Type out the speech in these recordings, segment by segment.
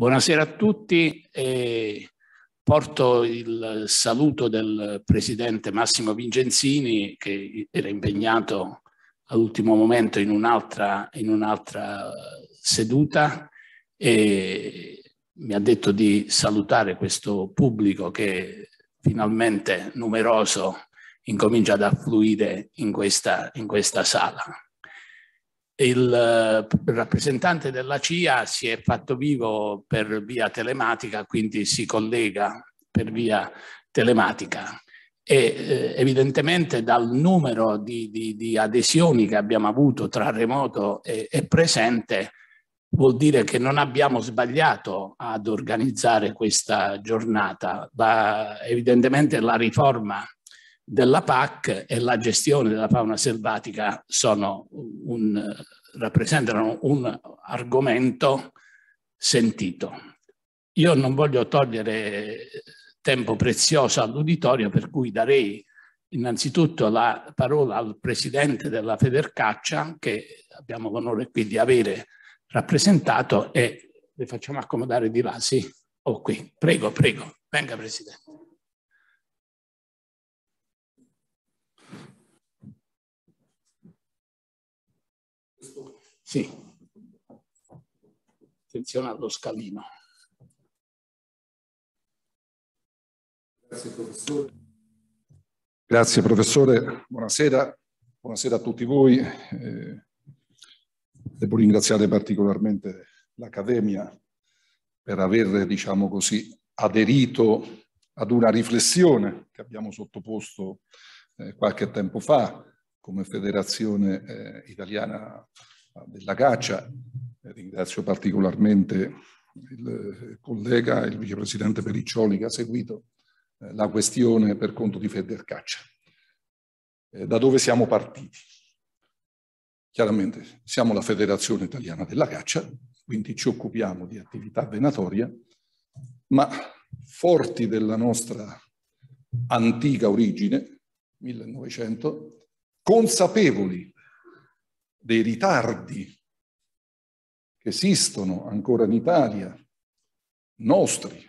Buonasera a tutti e porto il saluto del presidente Massimo Vincenzini che era impegnato all'ultimo momento in un'altra un seduta e mi ha detto di salutare questo pubblico che finalmente numeroso incomincia ad affluire in questa, in questa sala il eh, rappresentante della CIA si è fatto vivo per via telematica, quindi si collega per via telematica e eh, evidentemente dal numero di, di, di adesioni che abbiamo avuto tra remoto e, e, presente vuol dire che non abbiamo sbagliato ad organizzare questa giornata. La, evidentemente la riforma della PAC e la gestione della fauna selvatica un, rappresentano un argomento sentito. Io non voglio togliere tempo prezioso all'uditorio, per cui darei innanzitutto la parola al presidente della Federcaccia, che abbiamo l'onore qui di avere rappresentato, e le facciamo accomodare di là, sì, o qui. Prego, prego, venga presidente. Sì. Attenzione allo scalino. Grazie professore. Grazie professore, buonasera, buonasera a tutti voi. Eh, devo ringraziare particolarmente l'Accademia per aver, diciamo così, aderito ad una riflessione che abbiamo sottoposto eh, qualche tempo fa come Federazione eh, Italiana della caccia. Ringrazio particolarmente il collega, il vicepresidente Periccioli, che ha seguito eh, la questione per conto di Federcaccia. Eh, da dove siamo partiti? Chiaramente siamo la Federazione Italiana della Caccia, quindi ci occupiamo di attività venatoria, ma forti della nostra antica origine, 1900, consapevoli dei ritardi che esistono ancora in Italia, nostri,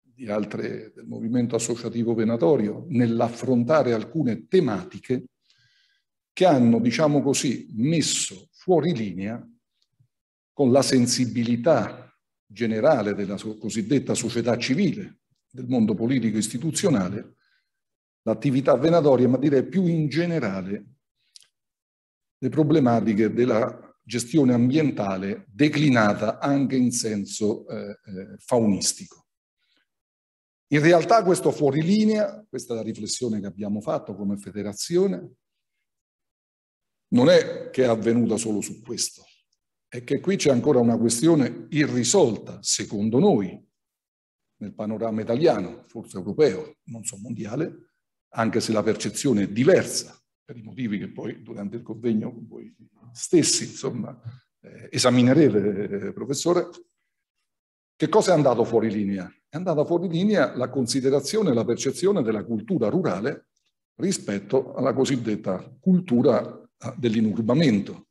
di altre, del movimento associativo venatorio, nell'affrontare alcune tematiche che hanno, diciamo così, messo fuori linea con la sensibilità generale della cosiddetta società civile, del mondo politico istituzionale, l'attività venatoria, ma direi più in generale le problematiche della gestione ambientale declinata anche in senso eh, eh, faunistico. In realtà questo fuorilinea, questa è la riflessione che abbiamo fatto come federazione, non è che è avvenuta solo su questo, è che qui c'è ancora una questione irrisolta, secondo noi, nel panorama italiano, forse europeo, non so mondiale, anche se la percezione è diversa per i motivi che poi durante il convegno con voi stessi insomma, eh, esaminerete, eh, professore, che cosa è andato fuori linea? È andata fuori linea la considerazione e la percezione della cultura rurale rispetto alla cosiddetta cultura ah, dell'inurbamento.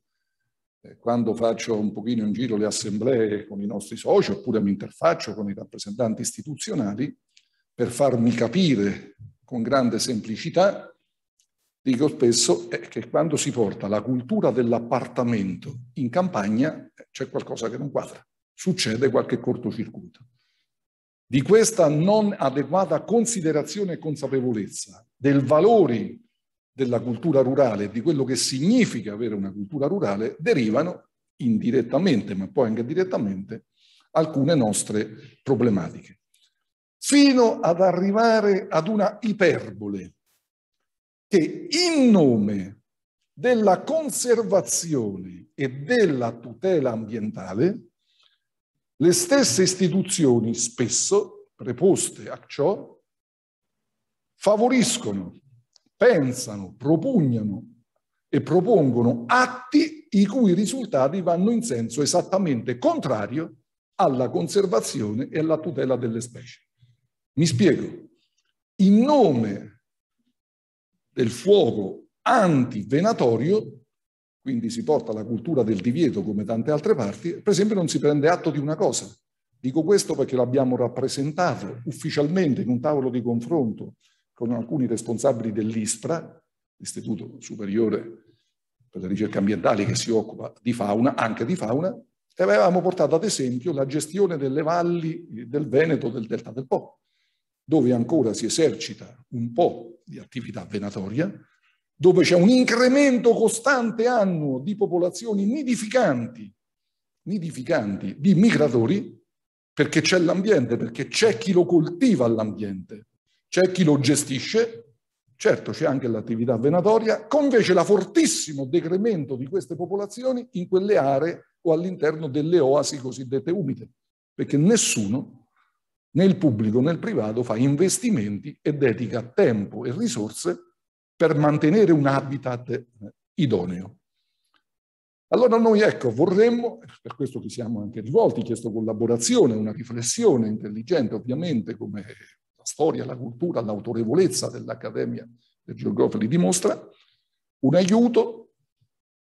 Eh, quando faccio un pochino in giro le assemblee con i nostri soci oppure mi interfaccio con i rappresentanti istituzionali per farmi capire con grande semplicità dico spesso è che quando si porta la cultura dell'appartamento in campagna c'è qualcosa che non quadra, succede qualche cortocircuito. Di questa non adeguata considerazione e consapevolezza del valore della cultura rurale e di quello che significa avere una cultura rurale derivano indirettamente, ma poi anche direttamente, alcune nostre problematiche. Fino ad arrivare ad una iperbole che in nome della conservazione e della tutela ambientale, le stesse istituzioni spesso preposte a ciò favoriscono, pensano, propugnano e propongono atti i cui risultati vanno in senso esattamente contrario alla conservazione e alla tutela delle specie. Mi spiego, in nome del fuoco antivenatorio, quindi si porta alla cultura del divieto come tante altre parti, per esempio non si prende atto di una cosa. Dico questo perché l'abbiamo rappresentato ufficialmente in un tavolo di confronto con alcuni responsabili dell'ISPRA, l'Istituto Superiore per le Ricerche Ambientali che si occupa di fauna, anche di fauna, e avevamo portato ad esempio la gestione delle valli del Veneto del Delta del Po, dove ancora si esercita un po' di attività venatoria, dove c'è un incremento costante annuo di popolazioni nidificanti, nidificanti di migratori, perché c'è l'ambiente, perché c'è chi lo coltiva l'ambiente, c'è chi lo gestisce, certo c'è anche l'attività venatoria, con invece la fortissimo decremento di queste popolazioni in quelle aree o all'interno delle oasi cosiddette umide, perché nessuno nel pubblico, nel privato, fa investimenti e dedica tempo e risorse per mantenere un habitat eh, idoneo. Allora noi ecco, vorremmo, per questo che siamo anche rivolti, chiesto collaborazione, una riflessione intelligente ovviamente come la storia, la cultura, l'autorevolezza dell'Accademia del Geografoli dimostra, un aiuto,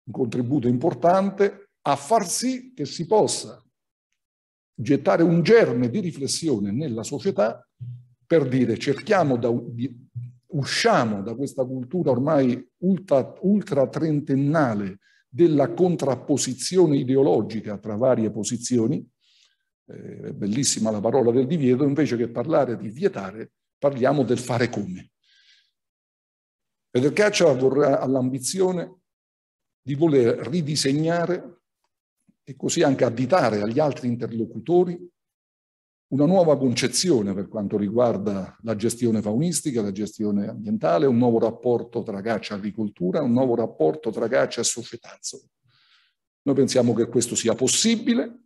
un contributo importante a far sì che si possa gettare un germe di riflessione nella società per dire cerchiamo da, di, usciamo da questa cultura ormai ultra, ultra trentennale della contrapposizione ideologica tra varie posizioni, eh, bellissima la parola del divieto, invece che parlare di vietare parliamo del fare come. Caccia vorrà all'ambizione di voler ridisegnare e così anche additare agli altri interlocutori una nuova concezione per quanto riguarda la gestione faunistica, la gestione ambientale, un nuovo rapporto tra caccia e agricoltura, un nuovo rapporto tra caccia e società. Noi pensiamo che questo sia possibile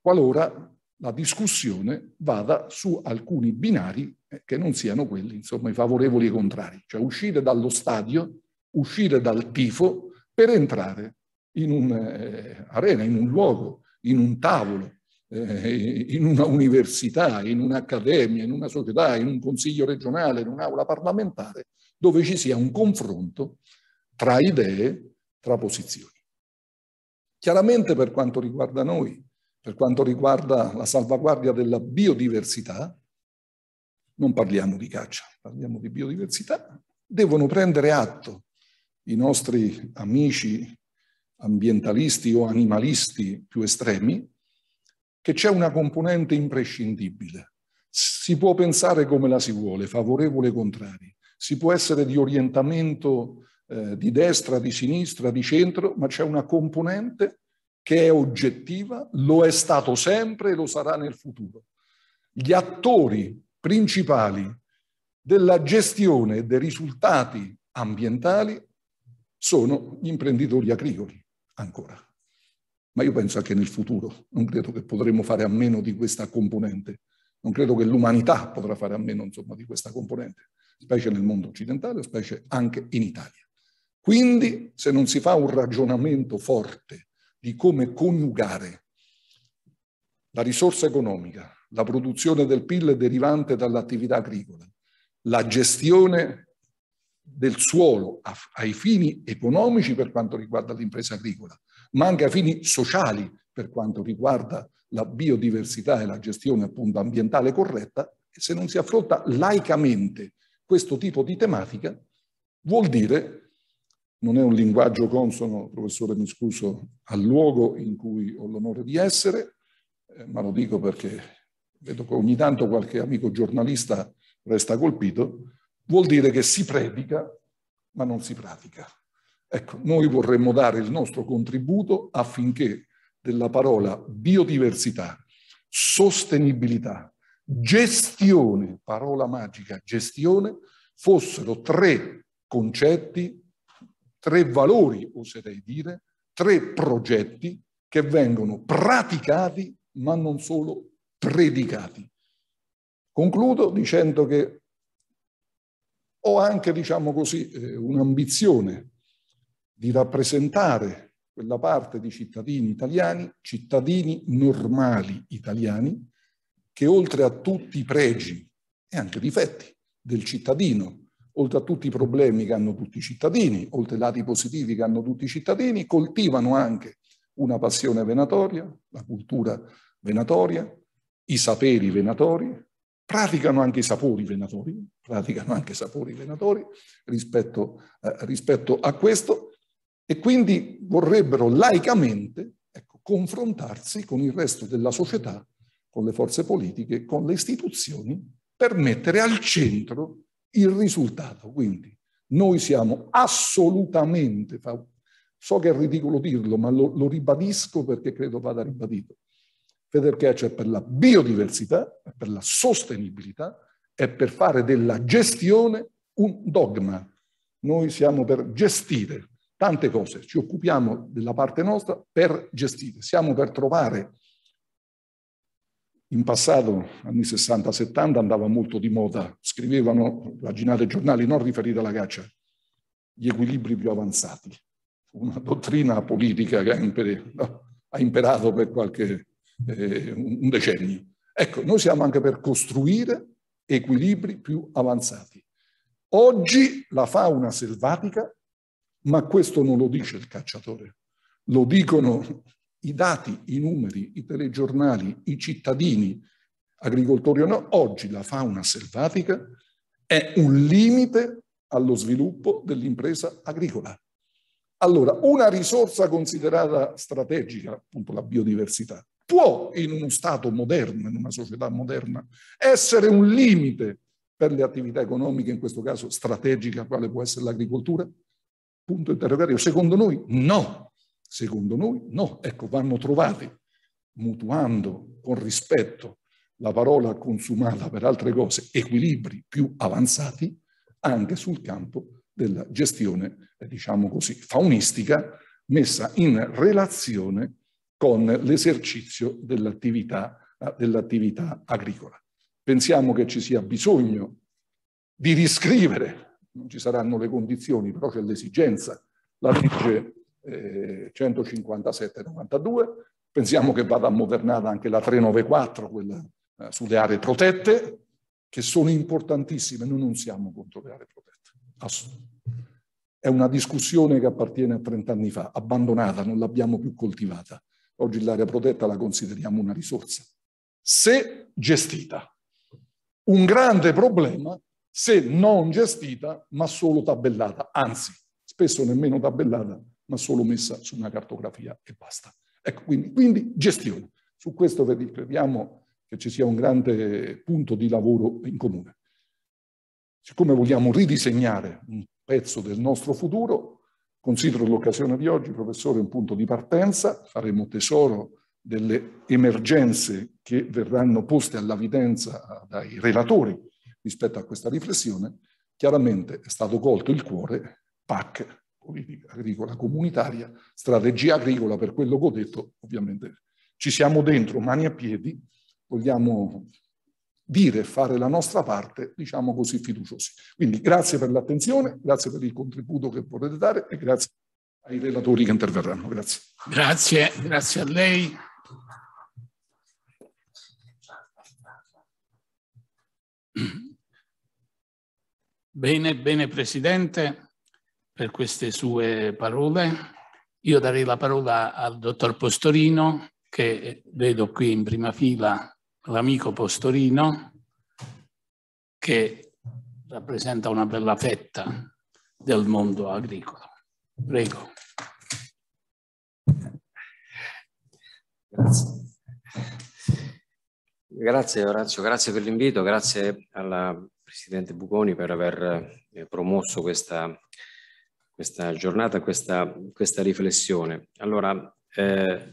qualora la discussione vada su alcuni binari che non siano quelli, insomma, i favorevoli e i contrari, cioè uscire dallo stadio, uscire dal tifo per entrare in un'arena, eh, in un luogo, in un tavolo, eh, in una università, in un'accademia, in una società, in un consiglio regionale, in un'aula parlamentare, dove ci sia un confronto tra idee, tra posizioni. Chiaramente per quanto riguarda noi, per quanto riguarda la salvaguardia della biodiversità, non parliamo di caccia, parliamo di biodiversità, devono prendere atto i nostri amici ambientalisti o animalisti più estremi, che c'è una componente imprescindibile. Si può pensare come la si vuole, favorevole o contrari, si può essere di orientamento eh, di destra, di sinistra, di centro, ma c'è una componente che è oggettiva, lo è stato sempre e lo sarà nel futuro. Gli attori principali della gestione dei risultati ambientali sono gli imprenditori agricoli ancora. Ma io penso anche nel futuro, non credo che potremo fare a meno di questa componente, non credo che l'umanità potrà fare a meno insomma, di questa componente, specie nel mondo occidentale, specie anche in Italia. Quindi se non si fa un ragionamento forte di come coniugare la risorsa economica, la produzione del PIL derivante dall'attività agricola, la gestione del suolo ai fini economici per quanto riguarda l'impresa agricola, ma anche ai fini sociali per quanto riguarda la biodiversità e la gestione appunto ambientale corretta, se non si affronta laicamente questo tipo di tematica, vuol dire, non è un linguaggio consono, professore mi scuso, al luogo in cui ho l'onore di essere, eh, ma lo dico perché vedo che ogni tanto qualche amico giornalista resta colpito, vuol dire che si predica ma non si pratica. Ecco, noi vorremmo dare il nostro contributo affinché della parola biodiversità, sostenibilità, gestione, parola magica, gestione, fossero tre concetti, tre valori, oserei dire, tre progetti che vengono praticati ma non solo predicati. Concludo dicendo che o anche, diciamo così, eh, un'ambizione di rappresentare quella parte di cittadini italiani, cittadini normali italiani, che oltre a tutti i pregi e anche i difetti del cittadino, oltre a tutti i problemi che hanno tutti i cittadini, oltre ai lati positivi che hanno tutti i cittadini, coltivano anche una passione venatoria, la cultura venatoria, i saperi venatori, praticano anche i sapori venatori, praticano anche i sapori venatori rispetto, eh, rispetto a questo e quindi vorrebbero laicamente ecco, confrontarsi con il resto della società, con le forze politiche, con le istituzioni per mettere al centro il risultato. Quindi noi siamo assolutamente, so che è ridicolo dirlo, ma lo, lo ribadisco perché credo vada ribadito, Federcatch è per la biodiversità, è per la sostenibilità, è per fare della gestione un dogma. Noi siamo per gestire tante cose, ci occupiamo della parte nostra per gestire, siamo per trovare in passato, anni 60-70, andava molto di moda, scrivevano, paginate giornali non riferiti alla caccia, gli equilibri più avanzati. Una dottrina politica che ha, imperato per qualche eh, un decennio. Ecco, noi siamo anche per costruire equilibri più avanzati. Oggi la fauna selvatica, ma questo non lo dice il cacciatore, lo dicono i dati, i numeri, i telegiornali, i cittadini, agricoltori o no, oggi la fauna selvatica è un limite allo sviluppo dell'impresa agricola. Allora, una risorsa considerata strategica, appunto la biodiversità, può in uno Stato moderno, in una società moderna, essere un limite per le attività economiche, in questo caso strategica, quale può essere l'agricoltura? Punto interrogativo. Secondo noi no, secondo noi no. Ecco, vanno trovati, mutuando con rispetto la parola consumata per altre cose, equilibri più avanzati anche sul campo della gestione, diciamo così, faunistica, messa in relazione con l'esercizio dell'attività dell agricola. Pensiamo che ci sia bisogno di riscrivere, non ci saranno le condizioni, però c'è l'esigenza, la legge eh, 157-92, pensiamo che vada ammodernata anche la 394, quella eh, sulle aree protette, che sono importantissime, noi non siamo contro le aree protette, assolutamente. È una discussione che appartiene a 30 anni fa, abbandonata, non l'abbiamo più coltivata. Oggi l'area protetta la consideriamo una risorsa, se gestita. Un grande problema se non gestita ma solo tabellata, anzi spesso nemmeno tabellata ma solo messa su una cartografia e basta. Ecco, quindi, quindi gestione. Su questo crediamo che ci sia un grande punto di lavoro in comune. Siccome vogliamo ridisegnare un pezzo del nostro futuro, Considero l'occasione di oggi, professore, un punto di partenza, faremo tesoro delle emergenze che verranno poste all'evidenza eh, dai relatori rispetto a questa riflessione. Chiaramente è stato colto il cuore, PAC, politica agricola comunitaria, strategia agricola, per quello che ho detto, ovviamente ci siamo dentro, mani a piedi, vogliamo dire e fare la nostra parte, diciamo così, fiduciosi. Quindi grazie per l'attenzione, grazie per il contributo che potete dare e grazie ai relatori che interverranno. Grazie. Grazie, grazie a lei. Bene, bene Presidente, per queste sue parole. Io darei la parola al Dottor Postorino, che vedo qui in prima fila l'amico Postorino che rappresenta una bella fetta del mondo agricolo. Prego. Grazie. Grazie Orazio, grazie per l'invito, grazie alla Presidente Bugoni per aver eh, promosso questa, questa giornata, questa, questa riflessione. Allora, eh,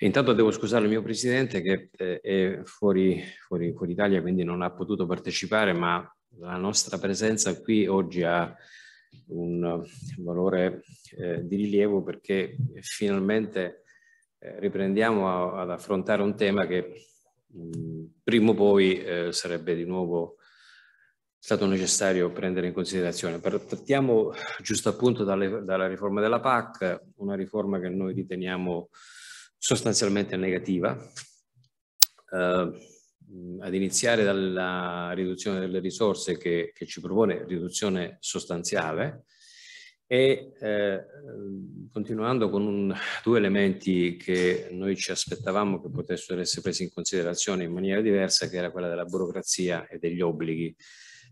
Intanto devo scusare il mio presidente che eh, è fuori, fuori, fuori Italia, quindi non ha potuto partecipare, ma la nostra presenza qui oggi ha un valore eh, di rilievo perché finalmente eh, riprendiamo a, ad affrontare un tema che mh, mm, prima o poi eh, sarebbe di nuovo stato necessario prendere in considerazione. Partiamo giusto appunto dalle, dalla riforma della PAC, una riforma che noi riteniamo sostanzialmente negativa, eh, ad iniziare dalla riduzione delle risorse che, che ci propone riduzione sostanziale e eh, continuando con un, due elementi che noi ci aspettavamo che potessero essere presi in considerazione in maniera diversa, che era quella della burocrazia e degli obblighi.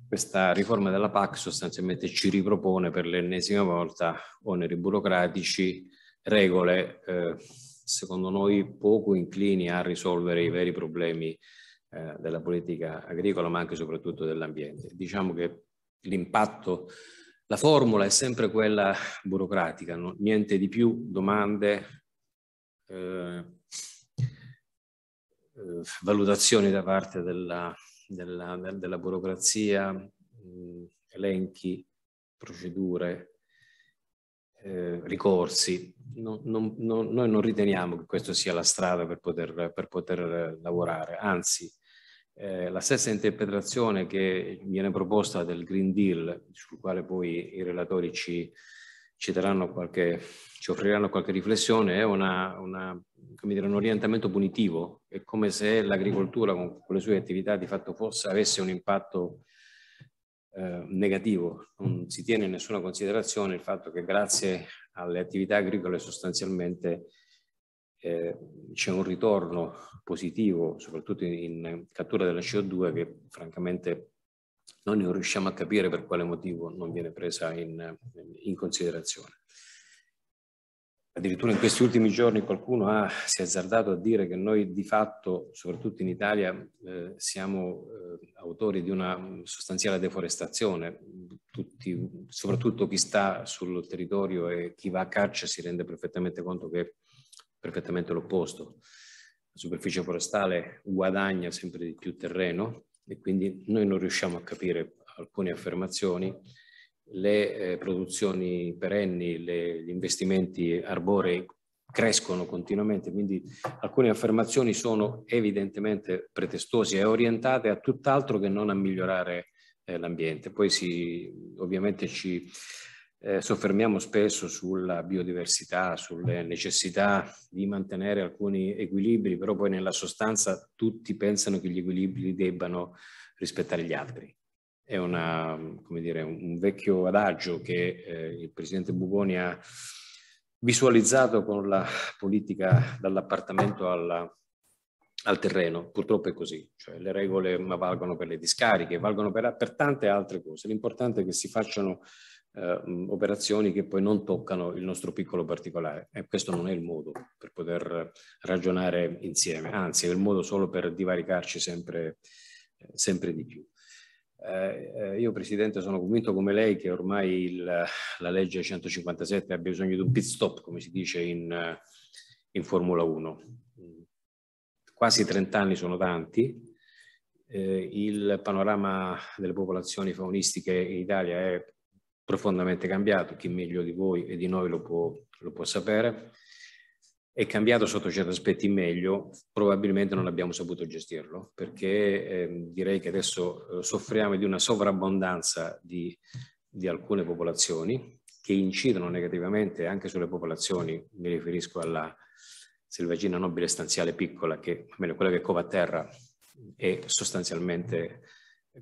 Questa riforma della PAC sostanzialmente ci ripropone per l'ennesima volta oneri burocratici, regole eh, secondo noi poco inclini a risolvere i veri problemi eh, della politica agricola, ma anche e soprattutto dell'ambiente. Diciamo che l'impatto, la formula è sempre quella burocratica, no? niente di più, domande, eh, eh valutazioni da parte della, della, della burocrazia, mh, elenchi, procedure, eh, ricorsi. No, non, no, noi non riteniamo che questa sia la strada per poter, per poter eh, lavorare, anzi eh, la stessa interpretazione che viene proposta del Green Deal, sul quale poi i relatori ci, ci, qualche, ci offriranno qualche riflessione, è una, una, dire, un orientamento punitivo, è come se l'agricoltura con, con le sue attività di fatto fosse, avesse un impatto eh, negativo, non mm. si tiene in nessuna considerazione il fatto che grazie alle attività agricole sostanzialmente eh, c'è un ritorno positivo, soprattutto in, cattura della CO2 che francamente noi non riusciamo a capire per quale motivo non viene presa in, in considerazione. Addirittura in questi ultimi giorni qualcuno ha, si è azzardato a dire che noi di fatto, soprattutto in Italia, eh, siamo eh, autori di una sostanziale deforestazione. Tutti, soprattutto chi sta sul territorio e chi va a caccia si rende perfettamente conto che è perfettamente l'opposto. La superficie forestale guadagna sempre di più terreno e quindi noi non riusciamo a capire alcune affermazioni le eh, produzioni perenni, le, gli investimenti arborei crescono continuamente, quindi alcune affermazioni sono evidentemente pretestose e orientate a tutt'altro che non a migliorare eh, l'ambiente. Poi si, ovviamente ci eh, soffermiamo spesso sulla biodiversità, sulle necessità di mantenere alcuni equilibri, però poi nella sostanza tutti pensano che gli equilibri debbano rispettare gli altri è una, dire, un vecchio adagio che eh, il presidente Bugoni ha visualizzato con la politica dall'appartamento alla, al terreno. Purtroppo è così, cioè, le regole valgono per le discariche, valgono per, per tante altre cose. L'importante è che si facciano eh, operazioni che poi non toccano il nostro piccolo particolare e questo non è il modo per poter ragionare insieme, anzi è il modo solo per divaricarci sempre, eh, sempre di più. Eh, eh, io Presidente sono convinto come lei che ormai il, la legge 157 abbia bisogno di un pit stop, come si dice in, in Formula 1. Quasi 30 anni sono tanti, eh, il panorama delle popolazioni faunistiche in Italia è profondamente cambiato, chi meglio di voi e di noi lo può, lo può sapere è cambiato sotto certi aspetti meglio, probabilmente non abbiamo saputo gestirlo, perché eh, direi che adesso eh, soffriamo di una sovrabbondanza di, di alcune popolazioni che incidono negativamente anche sulle popolazioni, mi riferisco alla selvaggina nobile stanziale piccola, che almeno quella che cova a terra è sostanzialmente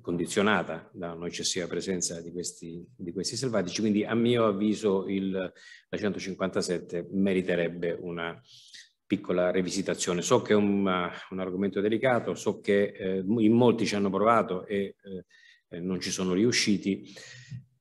condizionata da un'eccessiva presenza di questi, di questi, selvatici, quindi a mio avviso il, la 157 meriterebbe una piccola rivisitazione. So che è un, un argomento delicato, so che eh, in molti ci hanno provato e eh, non ci sono riusciti,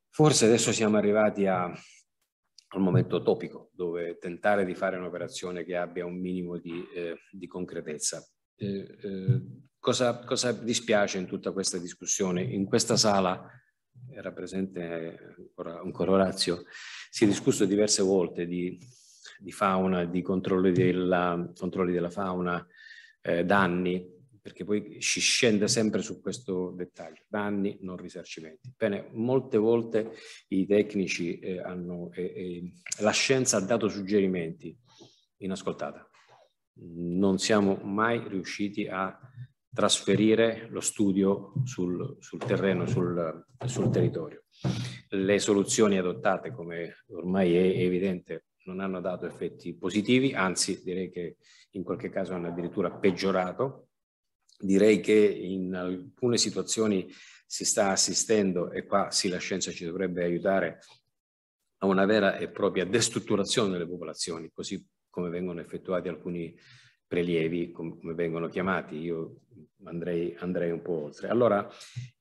forse adesso siamo arrivati a, al momento topico dove tentare di fare un'operazione che abbia un minimo di, eh, di concretezza. Eh, eh, Cosa, cosa dispiace in tutta questa discussione? In questa sala, era presente ancora, Orazio, si è discusso diverse volte di, di fauna, di controlli della, controlli della fauna, eh, danni, perché poi si scende sempre su questo dettaglio, danni non risarcimenti. Bene, molte volte i tecnici eh, hanno, eh, la scienza ha dato suggerimenti inascoltata. Non siamo mai riusciti a trasferire lo studio sul, sul terreno, sul, sul, territorio. Le soluzioni adottate, come ormai è evidente, non hanno dato effetti positivi, anzi direi che in qualche caso hanno addirittura peggiorato. Direi che in alcune situazioni si sta assistendo, e qua sì la scienza ci dovrebbe aiutare, a una vera e propria destrutturazione delle popolazioni, così come vengono effettuati alcuni prelievi, com come vengono chiamati, io andrei, andrei un po' oltre. Allora,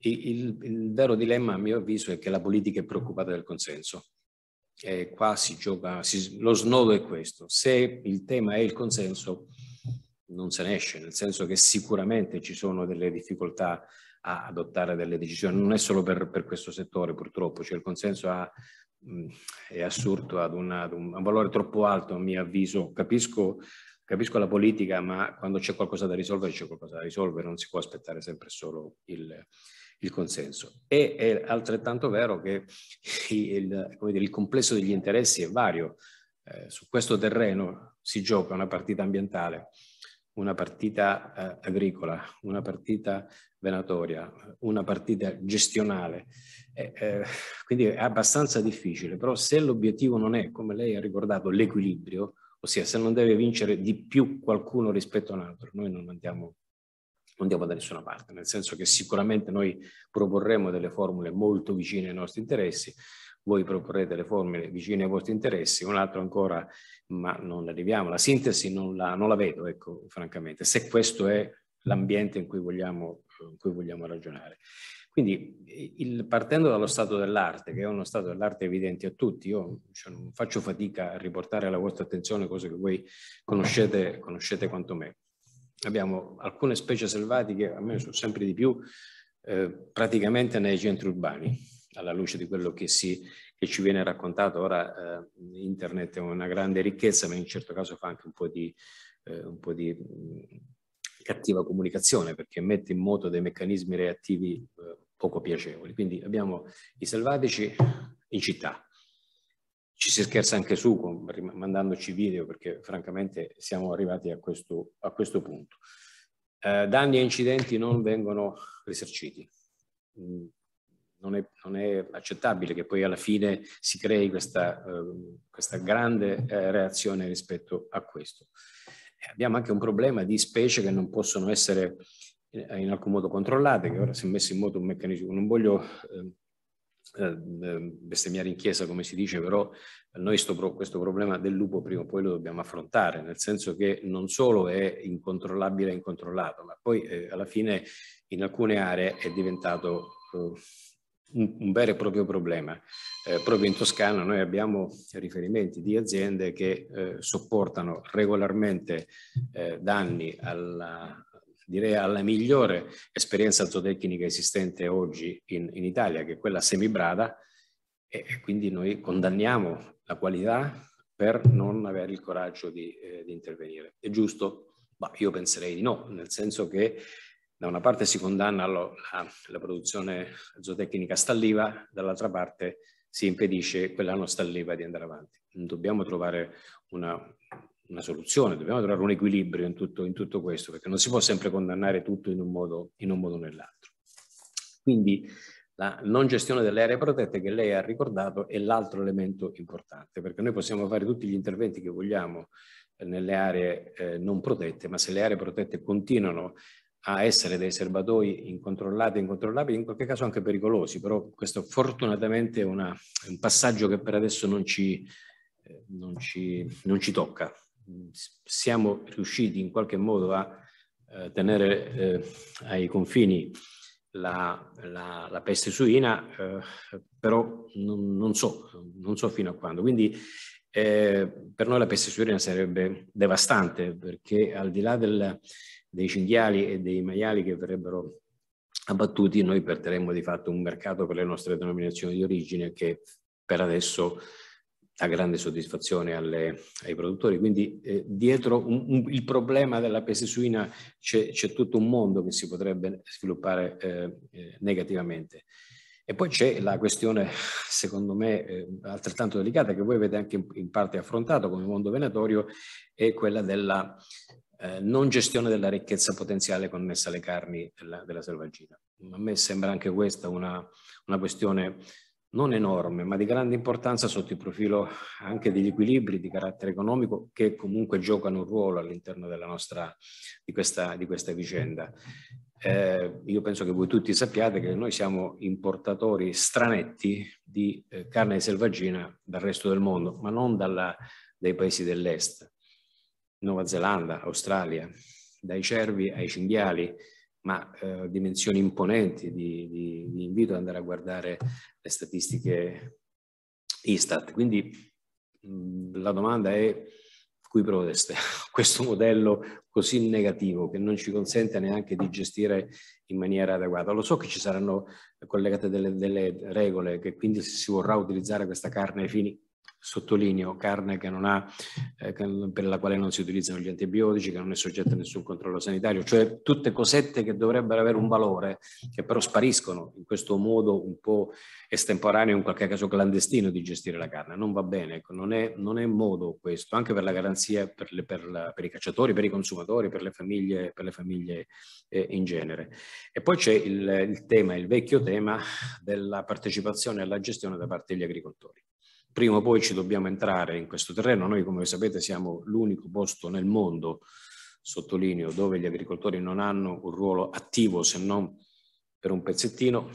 il, il, vero dilemma, a mio avviso, è che la politica è preoccupata del consenso. E qua si gioca, si, lo snodo è questo. Se il tema è il consenso, non se ne esce, nel senso che sicuramente ci sono delle difficoltà a adottare delle decisioni, non è solo per, per questo settore purtroppo, cioè il consenso ha, mh, è assurdo ad, una, ad, un, valore troppo alto a mio avviso, capisco capisco la politica, ma quando c'è qualcosa da risolvere, c'è qualcosa da risolvere, non si può aspettare sempre solo il, il consenso. E è altrettanto vero che il, dire, il complesso degli interessi è vario. Eh, su questo terreno si gioca una partita ambientale, una partita eh, agricola, una partita venatoria, una partita gestionale. Eh, eh quindi è abbastanza difficile, però se l'obiettivo non è, come lei ha ricordato, l'equilibrio, ossia se non deve vincere di più qualcuno rispetto a un altro, noi non andiamo, non andiamo da nessuna parte, nel senso che sicuramente noi proporremo delle formule molto vicine ai nostri interessi, voi proporrete le formule vicine ai vostri interessi, un altro ancora, ma non arriviamo, la sintesi non la, non la vedo, ecco, francamente, se questo è l'ambiente in, in cui vogliamo ragionare. Quindi il, partendo dallo stato dell'arte, che è uno stato dell'arte evidente a tutti, io cioè, non faccio fatica a riportare alla vostra attenzione cose che voi conoscete, conoscete quanto me. Abbiamo alcune specie selvatiche, a me sono sempre di più, eh, praticamente nei centri urbani, alla luce di quello che, si, che ci viene raccontato. Ora eh, internet è una grande ricchezza, ma in certo caso fa anche un po' di, eh, un po di cattiva comunicazione perché mette in moto dei meccanismi reattivi eh, poco piacevoli. Quindi abbiamo i selvatici in città. Ci si scherza anche su con, mandandoci video perché francamente siamo arrivati a questo, a questo punto. Eh, danni e incidenti non vengono risarciti. Mm, non, è, non è, accettabile che poi alla fine si crei questa, eh, questa grande eh, reazione rispetto a questo. Eh, abbiamo anche un problema di specie che non possono essere eh, in alcun modo controllate, che ora si è messo in moto un meccanismo. Non voglio ehm, eh, ehm, bestemmiare in chiesa, come si dice, però noi sto, questo problema del lupo prima o poi lo dobbiamo affrontare, nel senso che non solo è incontrollabile e incontrollato, ma poi eh, alla fine in alcune aree è diventato eh, un, un vero e proprio problema. Eh, proprio in Toscana noi abbiamo riferimenti di aziende che eh, sopportano regolarmente eh, danni alla, direi alla migliore esperienza zootecnica esistente oggi in, in Italia, che è quella semibrada, e, e quindi noi condanniamo la qualità per non avere il coraggio di, eh, di intervenire. È giusto? Ma io penserei di no, nel senso che da una parte si condanna lo, la, la, produzione zootecnica stalliva, dall'altra parte si impedisce quella non stalliva di andare avanti. Dobbiamo trovare una, una soluzione, dobbiamo trovare un equilibrio in tutto, in tutto, questo, perché non si può sempre condannare tutto in un modo, in un modo o nell'altro. Quindi la non gestione delle aree protette che lei ha ricordato è l'altro elemento importante, perché noi possiamo fare tutti gli interventi che vogliamo nelle aree eh, non protette, ma se le aree protette continuano a essere dei serbatoi incontrollati, incontrollabili, in qualche caso anche pericolosi, però questo fortunatamente è, una, è un passaggio che per adesso non ci, eh, non ci, non ci tocca. Mm, siamo riusciti in qualche modo a eh, tenere eh, ai confini la, la, la peste suina, eh, però non, non, so, non so fino a quando. Quindi eh, per noi la peste suina sarebbe devastante perché al di là del dei cinghiali e dei maiali che verrebbero abbattuti, noi perderemmo di fatto un mercato per le nostre denominazioni di origine che per adesso dà grande soddisfazione alle, ai produttori. Quindi eh, dietro un, un, il problema della peste suina c'è, tutto un mondo che si potrebbe sviluppare eh, eh, negativamente. E poi c'è la questione, secondo me, eh, altrettanto delicata, che voi avete anche in, in parte affrontato come mondo venatorio, è quella della eh, non gestione della ricchezza potenziale connessa alle carni della, della selvaggina. A me sembra anche questa una, una questione non enorme, ma di grande importanza sotto il profilo anche degli equilibri di carattere economico che comunque giocano un ruolo all'interno della nostra, di questa, di questa vicenda. Eh, io penso che voi tutti sappiate che noi siamo importatori stranetti di eh, carne selvaggina dal resto del mondo, ma non dalla, dai paesi dell'est. Nuova Zelanda, Australia, dai cervi ai cinghiali, ma eh, dimensioni imponenti. Vi, di, di invito ad andare a guardare le statistiche Istat. Quindi la domanda è cui proteste questo modello così negativo che non ci consente neanche di gestire in maniera adeguata. Lo so che ci saranno collegate delle, delle regole, che quindi si vorrà utilizzare questa carne ai fini sottolineo, carne che non ha, eh, per la quale non si utilizzano gli antibiotici, che non è soggetta a nessun controllo sanitario, cioè tutte cosette che dovrebbero avere un valore, che però spariscono in questo modo un po' estemporaneo, in qualche caso clandestino di gestire la carne. Non va bene, ecco, non, è, non è modo questo, anche per la garanzia per, le, per, la, per, i cacciatori, per i consumatori, per le famiglie, per le famiglie eh, in genere. E poi c'è il, il tema, il vecchio tema della partecipazione alla gestione da parte degli agricoltori prima o poi ci dobbiamo entrare in questo terreno. Noi, come sapete, siamo l'unico posto nel mondo, sottolineo, dove gli agricoltori non hanno un ruolo attivo se non per un pezzettino.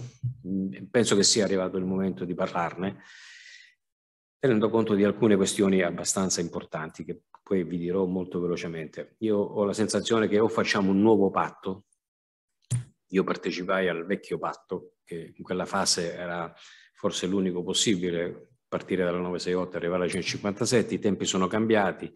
Mm, penso che sia arrivato il momento di parlarne, tenendo conto di alcune questioni abbastanza importanti che poi vi dirò molto velocemente. Io ho la sensazione che o facciamo un nuovo patto, io partecipai al vecchio patto, che in quella fase era forse l'unico possibile, partire dalla 968 e arrivare alla 157, i tempi sono cambiati,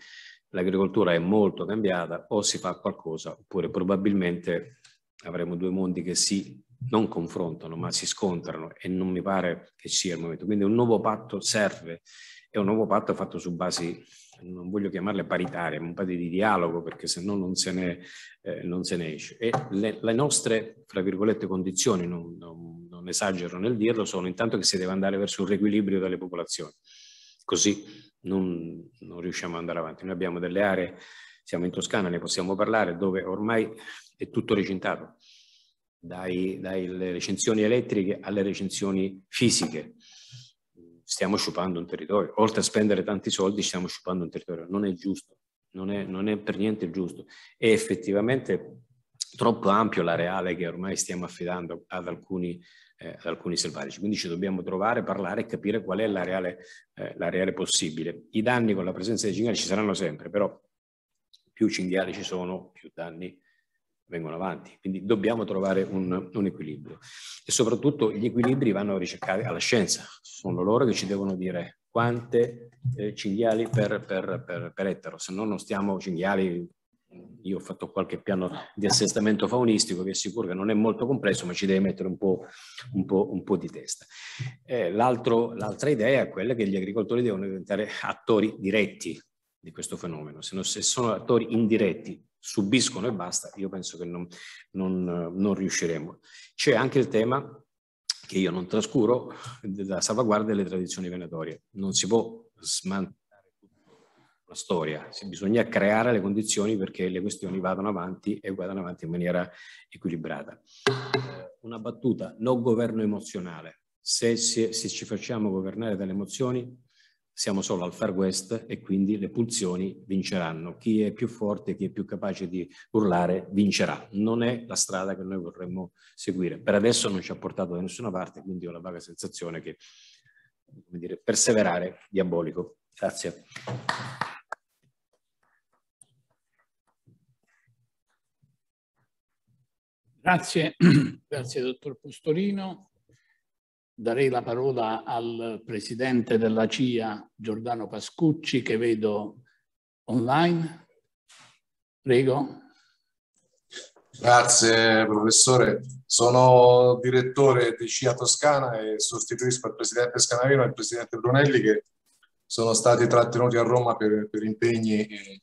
l'agricoltura è molto cambiata, o si fa qualcosa oppure probabilmente avremo due mondi che si non confrontano ma si scontrano e non mi pare che sia il momento. Quindi un nuovo patto serve, è un nuovo patto fatto su basi, non voglio chiamarle paritarie, ma un patto di dialogo perché se no non se ne, eh, non se ne esce. E le, le, nostre, fra virgolette, condizioni, non, non non esagero nel dirlo, sono intanto che si deve andare verso un riequilibrio delle popolazioni, così non, non riusciamo ad andare avanti. Noi abbiamo delle aree, siamo in Toscana, ne possiamo parlare, dove ormai è tutto recintato, dalle recensioni elettriche alle recensioni fisiche. Stiamo sciupando un territorio, oltre a spendere tanti soldi stiamo sciupando un territorio, non è giusto, non è, non è per niente giusto. È effettivamente troppo ampio l'areale che ormai stiamo affidando ad alcuni eh, ad alcuni selvatici. Quindi ci dobbiamo trovare, parlare e capire qual è la reale, eh, la reale possibile. I danni con la presenza dei cinghiali ci saranno sempre, però più cinghiali ci sono, più danni vengono avanti. Quindi dobbiamo trovare un, un, equilibrio. E soprattutto gli equilibri vanno ricercati alla scienza. Sono loro che ci devono dire quante eh, cinghiali per, per, per, per ettaro, se no non stiamo cinghiali io ho fatto qualche piano di assestamento faunistico che è sicuro che non è molto complesso ma ci deve mettere un po', un po', un po di testa. Eh, l'altra idea è quella che gli agricoltori devono diventare attori diretti di questo fenomeno, se, non, se sono attori indiretti subiscono e basta, io penso che non, non, non riusciremo. C'è anche il tema che io non trascuro, della salvaguardia delle tradizioni venatorie. Non si può smantellare una storia, Se bisogna creare le condizioni perché le questioni vadano avanti e vadano avanti in maniera equilibrata. Eh, una battuta, no governo emozionale. Se, se, se ci facciamo governare dalle emozioni siamo solo al far west e quindi le pulsioni vinceranno. Chi è più forte, chi è più capace di urlare vincerà. Non è la strada che noi vorremmo seguire. Per adesso non ci ha portato da nessuna parte, quindi ho la vaga sensazione che, come dire, perseverare diabolico. Grazie. Grazie, grazie dottor Postolino. Darei la parola al presidente della CIA Giordano Pascucci che vedo online. Prego. Grazie professore, sono direttore di CIA Toscana e sostituisco il presidente Scanavino e il presidente Brunelli che sono stati trattenuti a Roma per, per impegni eh,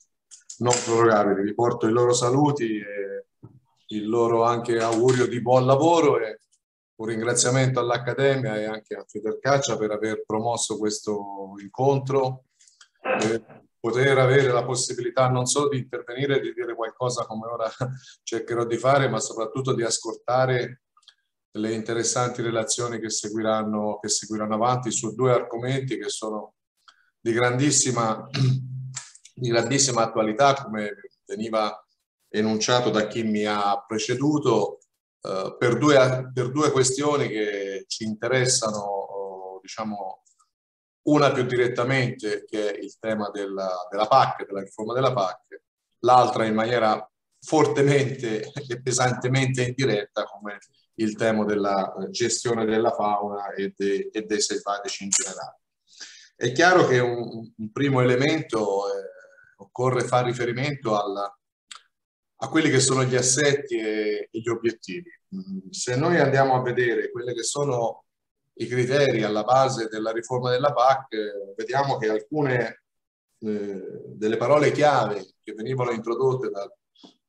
non prorogabili. Vi porto i loro saluti e il loro anche augurio di buon lavoro e un ringraziamento all'Accademia e anche a Federcaccia per aver promosso questo incontro, e poter avere la possibilità non solo di intervenire e di dire qualcosa come ora cercherò di fare, ma soprattutto di ascoltare le interessanti relazioni che seguiranno, che seguiranno avanti su due argomenti che sono di grandissima, di grandissima attualità, come veniva enunciato da chi mi ha preceduto eh, per, due, per, due, questioni che ci interessano, oh, diciamo, una più direttamente che è il tema della, della PAC, della riforma della PAC, l'altra in maniera fortemente e pesantemente indiretta come il tema della eh, gestione della fauna e, de, e dei selvatici in generale. È chiaro che un, un primo elemento eh, occorre fare riferimento alla, a quelli che sono gli assetti e, gli obiettivi. Mm, se noi andiamo a vedere quelli che sono i criteri alla base della riforma della PAC, eh, vediamo che alcune eh, delle parole chiave che venivano introdotte dal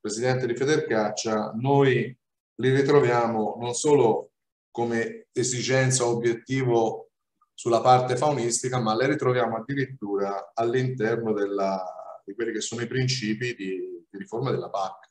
presidente di Federcaccia, noi li ritroviamo non solo come esigenza obiettivo sulla parte faunistica, ma le ritroviamo addirittura all'interno della, di quelli che sono i principi di, di riforma della PAC.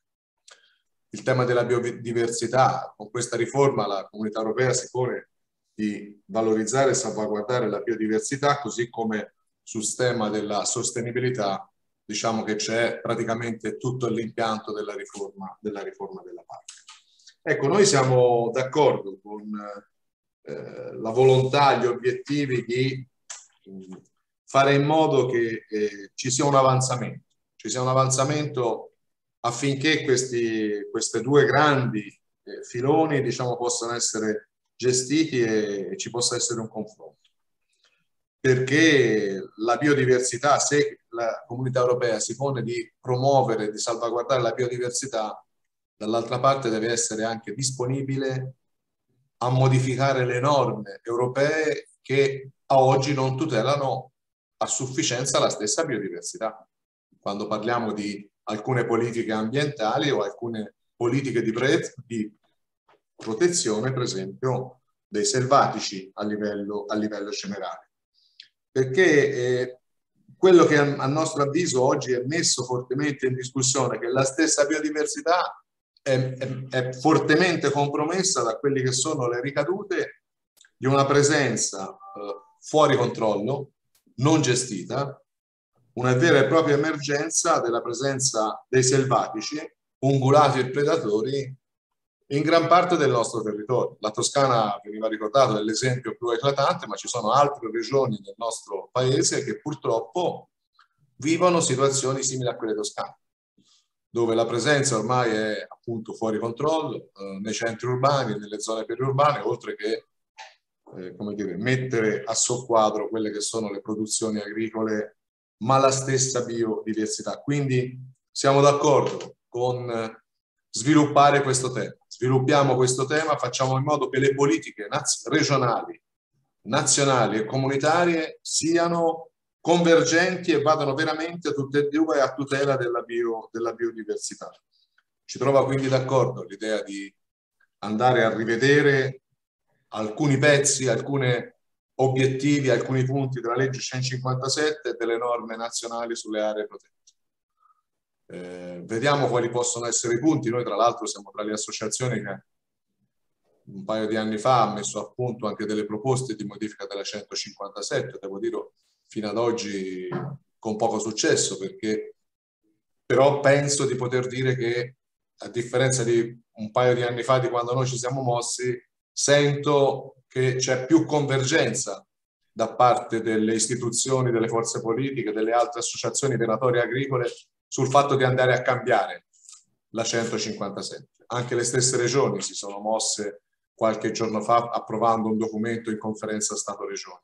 Il tema della biodiversità, con questa riforma la comunità europea si pone di valorizzare e salvaguardare la biodiversità, così come sul tema della sostenibilità, diciamo che c'è praticamente tutto l'impianto della riforma della, riforma della PAC. Ecco, noi siamo d'accordo con eh, la volontà, gli obiettivi di mh, mm, fare in modo che eh, ci sia un avanzamento, ci sia un avanzamento affinché questi, questi due grandi eh, filoni diciamo, possano essere gestiti e, e ci possa essere un confronto. Perché la biodiversità, se la comunità europea si pone di promuovere, di salvaguardare la biodiversità, dall'altra parte deve essere anche disponibile a modificare le norme europee che a oggi non tutelano a sufficienza la stessa biodiversità. Quando parliamo di alcune politiche ambientali o alcune politiche di, pre- di protezione, per esempio, dei selvatici a livello, a livello generale. Perché eh, quello che a, nostro avviso oggi è messo fortemente in discussione, è che la stessa biodiversità è, è, è fortemente compromessa da quelle che sono le ricadute di una presenza eh, fuori controllo, non gestita, una vera e propria emergenza della presenza dei selvatici, ungulati e predatori in gran parte del nostro territorio. La Toscana, veniva ricordato, è l'esempio più eclatante, ma ci sono altre regioni del nostro paese che purtroppo vivono situazioni simili a quelle toscane, dove la presenza ormai è appunto fuori controllo eh, nei centri urbani, nelle zone periurbane, oltre che eh, come dire, mettere a soqquadro quelle che sono le produzioni agricole ma la stessa biodiversità. Quindi siamo d'accordo con eh, sviluppare questo tema. Sviluppiamo questo tema, facciamo in modo che le politiche naz- regionali, nazionali e comunitarie siano convergenti e vadano veramente tutte e due a tutela della, bio, della biodiversità. Ci trova quindi d'accordo l'idea di andare a rivedere alcuni pezzi, alcune obiettivi alcuni punti della legge 157 e delle norme nazionali sulle aree protette. Eh, vediamo quali possono essere i punti. Noi tra l'altro siamo tra le associazioni che un paio di anni fa ha messo a punto anche delle proposte di modifica della 157, devo dire fino ad oggi con poco successo perché però penso di poter dire che a differenza di un paio di anni fa di quando noi ci siamo mossi sento che c'è più convergenza da parte delle istituzioni, delle forze politiche, delle altre associazioni venatorie agricole sul fatto di andare a cambiare la 157. Anche le stesse regioni si sono mosse qualche giorno fa approvando un documento in conferenza Stato-Regioni.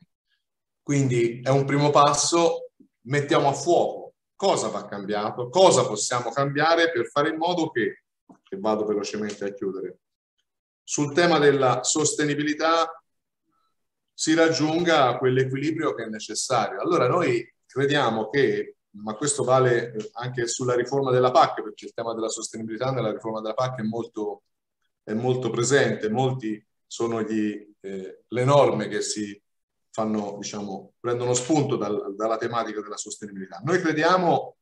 Quindi è un primo passo, mettiamo a fuoco cosa va cambiato, cosa possiamo cambiare per fare in modo che, e vado velocemente a chiudere, sul tema della sostenibilità si raggiunga quell'equilibrio che è necessario. Allora noi crediamo che, ma questo vale anche sulla riforma della PAC, perché il tema della sostenibilità nella riforma della PAC è molto, è molto presente, molti sono gli, eh, le norme che si fanno, diciamo, prendono spunto dal, dalla tematica della sostenibilità. Noi crediamo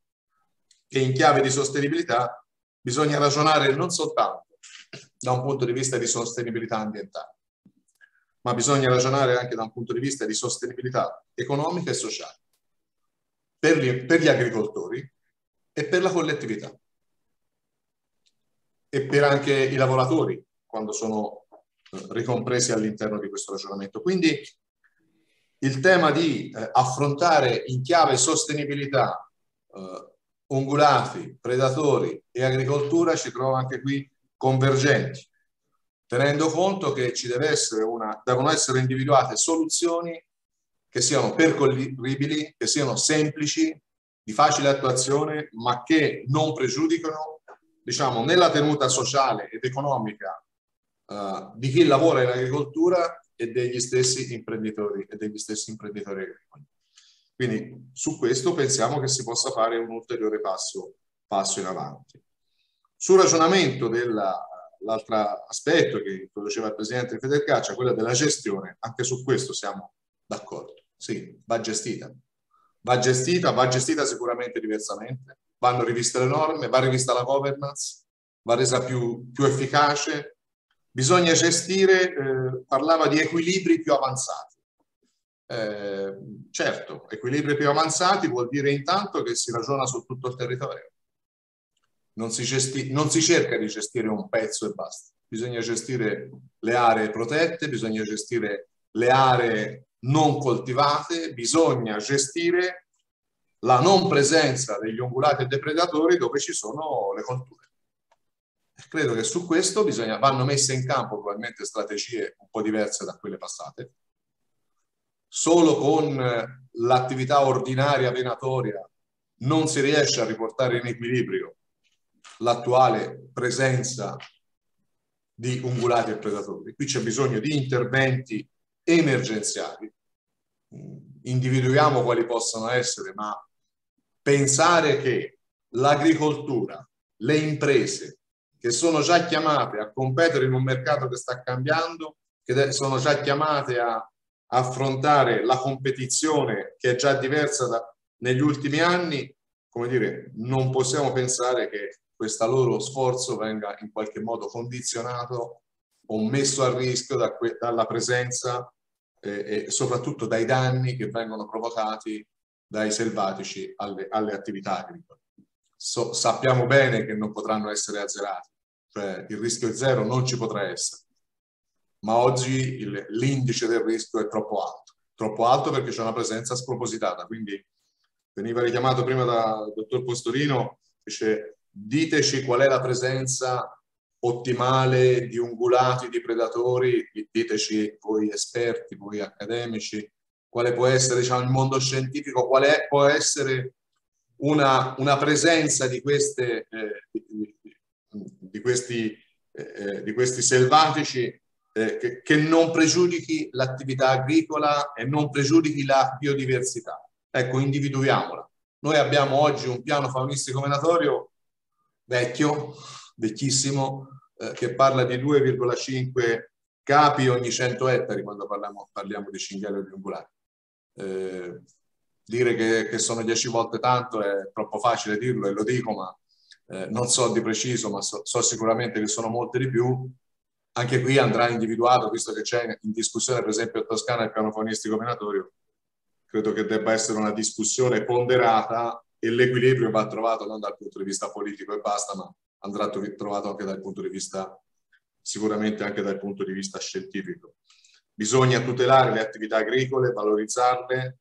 che in chiave di sostenibilità bisogna ragionare non soltanto da un punto di vista di sostenibilità ambientale, ma bisogna ragionare anche da un punto di vista di sostenibilità economica e sociale per gli, per gli agricoltori e per la collettività e per anche i lavoratori quando sono eh, ricompresi all'interno di questo ragionamento. Quindi il tema di eh, affrontare in chiave sostenibilità eh, ungulati, predatori e agricoltura ci trova anche qui convergenti, tenendo conto che ci deve essere una, devono essere individuate soluzioni che siano percorribili, che siano semplici, di facile attuazione, ma che non pregiudicano diciamo, nella tenuta sociale ed economica uh, di chi lavora in agricoltura e degli stessi imprenditori e degli stessi imprenditori agricoli. Quindi su questo pensiamo che si possa fare un ulteriore passo, passo in avanti. Sul ragionamento dell'altro aspetto che introduceva il presidente Federcaccia, quello della gestione, anche su questo siamo d'accordo. Sì, va gestita. Va gestita, va gestita sicuramente diversamente. Vanno riviste le norme, va rivista la governance, va resa più, più efficace. Bisogna gestire, eh, parlava di equilibri più avanzati. Eh, certo, equilibri più avanzati vuol dire intanto che si ragiona su tutto il territorio, non si, gesti- non si cerca di gestire un pezzo e basta. Bisogna gestire le aree protette, bisogna gestire le aree non coltivate, bisogna gestire la non presenza degli ungulati e depredatori dove ci sono le colture. Credo che su questo bisogna, vanno messe in campo probabilmente strategie un po' diverse da quelle passate. Solo con l'attività ordinaria venatoria non si riesce a riportare in equilibrio l'attuale presenza di ungulati e predatori. Qui c'è bisogno di interventi emergenziali. Mm, individuiamo quali possano essere, ma pensare che l'agricoltura, le imprese che sono già chiamate a competere in un mercato che sta cambiando, che sono già chiamate a affrontare la competizione che è già diversa da, negli ultimi anni, come dire, non possiamo pensare che questo loro sforzo venga in qualche modo condizionato o messo a rischio da dalla presenza eh, e soprattutto dai danni che vengono provocati dai selvatici alle, alle attività agricole. So, sappiamo bene che non potranno essere azzerati, cioè il rischio è zero non ci potrà essere, ma oggi l'indice del rischio è troppo alto, troppo alto perché c'è una presenza spropositata, quindi veniva richiamato prima dal dottor Postolino, dice diteci qual è la presenza ottimale di ungulati, di predatori, diteci voi esperti, voi accademici, quale può essere diciamo, il mondo scientifico, quale è, può essere una, una presenza di, queste, eh, di, di, questi, eh, di, questi, selvatici eh, che, che non pregiudichi l'attività agricola e non pregiudichi la biodiversità. Ecco, individuiamola. Noi abbiamo oggi un piano faunistico venatorio vecchio, vecchissimo, eh, che parla di 2,5 capi ogni 100 ettari quando parliamo, parliamo di cinghiale ungulare. Eh, dire che, che, sono 10 volte tanto è troppo facile dirlo e lo dico, ma eh, non so di preciso, ma so, so sicuramente che sono molte di più. Anche qui andrà individuato, visto che c'è in, discussione per esempio a Toscana il piano faunistico venatorio, credo che debba essere una discussione ponderata e l'equilibrio va trovato non dal punto di vista politico e basta, ma andrà trovato anche dal punto di vista, sicuramente anche dal punto di vista scientifico. Bisogna tutelare le attività agricole, valorizzarle,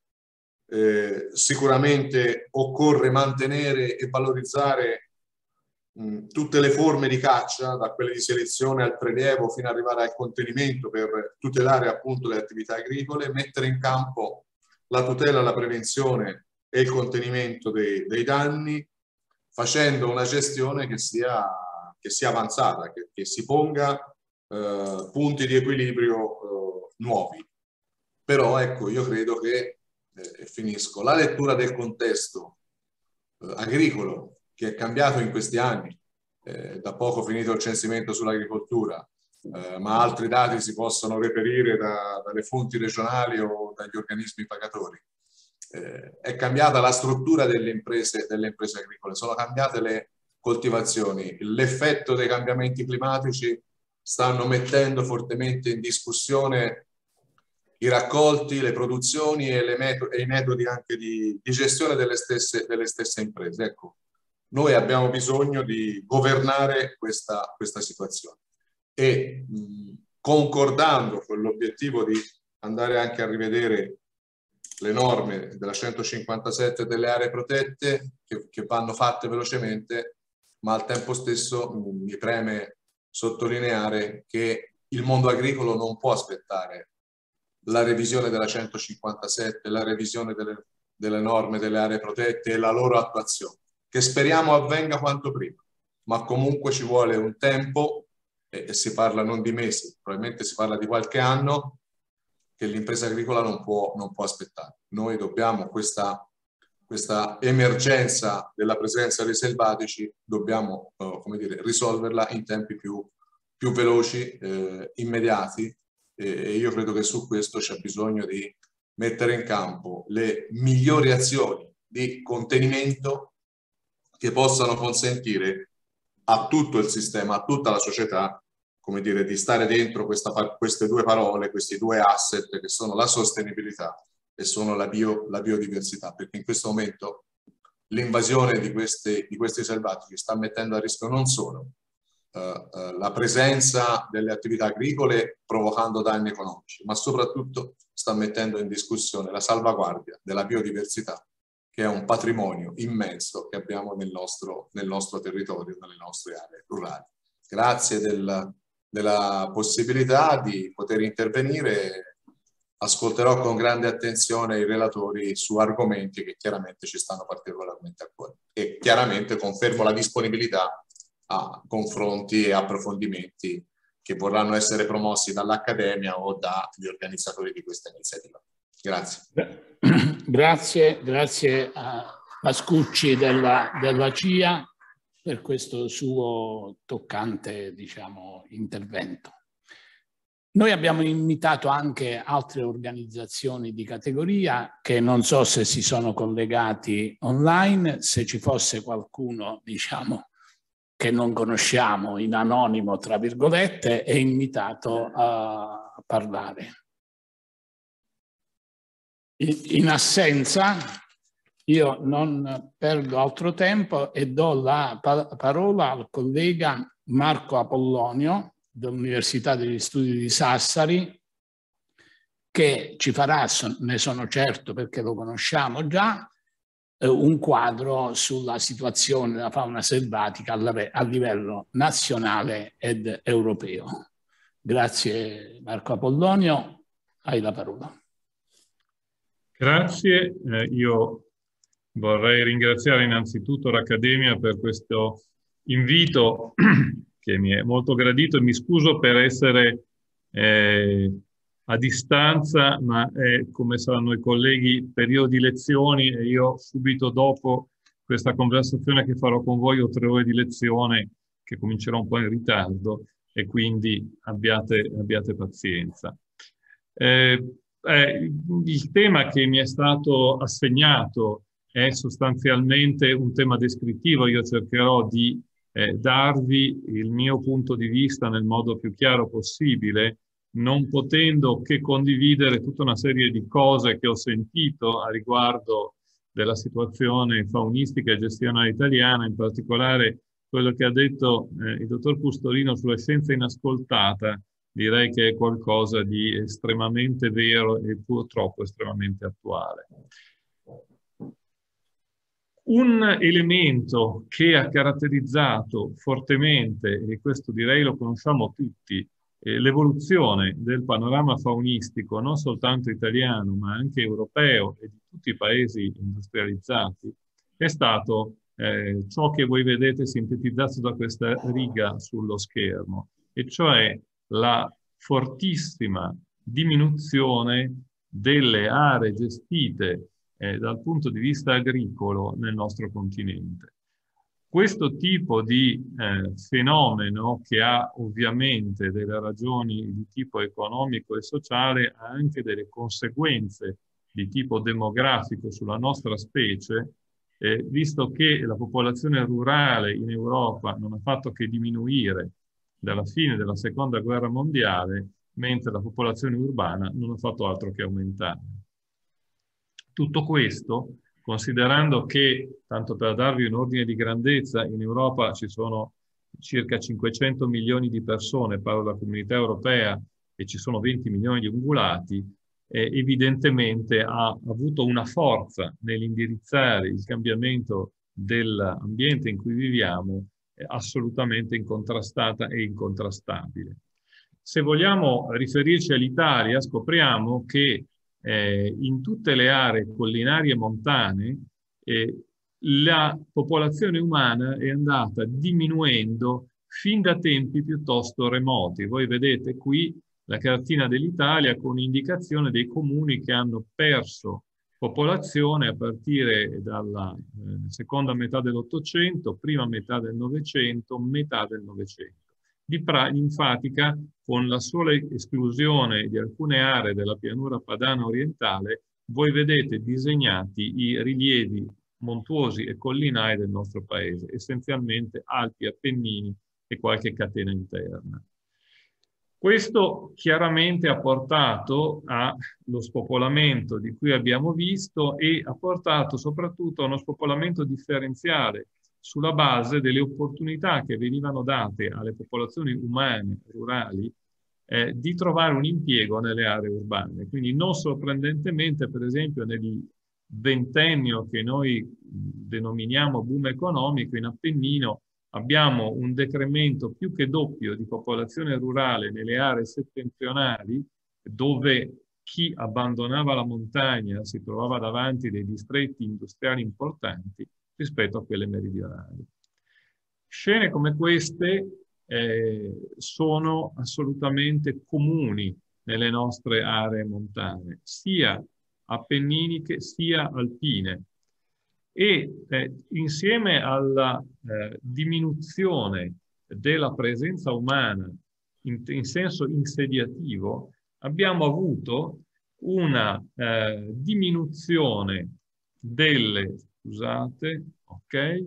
eh, sicuramente occorre mantenere e valorizzare tutte le forme di caccia, da quelle di selezione al prelievo fino ad arrivare al contenimento per tutelare appunto le attività agricole, mettere in campo la tutela, la prevenzione e il contenimento dei, dei danni facendo una gestione che sia, che sia avanzata, che, che, si ponga eh, punti di equilibrio eh, nuovi. Però ecco, io credo che, eh, finisco, la lettura del contesto eh, agricolo che è cambiato in questi anni, eh, da poco finito il censimento sull'agricoltura, eh, ma altri dati si possono reperire da, dalle fonti regionali o dagli organismi pagatori eh, è cambiata la struttura delle imprese, delle imprese agricole, sono cambiate le coltivazioni, l'effetto dei cambiamenti climatici stanno mettendo fortemente in discussione i raccolti, le produzioni e, le metodi, e i metodi anche di, di gestione delle stesse, delle stesse, imprese. Ecco, noi abbiamo bisogno di governare questa, questa situazione e mh, concordando con l'obiettivo di andare anche a rivedere le norme della 157 delle aree protette che, che vanno fatte velocemente, ma al tempo stesso mi preme sottolineare che il mondo agricolo non può aspettare la revisione della 157, la revisione delle, delle norme delle aree protette e la loro attuazione, che speriamo avvenga quanto prima, ma comunque ci vuole un tempo, e, e si parla non di mesi, probabilmente si parla di qualche anno, che l'impresa agricola non può, non può aspettare. Noi dobbiamo questa, questa, emergenza della presenza dei selvatici, dobbiamo eh, dire, risolverla in tempi più, più veloci, eh, immediati e, e io credo che su questo c'è bisogno di mettere in campo le migliori azioni di contenimento che possano consentire a tutto il sistema, a tutta la società, come dire, di stare dentro questa, queste due parole, questi due asset che sono la sostenibilità e sono la, bio, la biodiversità, perché in questo momento l'invasione di, di, questi selvatici sta mettendo a rischio non solo uh, uh, la presenza delle attività agricole provocando danni economici, ma soprattutto sta mettendo in discussione la salvaguardia della biodiversità, che è un patrimonio immenso che abbiamo nel nostro, nel nostro territorio, nelle nostre aree rurali. Grazie del, della possibilità di poter intervenire. Ascolterò con grande attenzione i relatori su argomenti che chiaramente ci stanno particolarmente a cuore e chiaramente confermo la disponibilità a confronti e approfondimenti che vorranno essere promossi dall'Accademia o dagli organizzatori di questa iniziativa. Grazie. Grazie, grazie a Pascucci della, della CIA per questo suo toccante diciamo, intervento. Noi abbiamo invitato anche altre organizzazioni di categoria che non so se si sono collegati online, se ci fosse qualcuno diciamo, che non conosciamo in anonimo, tra virgolette, è invitato a parlare. In assenza, io non perdo altro tempo e do la parola al collega Marco Apollonio dell'Università degli Studi di Sassari che ci farà, ne sono certo perché lo conosciamo già, eh, un quadro sulla situazione della fauna selvatica a livello nazionale ed europeo. Grazie Marco Apollonio, hai la parola. Grazie, eh, io Vorrei ringraziare innanzitutto l'Accademia per questo invito che mi è molto gradito e mi scuso per essere eh, a distanza, ma è, come saranno i colleghi, periodo di lezioni e io subito dopo questa conversazione che farò con voi ho tre ore di lezione che comincerò un po' in ritardo e quindi abbiate, abbiate pazienza. Eh, eh, il tema che mi è stato assegnato è sostanzialmente un tema descrittivo, io cercherò di eh, darvi il mio punto di vista nel modo più chiaro possibile, non potendo che condividere tutta una serie di cose che ho sentito a riguardo della situazione faunistica e gestionale italiana, in particolare quello che ha detto eh, il dottor Custolino sulla scienza inascoltata, direi che è qualcosa di estremamente vero e purtroppo estremamente attuale. Un elemento che ha caratterizzato fortemente, e questo direi lo conosciamo tutti, eh, l'evoluzione del panorama faunistico, non soltanto italiano, ma anche europeo e di tutti i paesi industrializzati, è stato eh, ciò che voi vedete sintetizzato da questa riga sullo schermo, e cioè la fortissima diminuzione delle aree gestite eh, dal punto di vista agricolo nel nostro continente. Questo tipo di eh, fenomeno, che ha ovviamente delle ragioni di tipo economico e sociale, ha anche delle conseguenze di tipo demografico sulla nostra specie, eh, visto che la popolazione rurale in Europa non ha fatto che diminuire dalla fine della seconda guerra mondiale, mentre la popolazione urbana non ha fatto altro che aumentare. Tutto questo considerando che, tanto per darvi un ordine di grandezza, in Europa ci sono circa 500 milioni di persone, parlo della comunità europea, e ci sono 20 milioni di ungulati, eh, evidentemente ha avuto una forza nell'indirizzare il cambiamento dell'ambiente in cui viviamo eh, assolutamente incontrastata e incontrastabile. Se vogliamo riferirci all'Italia, scopriamo che eh, in tutte le aree collinari e montane eh, la popolazione umana è andata diminuendo fin da tempi piuttosto remoti. Voi vedete qui la cartina dell'Italia con indicazione dei comuni che hanno perso popolazione a partire dalla eh, seconda metà dell'Ottocento, prima metà del Novecento, metà del Novecento di in pratica con la sola esclusione di alcune aree della pianura padana orientale, voi vedete disegnati i rilievi montuosi e collinari del nostro paese, essenzialmente Alpi, Appennini e qualche catena interna. Questo chiaramente ha portato allo spopolamento di cui abbiamo visto e ha portato soprattutto a uno spopolamento differenziale sulla base delle opportunità che venivano date alle popolazioni umane rurali eh, di trovare un impiego nelle aree urbane. Quindi non sorprendentemente, per esempio, nel ventennio che noi denominiamo boom economico in Appennino, abbiamo un decremento più che doppio di popolazione rurale nelle aree settentrionali, dove chi abbandonava la montagna si trovava davanti dei distretti industriali importanti, rispetto a quelle meridionali. Scene come queste eh, sono assolutamente comuni nelle nostre aree montane, sia appenniniche sia alpine. E eh, insieme alla eh, diminuzione della presenza umana in, in, senso insediativo, abbiamo avuto una eh, diminuzione delle scusate, ok,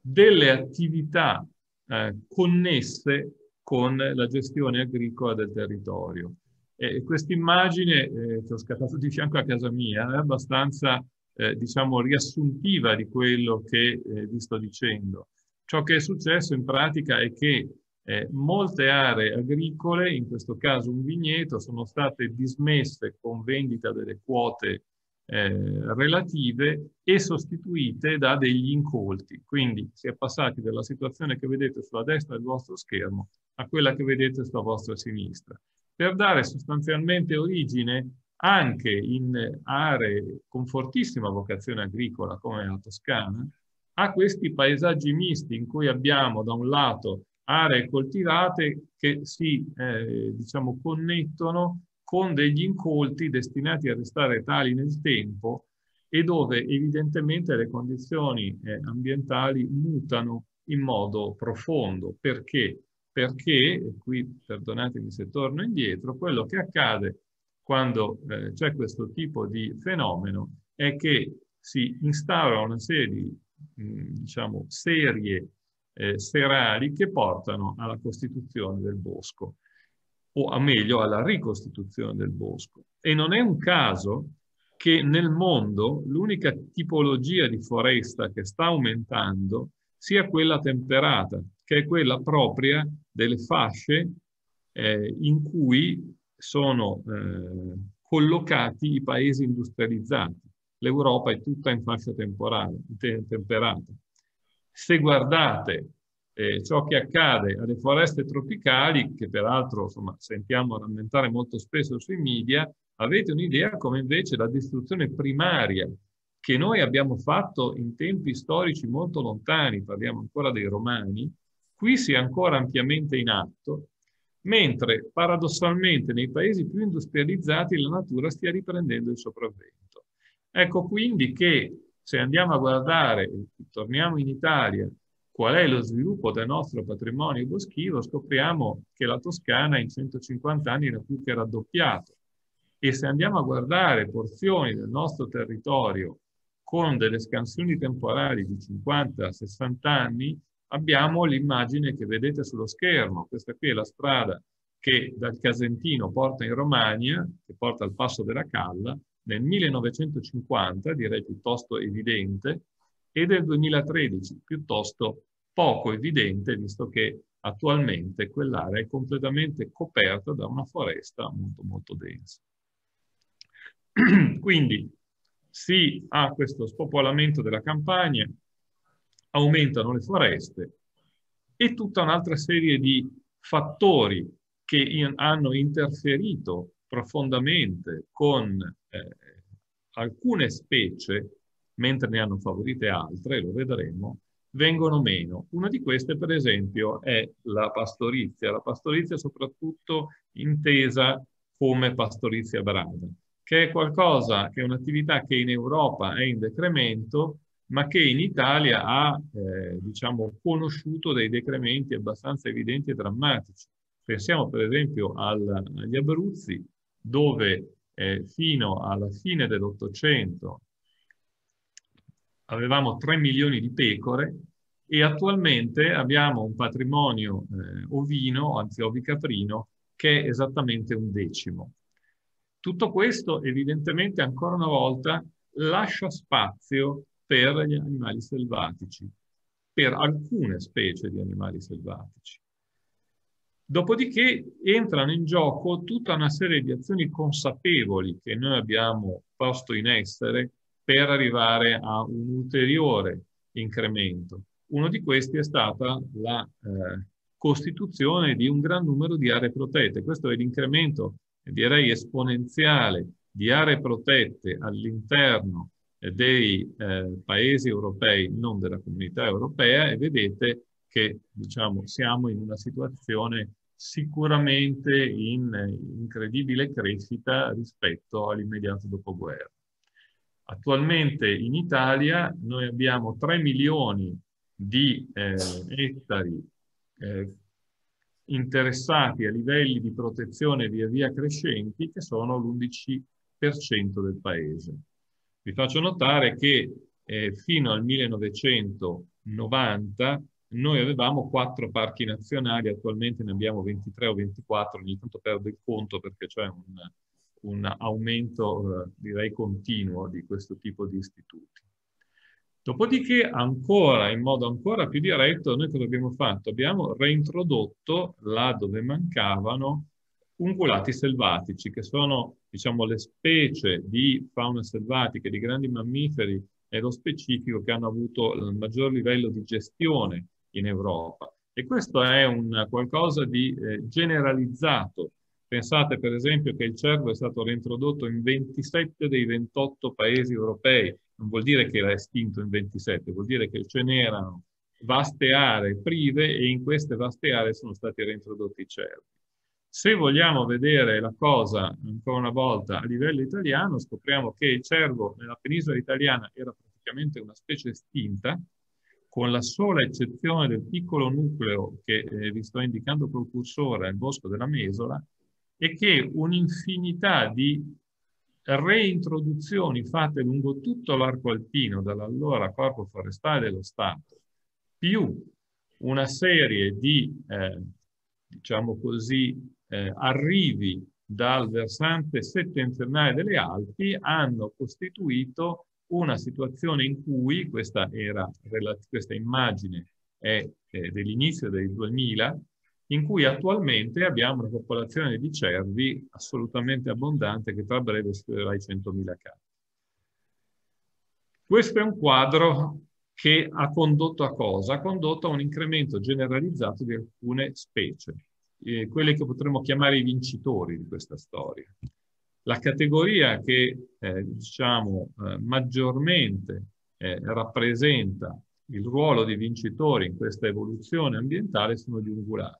delle attività eh, connesse con la gestione agricola del territorio. E questa immagine eh, che ho scattato di fianco a casa mia è abbastanza, eh, diciamo, riassuntiva di quello che eh, vi sto dicendo. Ciò che è successo in pratica è che eh, molte aree agricole, in questo caso un vigneto, sono state dismesse con vendita delle quote eh, relative e sostituite da degli incolti. Quindi si è passati dalla situazione che vedete sulla destra del vostro schermo a quella che vedete sulla vostra sinistra, per dare sostanzialmente origine anche in aree con fortissima vocazione agricola come la Toscana, a questi paesaggi misti in cui abbiamo da un lato aree coltivate che si eh, diciamo, connettono con degli incolti destinati a restare tali nel tempo e dove evidentemente le condizioni eh, ambientali mutano in modo profondo. Perché? Perché, e qui perdonatemi se torno indietro, quello che accade quando eh, c'è questo tipo di fenomeno è che si instaura una serie di mm, diciamo, serie eh, serali che portano alla costituzione del bosco o a meglio alla ricostituzione del bosco. E non è un caso che nel mondo l'unica tipologia di foresta che sta aumentando sia quella temperata, che è quella propria delle fasce eh, in cui sono eh, collocati i paesi industrializzati. L'Europa è tutta in fascia temporale, temperata. Se guardate eh, ciò che accade alle foreste tropicali, che peraltro insomma, sentiamo rammentare molto spesso sui media, avete un'idea come invece la distruzione primaria che noi abbiamo fatto in tempi storici molto lontani, parliamo ancora dei romani, qui sia ancora ampiamente in atto, mentre paradossalmente nei paesi più industrializzati la natura stia riprendendo il sopravvento. Ecco quindi che se andiamo a guardare, torniamo in Italia, qual è lo sviluppo del nostro patrimonio boschivo, scopriamo che la Toscana in 150 anni era più che raddoppiata. E se andiamo a guardare porzioni del nostro territorio con delle scansioni temporali di 50-60 anni, abbiamo l'immagine che vedete sullo schermo. Questa qui è la strada che dal Casentino porta in Romagna, che porta al Passo della Calla, nel 1950, direi piuttosto evidente, e del 2013, piuttosto poco evidente visto che attualmente quell'area è completamente coperta da una foresta molto molto densa. Quindi si ha questo spopolamento della campagna, aumentano le foreste e tutta un'altra serie di fattori che in, hanno interferito profondamente con eh, alcune specie, mentre ne hanno favorite altre, lo vedremo, vengono meno. Una di queste, per esempio, è la pastorizia, la pastorizia soprattutto intesa come pastorizia brava, che è qualcosa, che è un'attività che in Europa è in decremento, ma che in Italia ha, eh, diciamo, conosciuto dei decrementi abbastanza evidenti e drammatici. Pensiamo per esempio al, agli Abruzzi, dove eh, fino alla fine dell'Ottocento avevamo 3 milioni di pecore e attualmente abbiamo un patrimonio eh, ovino, anzi ovicaprino, che è esattamente un decimo. Tutto questo evidentemente ancora una volta lascia spazio per gli animali selvatici, per alcune specie di animali selvatici. Dopodiché entrano in gioco tutta una serie di azioni consapevoli che noi abbiamo posto in essere per arrivare a un ulteriore incremento. Uno di questi è stata la eh, costituzione di un gran numero di aree protette. Questo è l'incremento, direi, esponenziale di aree protette all'interno eh, dei eh, paesi europei, non della comunità europea, e vedete che diciamo, siamo in una situazione sicuramente in eh, incredibile crescita rispetto all'immediato dopoguerra. Attualmente in Italia noi abbiamo 3 milioni di eh, ettari eh, interessati a livelli di protezione via via crescenti che sono l'11% del paese. Vi faccio notare che eh, fino al 1990 noi avevamo 4 parchi nazionali, attualmente ne abbiamo 23 o 24, ogni tanto perdo il conto perché c'è un un aumento eh, direi continuo di questo tipo di istituti. Dopodiché ancora, in modo ancora più diretto, noi cosa abbiamo fatto? Abbiamo reintrodotto là dove mancavano ungulati selvatici, che sono diciamo, le specie di fauna selvatica, di grandi mammiferi, nello specifico, che hanno avuto il maggior livello di gestione in Europa. E questo è un qualcosa di eh, generalizzato Pensate per esempio che il cervo è stato reintrodotto in 27 dei 28 paesi europei, non vuol dire che era estinto in 27, vuol dire che ce n'erano vaste aree prive e in queste vaste aree sono stati reintrodotti i cervi. Se vogliamo vedere la cosa ancora una volta a livello italiano, scopriamo che il cervo nella penisola italiana era praticamente una specie estinta, con la sola eccezione del piccolo nucleo che eh, vi sto indicando col cursore il bosco della Mesola, è che un'infinità di reintroduzioni fatte lungo tutto l'arco alpino, dall'allora corpo forestale dello Stato, più una serie di, eh, diciamo così, eh, arrivi dal versante settentrionale delle Alpi, hanno costituito una situazione in cui questa, era, questa immagine è eh, dell'inizio del 2000, in cui attualmente abbiamo una popolazione di cervi assolutamente abbondante che tra breve supererà i 100.000 casi. Questo è un quadro che ha condotto a cosa? Ha condotto a un incremento generalizzato di alcune specie, eh, quelle che potremmo chiamare i vincitori di questa storia. La categoria che eh, diciamo, eh, maggiormente eh, rappresenta il ruolo di vincitori in questa evoluzione ambientale sono gli ungulati.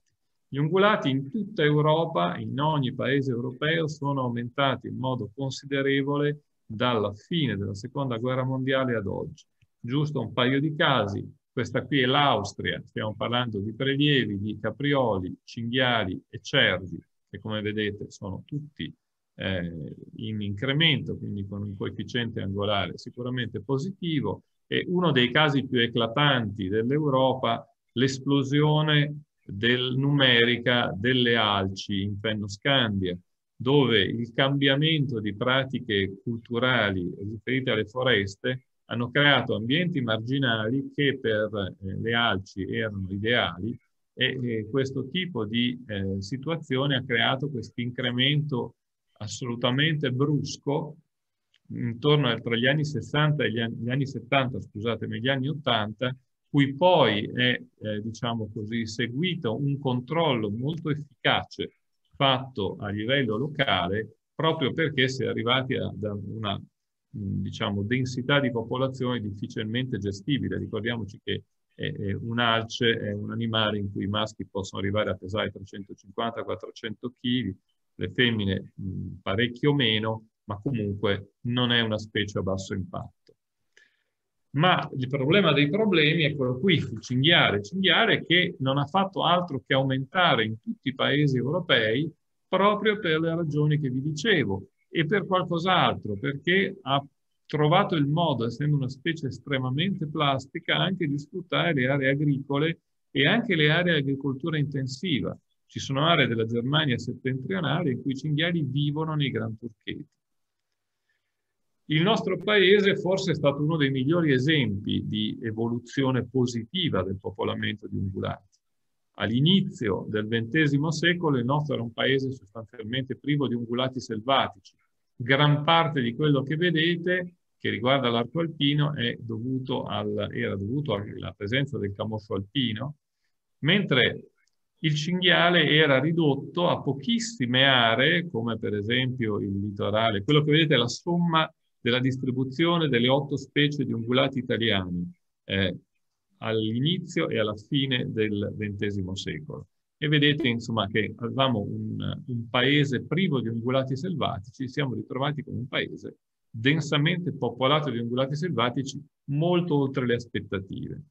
Gli ungulati in tutta Europa, in ogni paese europeo, sono aumentati in modo considerevole dalla fine della seconda guerra mondiale ad oggi. Giusto un paio di casi, questa qui è l'Austria, stiamo parlando di prelievi, di caprioli, cinghiali e cervi, che come vedete sono tutti eh, in incremento, quindi con un coefficiente angolare sicuramente positivo, e uno dei casi più eclatanti dell'Europa, l'esplosione del numerica delle alci in Fennoscandia, dove il cambiamento di pratiche culturali riferite alle foreste hanno creato ambienti marginali che per eh, le alci erano ideali e eh, questo tipo di eh, situazione ha creato questo incremento assolutamente brusco intorno tra gli anni 60 e gli anni, 70, scusatemi, gli anni 80, cui poi è, eh, diciamo così, seguito un controllo molto efficace fatto a livello locale proprio perché si è arrivati ad una mm, diciamo, densità di popolazione difficilmente gestibile. Ricordiamoci che eh, eh, un alce è un animale in cui i maschi possono arrivare a pesare 350-400 kg, le femmine mh, mm, parecchio meno, ma comunque non è una specie a basso impatto ma il problema dei problemi è quello qui, il cinghiale, Il cinghiale che non ha fatto altro che aumentare in tutti i paesi europei proprio per le ragioni che vi dicevo e per qualcos'altro, perché ha trovato il modo, essendo una specie estremamente plastica, anche di sfruttare le aree agricole e anche le aree di agricoltura intensiva. Ci sono aree della Germania settentrionale in cui i cinghiali vivono nei gran turcheti. Il nostro paese forse è stato uno dei migliori esempi di evoluzione positiva del popolamento di ungulati. All'inizio del XX secolo il nostro era un paese sostanzialmente privo di ungulati selvatici. Gran parte di quello che vedete che riguarda l'arco alpino dovuto al, era dovuto alla presenza del camoscio alpino, mentre il cinghiale era ridotto a pochissime aree, come per esempio il litorale. Quello che vedete è la somma della distribuzione delle otto specie di ungulati italiani eh, all'inizio e alla fine del XX secolo. E vedete insomma che avevamo un, un paese privo di ungulati selvatici, siamo ritrovati con un paese densamente popolato di ungulati selvatici molto oltre le aspettative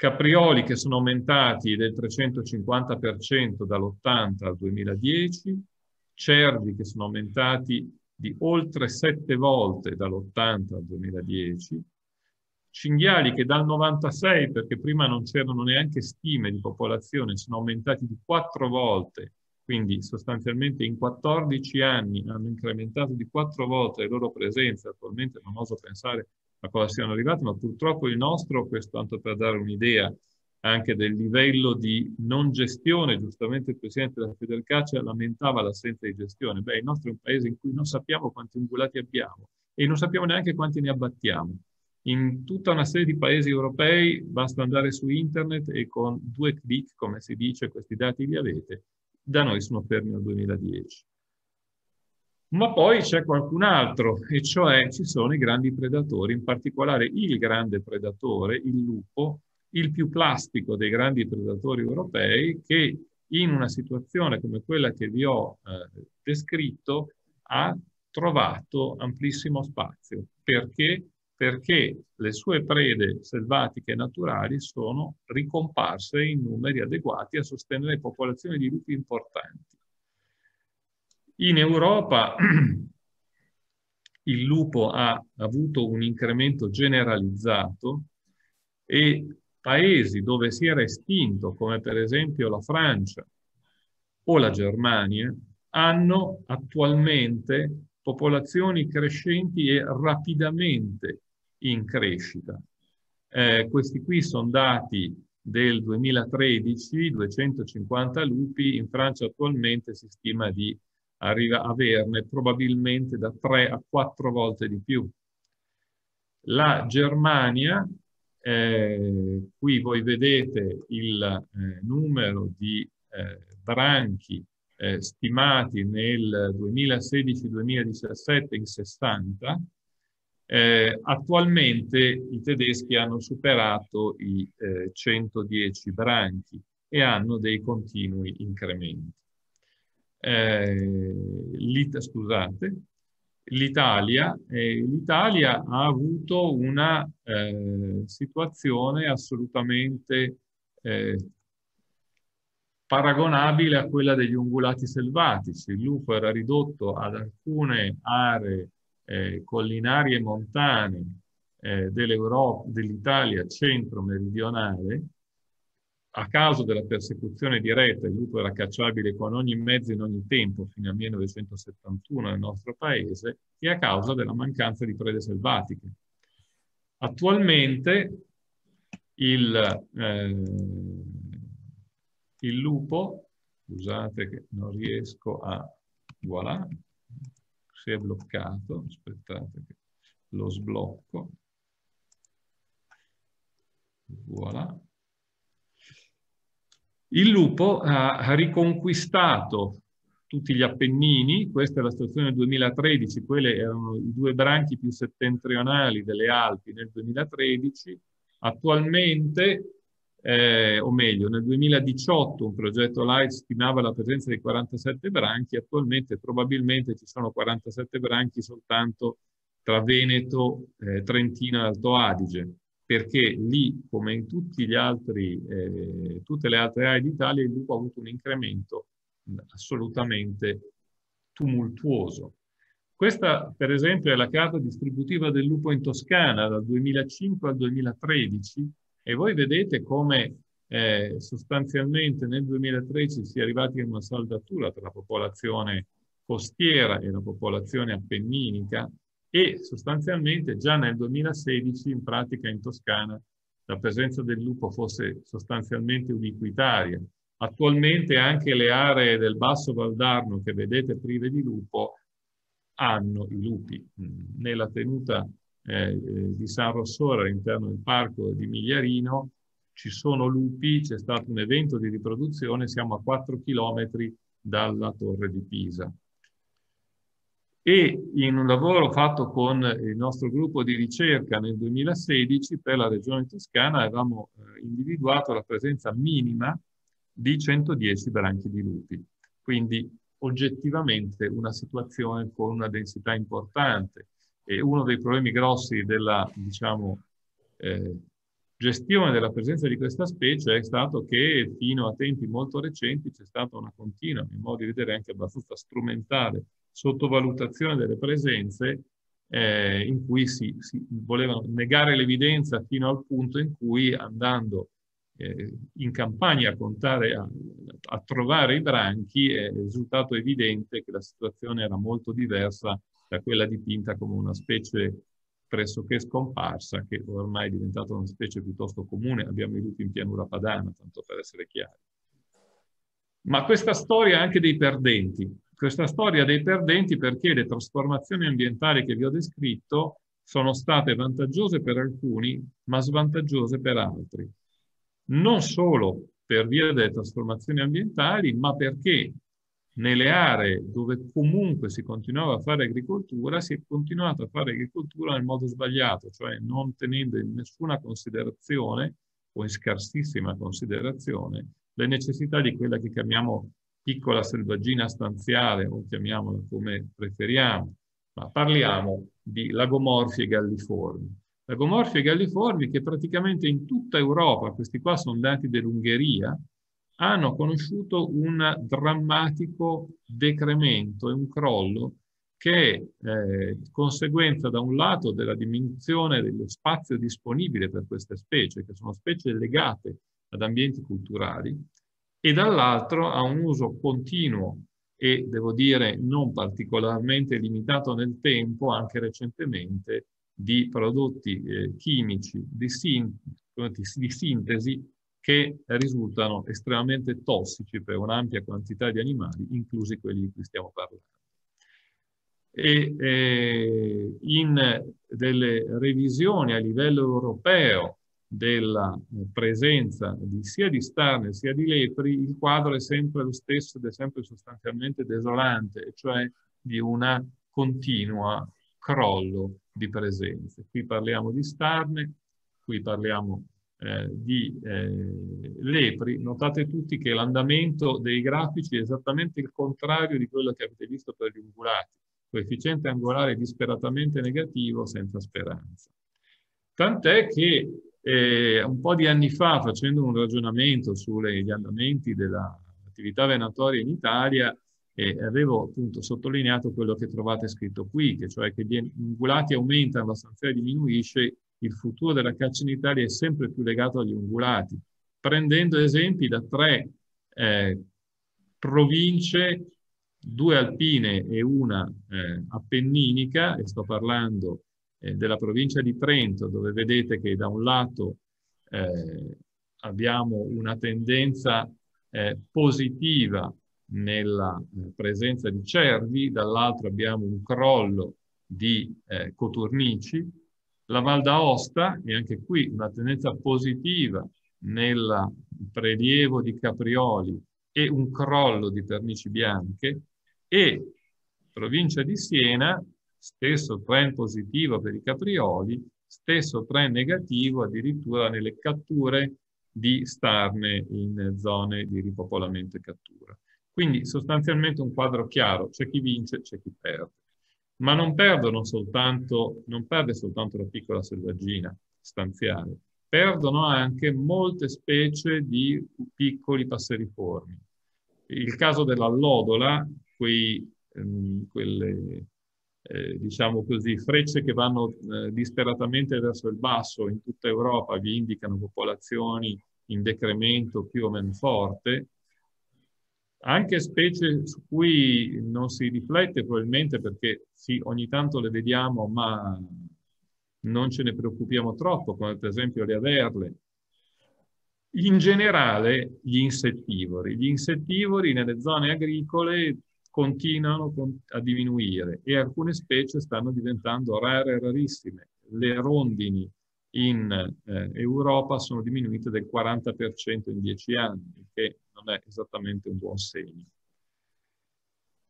caprioli che sono aumentati del 350% dall'80 al 2010, cervi che sono aumentati di oltre sette volte dall'80 al 2010, cinghiali che dal 96, perché prima non c'erano neanche stime di popolazione, sono aumentati di quattro volte, quindi sostanzialmente in 14 anni hanno incrementato di quattro volte le loro presenze, attualmente non oso pensare a cosa siano arrivati, ma purtroppo il nostro, questo tanto per dare un'idea, anche del livello di non gestione, giustamente il Presidente della Federcaccia lamentava l'assenza di gestione. Beh, il nostro è un paese in cui non sappiamo quanti ungulati abbiamo e non sappiamo neanche quanti ne abbattiamo. In tutta una serie di paesi europei basta andare su internet e con due clic, come si dice, questi dati li avete. Da noi sono fermi al 2010. Ma poi c'è qualcun altro, e cioè ci sono i grandi predatori, in particolare il grande predatore, il lupo, il più plastico dei grandi predatori europei che in una situazione come quella che vi ho eh, descritto ha trovato amplissimo spazio. Perché? Perché le sue prede selvatiche naturali sono ricomparse in numeri adeguati a sostenere popolazioni di lupi importanti. In Europa il lupo ha avuto un incremento generalizzato e paesi dove si era estinto, come per esempio la Francia o la Germania, hanno attualmente popolazioni crescenti e rapidamente in crescita. Eh, questi qui sono dati del 2013, 250 lupi, in Francia attualmente si stima di arriva averne probabilmente da 3 a 4 volte di più. La Germania eh, qui voi vedete il eh, numero di eh, branchi eh, stimati nel 2016-2017 in 60. Eh, attualmente i tedeschi hanno superato i 110 eh, branchi e hanno dei continui incrementi. L'It- scusate, l'Italia, eh, l'Italia ha avuto una eh, situazione assolutamente eh, paragonabile a quella degli ungulati selvatici. Il lupo era ridotto ad alcune aree eh, collinari e montane eh, dell'Italia centro-meridionale, a causa della persecuzione diretta, il lupo era cacciabile con ogni mezzo in ogni tempo fino al 1971 nel nostro paese e a causa della mancanza di prede selvatiche. Attualmente il, eh, il lupo, scusate che non riesco a... Voilà, si è bloccato, aspettate che lo sblocco. Voilà. Il lupo ha riconquistato tutti gli Appennini, questa è la situazione del 2013, quelle erano i due branchi più settentrionali delle Alpi nel 2013. Attualmente, eh, o meglio, nel 2018 un progetto LIFE stimava la presenza di 47 branchi, attualmente probabilmente ci sono 47 branchi soltanto tra Veneto, eh, Trentina e Alto Adige perché lì, come in altri, eh, tutte le altre aree d'Italia, il lupo ha avuto un incremento assolutamente tumultuoso. Questa, per esempio, è la carta distributiva del lupo in Toscana dal 2005 al 2013 e voi vedete come eh, sostanzialmente nel 2013 si è arrivati a una saldatura tra la popolazione costiera e la popolazione appenninica e sostanzialmente già nel 2016 in pratica in Toscana la presenza del lupo fosse sostanzialmente ubiquitaria. Attualmente anche le aree del Basso Valdarno che vedete prive di lupo hanno i lupi. Mm, nella tenuta eh, eh, di San Rossore all'interno del parco di Migliarino ci sono lupi, c'è stato un evento di riproduzione, siamo a 4 chilometri dalla torre di Pisa e in un lavoro fatto con il nostro gruppo di ricerca nel 2016 per la regione toscana avevamo eh, individuato la presenza minima di 110 branchi di lupi, quindi oggettivamente una situazione con una densità importante e uno dei problemi grossi della diciamo, eh, gestione della presenza di questa specie è stato che fino a tempi molto recenti c'è stata una continua, in modo di vedere anche abbastanza strumentale, sottovalutazione delle presenze eh, in cui si, si, volevano negare l'evidenza fino al punto in cui andando eh, in campagna a, contare, a, a trovare i branchi è risultato evidente che la situazione era molto diversa da quella dipinta come una specie pressoché scomparsa, che ormai è diventata una specie piuttosto comune, abbiamo i in pianura padana, tanto per essere chiari. Ma questa storia anche dei perdenti, questa storia dei perdenti perché le trasformazioni ambientali che vi ho descritto sono state vantaggiose per alcuni, ma svantaggiose per altri. Non solo per via delle trasformazioni ambientali, ma perché nelle aree dove comunque si continuava a fare agricoltura, si è continuato a fare agricoltura nel modo sbagliato, cioè non tenendo in nessuna considerazione o in scarsissima considerazione le necessità di quella che chiamiamo piccola selvaggina stanziale, o chiamiamola come preferiamo, ma parliamo di lagomorfi e galliformi. Lagomorfi e galliformi che praticamente in tutta Europa, questi qua sono dati dell'Ungheria, hanno conosciuto un drammatico decremento e un crollo che è eh, conseguenza da un lato della diminuzione dello spazio disponibile per queste specie, che sono specie legate ad ambienti culturali, e dall'altro ha un uso continuo e devo dire non particolarmente limitato nel tempo, anche recentemente, di prodotti eh, chimici di, sin di sintesi che risultano estremamente tossici per un'ampia quantità di animali, inclusi quelli di cui stiamo parlando. E eh, in delle revisioni a livello europeo della eh, presenza di sia di Starne sia di Lepri, il quadro è sempre lo stesso ed è sempre sostanzialmente desolante, cioè di un continuo crollo di presenze. Qui parliamo di Starne, qui parliamo eh, di eh, Lepri. Notate tutti che l'andamento dei grafici è esattamente il contrario di quello che avete visto per gli ungulati. Coefficiente angolare disperatamente negativo senza speranza. Tant'è che e un po' di anni fa, facendo un ragionamento sugli andamenti dell'attività venatoria in Italia, e avevo appunto sottolineato quello che trovate scritto qui, che cioè che gli ungulati aumentano, la stanziale diminuisce, il futuro della caccia in Italia è sempre più legato agli ungulati, prendendo esempi da tre eh, province, due alpine e una eh, appenninica, e sto parlando eh, della provincia di Trento, dove vedete che da un lato eh, abbiamo una tendenza eh, positiva nella eh, presenza di cervi, dall'altro abbiamo un crollo di eh, coturnici, la Val d'Aosta e anche qui una tendenza positiva nel prelievo di caprioli e un crollo di pernici bianche e provincia di Siena stesso trend positivo per i caprioli, stesso trend negativo addirittura nelle catture di starne in zone di ripopolamento e cattura. Quindi sostanzialmente un quadro chiaro, c'è chi vince, c'è chi perde. Ma non, soltanto, non perde soltanto la piccola selvaggina stanziale, perdono anche molte specie di piccoli passeriformi. Il caso dell'allodola, quei, ehm, quelle eh, diciamo così, frecce che vanno eh, disperatamente verso il basso in tutta Europa, vi indicano popolazioni in decremento più o meno forte, anche specie su cui non si riflette probabilmente perché sì, ogni tanto le vediamo, ma non ce ne preoccupiamo troppo, come per esempio le averle. In generale gli insettivori. Gli insettivori nelle zone agricole continuano a diminuire e alcune specie stanno diventando rare e rarissime. Le rondini in eh, Europa sono diminuite del 40% in 10 anni, che non è esattamente un buon segno.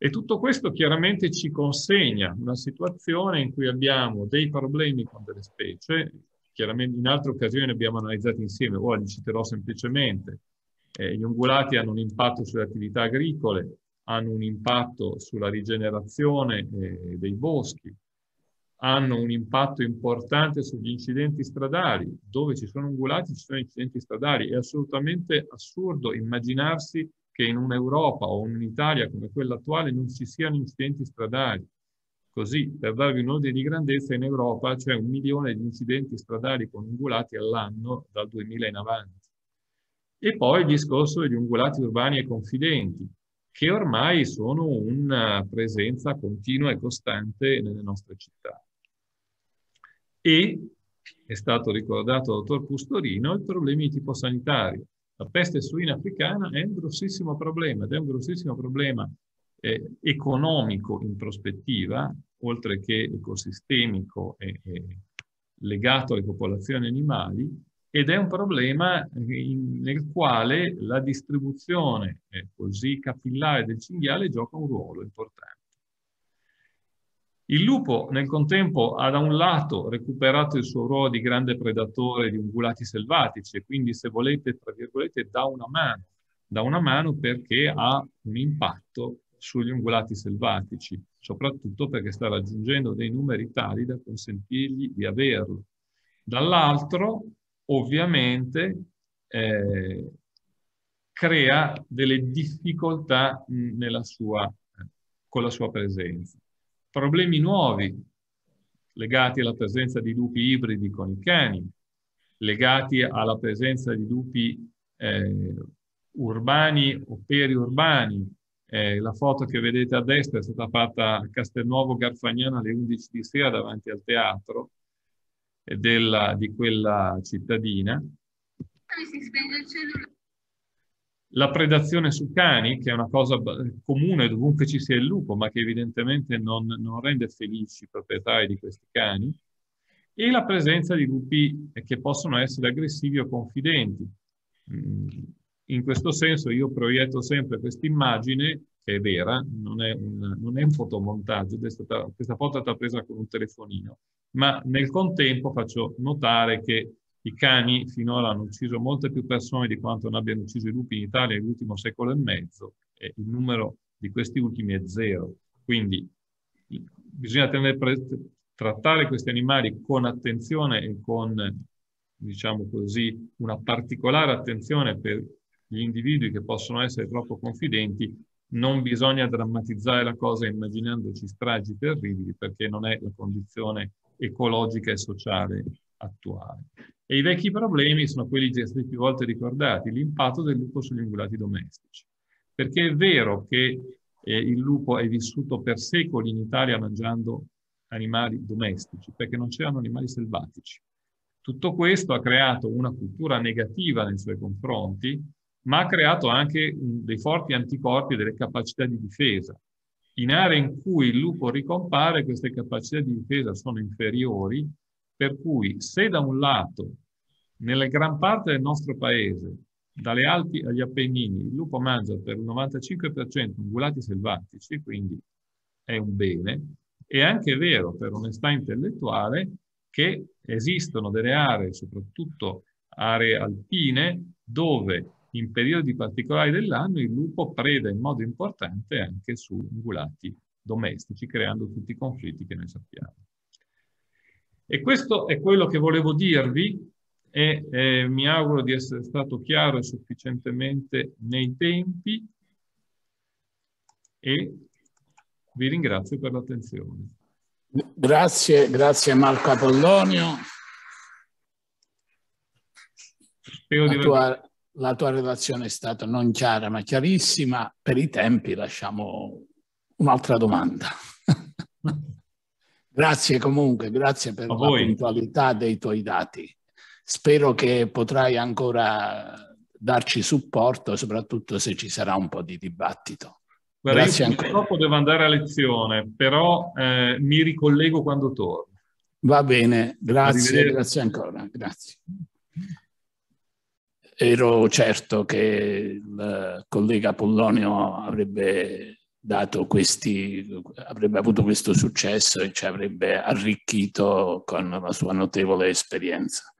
E tutto questo chiaramente ci consegna una situazione in cui abbiamo dei problemi con delle specie, chiaramente in altre occasioni abbiamo analizzato insieme, ora oh, li citerò semplicemente. Eh, gli ungulati hanno un impatto sulle attività agricole, hanno un impatto sulla rigenerazione eh, dei boschi, hanno un impatto importante sugli incidenti stradali. Dove ci sono ungulati ci sono incidenti stradali. È assolutamente assurdo immaginarsi che in un'Europa o in un'Italia come quella attuale non ci siano incidenti stradali. Così, per darvi un'ordine di grandezza, in Europa c'è un milione di incidenti stradali con ungulati all'anno dal 2000 in avanti. E poi il discorso degli ungulati urbani e confidenti che ormai sono una presenza continua e costante nelle nostre città. E, è stato ricordato dal dottor Custorino, i problemi di tipo sanitario. La peste suina africana è un grossissimo problema ed è un grossissimo problema eh, economico in prospettiva, oltre che ecosistemico e, e legato alle popolazioni animali, ed è un problema in, nel quale la distribuzione eh, così capillare del cinghiale gioca un ruolo importante. Il lupo nel contempo ha da un lato recuperato il suo ruolo di grande predatore di ungulati selvatici e quindi se volete, tra virgolette, dà una mano, dà una mano perché ha un impatto sugli ungulati selvatici, soprattutto perché sta raggiungendo dei numeri tali da consentirgli di averlo. Dall'altro ovviamente eh, crea delle difficoltà sua, con la sua presenza. Problemi nuovi legati alla presenza di lupi ibridi con i cani, legati alla presenza di lupi eh, urbani o periurbani. Eh, la foto che vedete a destra è stata fatta a Castelnuovo Garfagnano alle 11 di sera davanti al teatro della, di quella cittadina. La predazione su cani, che è una cosa comune dovunque ci sia il lupo, ma che evidentemente non, non rende felici i proprietari di questi cani, e la presenza di lupi che possono essere aggressivi o confidenti. Mm, in questo senso io proietto sempre questa immagine che è vera, non è un, non è un fotomontaggio, stata, questa foto è stata presa con un telefonino, ma nel contempo faccio notare che i cani finora hanno ucciso molte più persone di quanto non abbiano ucciso i lupi in Italia nell'ultimo secolo e mezzo, e il numero di questi ultimi è zero. Quindi bisogna tenere presente, trattare questi animali con attenzione e con, diciamo così, una particolare attenzione per gli individui che possono essere troppo confidenti non bisogna drammatizzare la cosa immaginandoci stragi terribili perché non è la condizione ecologica e sociale attuale. E i vecchi problemi sono quelli già stati più volte ricordati, l'impatto del lupo sugli ungulati domestici. Perché è vero che eh, il lupo è vissuto per secoli in Italia mangiando animali domestici, perché non c'erano animali selvatici. Tutto questo ha creato una cultura negativa nei suoi confronti, ma ha creato anche mm, dei forti anticorpi e delle capacità di difesa. In aree in cui il lupo ricompare, queste capacità di difesa sono inferiori, per cui se da un lato, nella gran parte del nostro paese, dalle Alpi agli Appennini, il lupo mangia per il 95% ungulati selvatici, quindi è un bene, è anche vero, per onestà intellettuale, che esistono delle aree, soprattutto aree alpine, dove in periodi particolari dell'anno il lupo preda in modo importante anche su ungulati domestici, creando tutti i conflitti che noi sappiamo. E questo è quello che volevo dirvi e eh, mi auguro di essere stato chiaro e sufficientemente nei tempi e vi ringrazio per l'attenzione. Grazie, grazie Marco Apollonio. Spero di aver la tua relazione è stata non chiara ma chiarissima. Per i tempi lasciamo un'altra domanda. grazie comunque, grazie per A la puntualità dei tuoi dati. Spero che potrai ancora darci supporto, soprattutto se ci sarà un po' di dibattito. Guarda, grazie ancora. purtroppo devo andare a lezione, però eh, mi ricollego quando torno. Va bene, grazie, grazie ancora. Grazie ero certo che il collega Pollonio avrebbe, questi, avrebbe avuto questo successo e ci avrebbe arricchito con la sua notevole esperienza.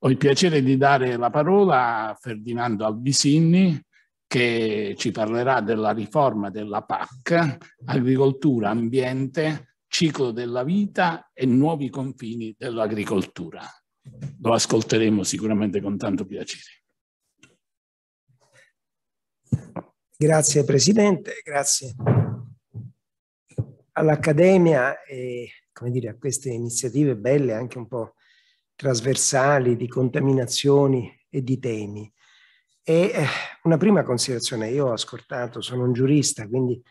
Ho il piacere di dare la parola a Ferdinando Albisinni che ci parlerà della riforma della PAC, agricoltura, ambiente, ciclo della vita e nuovi confini dell'agricoltura. Lo ascolteremo sicuramente con tanto piacere. Grazie Presidente, grazie all'Accademia e dire, a queste iniziative belle, anche un po' trasversali, di contaminazioni e di temi. E eh, una prima considerazione, io ho ascoltato, sono un giurista, quindi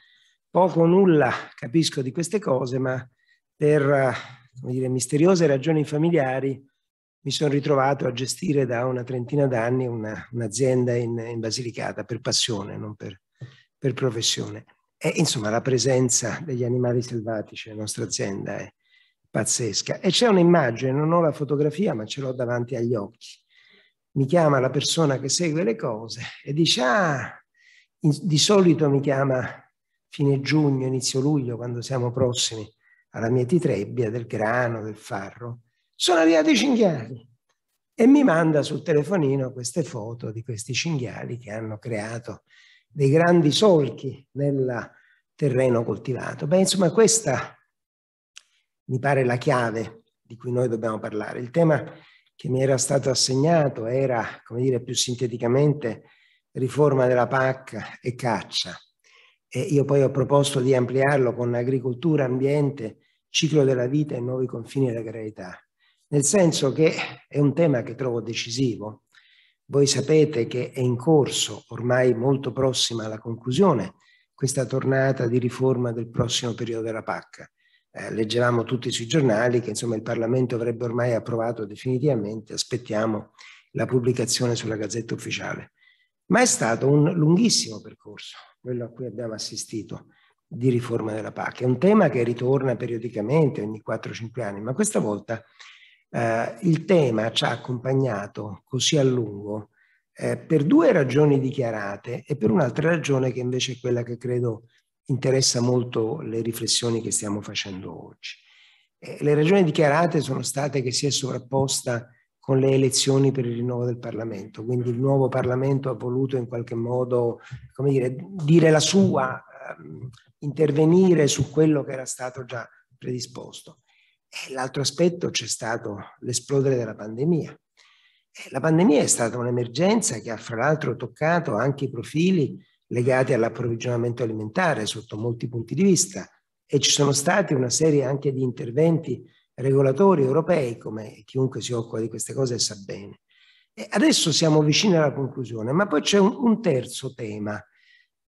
poco o nulla capisco di queste cose, ma per eh, dire, misteriose ragioni familiari mi sono ritrovato a gestire da una trentina d'anni un'azienda in, in, Basilicata per passione, non per, per, professione. E insomma la presenza degli animali selvatici nella nostra azienda è pazzesca. E c'è un'immagine, non ho la fotografia ma ce l'ho davanti agli occhi. Mi chiama la persona che segue le cose e dice, ah, in, di solito mi chiama fine giugno, inizio luglio, quando siamo prossimi alla mia titrebbia del grano, del farro sono arrivati i cinghiali e mi manda sul telefonino queste foto di questi cinghiali che hanno creato dei grandi solchi nel terreno coltivato. Beh, insomma, questa mi pare la chiave di cui noi dobbiamo parlare. Il tema che mi era stato assegnato era, come dire, più sinteticamente riforma della PAC e caccia. E io poi ho proposto di ampliarlo con agricoltura, ambiente, ciclo della vita e nuovi confini della gravità nel senso che è un tema che trovo decisivo. Voi sapete che è in corso, ormai molto prossima alla conclusione, questa tornata di riforma del prossimo periodo della PAC. Eh, leggevamo tutti sui giornali che insomma, il Parlamento avrebbe ormai approvato definitivamente, aspettiamo la pubblicazione sulla Gazzetta Ufficiale. Ma è stato un lunghissimo percorso, quello a cui abbiamo assistito, di riforma della PAC. È un tema che ritorna periodicamente, ogni 4-5 anni, ma questa volta eh, il tema ci ha accompagnato così a lungo eh, per due ragioni dichiarate e per un'altra ragione che invece è quella che credo interessa molto le riflessioni che stiamo facendo oggi. Eh, le ragioni dichiarate sono state che si è sovrapposta con le elezioni per il rinnovo del Parlamento, quindi il nuovo Parlamento ha voluto in qualche modo come dire, dire la sua, ehm, intervenire su quello che era stato già predisposto. L'altro aspetto c'è stato l'esplodere della pandemia. La pandemia è stata un'emergenza che ha fra l'altro toccato anche i profili legati all'approvvigionamento alimentare sotto molti punti di vista e ci sono stati una serie anche di interventi regolatori europei, come chiunque si occupa di queste cose sa bene. E adesso siamo vicini alla conclusione, ma poi c'è un, un terzo tema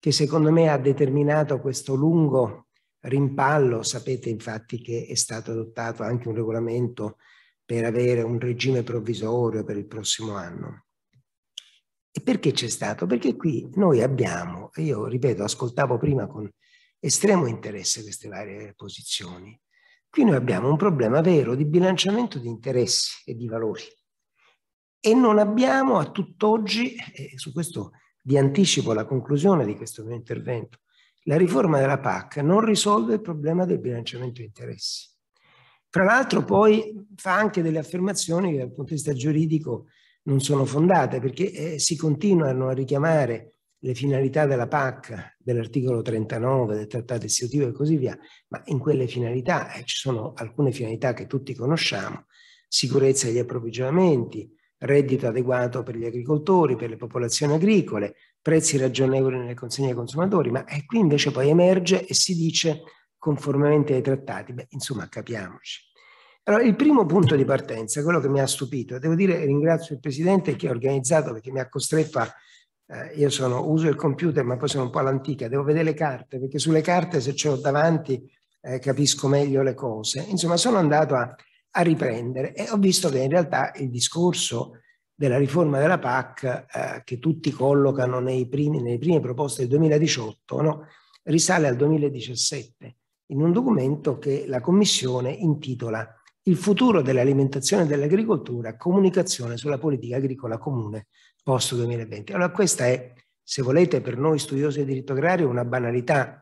che secondo me ha determinato questo lungo rimpallo. Sapete infatti che è stato adottato anche un regolamento per avere un regime provvisorio per il prossimo anno. E perché c'è stato? Perché qui noi abbiamo, io ripeto, ascoltavo prima con estremo interesse queste varie posizioni, qui noi abbiamo un problema vero di bilanciamento di interessi e di valori e non abbiamo a tutt'oggi, e su questo vi anticipo la conclusione di questo mio intervento, la riforma della PAC non risolve il problema del bilanciamento di interessi. Fra l'altro poi fa anche delle affermazioni che dal punto di vista giuridico non sono fondate perché eh, si continuano a richiamare le finalità della PAC, dell'articolo 39 del trattato istitutivo e così via, ma in quelle finalità eh, ci sono alcune finalità che tutti conosciamo, sicurezza degli approvvigionamenti, reddito adeguato per gli agricoltori, per le popolazioni agricole, prezzi ragionevoli nelle consegne ai consumatori, ma e qui invece poi emerge e si dice conformemente ai trattati. Beh, insomma, capiamoci. Allora, il primo punto di partenza, quello che mi ha stupito, devo dire ringrazio il Presidente che ha organizzato perché mi ha costretto a eh, io sono, uso il computer, ma poi sono un po' all'antica, devo vedere le carte, perché sulle carte se ce l'ho davanti eh, capisco meglio le cose. Insomma, sono andato a a riprendere e ho visto che in realtà il discorso della riforma della PAC eh, che tutti collocano nei primi, nelle prime proposte del 2018 no? risale al 2017 in un documento che la Commissione intitola Il futuro dell'alimentazione e dell'agricoltura, comunicazione sulla politica agricola comune post 2020. Allora questa è, se volete, per noi studiosi di diritto agrario una banalità.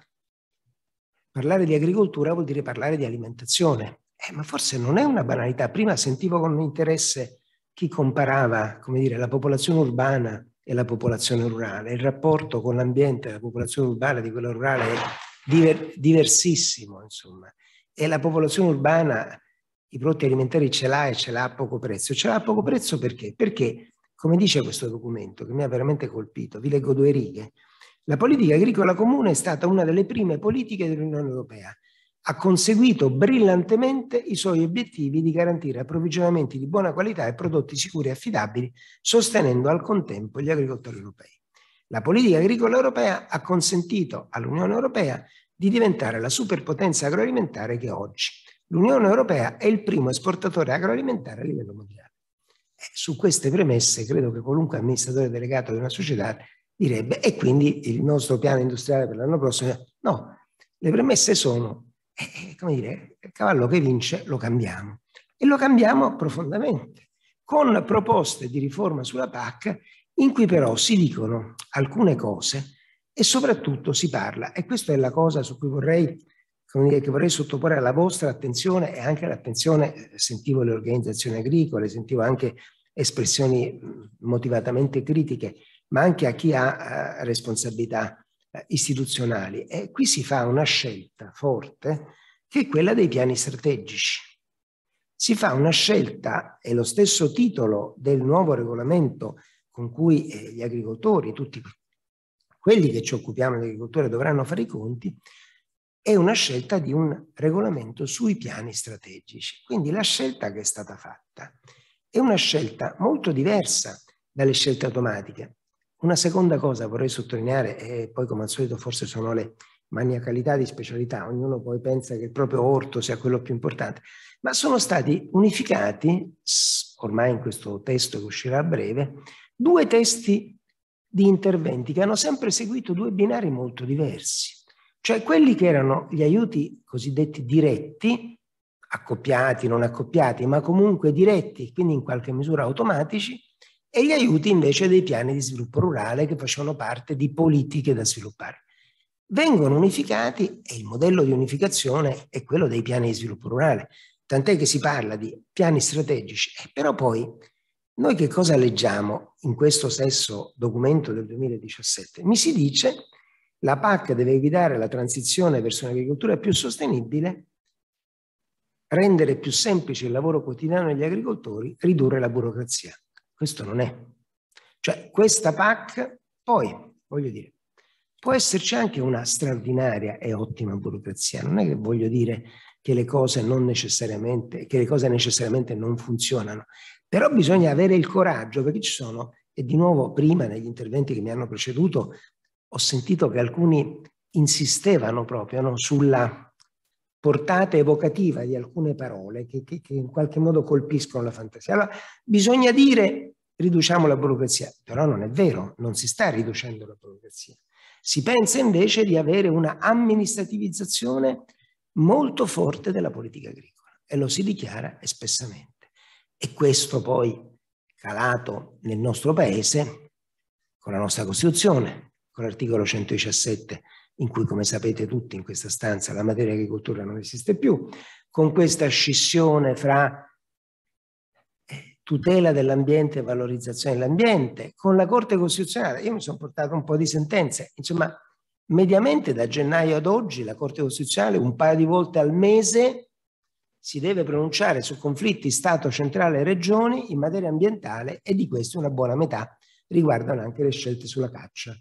Parlare di agricoltura vuol dire parlare di alimentazione, eh, ma forse non è una banalità. Prima sentivo con interesse chi comparava dire, la popolazione urbana e la popolazione rurale. Il rapporto con l'ambiente della popolazione urbana e di quella rurale è diver diversissimo, insomma. E la popolazione urbana i prodotti alimentari ce l'ha e ce l'ha a poco prezzo. Ce l'ha a poco prezzo perché? Perché, come dice questo documento, che mi ha veramente colpito, vi leggo due righe, la politica agricola comune è stata una delle prime politiche dell'Unione Europea ha conseguito brillantemente i suoi obiettivi di garantire approvvigionamenti di buona qualità e prodotti sicuri e affidabili, sostenendo al contempo gli agricoltori europei. La politica agricola europea ha consentito all'Unione Europea di diventare la superpotenza agroalimentare che è oggi. L'Unione Europea è il primo esportatore agroalimentare a livello mondiale. E su queste premesse credo che qualunque amministratore delegato di una società direbbe e quindi il nostro piano industriale per l'anno prossimo no, le premesse sono eh, eh, come dire, il cavallo che vince lo cambiamo. E lo cambiamo profondamente, con proposte di riforma sulla PAC in cui però si dicono alcune cose e soprattutto si parla, e questa è la cosa su cui vorrei, dire, che vorrei sottoporre alla vostra attenzione e anche l'attenzione, eh, sentivo le organizzazioni agricole, sentivo anche espressioni mm, motivatamente critiche, ma anche a chi ha eh, responsabilità eh, istituzionali. E qui si fa una scelta forte che è quella dei piani strategici. Si fa una scelta, e lo stesso titolo del nuovo regolamento con cui eh, gli agricoltori, tutti quelli che ci occupiamo di agricoltura dovranno fare i conti, è una scelta di un regolamento sui piani strategici. Quindi la scelta che è stata fatta è una scelta molto diversa dalle scelte automatiche. Una seconda cosa vorrei sottolineare, e poi come al solito forse sono le maniacalità di specialità, ognuno poi pensa che il proprio orto sia quello più importante, ma sono stati unificati, ormai in questo testo che uscirà a breve, due testi di interventi che hanno sempre seguito due binari molto diversi, cioè quelli che erano gli aiuti cosiddetti diretti, accoppiati, non accoppiati, ma comunque diretti, quindi in qualche misura automatici, e gli aiuti invece dei piani di sviluppo rurale che facevano parte di politiche da sviluppare. Vengono unificati e il modello di unificazione è quello dei piani di sviluppo rurale, tant'è che si parla di piani strategici, eh, però poi noi che cosa leggiamo in questo stesso documento del 2017? Mi si dice la PAC deve guidare la transizione verso un'agricoltura più sostenibile, rendere più semplice il lavoro quotidiano degli agricoltori, ridurre la burocrazia. Questo non è. Cioè questa PAC poi, voglio dire, può esserci anche una straordinaria e ottima burocrazia. Non è che voglio dire che le cose, non necessariamente, che le cose necessariamente non funzionano, però bisogna avere il coraggio perché ci sono, e di nuovo prima negli interventi che mi hanno preceduto ho sentito che alcuni insistevano proprio no, sulla portata evocativa di alcune parole che, che, che, in qualche modo colpiscono la fantasia. Allora, bisogna dire riduciamo la burocrazia, però non è vero, non si sta riducendo la burocrazia. Si pensa invece di avere una amministrativizzazione molto forte della politica agricola e lo si dichiara espressamente. E questo poi calato nel nostro paese con la nostra Costituzione, con l'articolo 117 in cui, come sapete tutti in questa stanza, la materia agricoltura non esiste più, con questa scissione fra eh, tutela dell'ambiente e valorizzazione dell'ambiente, con la Corte Costituzionale. Io mi sono portato un po' di sentenze, insomma, mediamente da gennaio ad oggi la Corte Costituzionale un paio di volte al mese si deve pronunciare su conflitti Stato, centrale e regioni in materia ambientale e di questo una buona metà riguardano anche le scelte sulla caccia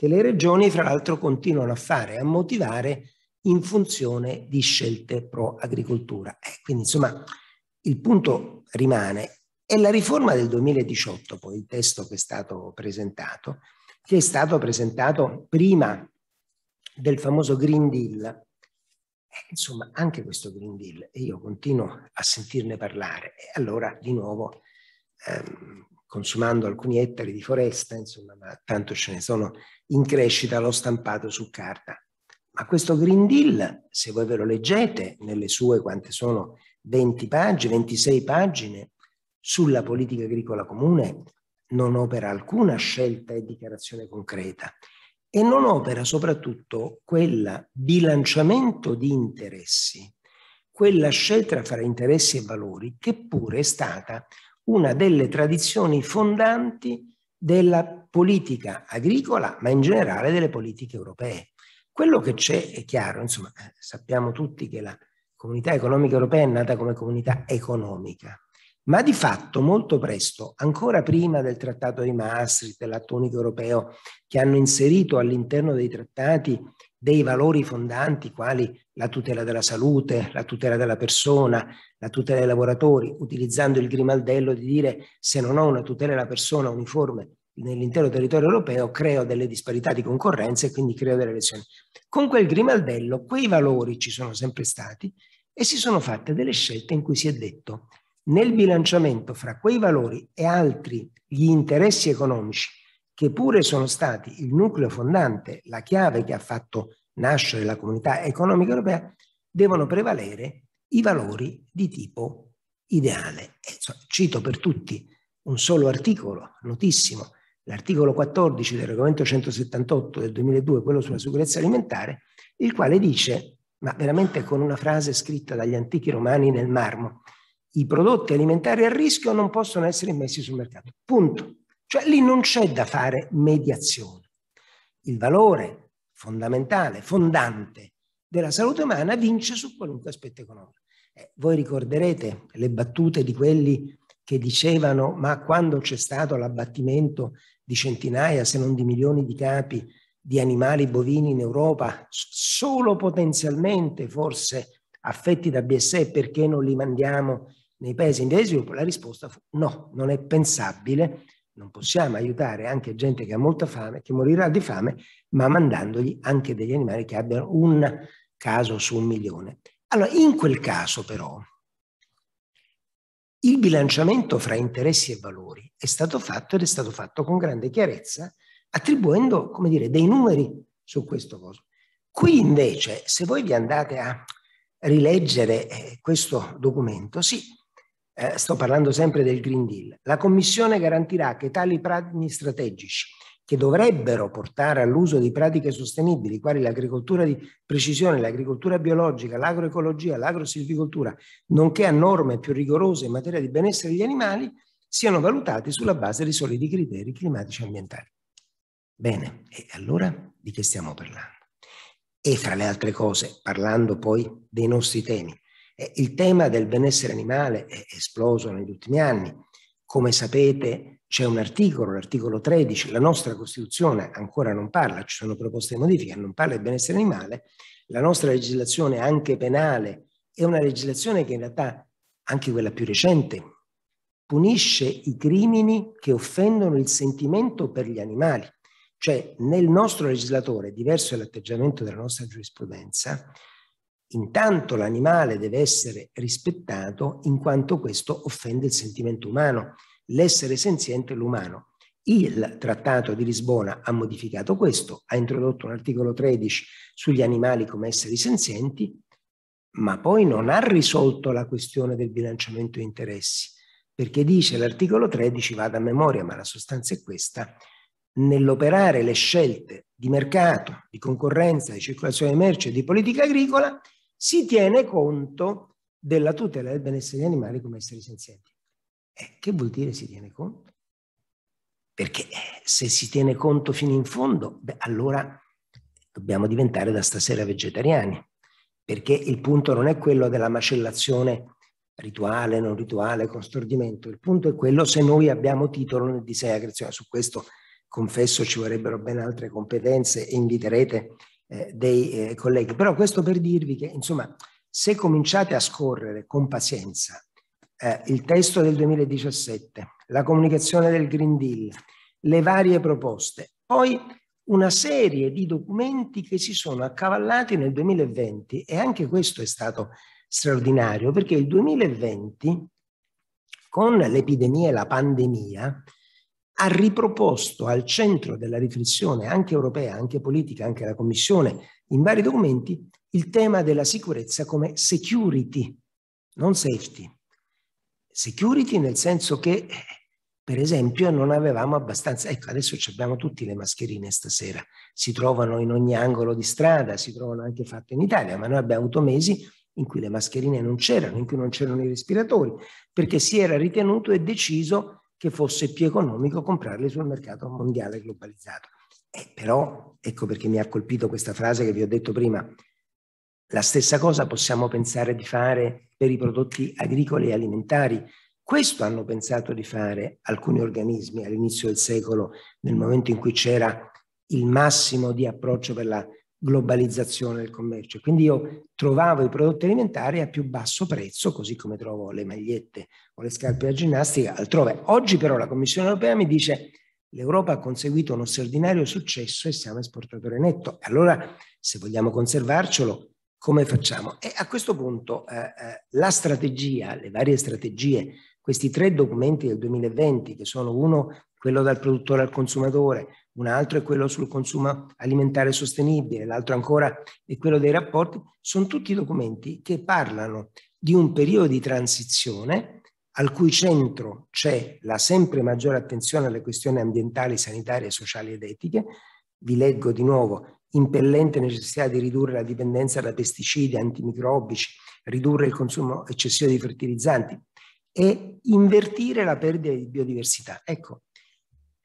che le regioni fra l'altro continuano a fare, a motivare in funzione di scelte pro agricoltura. Eh, quindi insomma il punto rimane è la riforma del 2018, poi il testo che è stato presentato, che è stato presentato prima del famoso Green Deal. Eh, insomma, anche questo Green Deal, e io continuo a sentirne parlare, e allora di nuovo ehm, consumando alcuni ettari di foresta, insomma, ma tanto ce ne sono in crescita, l'ho stampato su carta. Ma questo Green Deal, se voi ve lo leggete nelle sue quante sono 20 pagine, 26 pagine, sulla politica agricola comune non opera alcuna scelta e dichiarazione concreta e non opera soprattutto quel bilanciamento di interessi, quella scelta fra interessi e valori che pure è stata una delle tradizioni fondanti della politica agricola, ma in generale delle politiche europee. Quello che c'è è chiaro, insomma, eh, sappiamo tutti che la comunità economica europea è nata come comunità economica, ma di fatto molto presto, ancora prima del trattato di Maastricht, dell'atto unico europeo, che hanno inserito all'interno dei trattati dei valori fondanti quali la tutela della salute, la tutela della persona, la tutela dei lavoratori, utilizzando il grimaldello di dire se non ho una tutela della persona uniforme nell'intero territorio europeo creo delle disparità di concorrenza e quindi creo delle lesioni. Con quel grimaldello quei valori ci sono sempre stati e si sono fatte delle scelte in cui si è detto nel bilanciamento fra quei valori e altri gli interessi economici che pure sono stati il nucleo fondante, la chiave che ha fatto nascere la comunità economica europea, devono prevalere i valori di tipo ideale. cito per tutti un solo articolo, notissimo, l'articolo 14 del regolamento 178 del 2002, quello sulla sicurezza alimentare, il quale dice, ma veramente con una frase scritta dagli antichi romani nel marmo, i prodotti alimentari a rischio non possono essere immessi sul mercato. Punto. Cioè lì non c'è da fare mediazione. Il valore fondamentale, fondante della salute umana vince su qualunque aspetto economico. Eh, voi ricorderete le battute di quelli che dicevano ma quando c'è stato l'abbattimento di centinaia se non di milioni di capi di animali bovini in Europa, solo potenzialmente forse affetti da BSE perché non li mandiamo nei paesi in via di sviluppo? La risposta fu no, non è pensabile non possiamo aiutare anche gente che ha molta fame, che morirà di fame, ma mandandogli anche degli animali che abbiano un caso su un milione. Allora, in quel caso però, il bilanciamento fra interessi e valori è stato fatto ed è stato fatto con grande chiarezza, attribuendo, come dire, dei numeri su questo coso. Qui invece, se voi vi andate a rileggere eh, questo documento, sì, eh, sto parlando sempre del Green Deal, la Commissione garantirà che tali piani strategici che dovrebbero portare all'uso di pratiche sostenibili, quali l'agricoltura di precisione, l'agricoltura biologica, l'agroecologia, l'agrosilvicoltura, nonché a norme più rigorose in materia di benessere degli animali, siano valutati sulla base di solidi criteri climatici e ambientali. Bene, e allora di che stiamo parlando? E fra le altre cose, parlando poi dei nostri temi, eh, il tema del benessere animale è esploso negli ultimi anni. Come sapete c'è un articolo, l'articolo 13, la nostra Costituzione ancora non parla, ci sono proposte di modifica, non parla del benessere animale, la nostra legislazione anche penale è una legislazione che in realtà, anche quella più recente, punisce i crimini che offendono il sentimento per gli animali. Cioè nel nostro legislatore, diverso dall'atteggiamento della nostra giurisprudenza, intanto l'animale deve essere rispettato in quanto questo offende il sentimento umano, l'essere senziente è l'umano. Il Trattato di Lisbona ha modificato questo, ha introdotto un articolo 13 sugli animali come esseri senzienti, ma poi non ha risolto la questione del bilanciamento di interessi, perché dice l'articolo 13, vada a memoria, ma la sostanza è questa, nell'operare le scelte di mercato, di concorrenza, di circolazione di merci e di politica agricola, si tiene conto della tutela del benessere degli animali come esseri senzienti. Eh, che vuol dire si tiene conto? Perché eh, se si tiene conto fino in fondo, beh, allora dobbiamo diventare da stasera vegetariani, perché il punto non è quello della macellazione rituale, non rituale, con stordimento, il punto è quello se noi abbiamo titolo nel disegno di creazione. Su questo confesso ci vorrebbero ben altre competenze e inviterete eh, dei eh, colleghi. Però questo per dirvi che, insomma, se cominciate a scorrere con pazienza eh, il testo del 2017, la comunicazione del Green Deal, le varie proposte, poi una serie di documenti che si sono accavallati nel 2020 e anche questo è stato straordinario perché il 2020 con l'epidemia e la pandemia ha riproposto al centro della riflessione anche europea, anche politica, anche la Commissione, in vari documenti, il tema della sicurezza come security, non safety. Security nel senso che, per esempio, non avevamo abbastanza... Ecco, adesso abbiamo tutti le mascherine stasera, si trovano in ogni angolo di strada, si trovano anche fatte in Italia, ma noi abbiamo avuto mesi in cui le mascherine non c'erano, in cui non c'erano i respiratori, perché si era ritenuto e deciso che fosse più economico comprarli sul mercato mondiale globalizzato. Eh, però, ecco perché mi ha colpito questa frase che vi ho detto prima, la stessa cosa possiamo pensare di fare per i prodotti agricoli e alimentari. Questo hanno pensato di fare alcuni organismi all'inizio del secolo, nel momento in cui c'era il massimo di approccio per la globalizzazione del commercio. Quindi io trovavo i prodotti alimentari a più basso prezzo, così come trovo le magliette o le scarpe da ginnastica altrove. Oggi però la Commissione europea mi dice l'Europa ha conseguito uno straordinario successo e siamo esportatore netto. Allora, se vogliamo conservarcelo, come facciamo? E a questo punto eh, eh la strategia, le varie strategie, questi tre documenti del 2020, che sono uno, quello dal produttore al consumatore, un altro è quello sul consumo alimentare sostenibile, l'altro ancora è quello dei rapporti, sono tutti documenti che parlano di un periodo di transizione al cui centro c'è la sempre maggiore attenzione alle questioni ambientali, sanitarie, sociali ed etiche. Vi leggo di nuovo impellente necessità di ridurre la dipendenza da pesticidi antimicrobici, ridurre il consumo eccessivo di fertilizzanti e invertire la perdita di biodiversità. Ecco,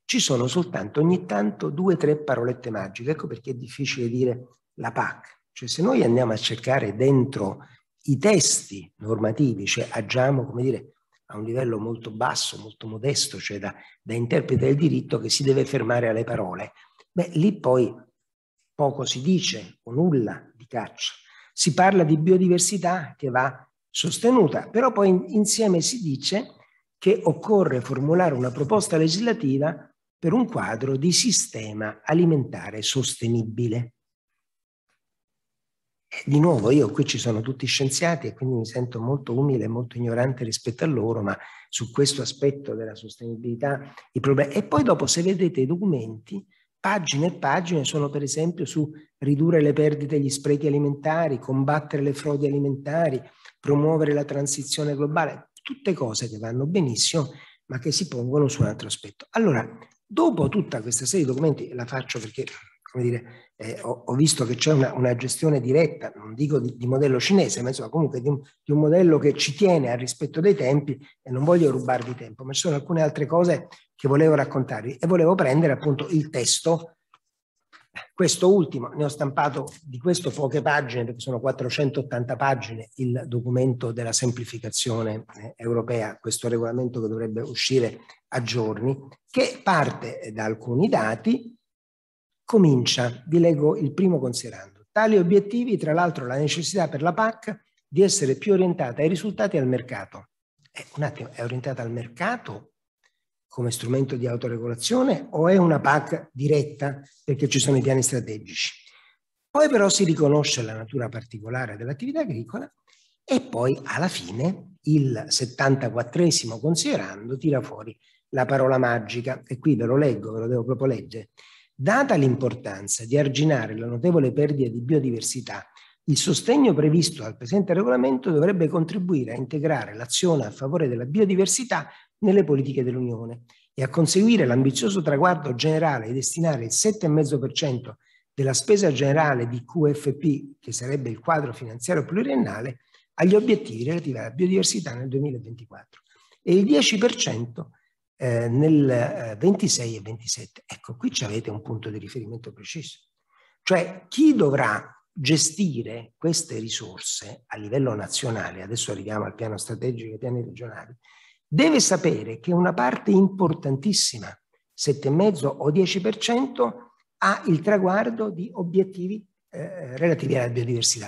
ci sono soltanto ogni tanto due o tre parolette magiche. Ecco perché è difficile dire la PAC. Cioè se noi andiamo a cercare dentro i testi normativi, cioè agiamo, come dire, a un livello molto basso, molto modesto, cioè da, da interprete del diritto che si deve fermare alle parole, beh, lì poi poco si dice o nulla di caccia. Si parla di biodiversità che va sostenuta, però poi insieme si dice che occorre formulare una proposta legislativa per un quadro di sistema alimentare sostenibile. E di nuovo, io qui ci sono tutti scienziati e quindi mi sento molto umile, e molto ignorante rispetto a loro, ma su questo aspetto della sostenibilità i problemi. E poi dopo, se vedete i documenti, pagine e pagine sono per esempio su ridurre le perdite e gli sprechi alimentari, combattere le frodi alimentari, promuovere la transizione globale, tutte cose che vanno benissimo, ma che si pongono su un altro aspetto. Allora, Dopo tutta questa serie di documenti, la faccio perché come dire, eh, ho, ho, visto che c'è una, una, gestione diretta, non dico di, di, modello cinese, ma insomma comunque di un, di un modello che ci tiene al rispetto dei tempi e non voglio rubarvi tempo, ma ci sono alcune altre cose che volevo raccontarvi e volevo prendere appunto il testo questo ultimo, ne ho stampato di questo poche pagine, perché sono 480 pagine il documento della semplificazione eh, europea, questo regolamento che dovrebbe uscire a giorni, che parte eh, da alcuni dati, comincia, vi leggo il primo considerando. Tali obiettivi, tra l'altro la necessità per la PAC di essere più orientata ai risultati al mercato. Eh, un attimo, è orientata al mercato come strumento di autoregolazione o è una PAC diretta perché ci sono i piani strategici. Poi però si riconosce la natura particolare dell'attività agricola e poi alla fine il 74 considerando tira fuori la parola magica e qui ve lo leggo, ve lo devo proprio leggere. Data l'importanza di arginare la notevole perdita di biodiversità, il sostegno previsto al presente regolamento dovrebbe contribuire a integrare l'azione a favore della biodiversità nelle politiche dell'Unione e a conseguire l'ambizioso traguardo generale di destinare il 7,5% della spesa generale di QFP, che sarebbe il quadro finanziario pluriennale, agli obiettivi relativi alla biodiversità nel 2024 e il 10% eh, nel 26 eh, e 27. Ecco, qui avete un punto di riferimento preciso. Cioè chi dovrà gestire queste risorse a livello nazionale, adesso arriviamo al piano strategico e ai piani regionali, deve sapere che una parte importantissima, 7,5 o 10%, ha il traguardo di obiettivi eh, relativi alla biodiversità.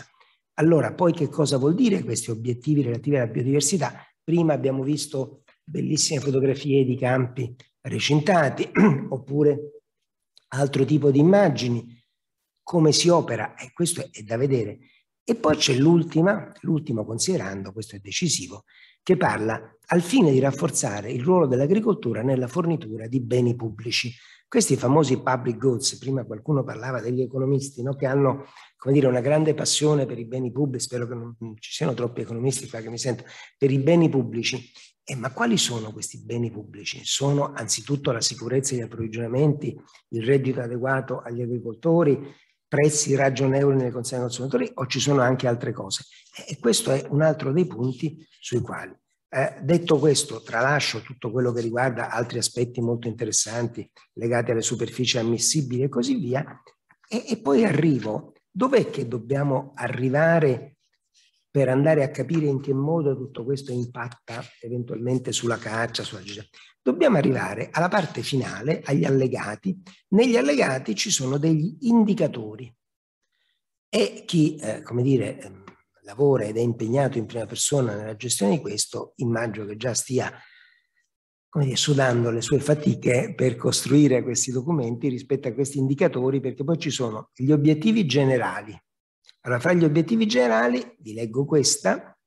Allora, poi che cosa vuol dire questi obiettivi relativi alla biodiversità? Prima abbiamo visto bellissime fotografie di campi recintati, oppure altro tipo di immagini, come si opera, e questo è da vedere. E poi c'è l'ultima, l'ultimo considerando, questo è decisivo, che parla al fine di rafforzare il ruolo dell'agricoltura nella fornitura di beni pubblici. Questi famosi public goods, prima qualcuno parlava degli economisti no, che hanno come dire, una grande passione per i beni pubblici, spero che non mm, ci siano troppi economisti qua che mi sento, per i beni pubblici. Eh, ma quali sono questi beni pubblici? Sono anzitutto la sicurezza degli approvvigionamenti, il reddito adeguato agli agricoltori, prezzi ragionevoli nelle consegne dei consumatori o ci sono anche altre cose? Eh, e questo è un altro dei punti sui quali eh, detto questo, tralascio tutto quello che riguarda altri aspetti molto interessanti legati alle superfici ammissibili e così via, e, e poi arrivo. Dov'è che dobbiamo arrivare per andare a capire in che modo tutto questo impatta eventualmente sulla caccia, sulla gestione? Dobbiamo arrivare alla parte finale, agli allegati. Negli allegati ci sono degli indicatori e chi, eh, come dire, ehm, lavora ed è impegnato in prima persona nella gestione di questo, immagino che già stia come dire, sudando le sue fatiche per costruire questi documenti rispetto a questi indicatori, perché poi ci sono gli obiettivi generali. Allora, fra gli obiettivi generali, vi leggo questa,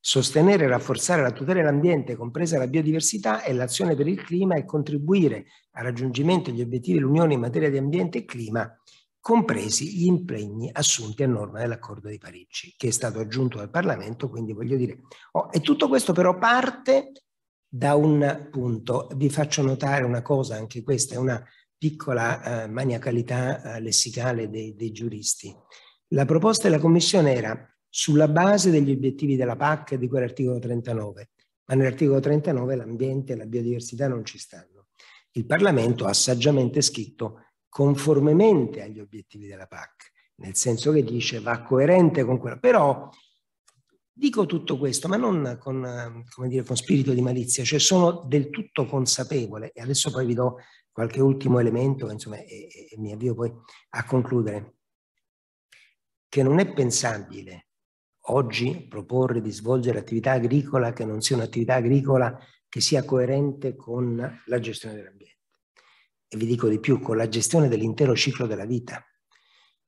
sostenere e rafforzare la tutela dell'ambiente, compresa la biodiversità e l'azione per il clima e contribuire al raggiungimento degli obiettivi dell'Unione in materia di ambiente e clima compresi gli impegni assunti a norma dell'accordo di Parigi, che è stato aggiunto dal Parlamento, quindi voglio dire... Oh, e tutto questo però parte da un punto, vi faccio notare una cosa, anche questa è una piccola eh, maniacalità eh, lessicale dei, dei giuristi. La proposta della Commissione era sulla base degli obiettivi della PAC di quell'articolo 39, ma nell'articolo 39 l'ambiente e la biodiversità non ci stanno. Il Parlamento ha saggiamente scritto conformemente agli obiettivi della PAC, nel senso che dice va coerente con quello. Però dico tutto questo, ma non con, dire, con spirito di malizia, cioè sono del tutto consapevole, e adesso poi vi do qualche ultimo elemento, insomma, e, e mi avvio poi a concludere, che non è pensabile oggi proporre di svolgere attività agricola che non sia un'attività agricola che sia coerente con la gestione dell'ambiente e vi dico di più, con la gestione dell'intero ciclo della vita.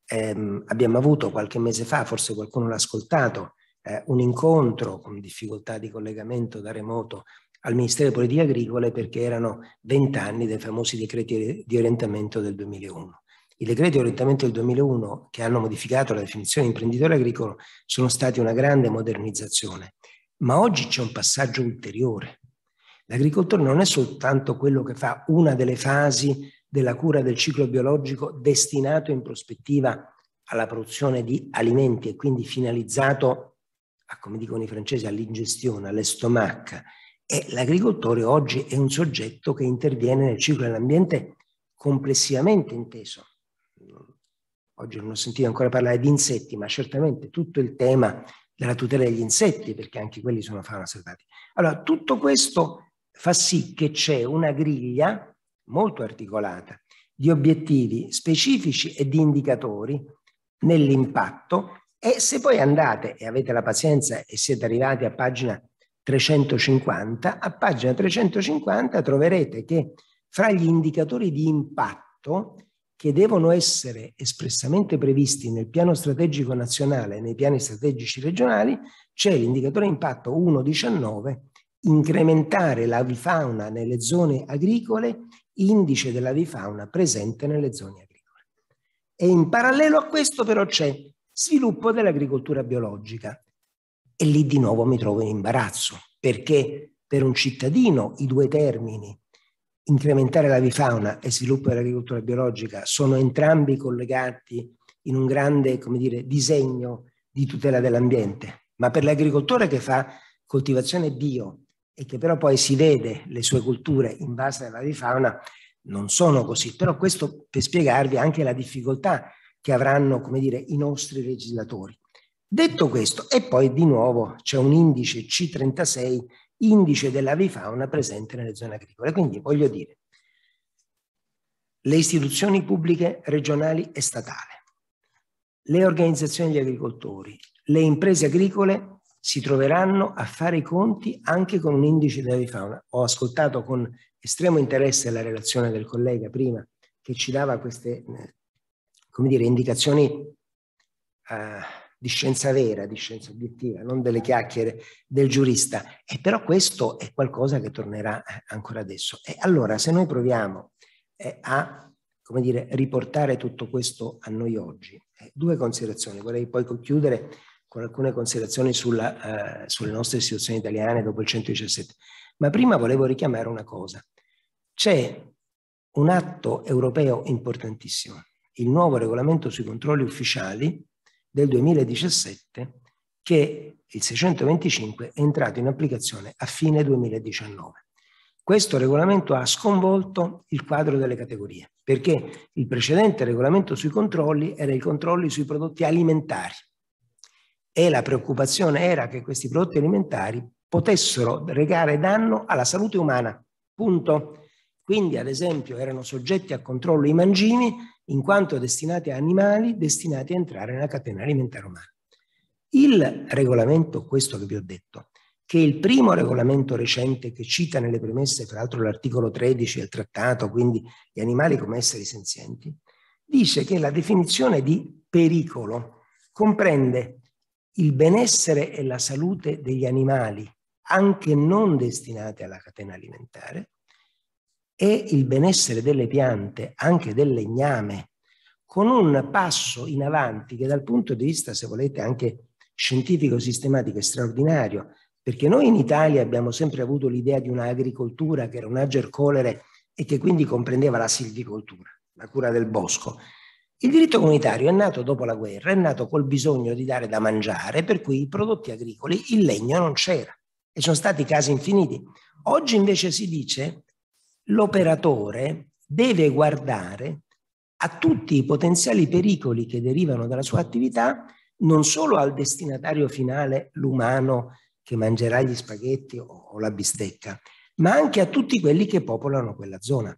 Eh, abbiamo avuto qualche mese fa, forse qualcuno l'ha ascoltato, eh, un incontro con difficoltà di collegamento da remoto al Ministero delle Politiche Agricole perché erano vent'anni dei famosi decreti di orientamento del 2001. I decreti di orientamento del 2001 che hanno modificato la definizione di imprenditore agricolo sono stati una grande modernizzazione, ma oggi c'è un passaggio ulteriore L'agricoltore non è soltanto quello che fa una delle fasi della cura del ciclo biologico destinato in prospettiva alla produzione di alimenti e quindi finalizzato, a, come dicono i francesi, all'ingestione, all'estomacca. E l'agricoltore oggi è un soggetto che interviene nel ciclo dell'ambiente complessivamente inteso. Oggi non ho sentito ancora parlare di insetti, ma certamente tutto il tema della tutela degli insetti, perché anche quelli sono fauna selvatica. Allora, tutto questo fa sì che c'è una griglia molto articolata di obiettivi specifici e di indicatori nell'impatto e se poi andate e avete la pazienza e siete arrivati a pagina 350, a pagina 350 troverete che fra gli indicatori di impatto che devono essere espressamente previsti nel piano strategico nazionale e nei piani strategici regionali, c'è l'indicatore impatto 1.19 incrementare l'avifauna nelle zone agricole, indice dell'avifauna presente nelle zone agricole. E in parallelo a questo però c'è sviluppo dell'agricoltura biologica. E lì di nuovo mi trovo in imbarazzo, perché per un cittadino i due termini, incrementare l'avifauna e sviluppo dell'agricoltura biologica, sono entrambi collegati in un grande come dire, disegno di tutela dell'ambiente. Ma per l'agricoltore che fa coltivazione bio e che però poi si vede le sue culture in base alla rifauna, non sono così. Però questo per spiegarvi anche la difficoltà che avranno, come dire, i nostri legislatori. Detto questo, e poi di nuovo c'è un indice C36, indice della dell'avifauna presente nelle zone agricole. Quindi voglio dire, le istituzioni pubbliche regionali e statali, le organizzazioni degli agricoltori, le imprese agricole si troveranno a fare i conti anche con un indice della fauna. Ho ascoltato con estremo interesse la relazione del collega prima che ci dava queste, eh, come dire, indicazioni uh, di scienza vera, di scienza obiettiva, non delle chiacchiere del giurista. E però questo è qualcosa che tornerà eh, ancora adesso. E allora, se noi proviamo eh, a, come dire, riportare tutto questo a noi oggi, eh, due considerazioni, vorrei poi chiudere con alcune considerazioni sulla, uh, sulle nostre istituzioni italiane dopo il 117. Ma prima volevo richiamare una cosa. C'è un atto europeo importantissimo, il nuovo regolamento sui controlli ufficiali del 2017 che il 625 è entrato in applicazione a fine 2019. Questo regolamento ha sconvolto il quadro delle categorie, perché il precedente regolamento sui controlli era i controlli sui prodotti alimentari e la preoccupazione era che questi prodotti alimentari potessero regare danno alla salute umana. Punto. Quindi, ad esempio, erano soggetti a controllo i mangimi in quanto destinati a animali destinati a entrare nella catena alimentare umana. Il regolamento, questo che vi ho detto, che è il primo regolamento recente che cita nelle premesse, tra l'altro l'articolo 13 del trattato, quindi gli animali come esseri senzienti, dice che la definizione di pericolo comprende il benessere e la salute degli animali, anche non destinati alla catena alimentare, e il benessere delle piante, anche del legname, con un passo in avanti che dal punto di vista, se volete, anche scientifico, sistematico è straordinario, perché noi in Italia abbiamo sempre avuto l'idea di un'agricoltura che era un agercolere e che quindi comprendeva la silvicoltura, la cura del bosco. Il diritto comunitario è nato dopo la guerra, è nato col bisogno di dare da mangiare, per cui i prodotti agricoli, il legno non c'era e sono stati casi infiniti. Oggi invece si dice l'operatore deve guardare a tutti i potenziali pericoli che derivano dalla sua attività, non solo al destinatario finale, l'umano che mangerà gli spaghetti o, o la bistecca, ma anche a tutti quelli che popolano quella zona.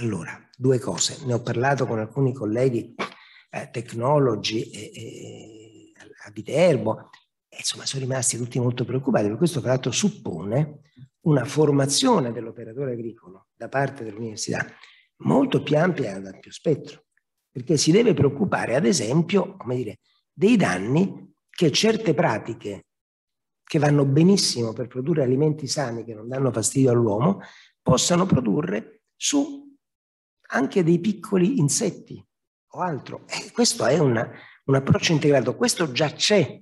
Allora, due cose. Ne ho parlato con alcuni colleghi eh, tecnologi e, a Viterbo, e insomma sono rimasti tutti molto preoccupati, per questo tra l'altro suppone una formazione dell'operatore agricolo da parte dell'università molto più ampia e ad ampio spettro, perché si deve preoccupare ad esempio come dire, dei danni che certe pratiche che vanno benissimo per produrre alimenti sani che non danno fastidio all'uomo possano produrre su anche dei piccoli insetti o altro. E questo è una, un approccio integrato, questo già c'è,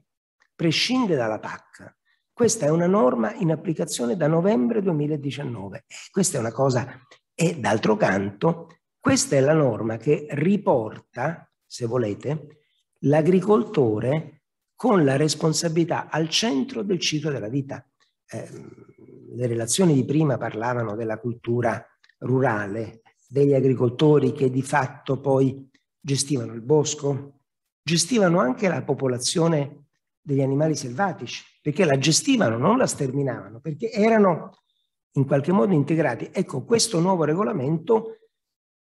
prescinde dalla PAC. Questa è una norma in applicazione da novembre 2019. E questa è una cosa, e d'altro canto, questa è la norma che riporta, se volete, l'agricoltore con la responsabilità al centro del ciclo della vita. Eh, le relazioni di prima parlavano della cultura rurale, degli agricoltori che di fatto poi gestivano il bosco, gestivano anche la popolazione degli animali selvatici, perché la gestivano, non la sterminavano, perché erano in qualche modo integrati. Ecco, questo nuovo regolamento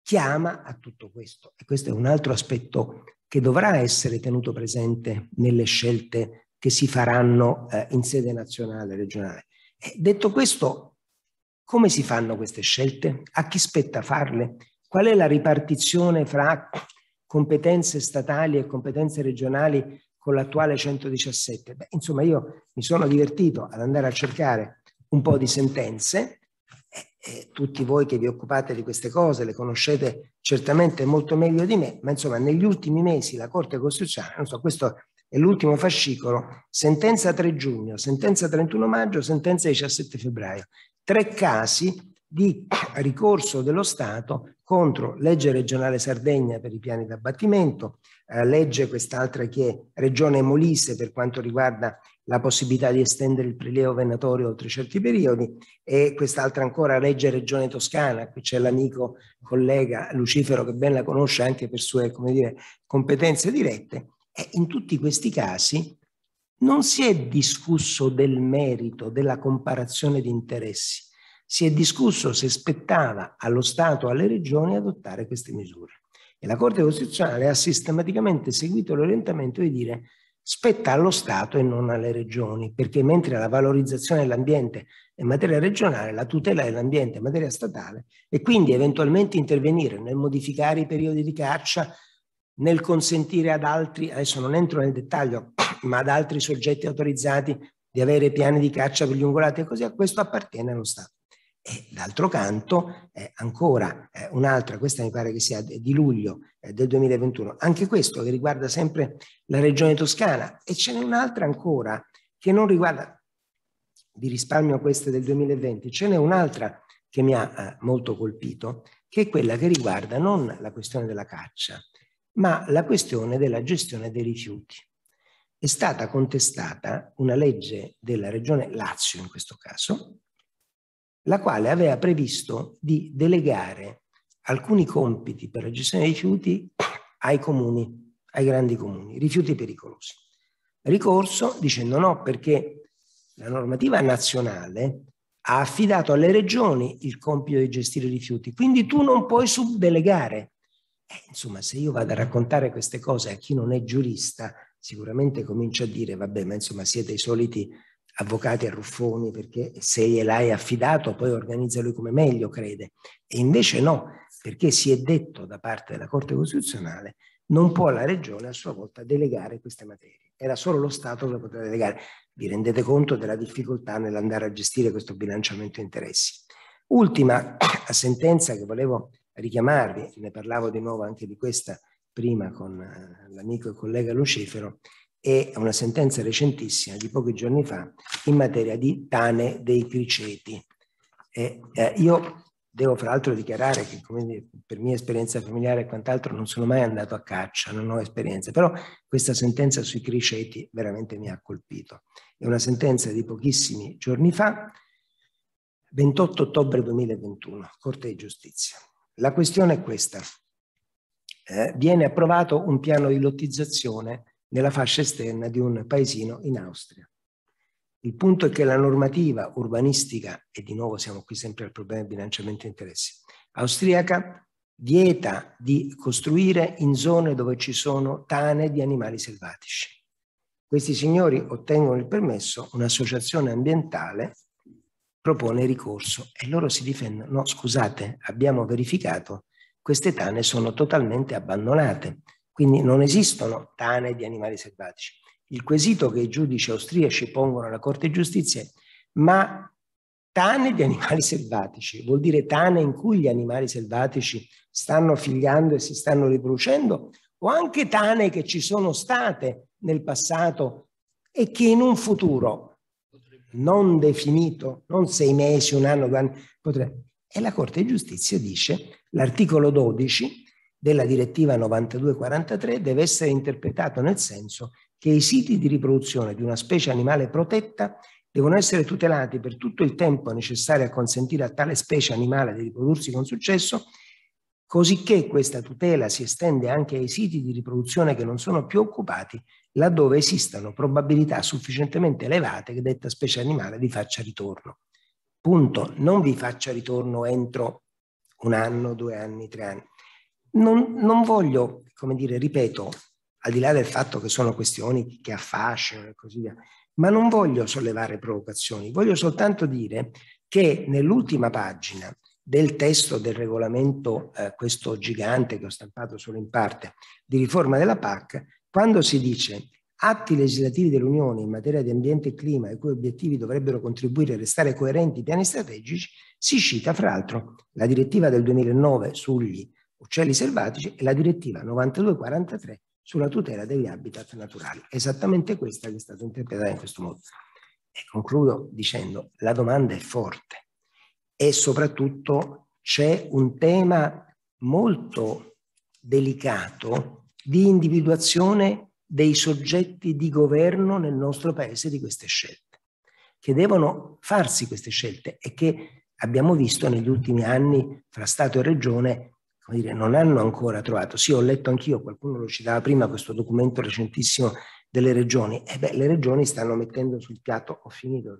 chiama a tutto questo e questo è un altro aspetto che dovrà essere tenuto presente nelle scelte che si faranno eh, in sede nazionale e regionale. E detto questo, come si fanno queste scelte? A chi spetta farle? Qual è la ripartizione fra competenze statali e competenze regionali con l'attuale 117? Beh, insomma, io mi sono divertito ad andare a cercare un po' di sentenze. E, e tutti voi che vi occupate di queste cose le conoscete certamente molto meglio di me, ma insomma, negli ultimi mesi la Corte Costituzionale, non so, questo è l'ultimo fascicolo, sentenza 3 giugno, sentenza 31 maggio, sentenza 17 febbraio tre casi di ricorso dello Stato contro legge regionale Sardegna per i piani d'abbattimento, eh, legge quest'altra che è regione Molise per quanto riguarda la possibilità di estendere il prelievo venatorio oltre certi periodi e quest'altra ancora legge regione toscana, qui c'è l'amico collega Lucifero che ben la conosce anche per sue come dire, competenze dirette. E in tutti questi casi non si è discusso del merito della comparazione di interessi, si è discusso se spettava allo Stato o alle regioni adottare queste misure. E la Corte Costituzionale ha sistematicamente seguito l'orientamento di dire spetta allo Stato e non alle regioni, perché mentre la valorizzazione dell'ambiente è materia regionale, la tutela dell'ambiente è materia statale e quindi eventualmente intervenire nel modificare i periodi di caccia, nel consentire ad altri, adesso non entro nel dettaglio ma ad altri soggetti autorizzati di avere piani di caccia per gli ungolati e così, a questo appartiene allo Stato. E d'altro canto, eh, ancora eh, un'altra, questa mi pare che sia di luglio eh, del 2021, anche questo che riguarda sempre la regione toscana, e ce n'è un'altra ancora che non riguarda, vi risparmio queste del 2020, ce n'è un'altra che mi ha eh, molto colpito, che è quella che riguarda non la questione della caccia, ma la questione della gestione dei rifiuti è stata contestata una legge della regione Lazio in questo caso, la quale aveva previsto di delegare alcuni compiti per la gestione dei rifiuti ai comuni, ai grandi comuni, rifiuti pericolosi. Ricorso dicendo no perché la normativa nazionale ha affidato alle regioni il compito di gestire i rifiuti, quindi tu non puoi subdelegare. Eh, insomma, se io vado a raccontare queste cose a chi non è giurista, sicuramente comincia a dire, vabbè, ma insomma siete i soliti avvocati a ruffoni perché se gliel'hai affidato poi organizza lui come meglio crede. E invece no, perché si è detto da parte della Corte Costituzionale non può la Regione a sua volta delegare queste materie. Era solo lo Stato che poteva delegare. Vi rendete conto della difficoltà nell'andare a gestire questo bilanciamento interessi. Ultima sentenza che volevo richiamarvi, ne parlavo di nuovo anche di questa prima con eh, l'amico e collega Lucifero, è una sentenza recentissima di pochi giorni fa in materia di tane dei criceti. E, eh, io devo fra l'altro dichiarare che come, per mia esperienza familiare e quant'altro non sono mai andato a caccia, non ho esperienza, però questa sentenza sui criceti veramente mi ha colpito. È una sentenza di pochissimi giorni fa, 28 ottobre 2021, Corte di Giustizia. La questione è questa eh, viene approvato un piano di lottizzazione nella fascia esterna di un paesino in Austria. Il punto è che la normativa urbanistica, e di nuovo siamo qui sempre al problema del bilanciamento interessi, austriaca vieta di costruire in zone dove ci sono tane di animali selvatici. Questi signori ottengono il permesso, un'associazione ambientale propone ricorso e loro si difendono, no scusate, abbiamo verificato queste tane sono totalmente abbandonate, quindi non esistono tane di animali selvatici. Il quesito che i giudici austriaci pongono alla Corte di Giustizia è ma tane di animali selvatici, vuol dire tane in cui gli animali selvatici stanno figliando e si stanno riproducendo, o anche tane che ci sono state nel passato e che in un futuro non definito, non sei mesi, un anno, due anni, potrebbe. E la Corte di Giustizia dice L'articolo 12 della direttiva 9243 deve essere interpretato nel senso che i siti di riproduzione di una specie animale protetta devono essere tutelati per tutto il tempo necessario a consentire a tale specie animale di riprodursi con successo, cosicché questa tutela si estende anche ai siti di riproduzione che non sono più occupati, laddove esistano probabilità sufficientemente elevate che detta specie animale vi faccia ritorno. Punto, non vi faccia ritorno entro un anno, due anni, tre anni. Non, non voglio, come dire, ripeto, al di là del fatto che sono questioni che affascinano e così via, ma non voglio sollevare provocazioni, voglio soltanto dire che nell'ultima pagina del testo del regolamento, eh, questo gigante che ho stampato solo in parte, di riforma della PAC, quando si dice atti legislativi dell'Unione in materia di ambiente e clima, i cui obiettivi dovrebbero contribuire a restare coerenti i piani strategici, si cita fra l'altro la direttiva del 2009 sugli uccelli selvatici e la direttiva 9243 sulla tutela degli habitat naturali. esattamente questa che è stata interpretata in questo modo. E concludo dicendo, la domanda è forte e soprattutto c'è un tema molto delicato di individuazione dei soggetti di governo nel nostro paese di queste scelte, che devono farsi queste scelte e che abbiamo visto negli ultimi anni fra Stato e Regione dire, non hanno ancora trovato. Sì, ho letto anch'io, qualcuno lo citava prima, questo documento recentissimo delle regioni. E eh beh, le regioni stanno mettendo sul piatto, ho finito,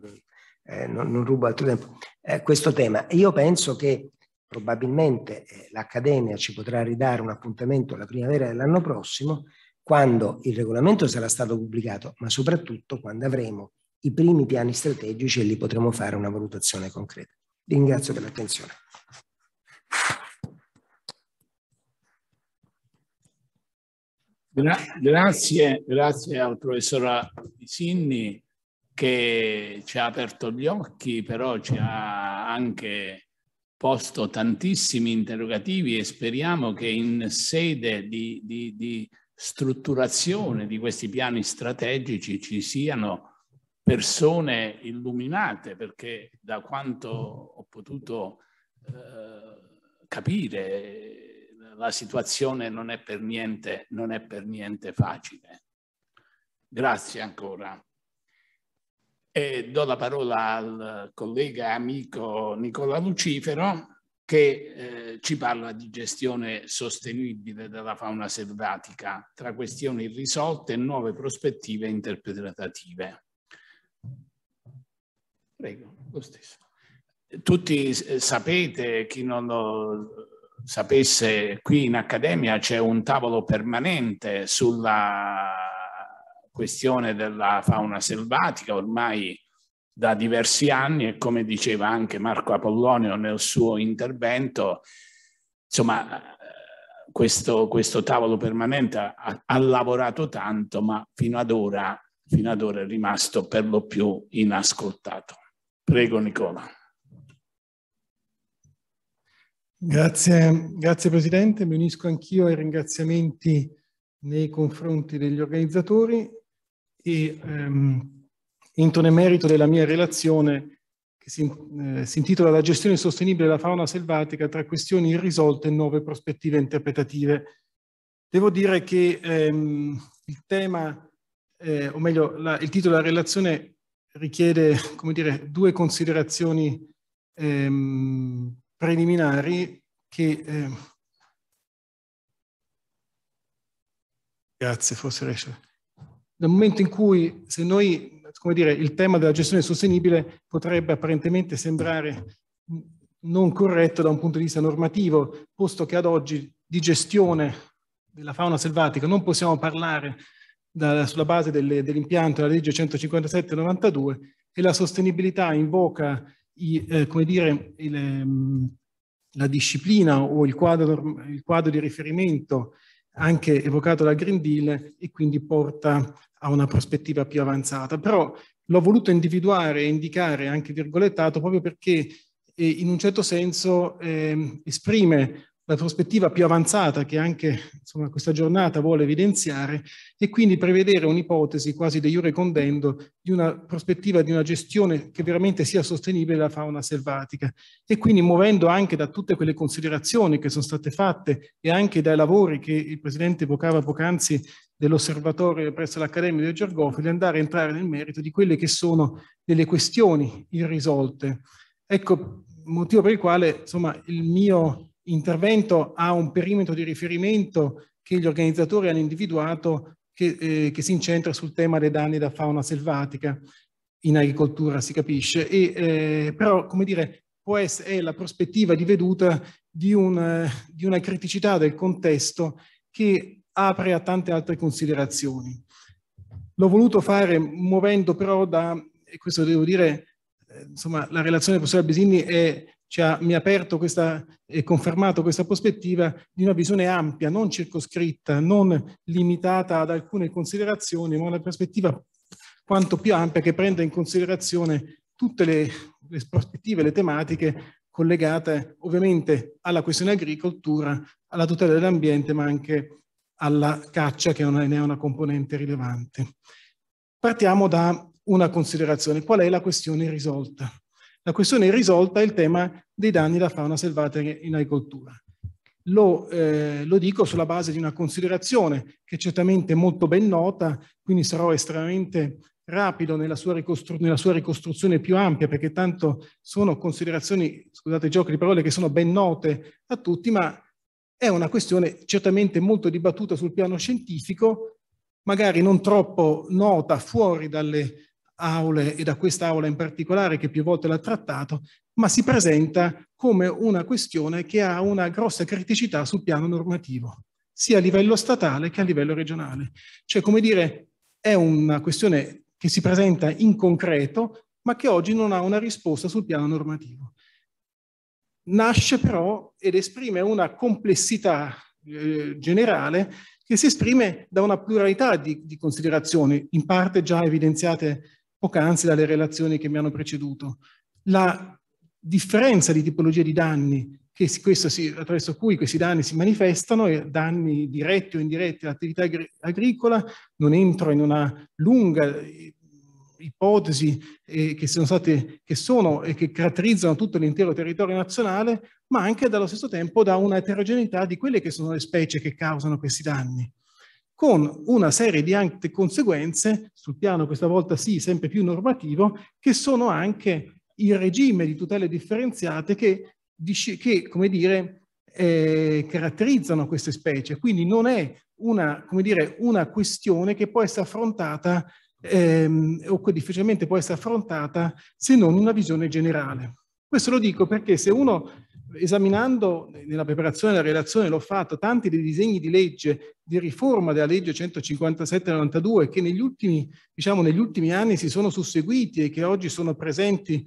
eh, non, non, rubo altro tempo, eh, questo tema. E io penso che probabilmente eh, l'Accademia ci potrà ridare un appuntamento la primavera dell'anno prossimo quando il regolamento sarà stato pubblicato, ma soprattutto quando avremo i primi piani strategici e lì potremo fare una valutazione concreta. ringrazio per l'attenzione. Gra grazie, grazie al professor Sinni che ci ha aperto gli occhi, però ci ha anche posto tantissimi interrogativi e speriamo che in sede di, di, di strutturazione di questi piani strategici ci siano persone illuminate, perché da quanto ho potuto eh, capire la situazione non è, per niente, non è per niente facile. Grazie ancora. E do la parola al collega e amico Nicola Lucifero che eh, ci parla di gestione sostenibile della fauna selvatica tra questioni irrisolte e nuove prospettive interpretative. Prego, lo stesso. Tutti eh, sapete, chi non lo sapesse, qui in Accademia c'è un tavolo permanente sulla questione della fauna selvatica, ormai da diversi anni e come diceva anche Marco Apollonio nel suo intervento, insomma questo, questo tavolo permanente ha, ha lavorato tanto ma fino ad, ora, fino ad ora è rimasto per lo più inascoltato. Prego Nicola. Grazie, grazie Presidente, mi unisco anch'io ai ringraziamenti nei confronti degli organizzatori e ehm, intone merito della mia relazione che si, eh, si intitola La gestione sostenibile della fauna selvatica tra questioni irrisolte e nuove prospettive interpretative. Devo dire che ehm, il tema, eh, o meglio, la, il titolo della relazione richiede, come dire, due considerazioni ehm, preliminari che... Eh, grazie, forse riesce. Nel momento in cui, se noi come dire, il tema della gestione sostenibile potrebbe apparentemente sembrare non corretto da un punto di vista normativo, posto che ad oggi di gestione della fauna selvatica non possiamo parlare da, sulla base delle, dell'impianto della legge 157-92 e la sostenibilità invoca i, eh, come dire, il, ehm, la disciplina o il quadro, il quadro di riferimento anche evocato dal Green Deal e quindi porta a una prospettiva più avanzata. Però l'ho voluto individuare e indicare anche virgolettato proprio perché eh, in un certo senso eh, esprime la prospettiva più avanzata che anche insomma, questa giornata vuole evidenziare e quindi prevedere un'ipotesi quasi de jure condendo di una prospettiva di una gestione che veramente sia sostenibile della fauna selvatica e quindi muovendo anche da tutte quelle considerazioni che sono state fatte e anche dai lavori che il Presidente evocava poc'anzi dell'osservatorio presso l'Accademia del Giorgofili andare a entrare nel merito di quelle che sono delle questioni irrisolte. Ecco, motivo per il quale insomma, il mio intervento ha un perimetro di riferimento che gli organizzatori hanno individuato che, eh, che si incentra sul tema dei danni da fauna selvatica in agricoltura, si capisce, e, eh, però come dire può essere, è la prospettiva di veduta di, un, eh, di una criticità del contesto che apre a tante altre considerazioni. L'ho voluto fare muovendo però da, e questo devo dire, eh, insomma, la relazione del professor Besini è ci ha, mi ha aperto questa e confermato questa prospettiva di una visione ampia, non circoscritta, non limitata ad alcune considerazioni, ma una prospettiva quanto più ampia che prenda in considerazione tutte le, le prospettive, le tematiche collegate ovviamente alla questione agricoltura, alla tutela dell'ambiente, ma anche alla caccia che ne è una componente rilevante. Partiamo da una considerazione, qual è la questione risolta? La questione irrisolta è il tema dei danni da fauna selvatica in agricoltura. Lo, eh, lo, dico sulla base di una considerazione che è certamente molto ben nota, quindi sarò estremamente rapido nella sua, ricostru nella sua ricostruzione più ampia, perché tanto sono considerazioni, scusate i giochi di parole, che sono ben note a tutti, ma è una questione certamente molto dibattuta sul piano scientifico, magari non troppo nota fuori dalle aule e da quest'aula in particolare che più volte l'ha trattato, ma si presenta come una questione che ha una grossa criticità sul piano normativo, sia a livello statale che a livello regionale. Cioè, come dire, è una questione che si presenta in concreto, ma che oggi non ha una risposta sul piano normativo. Nasce però ed esprime una complessità eh, generale che si esprime da una pluralità di, di, considerazioni, in parte già evidenziate poc'anzi dalle relazioni che mi hanno preceduto. La differenza di tipologia di danni che si, attraverso cui questi danni si manifestano e danni diretti o indiretti all'attività agricola, non entro in una lunga eh, ipotesi eh, che sono state che sono e che caratterizzano tutto l'intero territorio nazionale, ma anche dallo stesso tempo da una eterogeneità di quelle che sono le specie che causano questi danni con una serie di anche conseguenze, sul piano questa volta sì, sempre più normativo, che sono anche il regime di tutele differenziate che, che come dire, eh, caratterizzano queste specie. Quindi non è una, come dire, una questione che può essere affrontata ehm, o che difficilmente può essere affrontata se non in una visione generale. Questo lo dico perché se uno esaminando nella preparazione della relazione, l'ho fatto, tanti dei disegni di legge di riforma della legge 157-92 che negli ultimi, diciamo, negli ultimi anni si sono susseguiti e che oggi sono presenti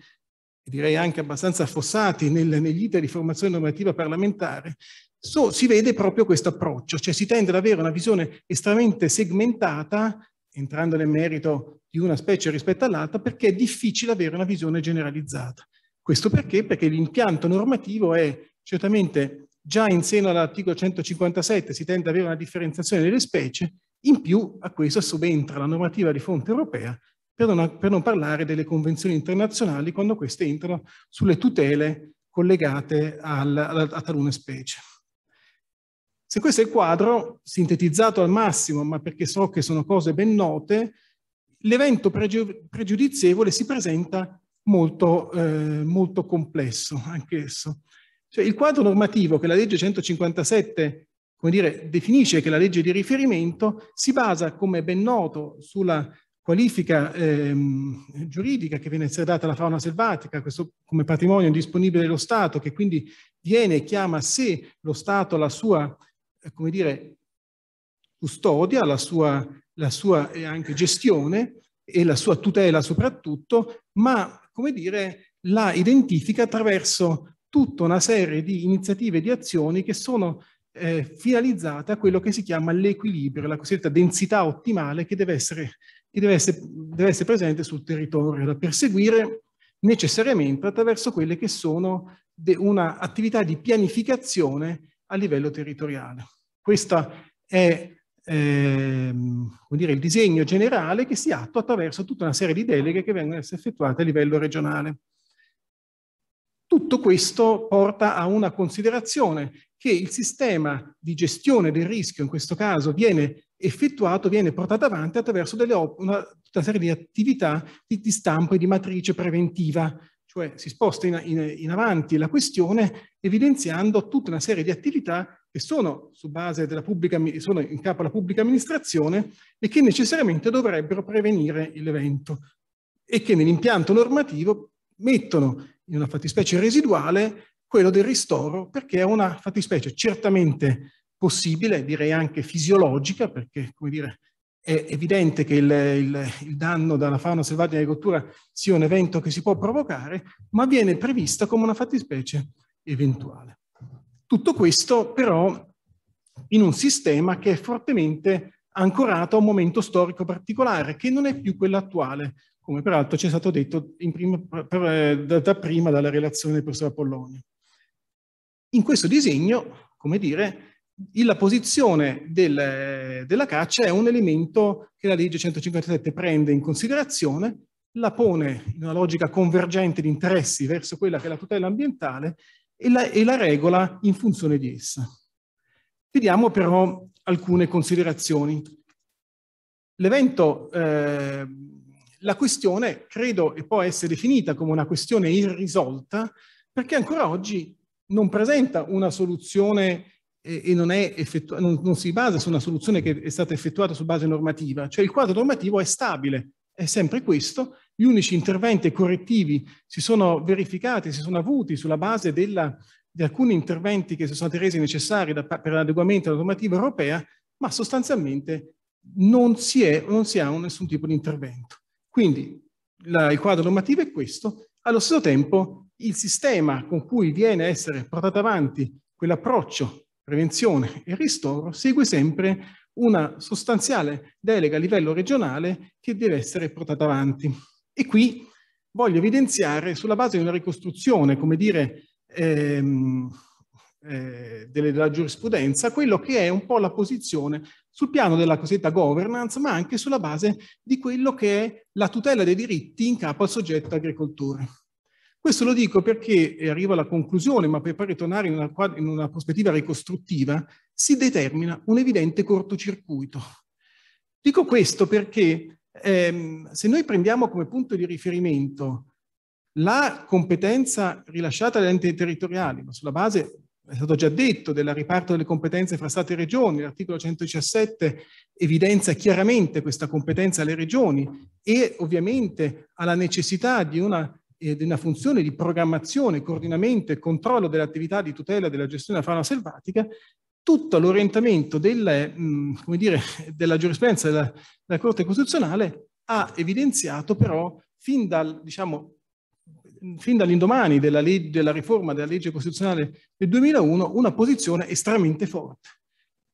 direi anche abbastanza affossati nel, negli iter di formazione normativa parlamentare, so, si vede proprio questo approccio, cioè si tende ad avere una visione estremamente segmentata, entrando nel merito di una specie rispetto all'altra, perché è difficile avere una visione generalizzata. Questo perché? Perché l'impianto normativo è certamente già in seno all'articolo 157 si tende ad avere una differenziazione delle specie, in più a questo subentra la normativa di fonte europea per non, per non parlare delle convenzioni internazionali quando queste entrano sulle tutele collegate al, a, a talune specie. Se questo è il quadro, sintetizzato al massimo, ma perché so che sono cose ben note, l'evento pregiudizievole si presenta molto, eh, molto complesso anch'esso. Cioè, il quadro normativo che la legge 157 come dire, definisce che la legge di riferimento si basa, come ben noto, sulla qualifica ehm, giuridica che viene data alla fauna selvatica, questo come patrimonio disponibile dello Stato, che quindi viene e chiama a sé lo Stato la sua, eh, come dire, custodia, la sua, la sua anche gestione e la sua tutela soprattutto, ma come dire, la identifica attraverso tutta una serie di iniziative e di azioni che sono eh, finalizzate a quello che si chiama l'equilibrio, la cosiddetta densità ottimale che deve essere, che deve essere, deve essere presente sul territorio, da perseguire necessariamente attraverso quelle che sono un'attività di pianificazione a livello territoriale. Questa è ehm, dire, il disegno generale che si attua attraverso tutta una serie di deleghe che vengono effettuate a livello regionale. Tutto questo porta a una considerazione che il sistema di gestione del rischio, in questo caso, viene effettuato, viene portato avanti attraverso una, una, serie di attività di, di, stampo e di matrice preventiva, cioè si sposta in, in, in avanti la questione evidenziando tutta una serie di attività che sono, pubblica, sono in capo alla pubblica amministrazione e che necessariamente dovrebbero prevenire l'evento e che nell'impianto normativo mettono in una fattispecie residuale quello del ristoro perché è una fattispecie certamente possibile, direi anche fisiologica, perché come dire, è evidente che il, il, il danno dalla fauna selvaggia in agricoltura sia un evento che si può provocare, ma viene prevista come una fattispecie eventuale. Tutto questo però in un sistema che è fortemente ancorato a un momento storico particolare, che non è più quello attuale, come peraltro ci è stato detto prima, per, eh, da, da, prima dalla relazione del professor Apollonio. In questo disegno, come dire, la posizione del, della caccia è un elemento che la legge 157 prende in considerazione, la pone in una logica convergente di interessi verso quella che è la tutela ambientale e la, e la regola in funzione di essa. Vediamo però alcune considerazioni. L'evento, eh, la questione credo e può essere definita come una questione irrisolta perché ancora oggi non presenta una soluzione eh, e non, non, non si basa su una soluzione che è stata effettuata su base normativa, cioè il quadro normativo è stabile, è sempre questo. Gli unici interventi correttivi si sono verificati, si sono avuti sulla base della, di alcuni interventi che si sono resi necessari da, per l'adeguamento alla normativa europea, ma sostanzialmente non si, è, non si ha nessun tipo di intervento. Quindi la, il quadro normativo è questo. Allo stesso tempo il sistema con cui viene a essere portato avanti quell'approccio prevenzione e ristoro segue sempre una sostanziale delega a livello regionale che deve essere portata avanti. E qui voglio evidenziare, sulla base di una ricostruzione, come dire, ehm, eh, della giurisprudenza, quello che è un po' la posizione sul piano della cosiddetta governance, ma anche sulla base di quello che è la tutela dei diritti in capo al soggetto agricoltore. Questo lo dico perché, e eh, arrivo alla conclusione, ma per poi ritornare in una, in una prospettiva ricostruttiva, si determina un evidente cortocircuito. Dico questo perché ehm, se noi prendiamo come punto di riferimento la competenza rilasciata dagli enti territoriali, ma sulla base, è stato già detto, del riparto delle competenze fra Stati e Regioni, l'articolo 117 evidenzia chiaramente questa competenza alle Regioni e ovviamente alla necessità di una eh, di una funzione di programmazione, coordinamento e controllo dell'attività di tutela della gestione della fauna selvatica, tutto l'orientamento delle, mm, mh, dire, della giurisprudenza della, della, Corte Costituzionale ha evidenziato però fin, dal, diciamo, fin dall'indomani della, legge, della riforma della legge costituzionale del 2001 una posizione estremamente forte.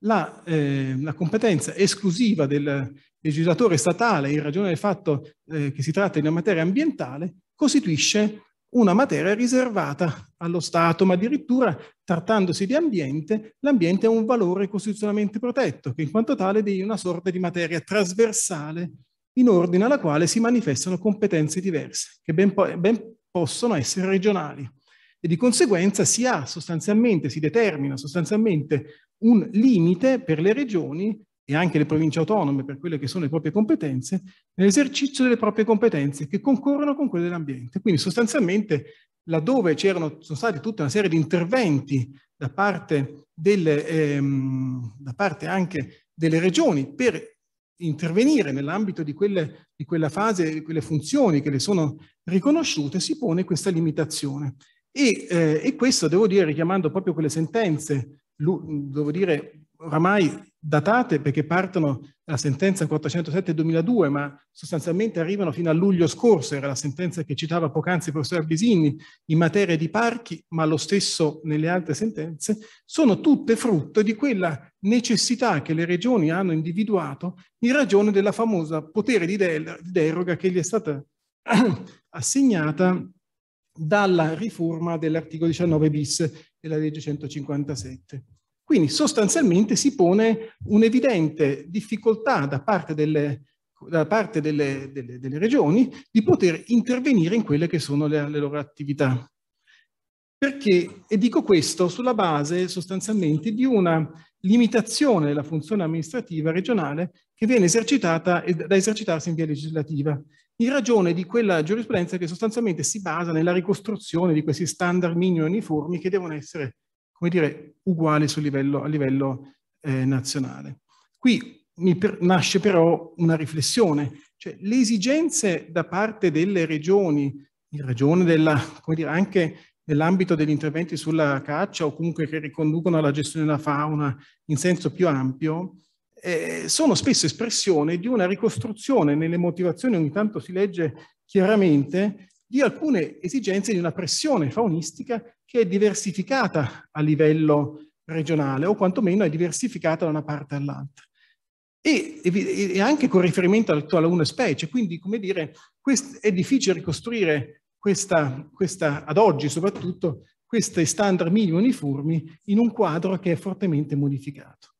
La, eh, la, competenza esclusiva del legislatore statale in ragione del fatto eh, che si tratta di una materia ambientale costituisce una materia riservata allo Stato, ma addirittura trattandosi di ambiente, l'ambiente è un valore costituzionalmente protetto, che in quanto tale è una sorta di materia trasversale in ordine alla quale si manifestano competenze diverse, che ben, po ben possono essere regionali. E di conseguenza si ha sostanzialmente, si determina sostanzialmente un limite per le regioni e anche le province autonome per quelle che sono le proprie competenze, nell'esercizio delle proprie competenze che concorrono con quelle dell'ambiente. Quindi sostanzialmente laddove c'erano, sono stati tutta una serie di interventi da parte, delle, ehm, da parte anche delle regioni per intervenire nell'ambito di, di quella fase, di quelle funzioni che le sono riconosciute, si pone questa limitazione. E, eh, e questo, devo dire, richiamando proprio quelle sentenze, devo dire, oramai datate perché partono dalla sentenza 407-2002, ma sostanzialmente arrivano fino a luglio scorso, era la sentenza che citava poc'anzi il professor Albisini, in materia di parchi, ma lo stesso nelle altre sentenze, sono tutte frutto di quella necessità che le regioni hanno individuato in ragione della famosa potere di deroga che gli è stata assegnata dalla riforma dell'articolo 19 bis della legge 157. Quindi sostanzialmente si pone un'evidente difficoltà da parte delle, da parte delle, delle, delle, regioni di poter intervenire in quelle che sono le, le loro attività. Perché, e dico questo, sulla base sostanzialmente di una limitazione della funzione amministrativa regionale che viene esercitata e da esercitarsi in via legislativa, in ragione di quella giurisprudenza che sostanzialmente si basa nella ricostruzione di questi standard minimi uniformi che devono essere come dire, uguali livello, a livello eh, nazionale. Qui per, nasce però una riflessione, cioè le esigenze da parte delle regioni, in ragione della, come dire, anche nell'ambito degli interventi sulla caccia o comunque che riconducono alla gestione della fauna in senso più ampio, eh, sono spesso espressione di una ricostruzione nelle motivazioni, ogni tanto si legge chiaramente, di alcune esigenze di una pressione faunistica che è diversificata a livello regionale o quantomeno è diversificata da una parte all'altra. E, e, anche con riferimento all'una specie, quindi come dire, quest, è difficile ricostruire questa, questa, ad oggi soprattutto, questi standard minimi uniformi in un quadro che è fortemente modificato.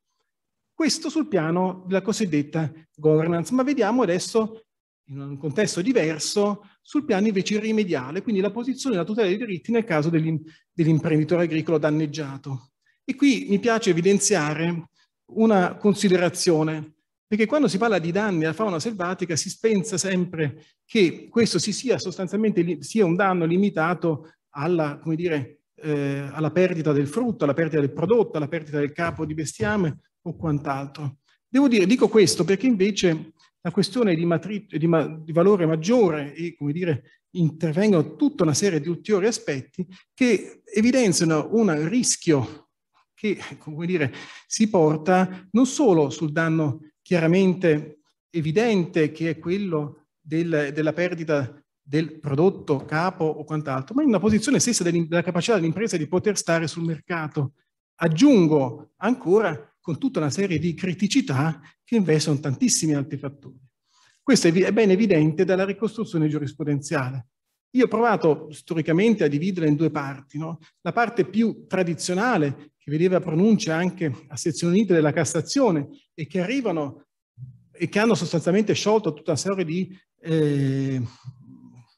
Questo sul piano della cosiddetta governance, ma vediamo adesso in un contesto diverso sul piano invece irrimediale, quindi la posizione della tutela dei diritti nel caso dell'imprenditore agricolo danneggiato. E qui mi piace evidenziare una considerazione, perché quando si parla di danni alla fauna selvatica si pensa sempre che questo si sia sostanzialmente sia un danno limitato alla, dire, eh, alla perdita del frutto, alla perdita del prodotto, alla perdita del capo di bestiame o quant'altro. Devo dire, dico questo perché invece la questione di, matri- di, ma- di valore maggiore e, come dire, intervengono tutta una serie di ulteriori aspetti che evidenziano un rischio che, come dire, si porta non solo sul danno chiaramente evidente che è quello del, della perdita del prodotto capo o quant'altro, ma in una posizione stessa della capacità dell'impresa di poter stare sul mercato. Aggiungo ancora con tutta una serie di criticità che investono tantissimi altri fattori. Questo è ben evidente dalla ricostruzione giurisprudenziale. Io ho provato storicamente a dividere in due parti, no? la parte più tradizionale che vedeva pronunce anche a sezioni unite della Cassazione e che arrivano e che hanno sostanzialmente sciolto tutta una serie di eh,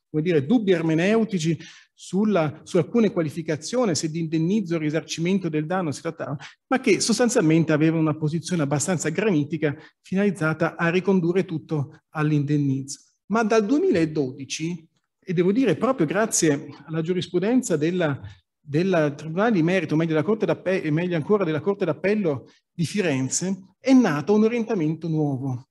come dire, dubbi ermeneutici sulla, su alcune qualificazioni, se di indennizzo o risarcimento del danno si trattava, ma che sostanzialmente aveva una posizione abbastanza granitica finalizzata a ricondurre tutto all'indennizzo. Ma dal 2012, e devo dire proprio grazie alla giurisprudenza della, del Tribunale di Merito, meglio, meglio ancora della Corte d'Appello di Firenze, è nato un orientamento nuovo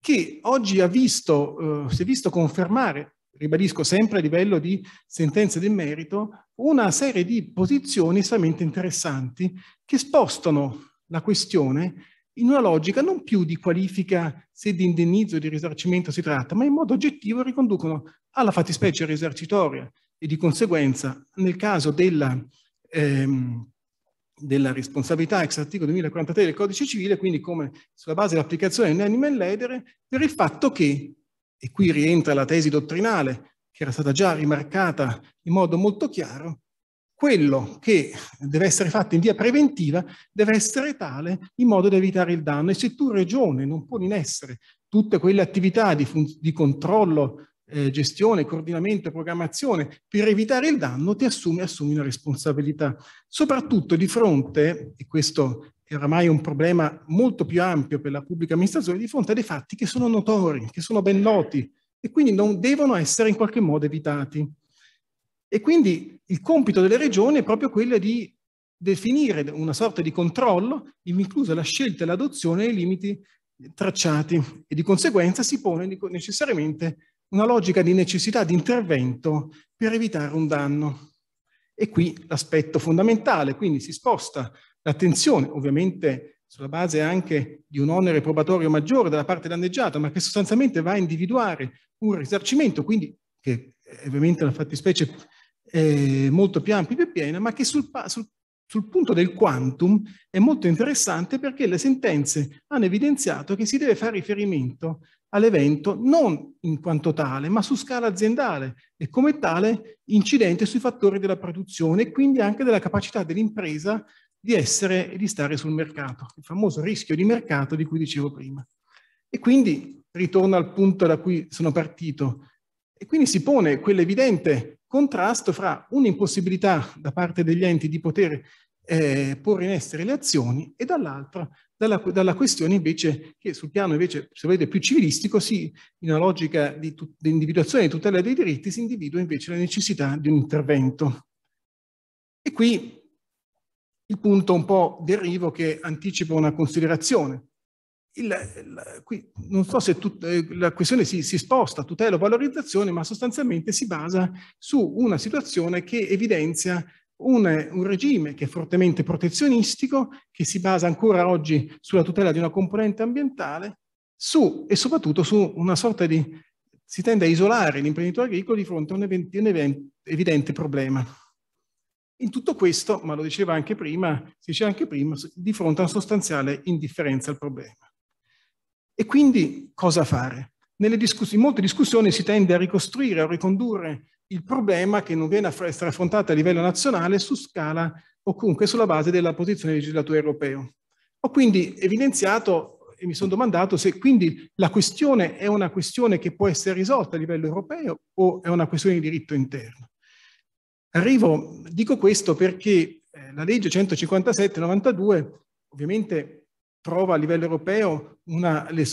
che oggi ha visto, eh, si è visto confermare ribadisco sempre a livello di sentenze del merito, una serie di posizioni estremamente interessanti che spostano la questione in una logica non più di qualifica se di indennizzo o di risarcimento si tratta, ma in modo oggettivo riconducono alla fattispecie risarcitoria e di conseguenza nel caso della, ehm, della responsabilità ex articolo 2043 del codice civile, quindi come sulla base dell'applicazione dell'anima in ledere, per il fatto che e qui rientra la tesi dottrinale, che era stata già rimarcata in modo molto chiaro, quello che deve essere fatto in via preventiva deve essere tale in modo da evitare il danno. E se tu regione non poni in essere tutte quelle attività di, di controllo, eh, gestione, coordinamento, programmazione per evitare il danno, ti assumi, assumi una responsabilità. Soprattutto di fronte, e questo è oramai un problema molto più ampio per la pubblica amministrazione di fronte a dei fatti che sono notori, che sono ben noti e quindi non devono essere in qualche modo evitati. E quindi il compito delle regioni è proprio quello di definire una sorta di controllo, inclusa la scelta e l'adozione dei limiti tracciati e di conseguenza si pone necessariamente una logica di necessità di intervento per evitare un danno. E qui l'aspetto fondamentale, quindi si sposta L'attenzione, ovviamente, sulla base anche di un onere probatorio maggiore dalla parte danneggiata, ma che sostanzialmente va a individuare un risarcimento, quindi che eh, ovviamente la fattispecie è eh, molto più ampia e più piena, ma che sul, sul, sul punto del quantum è molto interessante perché le sentenze hanno evidenziato che si deve fare riferimento all'evento non in quanto tale, ma su scala aziendale e come tale incidente sui fattori della produzione e quindi anche della capacità dell'impresa di essere e di stare sul mercato, il famoso rischio di mercato di cui dicevo prima. E quindi ritorno al punto da cui sono partito. E quindi si pone quell'evidente contrasto fra un'impossibilità da parte degli enti di poter eh, porre in essere le azioni e dall'altra dalla, dalla, questione invece che sul piano invece, se volete, più civilistico, sì, in una logica di, di individuazione e tutela dei diritti, si individua invece la necessità di un intervento. E qui il punto un po' derivo che anticipa una considerazione. Il, il, qui, non so se tut, eh, la questione si, si sposta, tutela o valorizzazione, ma sostanzialmente si basa su una situazione che evidenzia un, un, regime che è fortemente protezionistico, che si basa ancora oggi sulla tutela di una componente ambientale su, e soprattutto su una sorta di... si tende a isolare l'imprenditore agricolo di fronte a un, event, un event, evidente problema. In tutto questo, ma lo diceva anche prima, si dice anche prima, di fronte a una sostanziale indifferenza al problema. E quindi cosa fare? Discuss- in molte discussioni si tende a ricostruire a ricondurre il problema che non viene a essere affrontato a livello nazionale su scala o comunque sulla base della posizione del legislatore europeo. Ho quindi evidenziato e mi sono domandato se quindi la questione è una questione che può essere risolta a livello europeo o è una questione di diritto interno. Arrivo, dico questo perché eh, la legge 157-92 ovviamente trova a livello europeo una, le,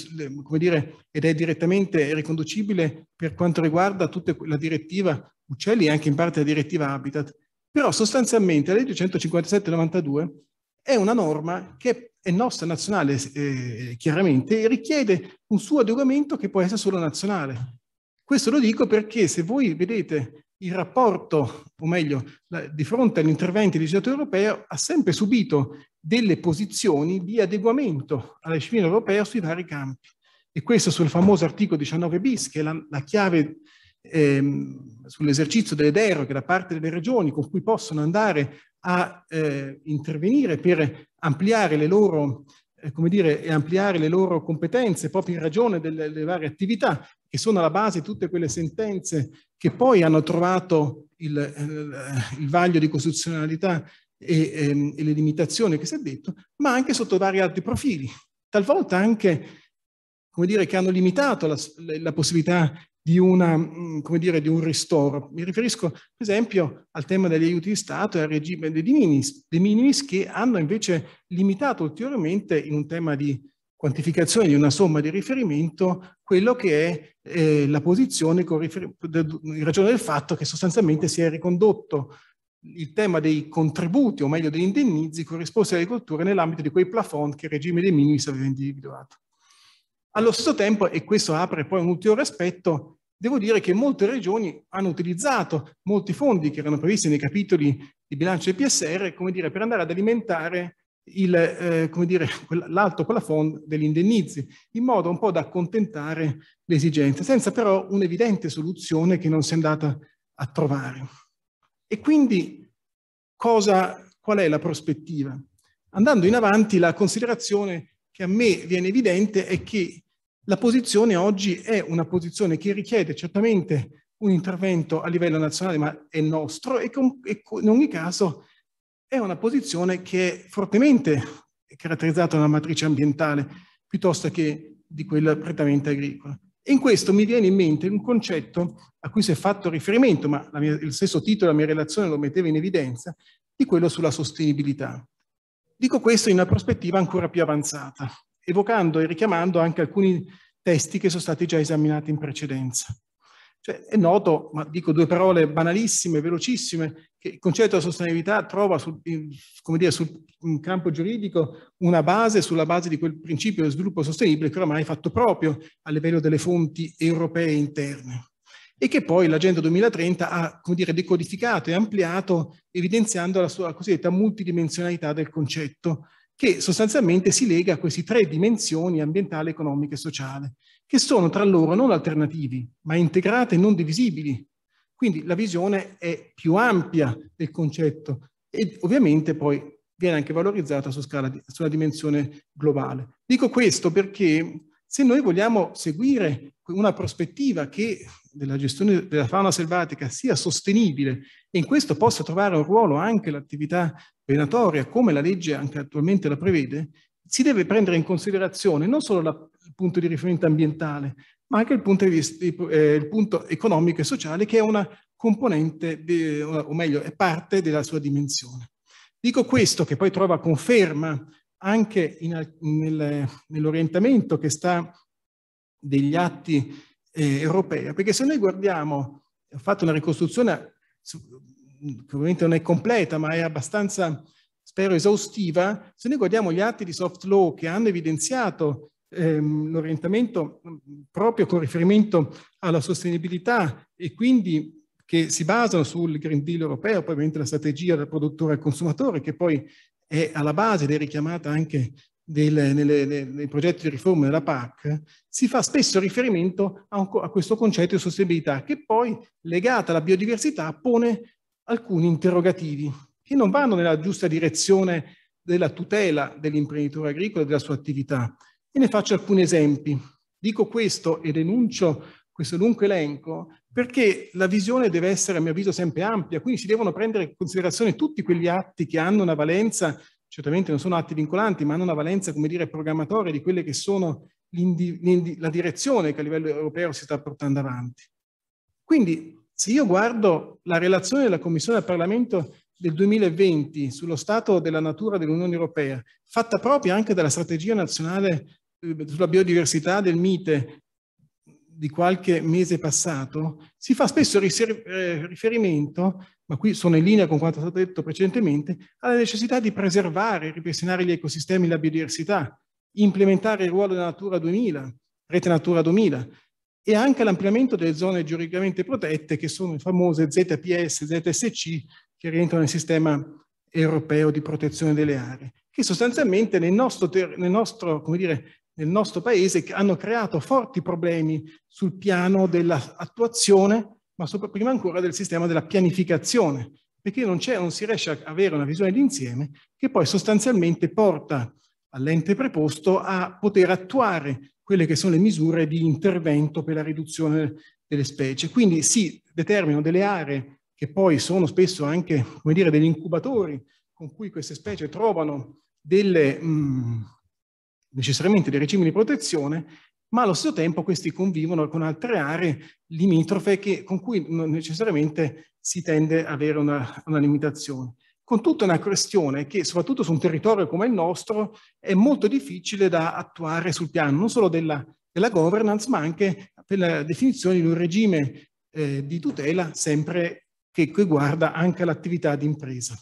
come dire, ed è direttamente riconducibile per quanto riguarda tutta la direttiva uccelli e anche in parte la direttiva habitat, però sostanzialmente la legge 157-92 è una norma che è nostra nazionale eh, chiaramente e richiede un suo adeguamento che può essere solo nazionale. Questo lo dico perché se voi vedete il rapporto, o meglio, la, di fronte agli interventi del legislatore europeo, ha sempre subito delle posizioni di adeguamento alla disciplina europea sui vari campi. E questo sul famoso articolo 19 bis, che è la, la chiave ehm, sull'esercizio delle deroghe da parte delle regioni con cui possono andare a eh, intervenire per ampliare le loro eh, come dire, ampliare le loro competenze proprio in ragione delle, delle, varie attività e sono alla base di tutte quelle sentenze che poi hanno trovato il, eh, il vaglio di costituzionalità e, e, ehm, e le limitazioni che si è detto, ma anche sotto vari altri profili, talvolta anche come dire, che hanno limitato la, la possibilità di, una, mm, dire, di, un ristoro. Mi riferisco, per esempio, al tema degli aiuti di Stato e al regime dei minimis, dei minimis che hanno invece limitato ulteriormente in un tema di quantificazione di una somma di riferimento quello che è eh, la posizione con in ragione del fatto che sostanzialmente si è ricondotto il tema dei contributi, o meglio degli indennizi, corrisposti all'agricoltura nell'ambito di quei plafond che il regime dei minimi si aveva individuato. Allo stesso tempo, e questo apre poi un ulteriore aspetto, devo dire che molte regioni hanno utilizzato molti fondi che erano previsti nei capitoli di bilancio del PSR, come dire, per andare ad alimentare eh, l'alto eh, plafond degli indennizi, in modo un po' da accontentare le esigenze, senza però un'evidente soluzione che non si è andata a trovare. E quindi cosa, qual è la prospettiva? Andando in avanti, la considerazione che a me viene evidente è che la posizione oggi è una posizione che richiede certamente un intervento a livello nazionale, ma è nostro e, con, e in ogni caso è una posizione che è fortemente caratterizzata da una matrice ambientale piuttosto che di quella prettamente agricola. E in questo mi viene in mente un concetto a cui si è fatto riferimento, ma mia, il stesso titolo della mia relazione lo metteva in evidenza, di quello sulla sostenibilità. Dico questo in una prospettiva ancora più avanzata, evocando e richiamando anche alcuni testi che sono stati già esaminati in precedenza. Cioè, è noto, ma dico due parole banalissime, velocissime, che il concetto della sostenibilità trova sul, dire, sul campo giuridico una base sulla base di quel principio di sviluppo sostenibile che ormai è fatto proprio a livello delle fonti europee interne e che poi l'Agenda 2030 ha come dire, decodificato e ampliato evidenziando la sua cosiddetta multidimensionalità del concetto che sostanzialmente si lega a queste tre dimensioni ambientale, economica e sociale che sono tra loro non alternativi, ma integrate e non divisibili. Quindi la visione è più ampia del concetto e ovviamente poi viene anche valorizzata su scala di, sulla dimensione globale. Dico questo perché se noi vogliamo seguire una prospettiva che della gestione della fauna selvatica sia sostenibile e in questo possa trovare un ruolo anche l'attività venatoria, come la legge anche attualmente la prevede, si deve prendere in considerazione non solo la il punto di riferimento ambientale, ma anche il punto, di vista, eh, il punto economico e sociale che è una componente, di, o meglio, è parte della sua dimensione. Dico questo che poi trova conferma anche in, nel, nell'orientamento che sta degli atti eh, europei, perché se noi guardiamo, ho fatto una ricostruzione che ovviamente non è completa, ma è abbastanza, spero, esaustiva, se noi guardiamo gli atti di soft law che hanno evidenziato ehm, un mm, proprio con riferimento alla sostenibilità e quindi che si basano sul Green Deal europeo, poi ovviamente la strategia del produttore al consumatore, che poi è alla base ed è richiamata anche del, nelle, nei progetti di riforma della PAC, si fa spesso riferimento a, un, a questo concetto di sostenibilità, che poi, legata alla biodiversità, pone alcuni interrogativi che non vanno nella giusta direzione della tutela dell'imprenditore agricolo e della sua attività, e ne faccio alcuni esempi. Dico questo e denuncio questo lungo elenco perché la visione deve essere, a mio avviso, sempre ampia, quindi si devono prendere in considerazione tutti quegli atti che hanno una valenza, certamente non sono atti vincolanti, ma hanno una valenza, come dire, programmatoria di quelle che sono la direzione che a livello europeo si sta portando avanti. Quindi, se io guardo la relazione della Commissione al Parlamento del 2020 sullo stato della natura dell'Unione Europea, fatta propria anche dalla strategia nazionale eh, sulla biodiversità del mite di qualche mese passato, si fa spesso eh, riferimento, ma qui sono in linea con quanto è stato detto precedentemente, alla necessità di preservare e ripristinare gli ecosistemi e la biodiversità, implementare il ruolo della Natura 2000, Rete Natura 2000, e anche l'ampliamento delle zone giuridicamente protette, che sono le famose ZPS, ZSC, che rientrano nel sistema europeo di protezione delle aree, che sostanzialmente nel nostro, nel nostro dire, nel nostro paese che hanno creato forti problemi sul piano dell'attuazione, ma sopra, prima ancora del sistema della pianificazione, perché non, non si riesce ad avere una visione d'insieme che poi sostanzialmente porta all'ente preposto a poter attuare quelle che sono le misure di intervento per la riduzione delle specie. Quindi si determinano delle aree che poi sono spesso anche, come dire, degli incubatori con cui queste specie trovano delle... Mh, mm, necessariamente dei regimi di protezione, ma allo stesso tempo questi convivono con altre aree limitrofe che, con cui non necessariamente si tende ad avere una, una limitazione. Con tutta una questione che, soprattutto su un territorio come il nostro, è molto difficile da attuare sul piano non solo della, della governance, ma anche per la definizione di un regime eh, di tutela sempre che, che guarda anche l'attività di impresa.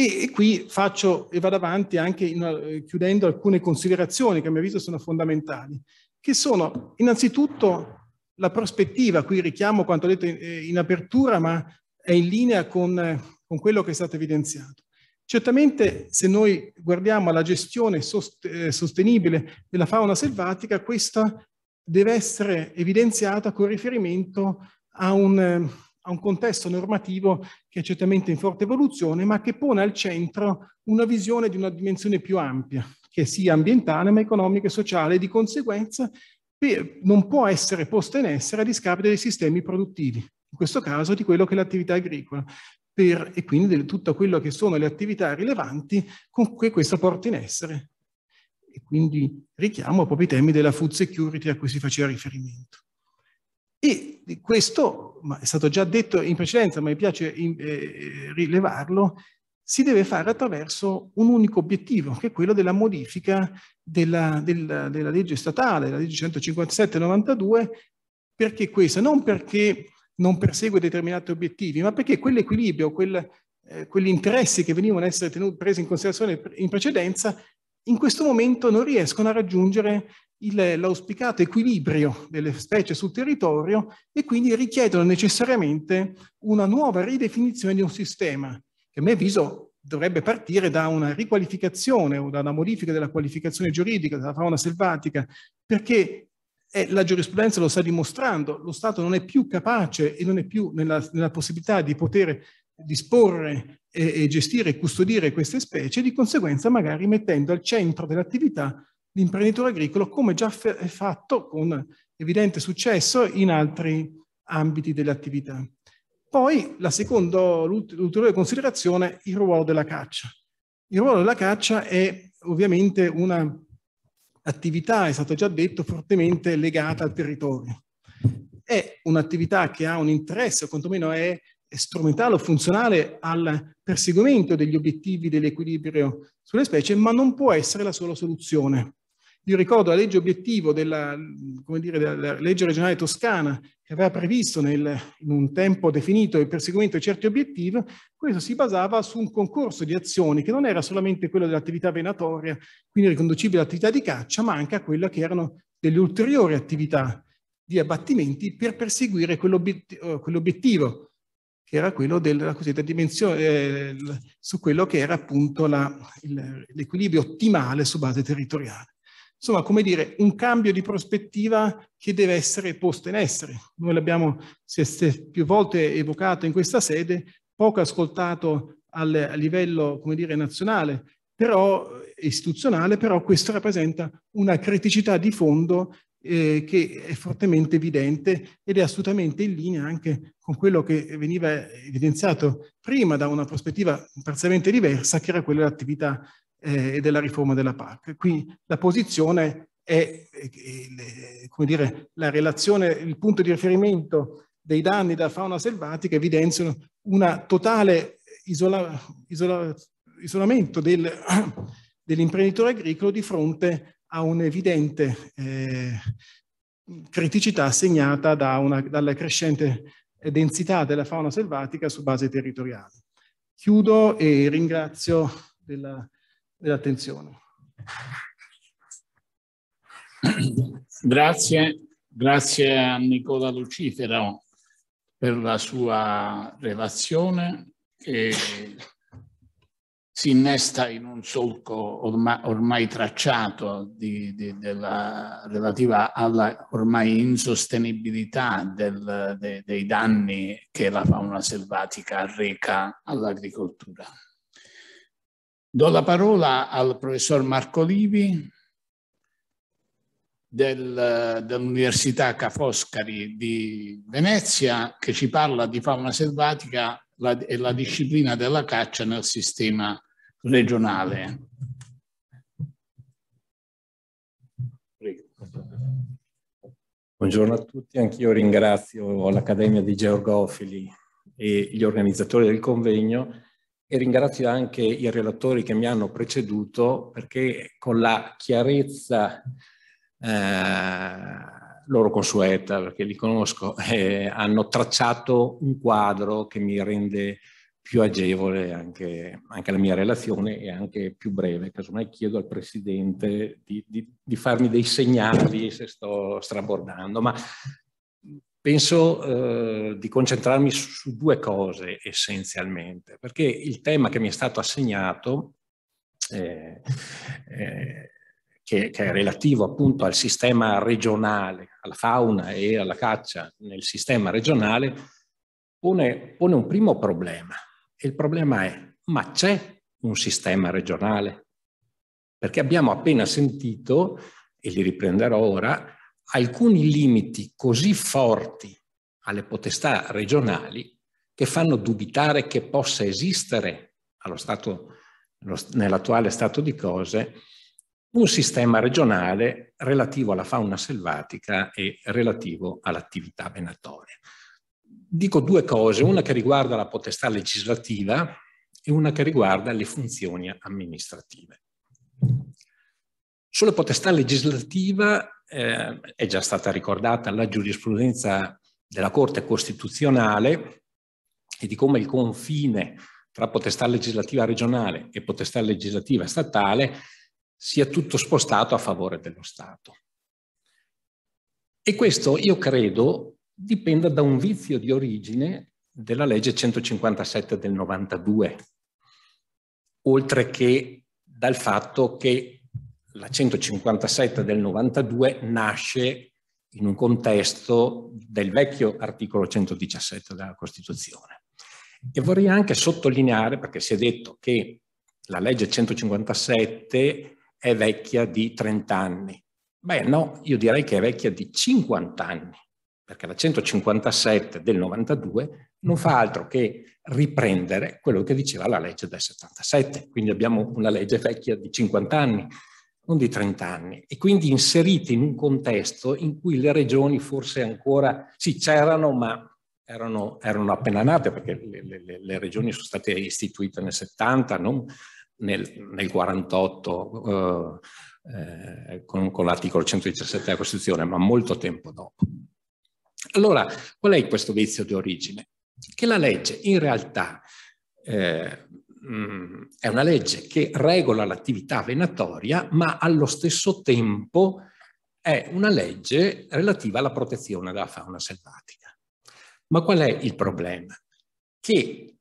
E, e qui faccio e vado avanti anche in, eh, chiudendo alcune considerazioni che a mio avviso sono fondamentali, che sono innanzitutto la prospettiva, qui richiamo quanto detto in, eh, in apertura, ma è in linea con, con quello che è stato evidenziato. Certamente se noi guardiamo alla gestione eh, sostenibile della fauna selvatica, questa deve essere evidenziata con riferimento a un, a un contesto normativo che è certamente in forte evoluzione, ma che pone al centro una visione di una dimensione più ampia, che sia ambientale, ma economica e sociale, e di conseguenza non può essere posta in essere a discapito dei sistemi produttivi, in questo caso di quello che è l'attività agricola, per, e quindi di tutto quello che sono le attività rilevanti con cui questa porta in essere. E quindi richiamo proprio i temi della food security a cui si faceva riferimento. E questo, ma è stato già detto in precedenza, ma mi piace eh, rilevarlo, si deve fare attraverso un unico obiettivo, che è quello della modifica della, della, della legge statale, la legge 157-92, perché questa, non perché non persegue determinati obiettivi, ma perché quell'equilibrio, quel, eh, quegli interessi che venivano a essere tenuti, presi in considerazione in precedenza, in questo momento non riescono a raggiungere l'auspicato equilibrio delle specie sul territorio e quindi richiedono necessariamente una nuova ridefinizione di un sistema che a mio avviso dovrebbe partire da una riqualificazione o da una modifica della qualificazione giuridica della fauna selvatica perché eh, la giurisprudenza lo sta dimostrando, lo Stato non è più capace e non è più nella, nella possibilità di poter disporre e, e gestire e custodire queste specie, di conseguenza magari mettendo al centro dell'attività l'imprenditore agricolo, come già fatto con evidente successo in altri ambiti dell'attività. Poi la seconda, l'ulteriore considerazione, il ruolo della caccia. Il ruolo della caccia è ovviamente un'attività, è stato già detto, fortemente legata al territorio. È un'attività che ha un interesse, o quantomeno è strumentale o funzionale al perseguimento degli obiettivi dell'equilibrio sulle specie, ma non può essere la sola soluzione. Io ricordo la legge obiettivo della, dire, della legge regionale toscana che aveva previsto nel, in un tempo definito il perseguimento di certi obiettivi, questo si basava su un concorso di azioni che non era solamente quello dell'attività venatoria, quindi riconducibile all'attività di caccia, ma anche a quella che erano delle ulteriori attività di abbattimenti per perseguire eh, quell'obiettivo, che era quello della cosiddetta dimensione, eh, su quello che era appunto l'equilibrio ottimale su base territoriale. Insomma, come dire, un cambio di prospettiva che deve essere posto in essere. Noi l'abbiamo più volte evocato in questa sede, poco ascoltato al, a livello, come dire, nazionale, però istituzionale, però questo rappresenta una criticità di fondo eh, che è fortemente evidente ed è assolutamente in linea anche con quello che veniva evidenziato prima da una prospettiva parzialmente diversa, che era quella dell'attività eh, e della riforma della PAC. Qui la posizione è, eh, come dire, la relazione, il punto di riferimento dei danni da fauna selvatica evidenziano una totale isola, isola, isolamento del, dell'imprenditore agricolo di fronte a un'evidente eh, criticità segnata da una, dalla crescente densità della fauna selvatica su base territoriale. Chiudo e ringrazio della dell'attenzione. Grazie, grazie a Nicola Lucifero per la sua relazione che si innesta in un solco ormai, ormai tracciato di, di, della, relativa alla ormai insostenibilità del, de, dei danni che la fauna selvatica arreca all'agricoltura. Do la parola al professor Marco Livi del, dell'Università Ca' Foscari di Venezia che ci parla di fauna selvatica la, e la disciplina della caccia nel sistema regionale. Buongiorno a tutti, anch'io ringrazio l'Accademia di Georgofili e gli organizzatori del convegno e ringrazio anche i relatori che mi hanno preceduto perché con la chiarezza eh, loro consueta, perché li conosco, eh, hanno tracciato un quadro che mi rende più agevole anche, anche, la mia relazione e anche più breve. Casomai chiedo al Presidente di, di, di farmi dei segnali se sto strabordando, ma penso eh, di concentrarmi su, su, due cose essenzialmente, perché il tema che mi è stato assegnato, eh, eh, che, che, è relativo appunto al sistema regionale, alla fauna e alla caccia nel sistema regionale, pone, pone un primo problema. E il problema è, ma c'è un sistema regionale? Perché abbiamo appena sentito, e li riprenderò ora, alcuni limiti così forti alle potestà regionali che fanno dubitare che possa esistere allo stato, nell'attuale stato di cose un sistema regionale relativo alla fauna selvatica e relativo all'attività venatoria. Dico due cose, una che riguarda la potestà legislativa e una che riguarda le funzioni amministrative. Sulla potestà legislativa eh, è già stata ricordata la giurisprudenza della Corte Costituzionale e di come il confine tra potestà legislativa regionale e potestà legislativa statale sia tutto spostato a favore dello Stato. E questo, io credo, dipenda da un vizio di origine della legge 157 del 92, oltre che dal fatto che la 157 del 92 nasce in un contesto del vecchio articolo 117 della Costituzione. E vorrei anche sottolineare, perché si è detto che la legge 157 è vecchia di 30 anni. Beh no, io direi che è vecchia di 50 anni, perché la 157 del 92 non fa altro che riprendere quello che diceva la legge del 77. Quindi abbiamo una legge vecchia di 50 anni non di 30 anni, e quindi inseriti in un contesto in cui le regioni forse ancora, sì c'erano, ma erano, erano, appena nate, perché le, le, le, regioni sono state istituite nel 70, non nel, nel 48 eh, eh, con, con l'articolo 117 della Costituzione, ma molto tempo dopo. Allora, qual è questo vizio di origine? Che la legge in realtà eh, Mm, è una legge che regola l'attività venatoria, ma allo stesso tempo è una legge relativa alla protezione della fauna selvatica. Ma qual è il problema? Che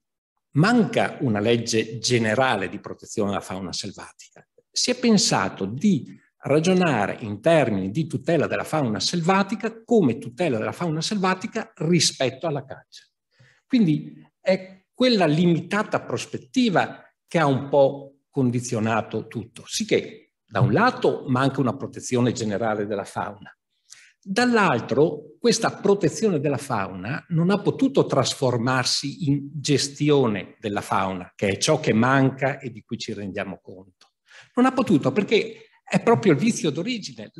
manca una legge generale di protezione della fauna selvatica. Si è pensato di ragionare in termini di tutela della fauna selvatica come tutela della fauna selvatica rispetto alla caccia. Quindi è quella limitata prospettiva che ha un po' condizionato tutto. Sicché, da un lato, manca una protezione generale della fauna, dall'altro, questa protezione della fauna non ha potuto trasformarsi in gestione della fauna, che è ciò che manca e di cui ci rendiamo conto. Non ha potuto perché è proprio il vizio d'origine,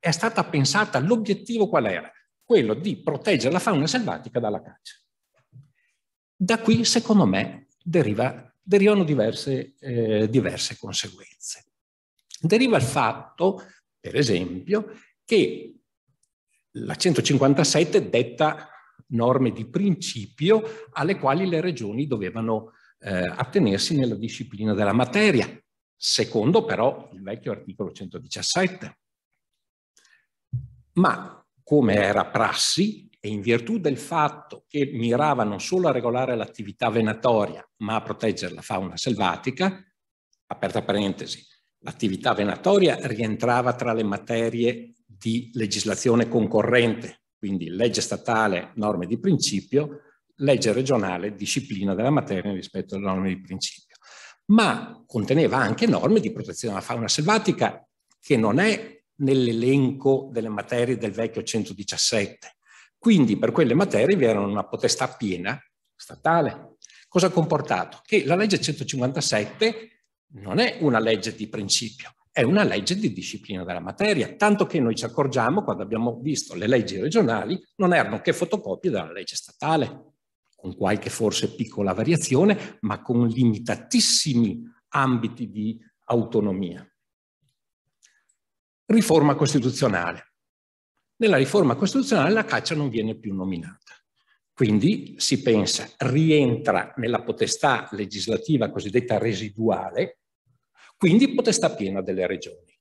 è stata pensata, l'obiettivo qual era? Quello di proteggere la fauna selvatica dalla caccia. Da qui, secondo me, deriva, derivano diverse, eh, diverse conseguenze. Deriva il fatto, per esempio, che la 157 detta norme di principio alle quali le regioni dovevano eh, attenersi nella disciplina della materia, secondo però il vecchio articolo 117. Ma come era prassi, e in virtù del fatto che mirava non solo a regolare l'attività venatoria, ma a proteggere la fauna selvatica, aperta parentesi, l'attività venatoria rientrava tra le materie di legislazione concorrente, quindi legge statale, norme di principio, legge regionale, disciplina della materia rispetto alle norme di principio, ma conteneva anche norme di protezione della fauna selvatica che non è nell'elenco delle materie del vecchio 117, quindi per quelle materie vi era una potestà piena statale. Cosa ha comportato? Che la legge 157 non è una legge di principio, è una legge di disciplina della materia, tanto che noi ci accorgiamo quando abbiamo visto le leggi regionali non erano che fotocopie della legge statale, con qualche forse piccola variazione, ma con limitatissimi ambiti di autonomia. Riforma costituzionale nella riforma costituzionale la caccia non viene più nominata. Quindi si pensa, rientra nella potestà legislativa cosiddetta residuale, quindi potestà piena delle regioni.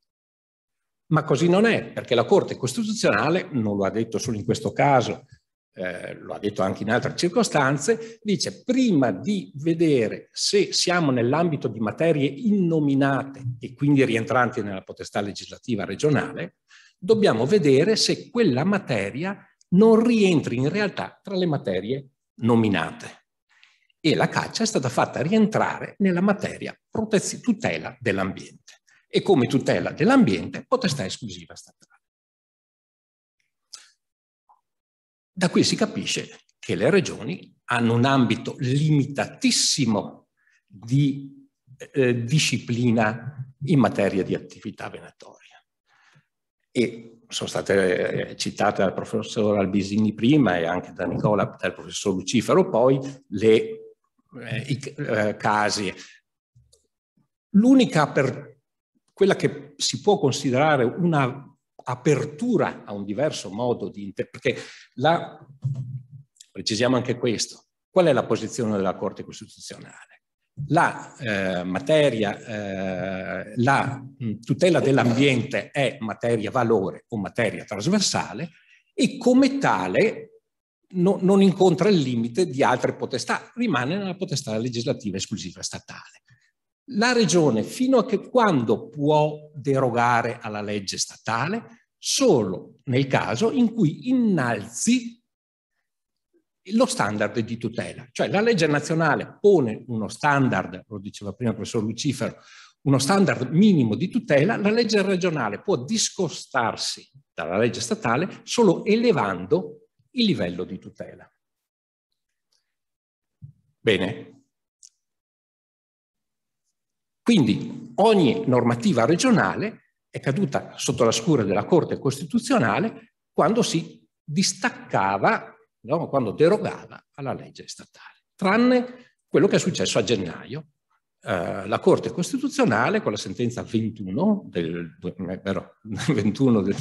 Ma così non è, perché la Corte Costituzionale, non lo ha detto solo in questo caso, eh, lo ha detto anche in altre circostanze, dice prima di vedere se siamo nell'ambito di materie innominate e quindi rientranti nella potestà legislativa regionale, dobbiamo vedere se quella materia non rientri in realtà tra le materie nominate. E la caccia è stata fatta rientrare nella materia protez- tutela dell'ambiente e come tutela dell'ambiente potestà esclusiva statale. Da qui si capisce che le regioni hanno un ambito limitatissimo di eh, disciplina in materia di attività venatoria e sono state eh, citate dal professor Albisini prima e anche da Nicola, dal professor Lucifero poi, le, eh, i eh, casi. L'unica per quella che si può considerare una apertura a un diverso modo di interpretare, la, precisiamo anche questo, qual è la posizione della Corte Costituzionale? la eh, materia, eh, la mm, tutela dell'ambiente è materia valore o materia trasversale e come tale no, non incontra il limite di altre potestà, rimane nella potestà legislativa esclusiva statale. La regione fino a che quando può derogare alla legge statale? Solo nel caso in cui innalzi lo standard di tutela. Cioè la legge nazionale pone uno standard, lo diceva prima il professor Lucifero, uno standard minimo di tutela, la legge regionale può discostarsi dalla legge statale solo elevando il livello di tutela. Bene. Quindi ogni normativa regionale è caduta sotto la scura della Corte Costituzionale quando si distaccava no? quando derogava alla legge statale, tranne quello che è successo a gennaio. Eh, la Corte Costituzionale con la sentenza 21 del, però, 21 del,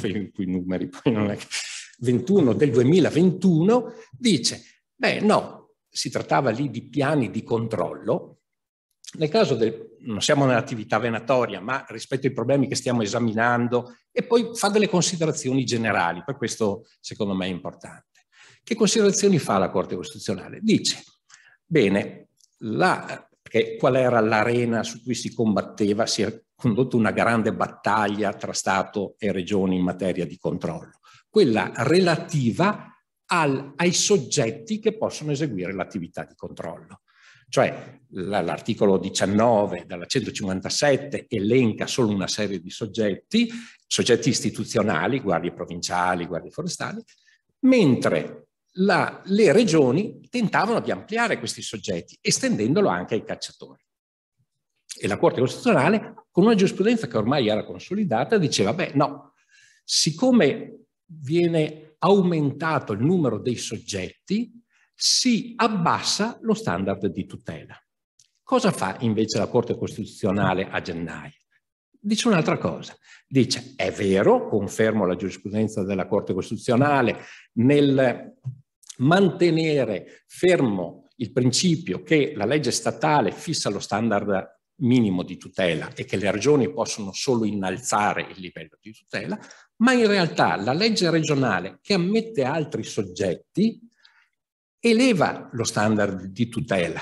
21 del 2021 dice, beh no, si trattava lì di piani di controllo, nel caso del, non siamo nell'attività venatoria, ma rispetto ai problemi che stiamo esaminando, e poi fa delle considerazioni generali, per questo secondo me è importante. Che considerazioni fa la Corte Costituzionale? Dice, bene, la, qual era l'arena su cui si combatteva, si è condotta una grande battaglia tra Stato e Regioni in materia di controllo, quella relativa al, ai soggetti che possono eseguire l'attività di controllo. Cioè l'articolo 19 della 157 elenca solo una serie di soggetti, soggetti istituzionali, guardie provinciali, guardie forestali, mentre la, le regioni tentavano di ampliare questi soggetti, estendendolo anche ai cacciatori. E la Corte Costituzionale, con una giurisprudenza che ormai era consolidata, diceva, beh, no, siccome viene aumentato il numero dei soggetti, si abbassa lo standard di tutela. Cosa fa invece la Corte Costituzionale a gennaio? Dice un'altra cosa. Dice, è vero, confermo la giurisprudenza della Corte Costituzionale, nel mantenere fermo il principio che la legge statale fissa lo standard minimo di tutela e che le regioni possono solo innalzare il livello di tutela, ma in realtà la legge regionale che ammette altri soggetti eleva lo standard di tutela,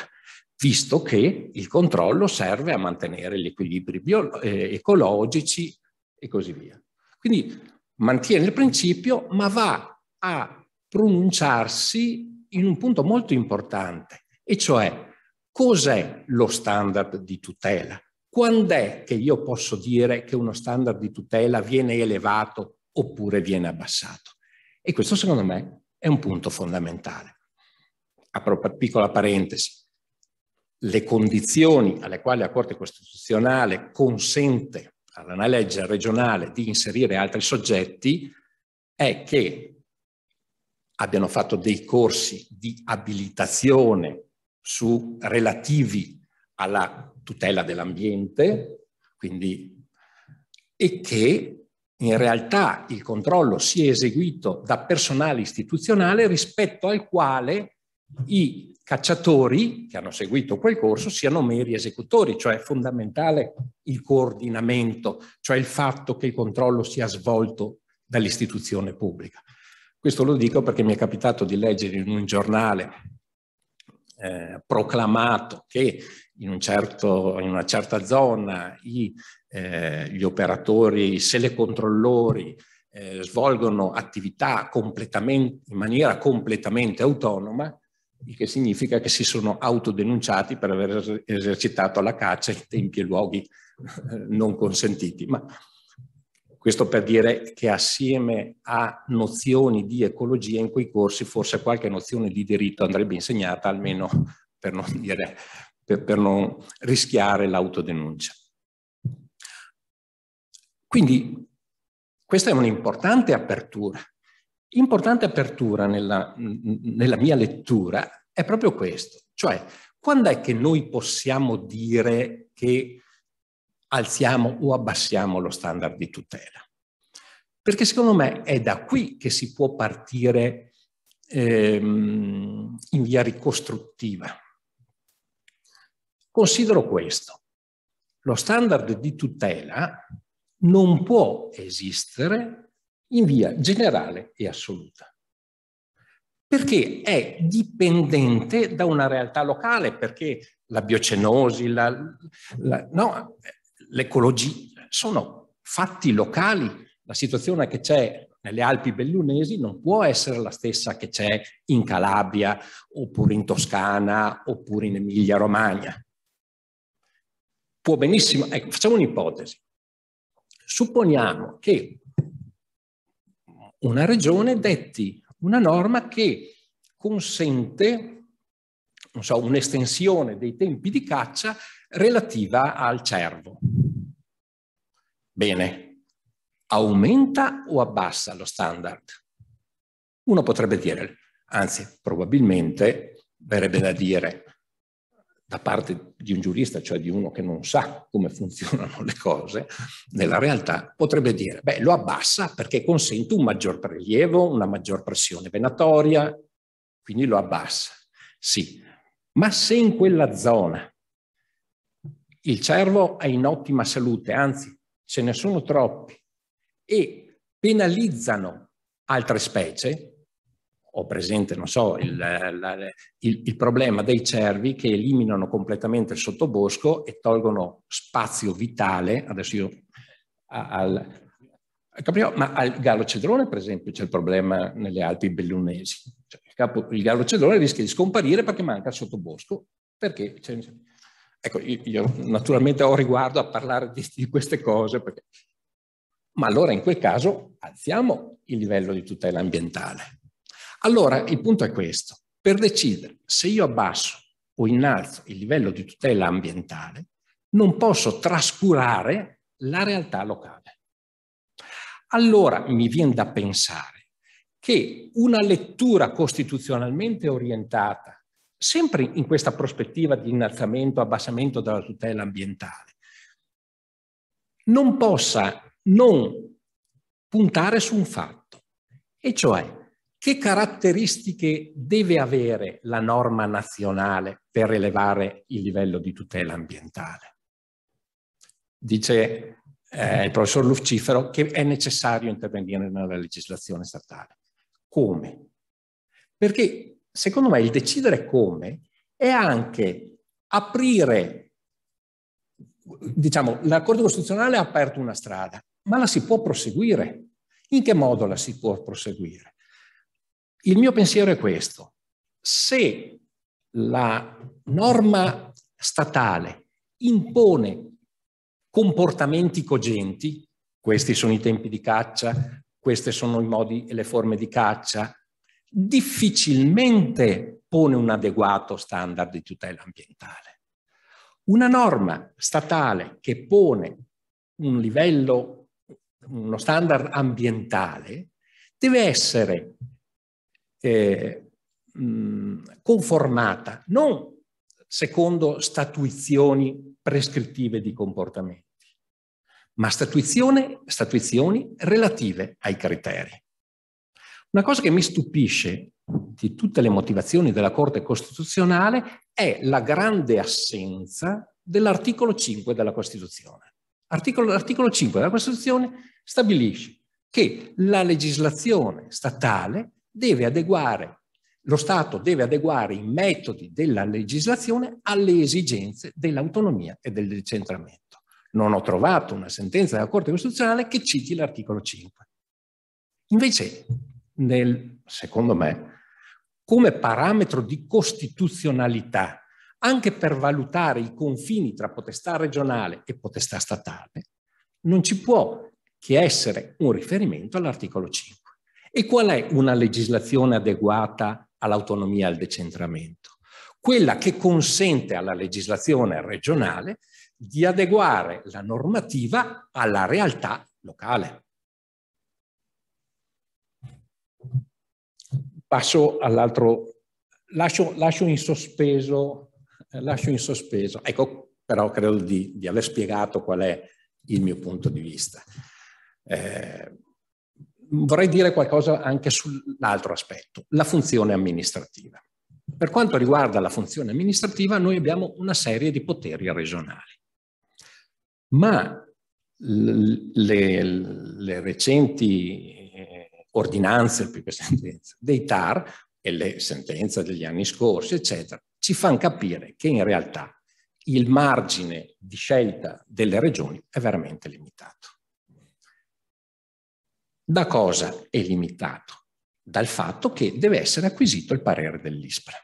visto che il controllo serve a mantenere gli equilibri eh, ecologici e così via. Quindi mantiene il principio, ma va a pronunciarsi in un punto molto importante, e cioè cos'è lo standard di tutela? Quando è che io posso dire che uno standard di tutela viene elevato oppure viene abbassato? E questo secondo me è un punto fondamentale. Apro piccola parentesi. Le condizioni alle quali la Corte Costituzionale consente alla legge regionale di inserire altri soggetti è che abbiano fatto dei corsi di abilitazione su, relativi alla tutela dell'ambiente, quindi, e che in realtà il controllo sia eseguito da personale istituzionale rispetto al quale i cacciatori che hanno seguito quel corso siano meri esecutori, cioè è fondamentale il coordinamento, cioè il fatto che il controllo sia svolto dall'istituzione pubblica. Questo lo dico perché mi è capitato di leggere in un giornale eh, proclamato che in, un certo, in, una certa zona i, eh, gli operatori selecontrollori eh, svolgono attività in maniera completamente autonoma, il che significa che si sono autodenunciati per aver esercitato la caccia in tempi e luoghi eh, non consentiti. Ma questo per dire che assieme a nozioni di ecologia in quei corsi forse qualche nozione di diritto andrebbe insegnata almeno per non, dire, per, per non rischiare l'autodenuncia. Quindi questa è un'importante apertura. Importante apertura nella, nella mia lettura è proprio questo, cioè quando è che noi possiamo dire che alziamo o abbassiamo lo standard di tutela. Perché secondo me è da qui che si può partire ehm, in via ricostruttiva. Considero questo. Lo standard di tutela non può esistere in via generale e assoluta, perché è dipendente da una realtà locale, perché la biocenosi, la, la, no, l'ecologia, sono fatti locali. La situazione che c'è nelle Alpi bellunesi non può essere la stessa che c'è in Calabria, oppure in Toscana, oppure in Emilia-Romagna. Può benissimo, ecco, facciamo un'ipotesi. Supponiamo che una regione detti una norma che consente so, un'estensione dei tempi di caccia relativa al cervo. Bene, aumenta o abbassa lo standard? Uno potrebbe dire, anzi probabilmente verrebbe da dire da parte di un giurista, cioè di uno che non sa come funzionano le cose, nella realtà potrebbe dire, beh, lo abbassa perché consente un maggior prelievo, una maggior pressione venatoria, quindi lo abbassa. Sì, ma se in quella zona il cervo è in ottima salute, anzi ce ne sono troppi e penalizzano altre specie, ho presente, non so, il, la, il, il, problema dei cervi che eliminano completamente il sottobosco e tolgono spazio vitale, adesso io al, capiamo, ma al gallo cedrone per esempio c'è il problema nelle Alpi bellunesi, cioè, il, capo, il gallo cedrone rischia di scomparire perché manca il sottobosco, perché c'è Ecco, io, io naturalmente ho riguardo a parlare di, di queste cose, perché... ma allora in quel caso alziamo il livello di tutela ambientale. Allora il punto è questo, per decidere se io abbasso o innalzo il livello di tutela ambientale, non posso trascurare la realtà locale. Allora mi viene da pensare che una lettura costituzionalmente orientata sempre in questa prospettiva di innalzamento, abbassamento della tutela ambientale, non possa non puntare su un fatto, e cioè che caratteristiche deve avere la norma nazionale per elevare il livello di tutela ambientale. Dice eh, il professor Lucifero che è necessario intervenire nella legislazione statale. Come? Perché secondo me il decidere come è anche aprire, diciamo, la Corte Costituzionale ha aperto una strada, ma la si può proseguire. In che modo la si può proseguire? Il mio pensiero è questo. Se la norma statale impone comportamenti cogenti, questi sono i tempi di caccia, questi sono i modi e le forme di caccia, difficilmente pone un adeguato standard di tutela ambientale. Una norma statale che pone un livello, uno standard ambientale, deve essere eh, conformata non secondo statuizioni prescrittive di comportamenti, ma statuizioni relative ai criteri. Una cosa che mi stupisce di tutte le motivazioni della Corte Costituzionale è la grande assenza dell'articolo 5 della Costituzione. Articolo, l'articolo 5 della Costituzione stabilisce che la legislazione statale deve adeguare, lo Stato deve adeguare i metodi della legislazione alle esigenze dell'autonomia e del decentramento. Non ho trovato una sentenza della Corte Costituzionale che citi l'articolo 5. Invece nel, secondo me, come parametro di costituzionalità anche per valutare i confini tra potestà regionale e potestà statale, non ci può che essere un riferimento all'articolo 5. E qual è una legislazione adeguata all'autonomia e al decentramento? Quella che consente alla legislazione regionale di adeguare la normativa alla realtà locale. Passo all'altro, lascio, lascio, in sospeso, eh, lascio in sospeso. Ecco, però credo di, di aver spiegato qual è il mio punto di vista. Eh, vorrei dire qualcosa anche sull'altro aspetto, la funzione amministrativa. Per quanto riguarda la funzione amministrativa, noi abbiamo una serie di poteri regionali, ma le, le recenti ordinanze più che sentenze, dei TAR e le sentenze degli anni scorsi, eccetera, ci fanno capire che in realtà il margine di scelta delle regioni è veramente limitato. Da cosa è limitato? Dal fatto che deve essere acquisito il parere dell'ISPRA.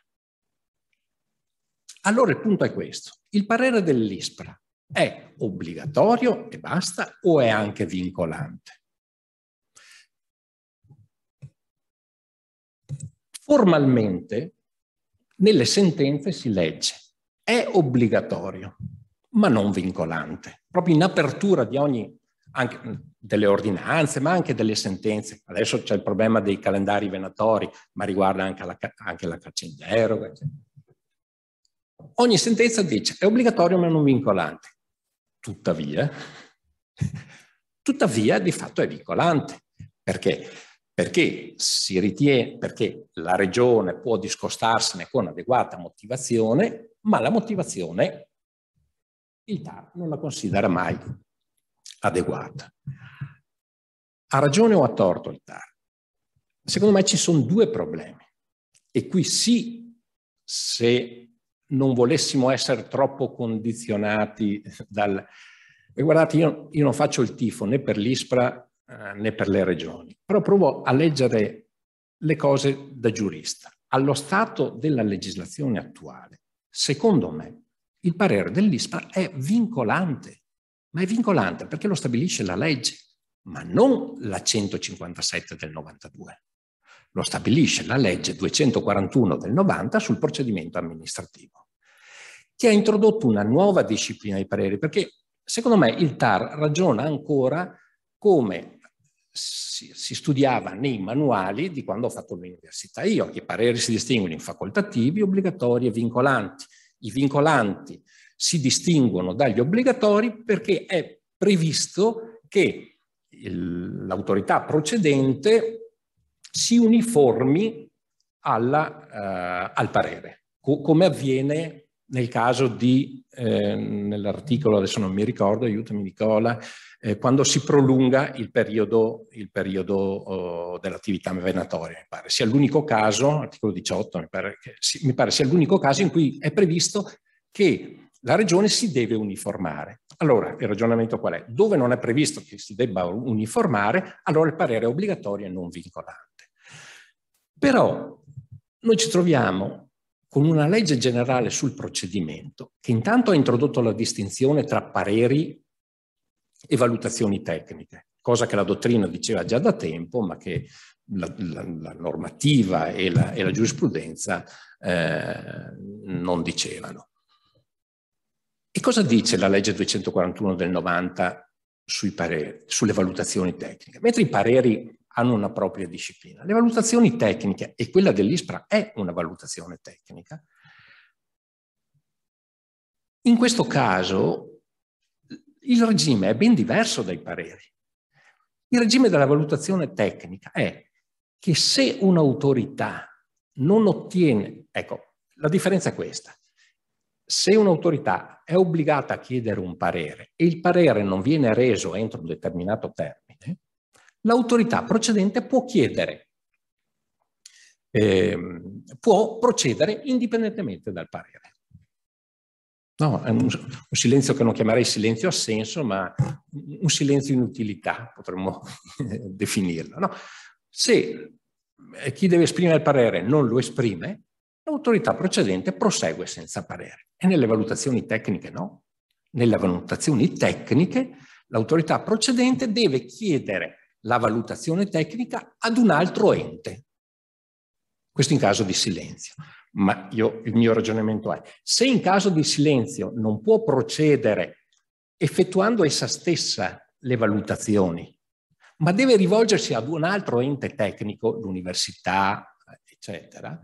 Allora il punto è questo. Il parere dell'ISPRA è obbligatorio e basta o è anche vincolante? Formalmente nelle sentenze si legge è obbligatorio, ma non vincolante. Proprio in apertura di ogni, anche mm, delle ordinanze, ma anche delle sentenze. Adesso c'è il problema dei calendari venatori, ma riguarda anche la, anche la caccia in deroga. Ogni sentenza dice è obbligatorio ma non vincolante. Tuttavia, tuttavia di fatto è vincolante, perché perché, ritiene, perché la regione può discostarsene con adeguata motivazione, ma la motivazione il TAR non la considera mai adeguata. Ha ragione o ha torto il TAR? Secondo me ci sono due problemi e qui sì, se non volessimo essere troppo condizionati dal... E guardate, io, io non faccio il tifo né per l'ISPRA eh, né per le regioni, però provo a leggere le cose da giurista. Allo stato della legislazione attuale, secondo me, il parere dell'ISPA è vincolante, ma è vincolante perché lo stabilisce la legge, ma non la 157 del 92. Lo stabilisce la legge 241 del 90 sul procedimento amministrativo, che ha introdotto una nuova disciplina dei pareri, perché secondo me il TAR ragiona ancora come si, si studiava nei manuali di quando ho fatto l'università io. I pareri si distinguono in facoltativi, obbligatori e vincolanti. I vincolanti si distinguono dagli obbligatori perché è previsto che l'autorità procedente si uniformi alla, eh, al parere, co come avviene nel caso di, eh, nell'articolo, adesso non mi ricordo, aiutami Nicola, eh, quando si prolunga il periodo, periodo oh, dell'attività venatoria, mi pare sia l'unico caso, articolo 18, mi pare, che, si, mi pare sia l'unico caso in cui è previsto che la regione si deve uniformare. Allora, il ragionamento qual è? Dove non è previsto che si debba uniformare, allora il parere è obbligatorio e non vincolante. Però noi ci troviamo con una legge generale sul procedimento che intanto ha introdotto la distinzione tra pareri e valutazioni tecniche, cosa che la dottrina diceva già da tempo, ma che la, la, la normativa e la, e la giurisprudenza eh, non dicevano. E cosa dice la legge 241 del 90 sui pareri, sulle valutazioni tecniche? Mentre i pareri hanno una propria disciplina, le valutazioni tecniche, e quella dell'ISPRA è una valutazione tecnica, in questo caso il regime è ben diverso dai pareri. Il regime della valutazione tecnica è che se un'autorità non ottiene, ecco, la differenza è questa. Se un'autorità è obbligata a chiedere un parere e il parere non viene reso entro un determinato termine, l'autorità procedente può chiedere, eh, può procedere indipendentemente dal parere. No, un, un, silenzio che non chiamerei silenzio assenso, ma un silenzio inutilità, potremmo definirlo. No? Se eh, chi deve esprimere il parere non lo esprime, l'autorità procedente prosegue senza parere. E nelle valutazioni tecniche no. Nelle valutazioni tecniche l'autorità procedente deve chiedere la valutazione tecnica ad un altro ente. Questo in caso di silenzio ma io, il mio ragionamento è, se in caso di silenzio non può procedere effettuando essa stessa le valutazioni, ma deve rivolgersi ad un altro ente tecnico, l'università, eccetera,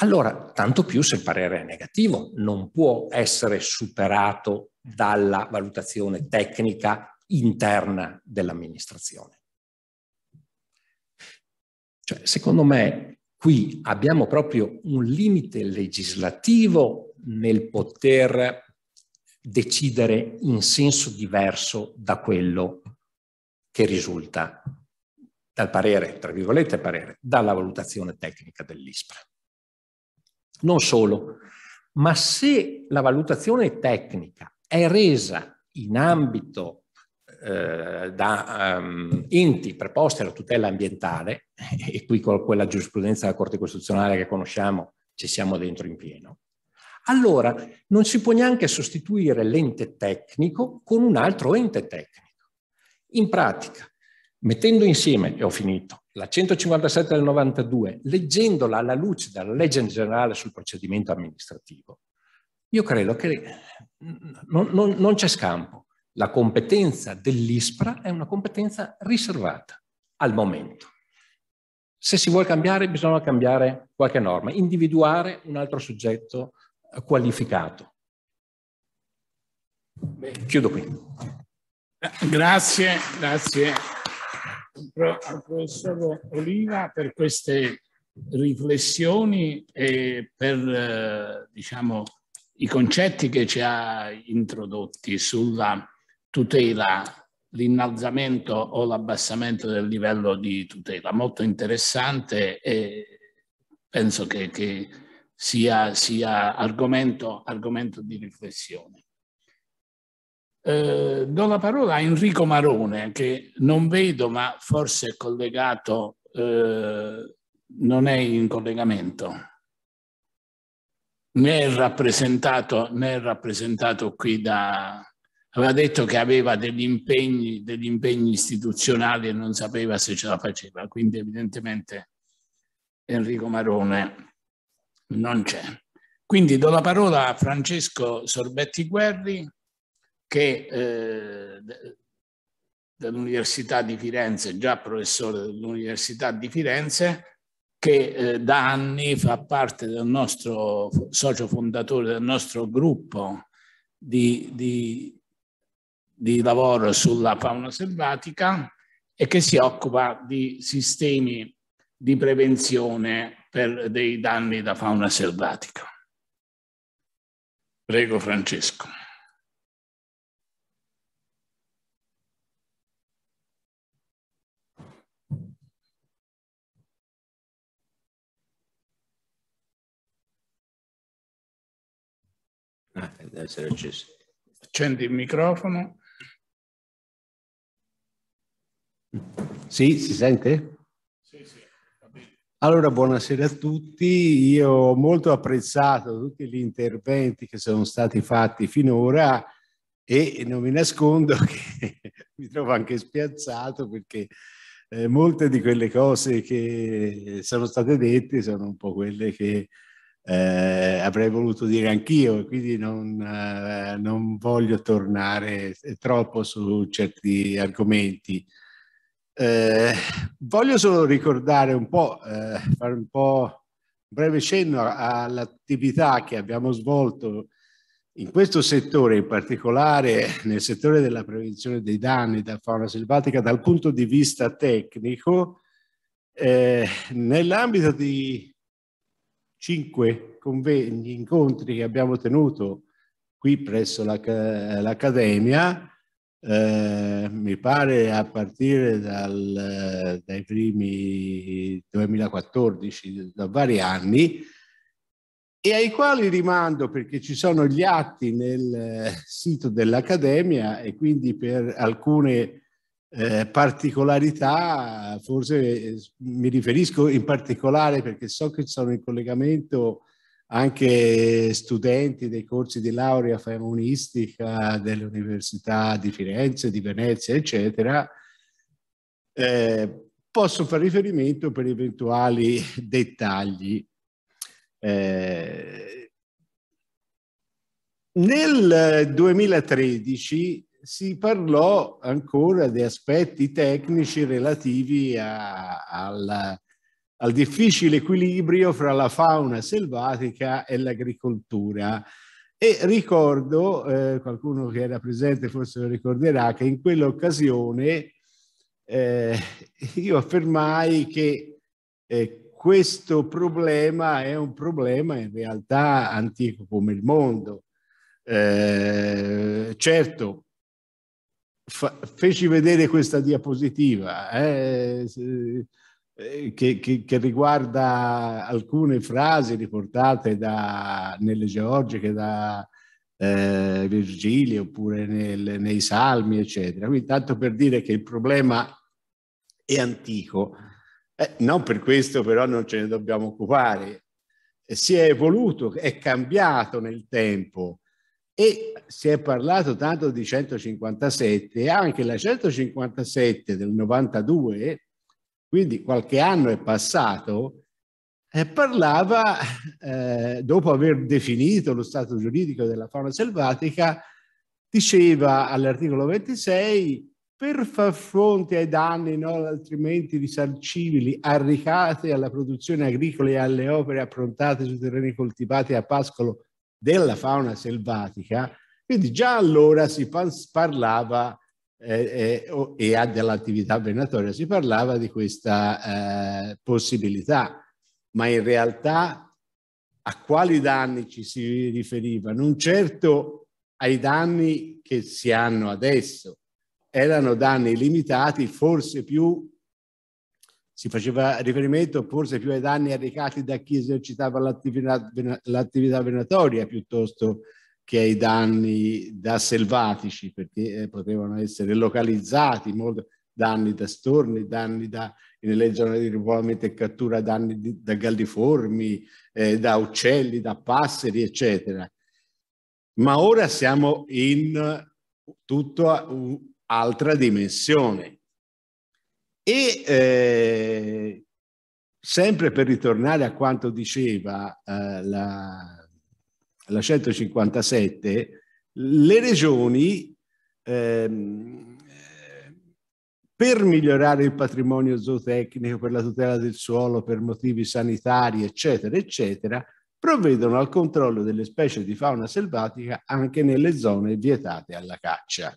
allora tanto più se il parere è negativo, non può essere superato dalla valutazione tecnica interna dell'amministrazione. Cioè, secondo me qui abbiamo proprio un limite legislativo nel poter decidere in senso diverso da quello che risulta dal parere, tra virgolette parere, dalla valutazione tecnica dell'ISPRA. Non solo, ma se la valutazione tecnica è resa in ambito eh, da um, ehm, enti preposti alla tutela ambientale, e qui con quella giurisprudenza della Corte Costituzionale che conosciamo ci siamo dentro in pieno, allora non si può neanche sostituire l'ente tecnico con un altro ente tecnico. In pratica, mettendo insieme, e ho finito, la 157 del 92, leggendola alla luce della legge generale sul procedimento amministrativo, io credo che eh, non, non, non c'è scampo. La competenza dell'ISPRA è una competenza riservata al momento. Se si vuole cambiare bisogna cambiare qualche norma, individuare un altro soggetto eh, qualificato. Beh, chiudo qui. Eh, grazie, grazie al professor Oliva per queste riflessioni e per eh, diciamo, i concetti che ci ha introdotti sulla tutela l'innalzamento o l'abbassamento del livello di tutela. Molto interessante e penso che, che sia, sia argomento, argomento, di riflessione. Eh, do la parola a Enrico Marone che non vedo ma forse è collegato, eh, non è in collegamento. Né è, rappresentato, né è rappresentato qui da, aveva detto che aveva degli impegni, degli impegni istituzionali e non sapeva se ce la faceva, quindi evidentemente Enrico Marone non c'è. Quindi do la parola a Francesco Sorbetti Guerri che eh, dell'Università di Firenze, già professore dell'Università di Firenze, che eh, da anni fa parte del nostro socio fondatore del nostro gruppo di, di, di lavoro sulla fauna selvatica e che si occupa di sistemi di prevenzione per dei danni da fauna selvatica. Prego Francesco. Ah, deve essere acceso. Accendi il microfono. Sì, si sente? Allora, buonasera a tutti. Io ho molto apprezzato tutti gli interventi che sono stati fatti finora e non mi nascondo che mi trovo anche spiazzato perché eh, molte di quelle cose che sono state dette sono un po' quelle che eh, avrei voluto dire anch'io, quindi non, eh, non voglio tornare troppo su certi argomenti. Eh, voglio solo ricordare un po', eh, fare un po' un breve cenno all'attività che abbiamo svolto in questo settore, in particolare nel settore della prevenzione dei danni da fauna selvatica dal punto di vista tecnico, eh, nell'ambito di cinque convegni, incontri che abbiamo tenuto qui presso l'ac- l'Accademia, eh, mi pare a partire dal, dai primi 2014, da vari anni, e ai quali rimando perché ci sono gli atti nel sito dell'Accademia e quindi per alcune eh, particolarità, forse eh, mi riferisco in particolare perché so che sono in collegamento anche studenti dei corsi di laurea femministica delle università di Firenze, di Venezia, eccetera, eh, possono fare riferimento per eventuali dettagli. Eh, nel 2013 si parlò ancora di aspetti tecnici relativi a, al al difficile equilibrio fra la fauna selvatica e l'agricoltura. E ricordo, eh, qualcuno che era presente forse lo ricorderà, che in quell'occasione eh, io affermai che eh, questo problema è un problema in realtà antico come il mondo. Eh, certo, feci vedere questa diapositiva, eh, eh, che, che, che, riguarda alcune frasi riportate da, nelle Georgiche da eh, Virgilio oppure nel, nei Salmi, eccetera. Quindi tanto per dire che il problema è antico, eh, non per questo però non ce ne dobbiamo occupare. Eh, si è evoluto, è cambiato nel tempo e si è parlato tanto di 157 anche la 157 del 92 quindi qualche anno è passato, eh, parlava, eh, dopo aver definito lo stato giuridico della fauna selvatica, diceva all'articolo 26 per far fronte ai danni non altrimenti risarcibili arrecati alla produzione agricola e alle opere approntate su terreni coltivati a pascolo della fauna selvatica. Quindi già allora si parlava eh, eh, e dell'attività venatoria si parlava di questa eh, possibilità, ma in realtà a quali danni ci si riferiva? Non certo ai danni che si hanno adesso, erano danni limitati, forse più si faceva riferimento forse più ai danni arrecati da chi esercitava l'attività venatoria piuttosto che ai danni da selvatici, perché eh, potevano essere localizzati, molto, danni da storni, danni da, nelle zone di ripolamento e cattura, danni di, da galliformi, eh, da uccelli, da passeri, eccetera. Ma ora siamo in tutta un'altra dimensione. E eh, sempre per ritornare a quanto diceva eh, la la 157, le regioni ehm, per migliorare il patrimonio zootecnico, per la tutela del suolo, per motivi sanitari, eccetera, eccetera, provvedono al controllo delle specie di fauna selvatica anche nelle zone vietate alla caccia.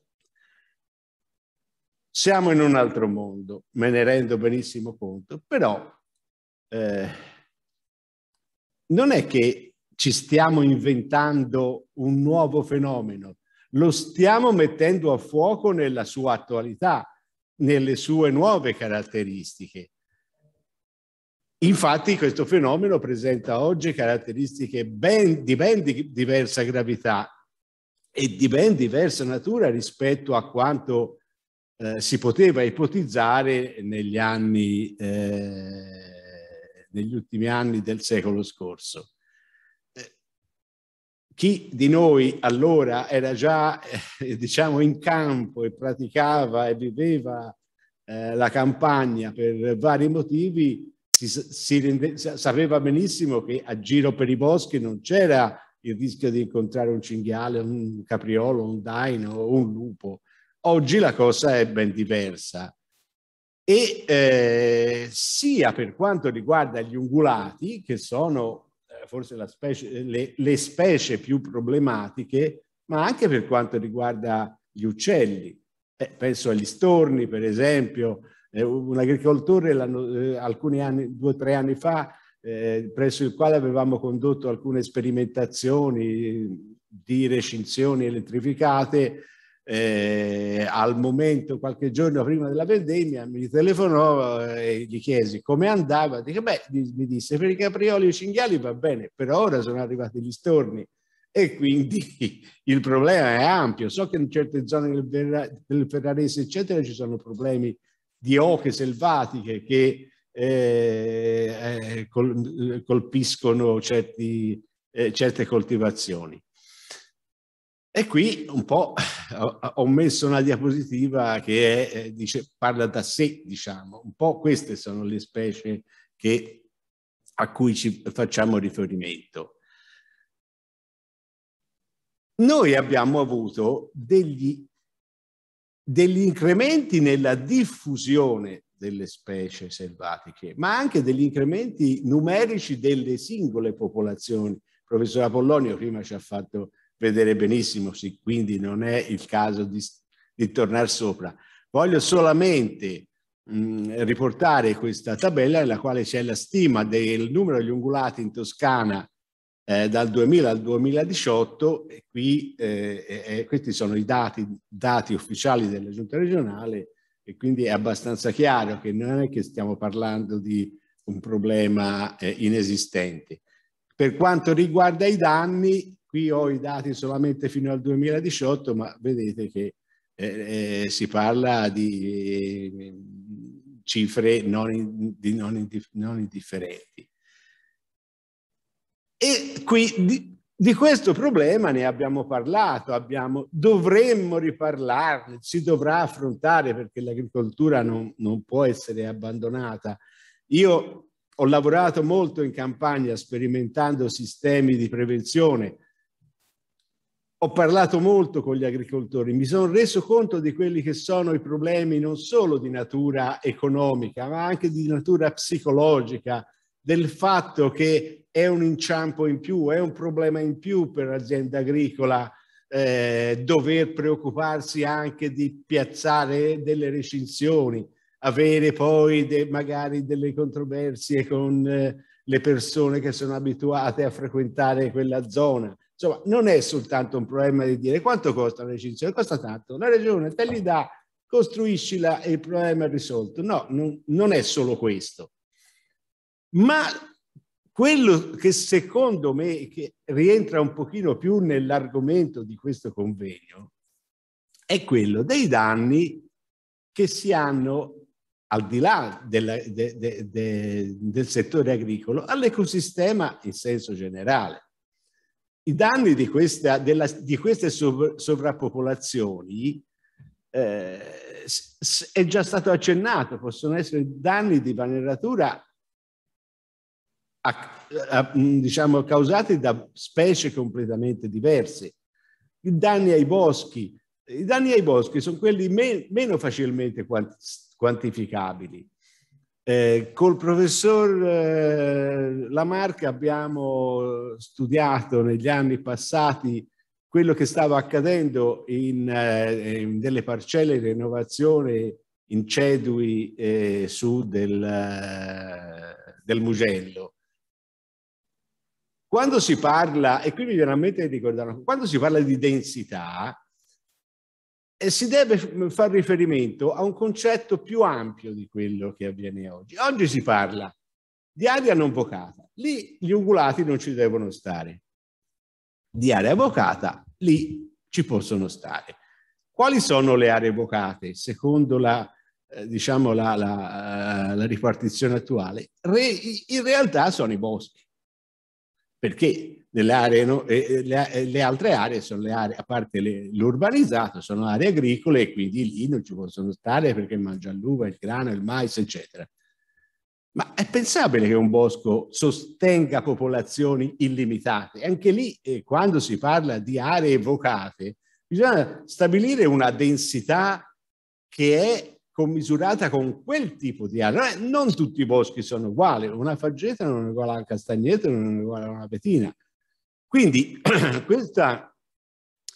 Siamo in un altro mondo, me ne rendo benissimo conto, però eh, non è che ci stiamo inventando un nuovo fenomeno, lo stiamo mettendo a fuoco nella sua attualità, nelle sue nuove caratteristiche. Infatti questo fenomeno presenta oggi caratteristiche ben, di ben diversa gravità e di ben diversa natura rispetto a quanto eh, si poteva ipotizzare negli, anni, eh, negli ultimi anni del secolo scorso. Chi di noi allora era già, eh, diciamo, in campo e praticava e viveva eh, la campagna per vari motivi, si, si rende, sapeva benissimo che a giro per i boschi non c'era il rischio di incontrare un cinghiale, un capriolo, un daino, un lupo. Oggi la cosa è ben diversa e eh, sia per quanto riguarda gli ungulati, che sono eh, forse specie, eh, le, le specie più problematiche, ma anche per quanto riguarda gli uccelli. Eh, penso agli storni, per esempio, eh, un agricoltore eh, alcuni anni, due o tre anni fa, eh, presso il quale avevamo condotto alcune sperimentazioni di recinzioni elettrificate, eh, al momento, qualche giorno prima della vendemmia, mi telefonò eh, e gli chiesi come andava. Dice, beh, mi disse, per i caprioli e i cinghiali va bene, però ora sono arrivati gli storni e quindi il problema è ampio. So che in certe zone del, Ferra, del Ferrarese, eccetera, ci sono problemi di oche selvatiche che eh, eh col, colpiscono certi, eh, certe coltivazioni. E qui un po' ho messo una diapositiva che è, eh, dice, parla da sé, diciamo, un po' queste sono le specie che, a cui ci facciamo riferimento. Noi abbiamo avuto degli, degli incrementi nella diffusione delle specie selvatiche, ma anche degli incrementi numerici delle singole popolazioni. Il professor Apollonio prima ci ha fatto vedere benissimo, sì, quindi non è il caso di, di tornare sopra. Voglio solamente mh, riportare questa tabella nella quale c'è la stima del numero degli ungulati in Toscana eh, dal 2000 al 2018 e qui eh, eh, questi sono i dati, dati ufficiali della giunta regionale e quindi è abbastanza chiaro che non è che stiamo parlando di un problema eh, inesistente. Per quanto riguarda i danni, Qui ho i dati solamente fino al 2018, ma vedete che eh, eh, si parla di cifre non, in, di non, indif non indifferenti. E qui di, di, questo problema ne abbiamo parlato, abbiamo, dovremmo riparlarne, si dovrà affrontare perché l'agricoltura non, non, può essere abbandonata. Io ho lavorato molto in campagna sperimentando sistemi di prevenzione ho parlato molto con gli agricoltori, mi sono reso conto di quelli che sono i problemi non solo di natura economica, ma anche di natura psicologica, del fatto che è un inciampo in più, è un problema in più per l'azienda agricola eh, dover preoccuparsi anche di piazzare delle recinzioni, avere poi de magari delle controversie con eh, le persone che sono abituate a frequentare quella zona Insomma, non è soltanto un problema di dire quanto costa la recinzione, costa tanto, la regione te li dà, costruiscila e il problema è risolto. No, non, non è solo questo. Ma quello che secondo me che rientra un pochino più nell'argomento di questo convegno è quello dei danni che si hanno al di là della, de, de, de, del settore agricolo all'ecosistema in senso generale. I danni di, questa, della, di queste sovrappopolazioni eh, è già stato accennato, possono essere danni di vaneratura diciamo, causati da specie completamente diverse. I danni ai boschi, i danni ai boschi sono quelli me, meno facilmente quantificabili, eh, col professor eh, Lamarck abbiamo studiato negli anni passati quello che stava accadendo in, eh, in delle parcelle di rinnovazione in Cedui eh, su del, eh, del Mugello. Quando si parla, e qui mi viene a mente di ricordare, quando si parla di densità, si deve fare riferimento a un concetto più ampio di quello che avviene oggi. Oggi si parla di aria non vocata, lì gli ungulati non ci devono stare. Di area vocata, lì ci possono stare. Quali sono le aree vocate secondo la, eh, diciamo la, la, eh, la ripartizione attuale? Re, in realtà sono i boschi, perché nelle aree, no? e le, le, altre aree sono le aree, a parte l'urbanizzato, sono aree agricole e quindi lì non ci possono stare perché mangiano l'uva, il grano, il mais, eccetera. Ma è pensabile che un bosco sostenga popolazioni illimitate? Anche lì, eh, quando si parla di aree evocate, bisogna stabilire una densità che è commisurata con quel tipo di area. Non, tutti i boschi sono uguali, una faggeta non è uguale a un castagneto, non è uguale a una betina. Quindi questa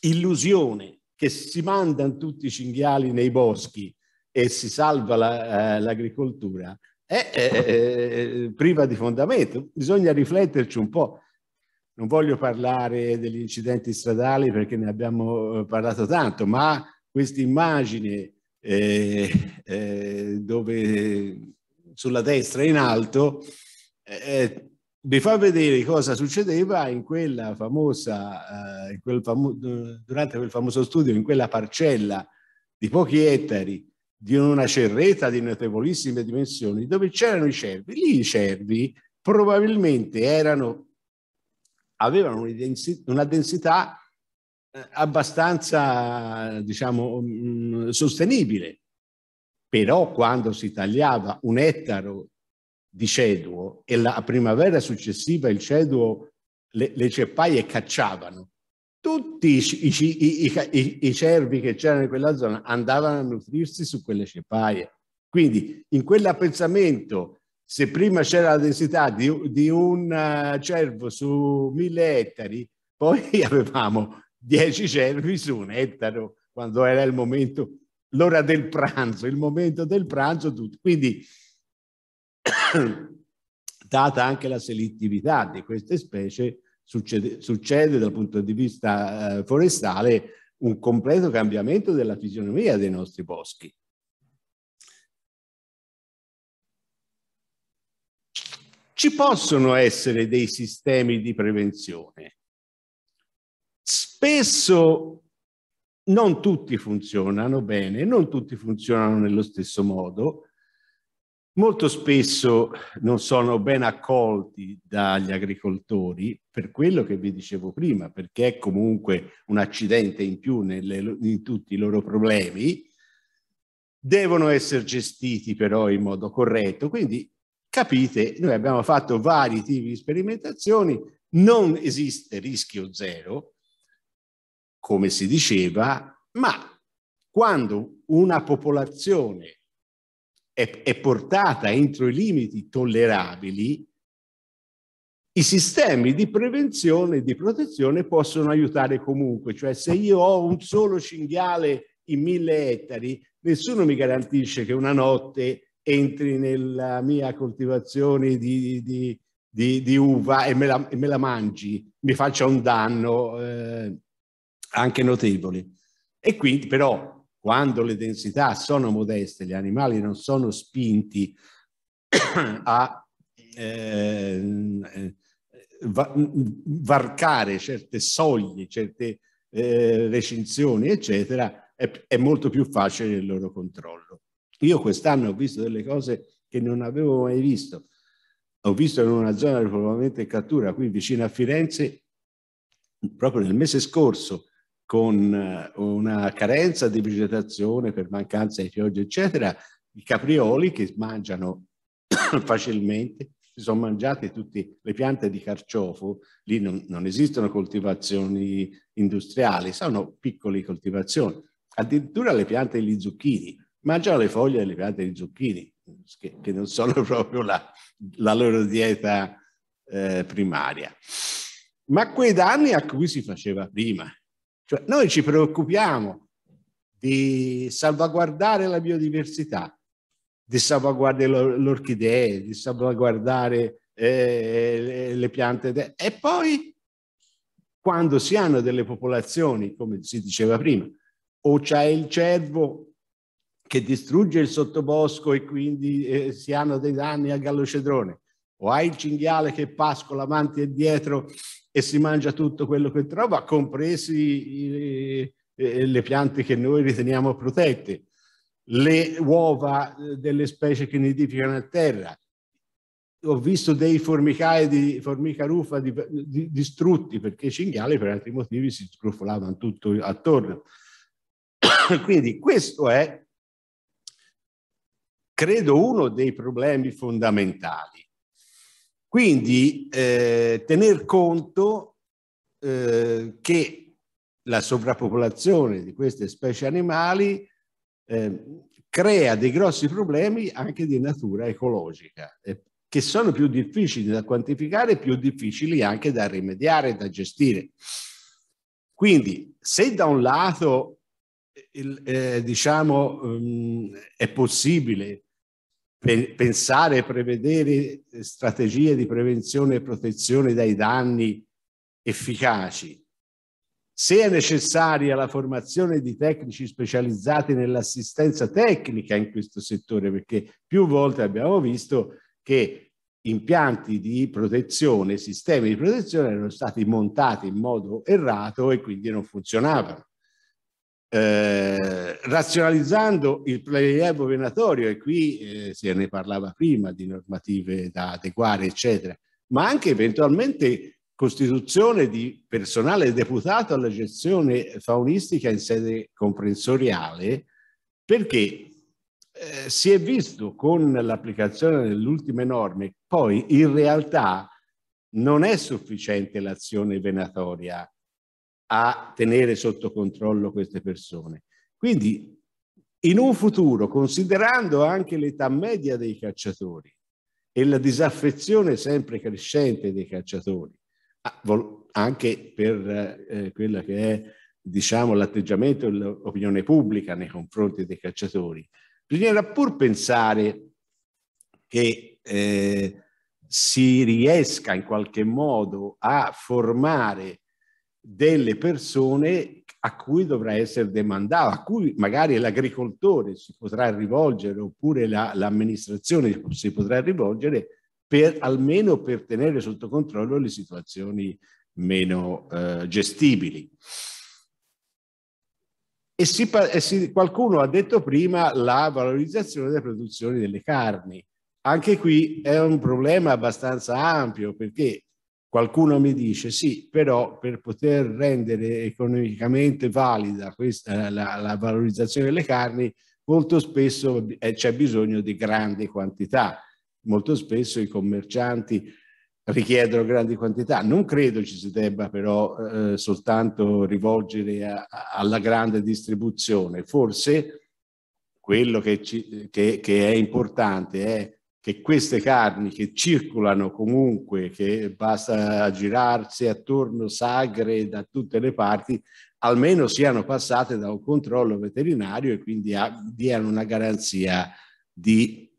illusione che si mandano tutti i cinghiali nei boschi e si salva la, eh, l'agricoltura è, è, è, priva di fondamento. Bisogna rifletterci un po'. Non voglio parlare degli incidenti stradali perché ne abbiamo eh, parlato tanto, ma questa immagine eh, eh, dove sulla destra in alto eh, vi fa vedere cosa succedeva in quella famosa, eh, in quel famo eh, durante quel famoso studio, in quella parcella di pochi ettari, di una cerretta di notevolissime dimensioni, dove c'erano i cervi. Lì i cervi probabilmente erano, avevano una densità eh, abbastanza, diciamo, mh, mm, sostenibile. Però quando si tagliava un ettaro di ceduo e la primavera successiva il ceduo le, le ceppaie cacciavano. Tutti i, i, i, i cervi che c'erano in quella zona andavano a nutrirsi su quelle ceppaie. Quindi in quell'appezzamento, se prima c'era la densità di, di un eh, cervo su mille ettari, poi avevamo dieci cervi su un ettaro, quando era il momento, l'ora del pranzo, il momento del pranzo. Tutto. Quindi data anche la selettività di queste specie, succede, succede dal punto di vista eh, forestale un completo cambiamento della fisionomia dei nostri boschi. Ci possono essere dei sistemi di prevenzione. Spesso non tutti funzionano bene, non tutti funzionano nello stesso modo molto spesso non sono ben accolti dagli agricoltori per quello che vi dicevo prima, perché è comunque un accidente in più nelle, in tutti i loro problemi, devono essere gestiti però in modo corretto. Quindi capite, noi abbiamo fatto vari tipi di sperimentazioni, non esiste rischio zero, come si diceva, ma quando una popolazione è, è portata entro i limiti tollerabili, i sistemi di prevenzione e di protezione possono aiutare comunque, cioè se io ho un solo cinghiale in mille ettari, nessuno mi garantisce che una notte entri nella mia coltivazione di, di, di, di uva e me, la, e me, la, mangi, mi faccia un danno eh, anche notevole. E quindi però quando le densità sono modeste, gli animali non sono spinti a eh, eh varcare certe soglie, certe eh, recinzioni, eccetera, è, è molto più facile il loro controllo. Io quest'anno ho visto delle cose che non avevo mai visto. Ho visto in una zona di popolamento e cattura qui vicino a Firenze, proprio nel mese scorso, con eh, una carenza di vegetazione per mancanza di pioggia, eccetera, i caprioli che mangiano facilmente, si sono mangiate tutte le piante di carciofo, lì non, non esistono coltivazioni industriali, sono piccole coltivazioni. Addirittura le piante di zucchini, mangiano le foglie delle piante di zucchini, che, che non sono proprio la, la loro dieta eh, primaria. Ma quei danni a cui si faceva prima, cioè, noi ci preoccupiamo di salvaguardare la biodiversità, di salvaguardare l'orchidea, di salvaguardare eh, le piante. E poi, quando si hanno delle popolazioni, come si diceva prima, o c'è il cervo che distrugge il sottobosco e quindi eh, si hanno dei danni al gallocedrone, o hai il cinghiale che pascola avanti e dietro e si mangia tutto quello che trova, compresi le piante che noi riteniamo protette, le uova eh, delle specie che nidificano a terra. Ho visto dei formicai di formica rufa di, di, distrutti perché i cinghiali per altri motivi si scrufolavano tutto attorno. Quindi questo è, credo, uno dei problemi fondamentali quindi eh, tener conto eh, che la sovrappopolazione di queste specie animali eh, crea dei grossi problemi anche di natura ecologica, eh, che sono più difficili da quantificare e più difficili anche da rimediare e da gestire. Quindi, se da un lato eh, il, eh, diciamo, um, è possibile pensare e prevedere eh, strategie di prevenzione e protezione dai danni efficaci. Se è necessaria la formazione di tecnici specializzati nell'assistenza tecnica in questo settore, perché più volte abbiamo visto che impianti di protezione, sistemi di protezione erano stati montati in modo errato e quindi non funzionavano. Eh, razionalizzando il prelievo venatorio, e qui eh, se ne parlava prima di normative da adeguare, eccetera, ma anche eventualmente costituzione di personale deputato alla gestione faunistica in sede comprensoriale, perché eh, si è visto con l'applicazione delle ultime norme, poi in realtà non è sufficiente l'azione venatoria a tenere sotto controllo queste persone. Quindi in un futuro, considerando anche l'età media dei cacciatori e la disaffezione sempre crescente dei cacciatori, anche per eh, quella che è diciamo, l'atteggiamento dell'opinione pubblica nei confronti dei cacciatori, bisognerà pur pensare che eh, si riesca in qualche modo a formare delle persone a cui dovrà essere demandato, a cui magari l'agricoltore si potrà rivolgere oppure l'amministrazione si potrà rivolgere per almeno per tenere sotto controllo le situazioni meno eh, gestibili. E, si, e si, qualcuno ha detto prima la valorizzazione delle produzioni delle carni. Anche qui è un problema abbastanza ampio perché Qualcuno mi dice sì, però per poter rendere economicamente valida questa, la, la valorizzazione delle carni, molto spesso eh, c'è bisogno di grandi quantità. Molto spesso i commercianti richiedono grandi quantità. Non credo ci si debba però eh, soltanto rivolgere a, a, alla grande distribuzione. Forse quello che, ci, che, che, è importante è che queste carni che circolano comunque, che basta girarsi attorno sagre da tutte le parti, almeno siano passate da un controllo veterinario e quindi diano una garanzia di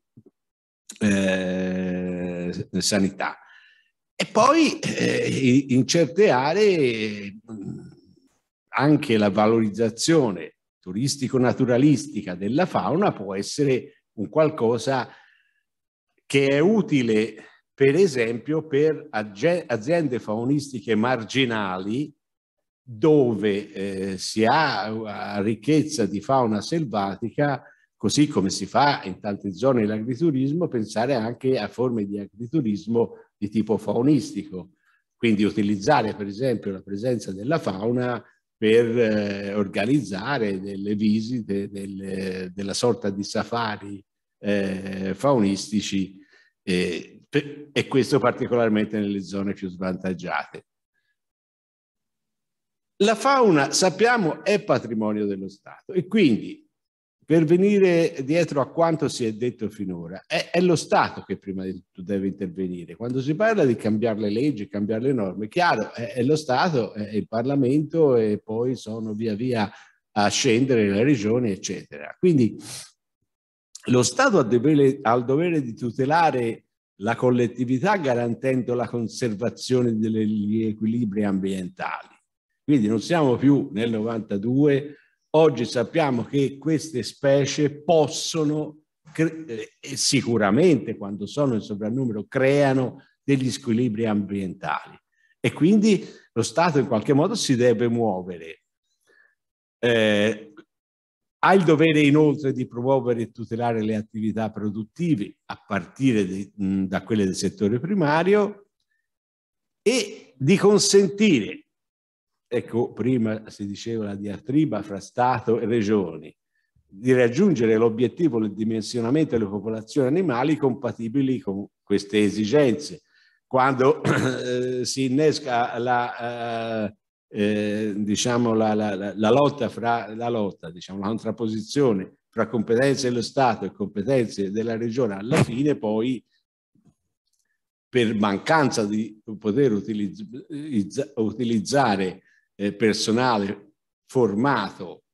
eh, sanità. E poi eh, in certe aree anche la valorizzazione turistico-naturalistica della fauna può essere un qualcosa che è utile per esempio per aziende faunistiche marginali dove eh, si ha ricchezza di fauna selvatica, così come si fa in tante zone dell'agriturismo, pensare anche a forme di agriturismo di tipo faunistico. Quindi utilizzare per esempio la presenza della fauna per eh, organizzare delle visite, delle, della sorta di safari eh, faunistici eh, e questo particolarmente nelle zone più svantaggiate. La fauna, sappiamo, è patrimonio dello Stato e quindi per venire dietro a quanto si è detto finora, è, è lo Stato che prima di tutto deve intervenire. Quando si parla di cambiare le leggi, cambiare le norme, chiaro, è, è lo Stato, è il Parlamento e poi sono via via a scendere le regioni, eccetera. Quindi lo Stato ha, dovere, ha il dovere di tutelare la collettività garantendo la conservazione degli equilibri ambientali. Quindi non siamo più nel 92, oggi sappiamo che queste specie possono, eh, e sicuramente quando sono in sovrannumero, creano degli squilibri ambientali e quindi lo Stato in qualche modo si deve muovere. Eh, ha il dovere inoltre di promuovere e tutelare le attività produttive a partire di, mh, da quelle del settore primario e di consentire, ecco prima si diceva la diatriba fra Stato e regioni, di raggiungere l'obiettivo del dimensionamento delle popolazioni animali compatibili con queste esigenze. Quando eh, si innesca la... Eh, eh, diciamo, la, la, la, lotta fra la lotta, diciamo, la contrapposizione fra competenze dello Stato e competenze della regione, alla fine poi per mancanza di poter utilizz utilizzare eh, personale formato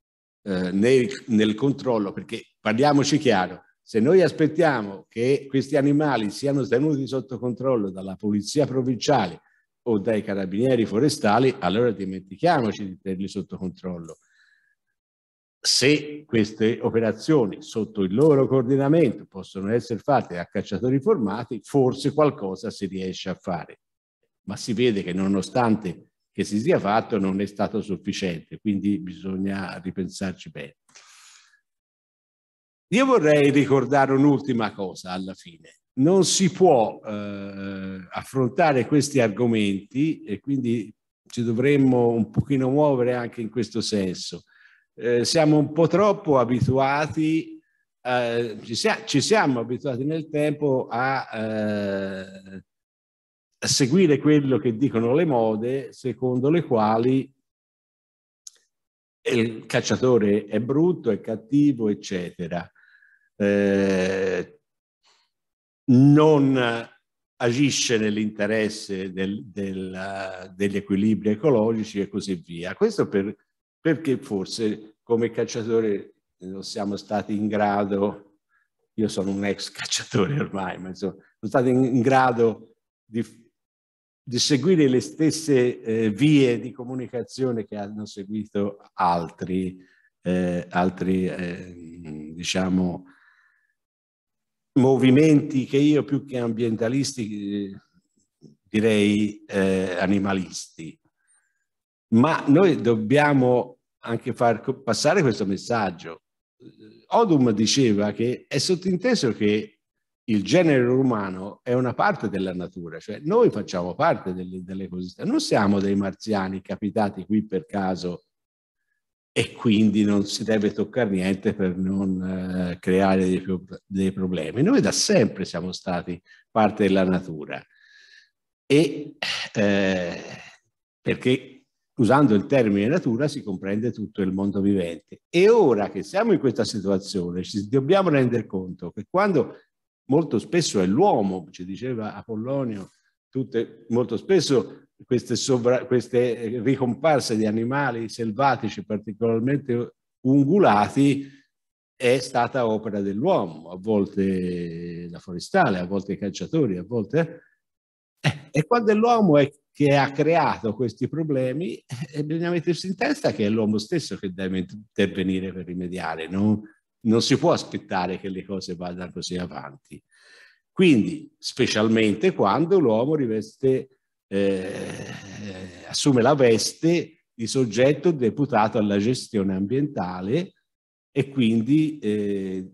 eh, nel, nel controllo, perché parliamoci chiaro, se noi aspettiamo che questi animali siano tenuti sotto controllo dalla polizia provinciale o dai carabinieri forestali, allora dimentichiamoci di tenerli sotto controllo. Se queste operazioni sotto il loro coordinamento possono essere fatte a cacciatori formati, forse qualcosa si riesce a fare. Ma si vede che nonostante che si sia fatto non è stato sufficiente, quindi bisogna ripensarci bene. Io vorrei ricordare un'ultima cosa alla fine non si può eh, affrontare questi argomenti e quindi ci dovremmo un pochino muovere anche in questo senso. Eh, siamo un po' troppo abituati, eh, ci, sia, ci, siamo abituati nel tempo a, eh, a seguire quello che dicono le mode, secondo le quali il cacciatore è brutto, è cattivo, eccetera. Eh, non agisce nell'interesse del, del, degli equilibri ecologici e così via. Questo per, perché forse come cacciatore non siamo stati in grado, io sono un ex cacciatore ormai, ma insomma, sono stati in grado di, di seguire le stesse eh, vie di comunicazione che hanno seguito altri, eh, altri eh, diciamo, movimenti che io più che ambientalisti eh, direi eh, animalisti. Ma noi dobbiamo anche far passare questo messaggio. Odum diceva che è sottinteso che il genere umano è una parte della natura, cioè noi facciamo parte dell'ecosistema, non siamo dei marziani capitati qui per caso e quindi non si deve toccare niente per non eh, creare dei, dei, problemi. Noi da sempre siamo stati parte della natura e eh, perché usando il termine natura si comprende tutto il mondo vivente e ora che siamo in questa situazione ci dobbiamo rendere conto che quando molto spesso è l'uomo, ci diceva Apollonio, tutte, molto spesso queste, sovra, queste eh, ricomparse di animali selvatici particolarmente ungulati è stata opera dell'uomo, a volte la forestale, a volte i cacciatori, a volte... Eh, e quando è l'uomo che ha creato questi problemi, eh, bisogna mettersi in testa che è l'uomo stesso che deve intervenire per rimediare, non, non si può aspettare che le cose vadano così avanti. Quindi, specialmente quando l'uomo riveste eh, assume la veste di soggetto deputato alla gestione ambientale e quindi eh,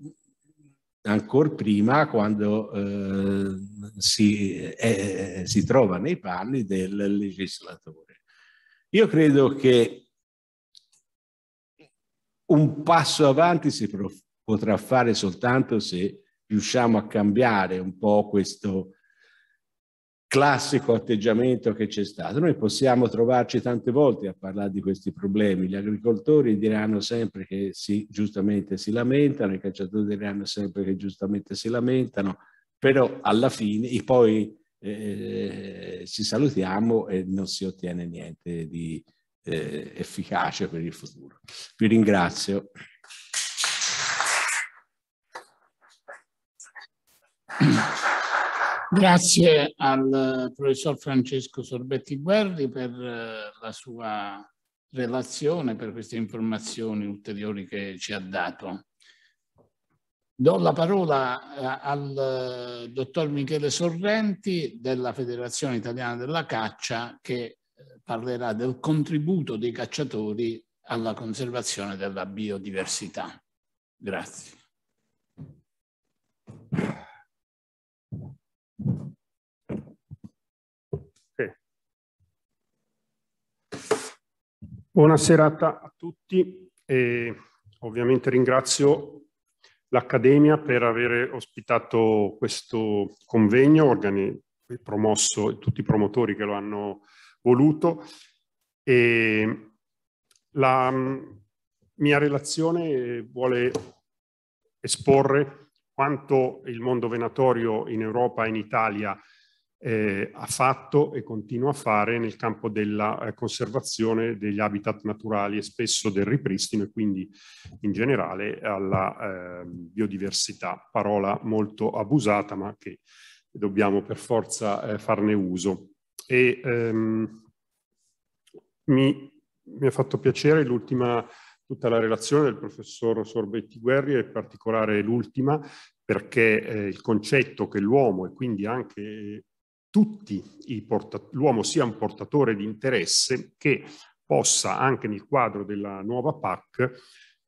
ancora prima quando eh, si, eh, si, trova nei panni del legislatore. Io credo che un passo avanti si potrà fare soltanto se riusciamo a cambiare un po' questo classico atteggiamento che c'è stato. Noi possiamo trovarci tante volte a parlare di questi problemi. Gli agricoltori diranno sempre che si, giustamente si lamentano, i cacciatori diranno sempre che giustamente si lamentano, però alla fine poi eh, ci salutiamo e non si ottiene niente di eh, efficace per il futuro. Vi ringrazio. Grazie al eh, professor Francesco Sorbetti Guerri per eh, la sua relazione, per queste informazioni ulteriori che ci ha dato. Do la parola eh, al dottor Michele Sorrenti della Federazione Italiana della Caccia che parlerà del contributo dei cacciatori alla conservazione della biodiversità. Grazie. Buona serata a tutti e ovviamente ringrazio l'Accademia per aver ospitato questo convegno, promosso tutti i promotori che lo hanno voluto. E la mia relazione vuole esporre quanto il mondo venatorio in Europa e in Italia eh, ha fatto e continua a fare nel campo della eh, conservazione degli habitat naturali e spesso del ripristino e quindi in generale alla eh, biodiversità, parola molto abusata ma che dobbiamo per forza eh, farne uso. E, ehm, mi, mi ha fatto piacere l'ultima tutta la relazione del professor Sorbetti Guerri e in particolare l'ultima perché eh, il concetto che l'uomo e quindi anche tutti i portatori, l'uomo sia un portatore di interesse che possa anche nel quadro della nuova PAC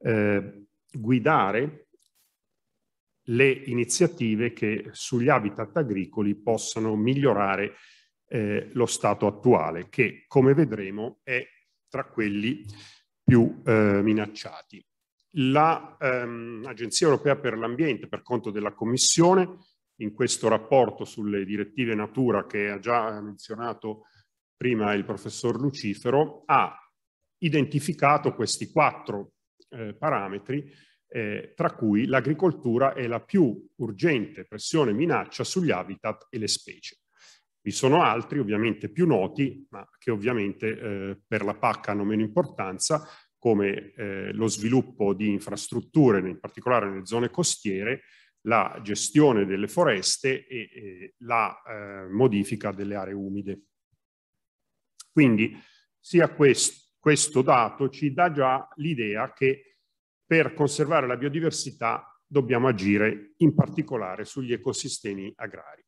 eh, guidare le iniziative che sugli habitat agricoli possano migliorare eh, lo stato attuale, che come vedremo è tra quelli più eh, minacciati. L'Agenzia ehm, Europea per l'Ambiente, per conto della Commissione, in questo rapporto sulle direttive natura che ha già menzionato prima il professor Lucifero, ha identificato questi quattro eh, parametri, eh, tra cui l'agricoltura è la più urgente pressione minaccia sugli habitat e le specie. Vi sono altri, ovviamente più noti, ma che ovviamente eh, per la PAC hanno meno importanza, come eh, lo sviluppo di infrastrutture, in particolare nelle zone costiere, la gestione delle foreste e, e la eh, modifica delle aree umide. Quindi sia quest questo dato ci dà già l'idea che per conservare la biodiversità dobbiamo agire in particolare sugli ecosistemi agrari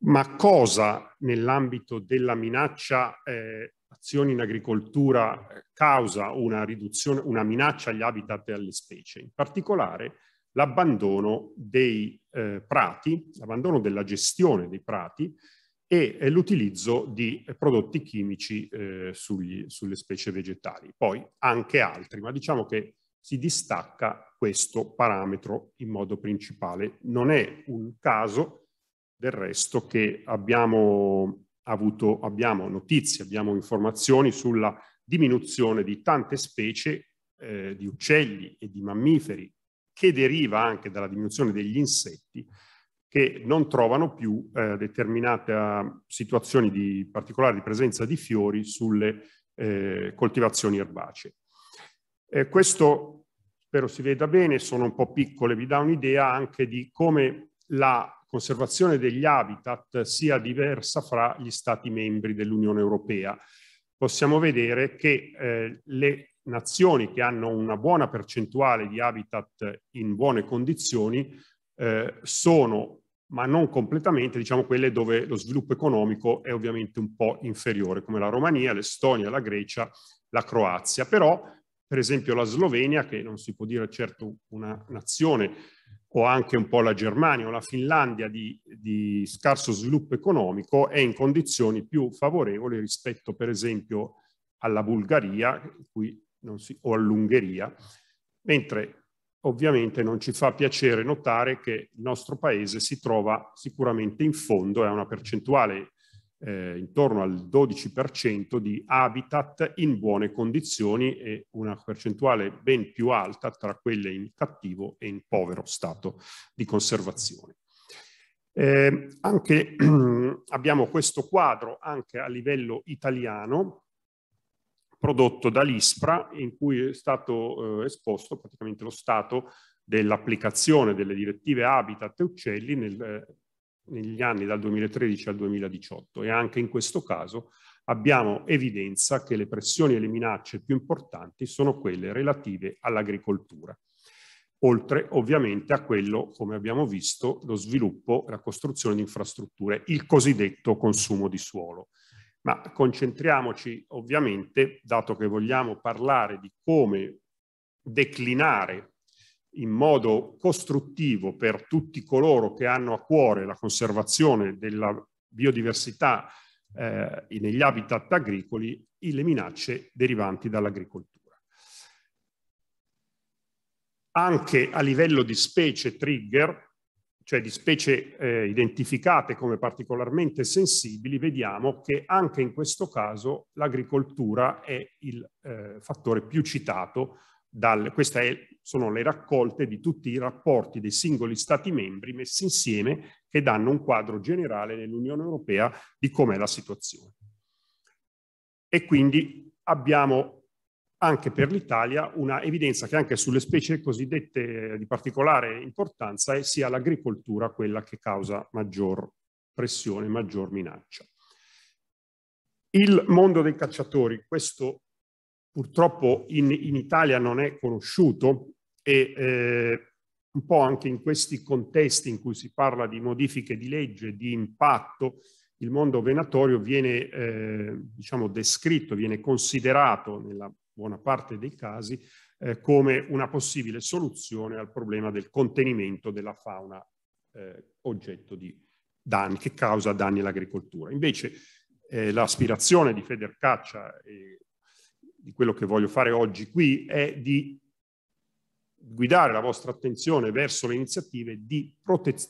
ma cosa nell'ambito della minaccia eh, azioni in agricoltura eh, causa una, riduzione, una minaccia agli habitat e alle specie, in particolare l'abbandono dei eh, prati, l'abbandono della gestione dei prati e, e eh, l'utilizzo di prodotti chimici eh, sugli, sulle specie vegetali, poi anche altri, ma diciamo che si distacca questo parametro in modo principale. Non è un caso del resto che abbiamo, avuto, abbiamo notizie, abbiamo informazioni sulla diminuzione di tante specie eh, di uccelli e di mammiferi che deriva anche dalla diminuzione degli insetti che non trovano più eh, determinate ah, situazioni di particolare presenza di fiori sulle eh, coltivazioni erbacee. Eh, questo, spero si veda bene, sono un po' piccole, vi dà un'idea anche di come la conservazione degli habitat sia diversa fra gli Stati membri dell'Unione Europea. Possiamo vedere che eh, le nazioni che hanno una buona percentuale di habitat in buone condizioni eh, sono, ma non completamente, diciamo quelle dove lo sviluppo economico è ovviamente un po' inferiore, come la Romania, l'Estonia, la Grecia, la Croazia. Però, per esempio, la Slovenia, che non si può dire certo una nazione o anche un po' la Germania o la Finlandia di, di scarso sviluppo economico è in condizioni più favorevoli rispetto per esempio alla Bulgaria si, o all'Ungheria, mentre ovviamente non ci fa piacere notare che il nostro paese si trova sicuramente in fondo e ha una percentuale eh, intorno al 12% di habitat in buone condizioni e una percentuale ben più alta tra quelle in cattivo e in povero stato di conservazione. Eh, anche, abbiamo questo quadro anche a livello italiano prodotto dall'ISPRA in cui è stato eh, esposto praticamente lo stato dell'applicazione delle direttive Habitat e Uccelli nel eh, negli anni dal 2013 al 2018 e anche in questo caso abbiamo evidenza che le pressioni e le minacce più importanti sono quelle relative all'agricoltura, oltre ovviamente a quello, come abbiamo visto, lo sviluppo e la costruzione di infrastrutture, il cosiddetto consumo di suolo. Ma concentriamoci ovviamente, dato che vogliamo parlare di come declinare in modo costruttivo per tutti coloro che hanno a cuore la conservazione della biodiversità eh, negli habitat agricoli le minacce derivanti dall'agricoltura. Anche a livello di specie trigger, cioè di specie eh, identificate come particolarmente sensibili, vediamo che anche in questo caso l'agricoltura è il eh, fattore più citato dal, queste sono le raccolte di tutti i rapporti dei singoli Stati membri messi insieme che danno un quadro generale nell'Unione Europea di com'è la situazione. E quindi abbiamo anche per l'Italia una evidenza che anche sulle specie cosiddette di particolare importanza è sia l'agricoltura quella che causa maggior pressione, maggior minaccia. Il mondo dei cacciatori, questo purtroppo in, in Italia non è conosciuto e eh, un po' anche in questi contesti in cui si parla di modifiche di legge, di impatto, il mondo venatorio viene eh, diciamo descritto, viene considerato nella buona parte dei casi eh, come una possibile soluzione al problema del contenimento della fauna eh, oggetto di danni, che causa danni all'agricoltura. Invece eh, l'aspirazione di Federcaccia e di quello che voglio fare oggi qui è di guidare la vostra attenzione verso le iniziative di,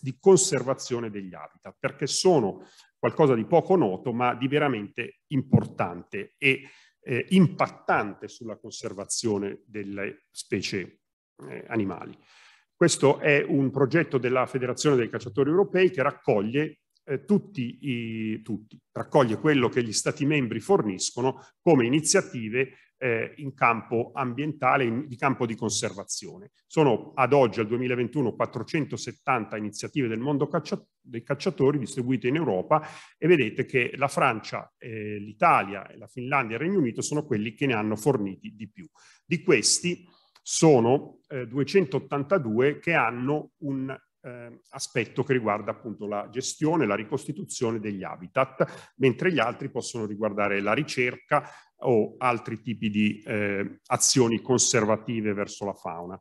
di conservazione degli habitat, perché sono qualcosa di poco noto, ma di veramente importante e eh, impattante sulla conservazione delle specie eh, animali. Questo è un progetto della Federazione dei Cacciatori Europei che raccoglie eh, tutti, i, tutti, raccoglie quello che gli Stati membri forniscono come iniziative eh, in campo ambientale, in, di campo di conservazione. Sono ad oggi, al 2021, 470 iniziative del mondo caccia, dei cacciatori distribuite in Europa e vedete che la Francia, eh, l'Italia, la Finlandia e il Regno Unito sono quelli che ne hanno forniti di più. Di questi sono eh, 282 che hanno un eh, aspetto che riguarda appunto la gestione, la ricostituzione degli habitat, mentre gli altri possono riguardare la ricerca, o altri tipi di eh, azioni conservative verso la fauna.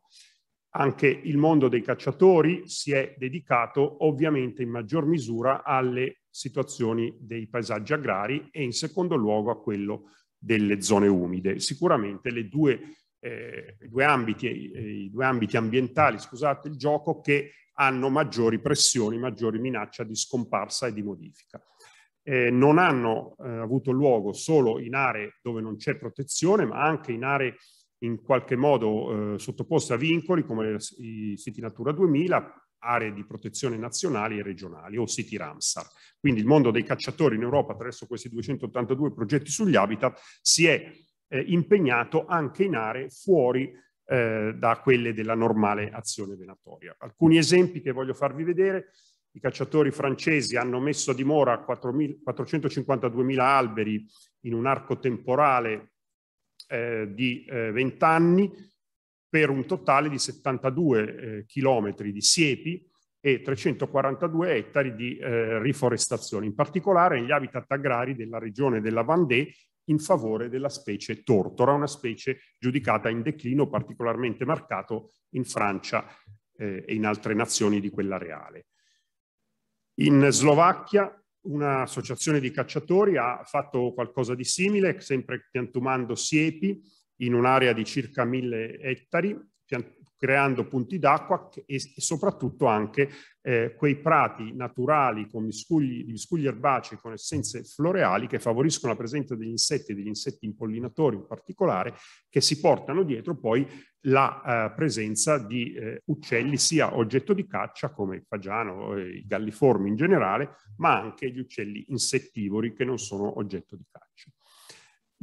Anche il mondo dei cacciatori si è dedicato ovviamente in maggior misura alle situazioni dei paesaggi agrari e in secondo luogo a quello delle zone umide. Sicuramente le due, eh, due ambiti, eh, i due ambiti ambientali, scusate il gioco, che hanno maggiori pressioni, maggiori minaccia di scomparsa e di modifica eh, non hanno eh, avuto luogo solo in aree dove non c'è protezione, ma anche in aree in qualche modo eh, sottoposte a vincoli come i siti Natura 2000, aree di protezione nazionali e regionali o siti Ramsar. Quindi il mondo dei cacciatori in Europa attraverso questi 282 progetti sugli habitat si è eh, impegnato anche in aree fuori eh, da quelle della normale azione venatoria. Alcuni esempi che voglio farvi vedere i cacciatori francesi hanno messo a dimora 452.000 alberi in un arco temporale eh, di eh, 20 anni per un totale di 72 eh, chilometri di siepi e 342 ettari di eh, riforestazione, in particolare negli habitat agrari della regione della Vendée in favore della specie tortora, una specie giudicata in declino particolarmente marcato in Francia eh, e in altre nazioni di quella reale. In Slovacchia un'associazione di cacciatori ha fatto qualcosa di simile, sempre piantumando siepi in un'area di circa mille ettari, creando punti d'acqua e, soprattutto anche eh, quei prati naturali con miscugli, miscugli erbacei con essenze floreali che favoriscono la presenza degli insetti e degli insetti impollinatori in particolare che si portano dietro poi la eh, presenza di eh, uccelli sia oggetto di caccia come il fagiano, eh, i galliformi in generale, ma anche gli uccelli insettivori che non sono oggetto di caccia.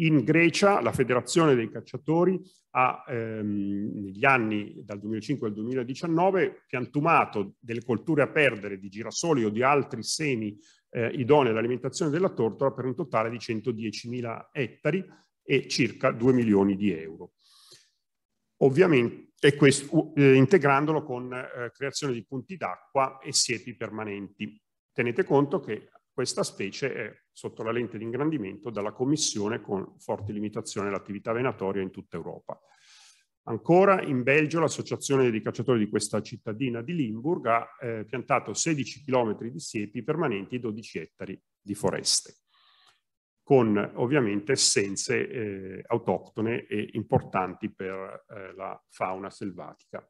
In Grecia la federazione dei cacciatori ha ehm, negli anni dal 2005 al 2019 piantumato delle colture a perdere di girasoli o di altri semi eh, idonei all'alimentazione della tortola per un totale di 110.000 ettari e circa 2 milioni di euro. Ovviamente e questo, eh, integrandolo con eh, creazione di punti d'acqua e siepi permanenti. Tenete conto che questa specie è sotto la lente di ingrandimento dalla Commissione con forte limitazione all'attività venatoria in tutta Europa. Ancora in Belgio l'associazione dei cacciatori di questa cittadina di Limburg ha eh, piantato 16 km di siepi permanenti e 12 ettari di foreste, con ovviamente essenze eh, autoctone e importanti per eh, la fauna selvatica.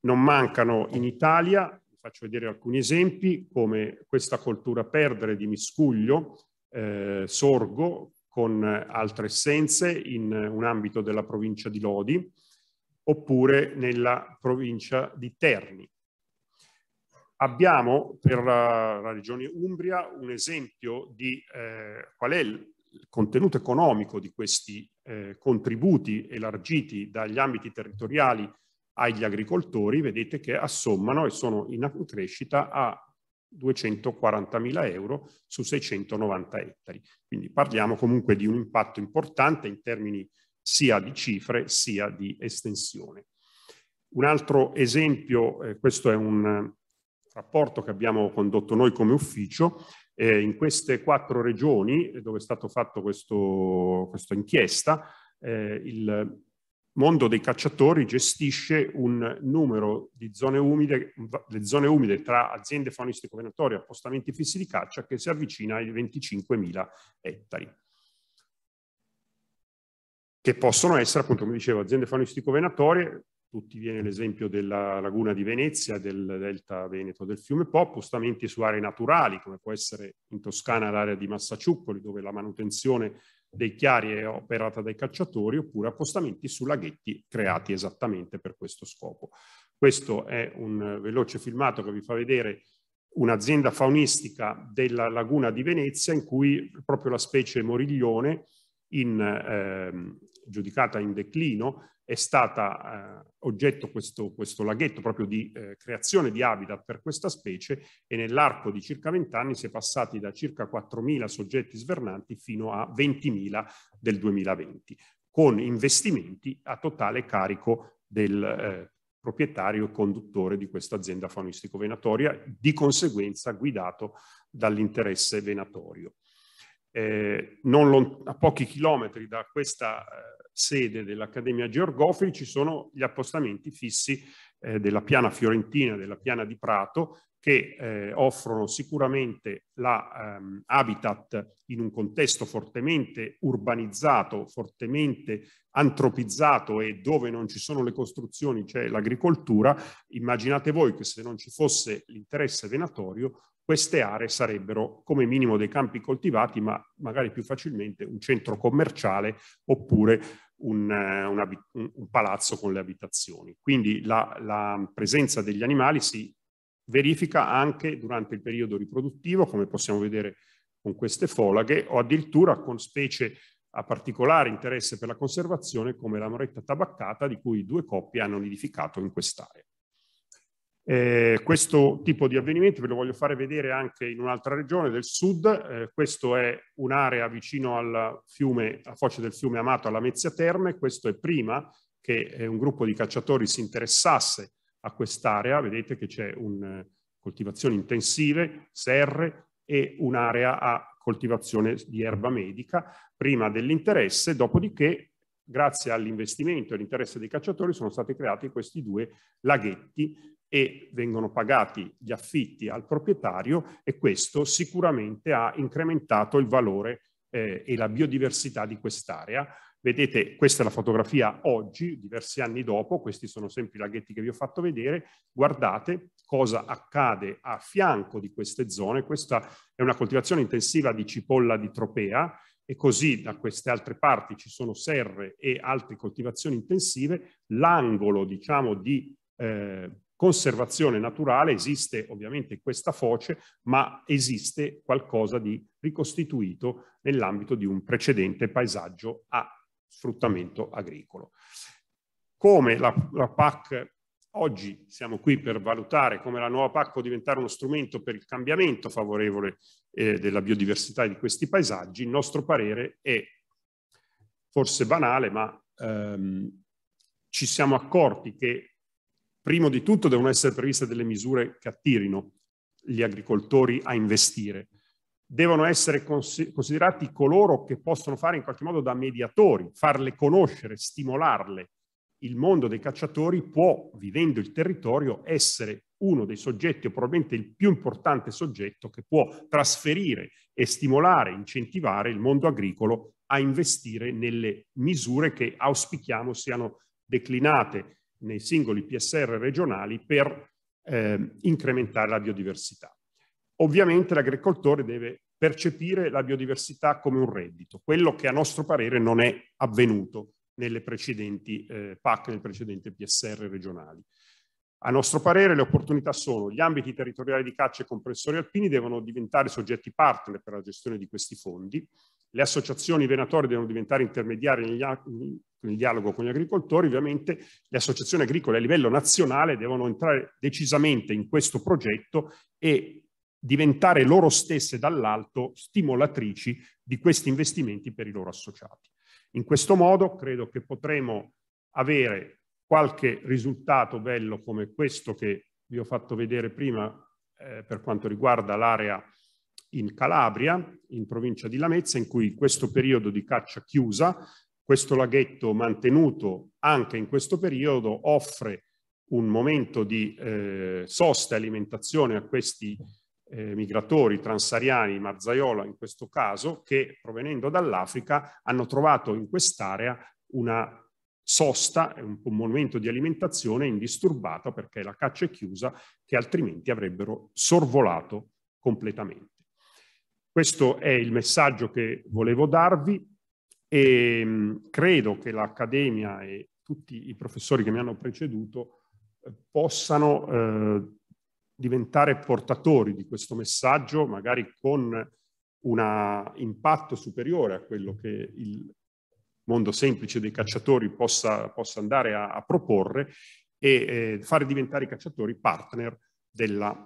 Non mancano in Italia faccio vedere alcuni esempi, come questa coltura perdere di miscuglio, eh, sorgo con altre essenze in un ambito della provincia di Lodi, oppure nella provincia di Terni. Abbiamo per la, la regione Umbria un esempio di eh, qual è il contenuto economico di questi eh, contributi elargiti dagli ambiti territoriali agli agricoltori, vedete che assommano e sono in crescita a 240.000 euro su 690 ettari. Quindi parliamo comunque di un impatto importante in termini sia di cifre sia di estensione. Un altro esempio, eh, questo è un rapporto che abbiamo condotto noi come ufficio, eh, in queste quattro regioni eh, dove è stato fatto questo, questa inchiesta, eh, il mondo dei cacciatori gestisce un numero di zone umide, le zone umide tra aziende faunistico-venatorie e appostamenti fissi di caccia che si avvicina ai 25.000 ettari che possono essere, appunto, come dicevo, aziende faunistico-venatorie, tutti viene l'esempio della laguna di Venezia, del delta veneto del fiume Po, appostamenti su aree naturali, come può essere in Toscana l'area di Massaciuccoli, dove la manutenzione dei chiari e operata dai cacciatori oppure appostamenti su laghetti creati esattamente per questo scopo. Questo è un eh, veloce filmato che vi fa vedere un'azienda faunistica della laguna di Venezia in cui proprio la specie moriglione in, eh, giudicata in declino è stata eh, oggetto questo, questo, laghetto proprio di eh, creazione di habitat per questa specie e nell'arco di circa 20 anni si è passati da circa 4.000 soggetti svernanti fino a 20.000 del 2020, con investimenti a totale carico del eh, proprietario e conduttore di questa azienda faunistico-venatoria, di conseguenza guidato dall'interesse venatorio. Eh, lo, a pochi chilometri da questa eh, sede dell'Accademia Georgofili ci sono gli appostamenti fissi eh, della piana fiorentina, della piana di Prato, che eh, offrono sicuramente la ehm, habitat in un contesto fortemente urbanizzato, fortemente antropizzato e dove non ci sono le costruzioni c'è l'agricoltura, immaginate voi che se non ci fosse l'interesse venatorio queste aree sarebbero come minimo dei campi coltivati, ma magari più facilmente un centro commerciale oppure un, eh, un, un palazzo con le abitazioni. Quindi la, la presenza degli animali si verifica anche durante il periodo riproduttivo, come possiamo vedere con queste folaghe, o addirittura con specie a particolare interesse per la conservazione come la moretta tabaccata di cui due coppie hanno nidificato in quest'area. Eh, questo tipo di avvenimenti ve lo voglio fare vedere anche in un'altra regione del sud, eh, questa è un'area vicino al fiume, a foce del fiume Amato alla Mezzia Terme, questo è prima che eh, un gruppo di cacciatori si interessasse a quest'area, vedete che c'è un, eh, coltivazione intensive, serre e un'area a coltivazione di erba medica, prima dell'interesse, dopodiché grazie all'investimento e all'interesse dei cacciatori sono stati creati questi due laghetti e vengono pagati gli affitti al proprietario e questo sicuramente ha incrementato il valore eh, e la biodiversità di quest'area. Vedete, questa è la fotografia oggi, diversi anni dopo, questi sono sempre i laghetti che vi ho fatto vedere, guardate cosa accade a fianco di queste zone, questa è una coltivazione intensiva di cipolla di tropea e così da queste altre parti ci sono serre e altre coltivazioni intensive, l'angolo diciamo di eh, conservazione naturale, esiste ovviamente questa foce, ma esiste qualcosa di ricostituito nell'ambito di un precedente paesaggio a sfruttamento agricolo. Come la, la PAC Oggi siamo qui per valutare come la nuova PAC può diventare uno strumento per il cambiamento favorevole eh, della biodiversità di questi paesaggi. Il nostro parere è forse banale, ma ehm, ci siamo accorti che primo di tutto devono essere previste delle misure che attirino gli agricoltori a investire. Devono essere considerati coloro che possono fare in qualche modo da mediatori, farle conoscere, stimolarle. Il mondo dei cacciatori può, vivendo il territorio, essere uno dei soggetti o probabilmente il più importante soggetto che può trasferire e stimolare, incentivare il mondo agricolo a investire nelle misure che auspichiamo siano declinate nei singoli PSR regionali per eh, incrementare la biodiversità. Ovviamente l'agricoltore deve percepire la biodiversità come un reddito, quello che a nostro parere non è avvenuto nelle precedenti eh, PAC, nel precedente PSR regionali. A nostro parere le opportunità sono gli ambiti territoriali di caccia e comprensori alpini devono diventare soggetti partner per la gestione di questi fondi, le associazioni venatorie devono diventare intermediari nel dialogo con gli agricoltori, ovviamente le associazioni agricole a livello nazionale devono entrare decisamente in questo progetto e diventare loro stesse dall'alto stimolatrici di questi investimenti per i loro associati. In questo modo credo che potremo avere qualche risultato bello come questo che vi ho fatto vedere prima eh, per quanto riguarda l'area in Calabria, in provincia di Lamezia, in cui questo periodo di caccia chiusa, questo laghetto mantenuto anche in questo periodo, offre un momento di eh, sosta e alimentazione a questi eh, migratori transariani, Marzaiola in questo caso, che provenendo dall'Africa hanno trovato in quest'area una sosta, un, un momento di alimentazione indisturbata perché la caccia è chiusa, che altrimenti avrebbero sorvolato completamente. Questo è il messaggio che volevo darvi e mm, credo che l'Accademia e tutti i professori che mi hanno preceduto eh, possano eh, diventare portatori di questo messaggio, magari con un impatto superiore a quello che il mondo semplice dei cacciatori possa, possa andare a, a proporre e eh, fare diventare i cacciatori partner della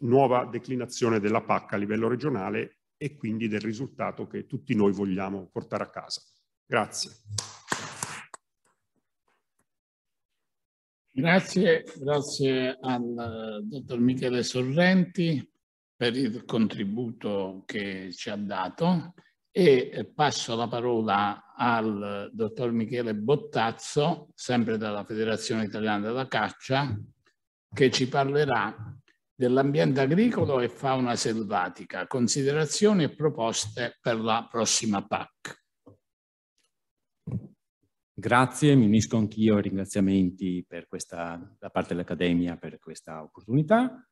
nuova declinazione della PAC a livello regionale e quindi del risultato che tutti noi vogliamo portare a casa. Grazie. Grazie, grazie al eh, dottor Michele Sorrenti per il contributo che ci ha dato e passo la parola al dottor Michele Bottazzo, sempre dalla Federazione Italiana della Caccia, che ci parlerà dell'ambiente agricolo e fauna selvatica, considerazioni e proposte per la prossima PAC. Grazie, mi unisco anch'io ai ringraziamenti per questa, da parte dell'Accademia per questa opportunità.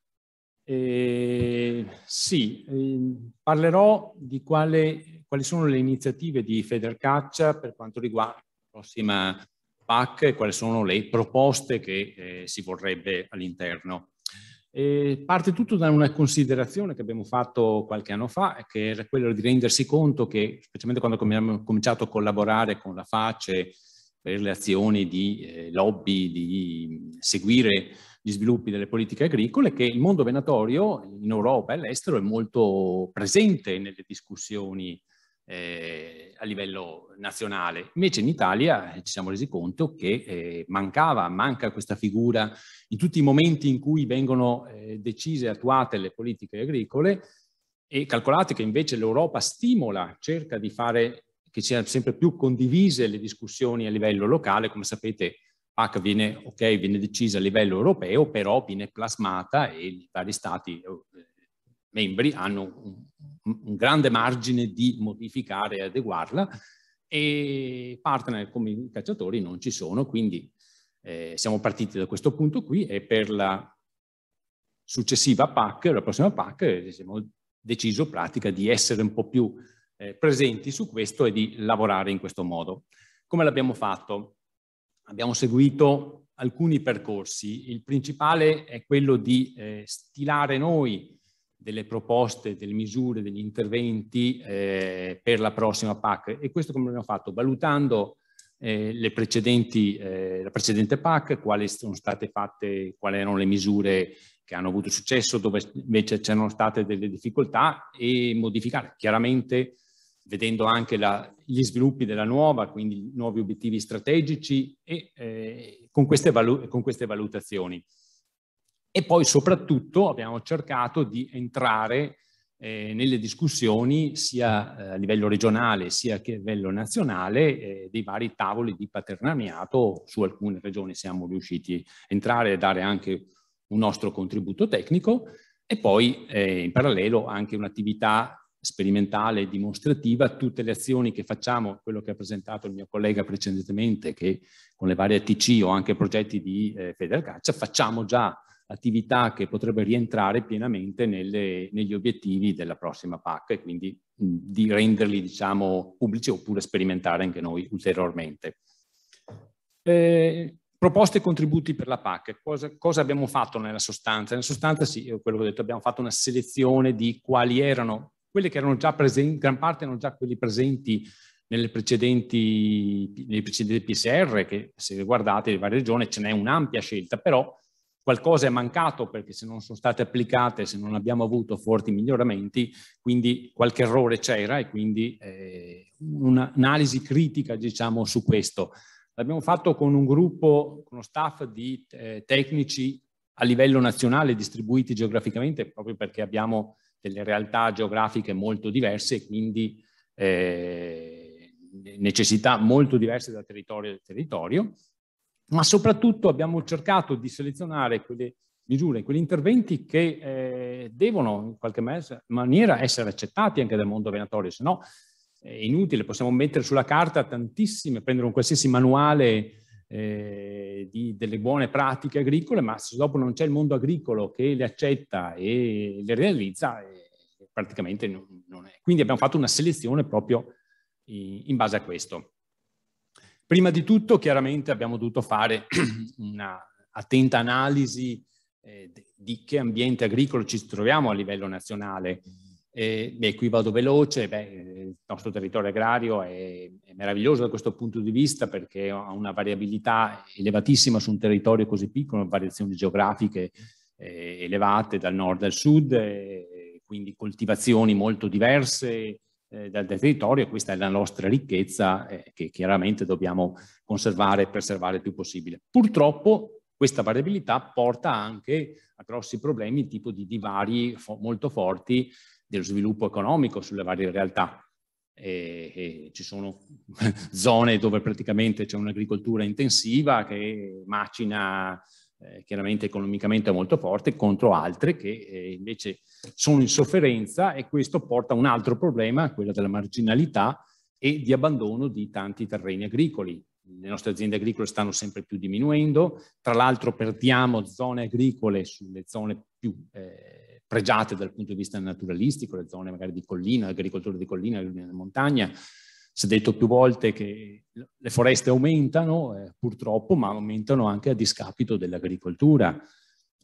E, sì, ehm, parlerò di quale, quali sono le iniziative di Federcaccia per quanto riguarda la prossima PAC e quali sono le proposte che eh, si vorrebbe all'interno. E parte tutto da una considerazione che abbiamo fatto qualche anno fa, che era quella di rendersi conto che, specialmente quando abbiamo cominciato a collaborare con la FACE per le azioni di eh, lobby, di seguire gli sviluppi delle politiche agricole, che il mondo venatorio in Europa e all'estero è molto presente nelle discussioni eh, a livello nazionale. Invece in Italia eh, ci siamo resi conto che eh, mancava, manca questa figura in tutti i momenti in cui vengono eh, decise e attuate le politiche agricole e calcolate che invece l'Europa stimola, cerca di fare che siano sempre più condivise le discussioni a livello locale, come sapete PAC viene, okay, viene decisa a livello europeo, però viene plasmata e i vari stati eh, membri hanno un, un grande margine di modificare e adeguarla e partner come i cacciatori non ci sono, quindi eh, siamo partiti da questo punto qui e per la successiva PAC, la prossima PAC, siamo deciso pratica di essere un po' più eh, presenti su questo e di lavorare in questo modo. Come l'abbiamo fatto? Abbiamo seguito alcuni percorsi, il principale è quello di eh, stilare noi delle proposte, delle misure, degli interventi eh, per la prossima PAC e questo come abbiamo fatto? Valutando eh, le precedenti, eh, la precedente PAC, quali sono state fatte, quali erano le misure che hanno avuto successo, dove invece c'erano state delle difficoltà e modificare. Chiaramente vedendo anche la, gli sviluppi della nuova, quindi nuovi obiettivi strategici e eh, con, queste con, queste valutazioni. E poi soprattutto abbiamo cercato di entrare eh, nelle discussioni sia eh, a livello regionale sia che a livello nazionale eh, dei vari tavoli di paternamiato. Su alcune regioni siamo riusciti a entrare e dare anche un nostro contributo tecnico e poi eh, in parallelo anche un'attività sperimentale e dimostrativa, tutte le azioni che facciamo, quello che ha presentato il mio collega precedentemente, che con le varie ATC o anche progetti di eh, Federcaccia, facciamo già attività che potrebbe rientrare pienamente nelle, negli obiettivi della prossima PAC e quindi mh, di renderli diciamo, pubblici oppure sperimentare anche noi ulteriormente. Eh, proposte e contributi per la PAC. Cosa, cosa, abbiamo fatto nella sostanza? Nella sostanza sì, quello che ho detto, abbiamo fatto una selezione di quali erano, quelle che erano già presenti, gran parte erano già quelli presenti nelle precedenti, nei precedenti PSR, che se guardate le varie regioni ce n'è un'ampia scelta, però qualcosa è mancato perché se non sono state applicate, se non abbiamo avuto forti miglioramenti, quindi qualche errore c'era e quindi eh, un'analisi critica diciamo su questo. L'abbiamo fatto con un gruppo, con uno staff di eh, tecnici a livello nazionale distribuiti geograficamente proprio perché abbiamo delle realtà geografiche molto diverse e quindi eh, necessità molto diverse da territorio a territorio ma soprattutto abbiamo cercato di selezionare quelle misure, quegli interventi che eh, devono in qualche maniera essere accettati anche dal mondo venatorio, se no è eh, inutile, possiamo mettere sulla carta tantissime, prendere un qualsiasi manuale eh, di, delle buone pratiche agricole, ma se dopo non c'è il mondo agricolo che le accetta e le realizza, eh, praticamente non, non è. Quindi abbiamo fatto una selezione proprio in, in base a questo. Prima di tutto, chiaramente, abbiamo dovuto fare un'attenta analisi eh, di che ambiente agricolo ci troviamo a livello nazionale. E, qui vado veloce, beh, il nostro territorio agrario è, è, meraviglioso da questo punto di vista perché ha una variabilità elevatissima su un territorio così piccolo, variazioni geografiche eh, elevate dal nord al sud, eh, quindi coltivazioni molto diverse, dal, eh, del, territorio, questa è la nostra ricchezza eh, che chiaramente dobbiamo conservare e preservare il più possibile. Purtroppo questa variabilità porta anche a grossi problemi, tipo di divari fo molto forti dello sviluppo economico sulle varie realtà. E, e ci sono zone dove praticamente c'è un'agricoltura intensiva che macina eh, chiaramente economicamente molto forte, contro altre che eh, invece sono in sofferenza e questo porta a un altro problema, quello della marginalità e di abbandono di tanti terreni agricoli. Le nostre aziende agricole stanno sempre più diminuendo, tra l'altro perdiamo zone agricole sulle zone più eh, pregiate dal punto di vista naturalistico, le zone magari di collina, agricoltura di collina, agricoltura di montagna, si è detto più volte che le foreste aumentano, eh, purtroppo, ma aumentano anche a discapito dell'agricoltura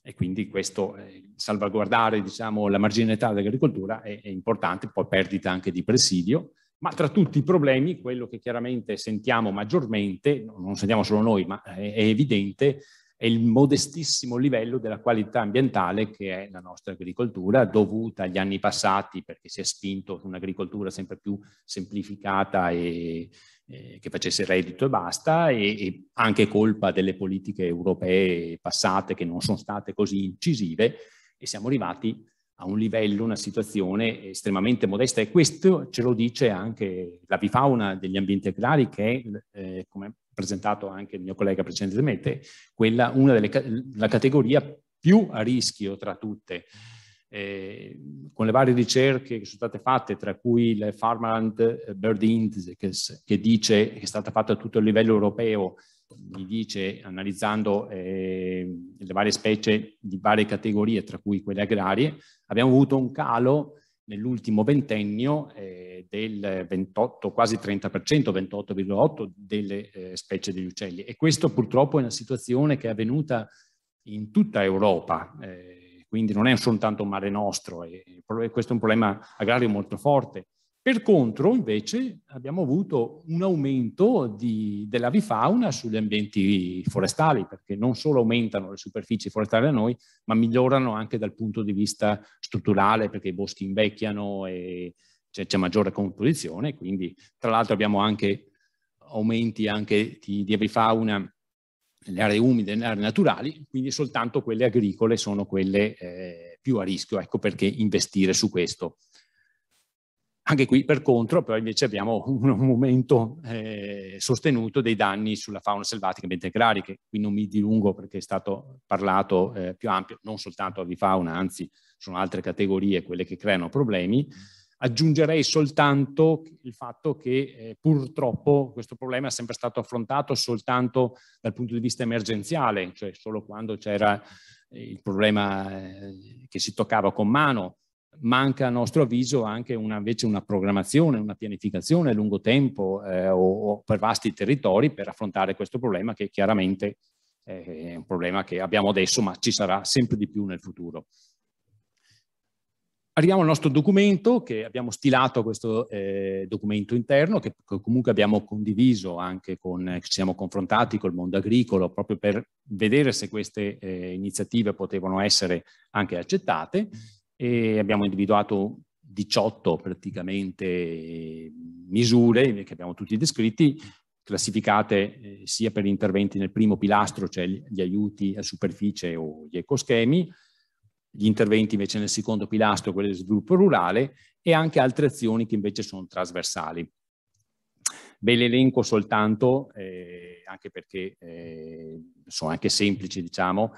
e quindi questo eh, salvaguardare diciamo, la marginalità dell'agricoltura è, è, importante, poi perdita anche di presidio, ma tra tutti i problemi quello che chiaramente sentiamo maggiormente, non sentiamo solo noi, ma è, è evidente, e il modestissimo livello della qualità ambientale che è la nostra agricoltura, dovuta agli anni passati perché si è spinto su un'agricoltura sempre più semplificata e, eh, che facesse reddito e basta, e, e anche colpa delle politiche europee passate che non sono state così incisive, e siamo arrivati a un livello, una situazione estremamente modesta e questo ce lo dice anche la bifauna degli ambienti agrari che è, eh, come presentato anche il mio collega precedentemente, quella, una delle, la categoria più a rischio tra tutte. Eh, con le varie ricerche che sono state fatte, tra cui il Farmland eh, Bird Index, che, dice, che è stata fatta a tutto il livello europeo, mi dice, analizzando eh, le varie specie di varie categorie, tra cui quelle agrarie, abbiamo avuto un calo nell'ultimo ventennio eh, del 28, quasi 30%, 28,8% delle eh, specie degli uccelli. E questo purtroppo è una situazione che è avvenuta in tutta Europa, eh, quindi non è soltanto un mare nostro, è, questo è un problema agrario molto forte. Per contro, invece, abbiamo avuto un aumento di, dell'avifauna sugli ambienti forestali, perché non solo aumentano le superfici forestali a noi, ma migliorano anche dal punto di vista strutturale, perché i boschi invecchiano e c'è, c'è maggiore composizione, quindi tra l'altro abbiamo anche aumenti anche di, di avifauna nelle aree umide, nelle aree naturali, quindi soltanto quelle agricole sono quelle eh, più a rischio, ecco perché investire su questo. Anche qui per contro però invece abbiamo un aumento eh, sostenuto dei danni sulla fauna selvatica e integrali che qui non mi dilungo perché è stato parlato eh, più ampio, non soltanto di fauna, anzi sono altre categorie quelle che creano problemi. Aggiungerei soltanto il fatto che eh, purtroppo questo problema è sempre stato affrontato soltanto dal punto di vista emergenziale, cioè solo quando c'era il problema eh, che si toccava con mano, manca a nostro avviso anche una, invece una programmazione, una pianificazione a lungo tempo eh, o, o, per vasti territori per affrontare questo problema che chiaramente eh, è un problema che abbiamo adesso ma ci sarà sempre di più nel futuro. Arriviamo al nostro documento che abbiamo stilato questo eh, documento interno che comunque abbiamo condiviso anche con, eh, ci siamo confrontati col mondo agricolo proprio per vedere se queste eh, iniziative potevano essere anche accettate e abbiamo individuato 18 praticamente misure che abbiamo tutti descritti, classificate eh, sia per interventi nel primo pilastro, cioè gli aiuti a superficie o gli ecoschemi, gli interventi invece nel secondo pilastro, quelli di sviluppo rurale, e anche altre azioni che invece sono trasversali. Ve le elenco soltanto, eh, anche perché eh, sono anche semplici, diciamo,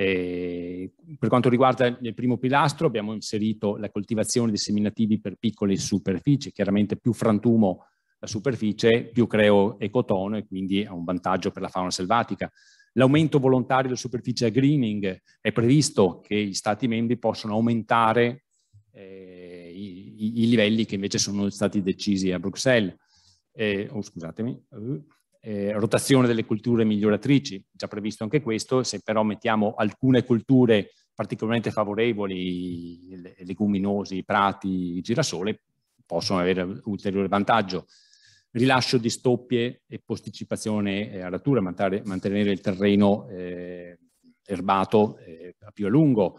eh, per quanto riguarda il primo pilastro abbiamo inserito la coltivazione di seminativi per piccole superfici, chiaramente più frantumo la superficie più creo ecotono e quindi ha un vantaggio per la fauna selvatica. L'aumento volontario della superficie a greening è previsto che gli stati membri possano aumentare eh, i, i, livelli che invece sono stati decisi a Bruxelles. Eh, oh, scusatemi. Uh eh, rotazione delle culture miglioratrici, già previsto anche questo, se però mettiamo alcune culture particolarmente favorevoli, leguminosi, prati, girasole, possono avere ulteriore vantaggio. Rilascio di stoppie e posticipazione eh, aratura, mantenere il terreno eh, erbato eh, a più a lungo,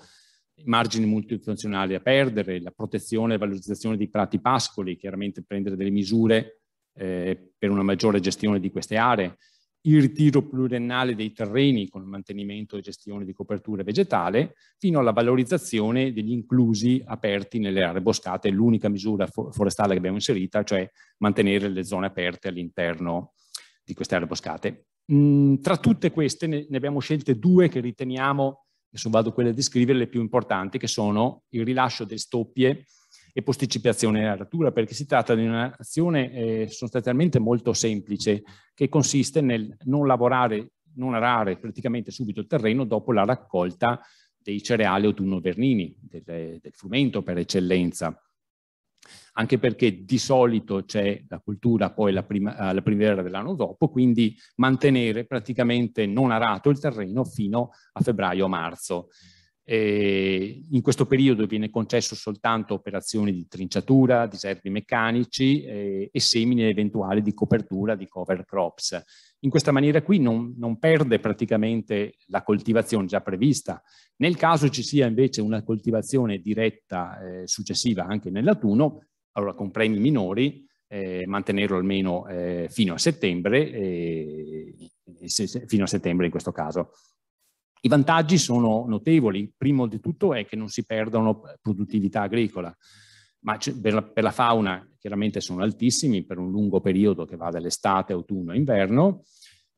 margini multifunzionali a perdere, la protezione e valorizzazione di prati pascoli, chiaramente prendere delle misure eh, per una maggiore gestione di queste aree, il ritiro pluriennale dei terreni con mantenimento e gestione di copertura vegetale, fino alla valorizzazione degli inclusi aperti nelle aree boscate, l'unica misura forestale che abbiamo inserita, cioè mantenere le zone aperte all'interno di queste aree boscate. Mm, tra tutte queste ne, abbiamo scelte due che riteniamo, adesso vado quelle a descrivere, le più importanti, che sono il rilascio delle stoppie e posticipazione della natura, perché si tratta di un'azione eh, sostanzialmente molto semplice, che consiste nel non lavorare, non arare praticamente subito il terreno dopo la raccolta dei cereali autunno-vernini, del, del frumento per eccellenza anche perché di solito c'è la cultura poi la, prima, eh, la primavera dell'anno dopo, quindi mantenere praticamente non arato il terreno fino a febbraio-marzo. Eh, in questo periodo viene concesso soltanto operazioni di trinciatura, diserbi meccanici eh, e semini eventuali di copertura di cover crops. In questa maniera qui non, non, perde praticamente la coltivazione già prevista. Nel caso ci sia invece una coltivazione diretta eh, successiva anche nell'autunno, allora con premi minori, eh, mantenerlo almeno eh, fino a settembre, eh, se, se, fino a settembre in questo caso. I vantaggi sono notevoli. Primo di tutto è che non si perdono produttività agricola, ma per la fauna chiaramente sono altissimi per un lungo periodo che va dall'estate, autunno, inverno.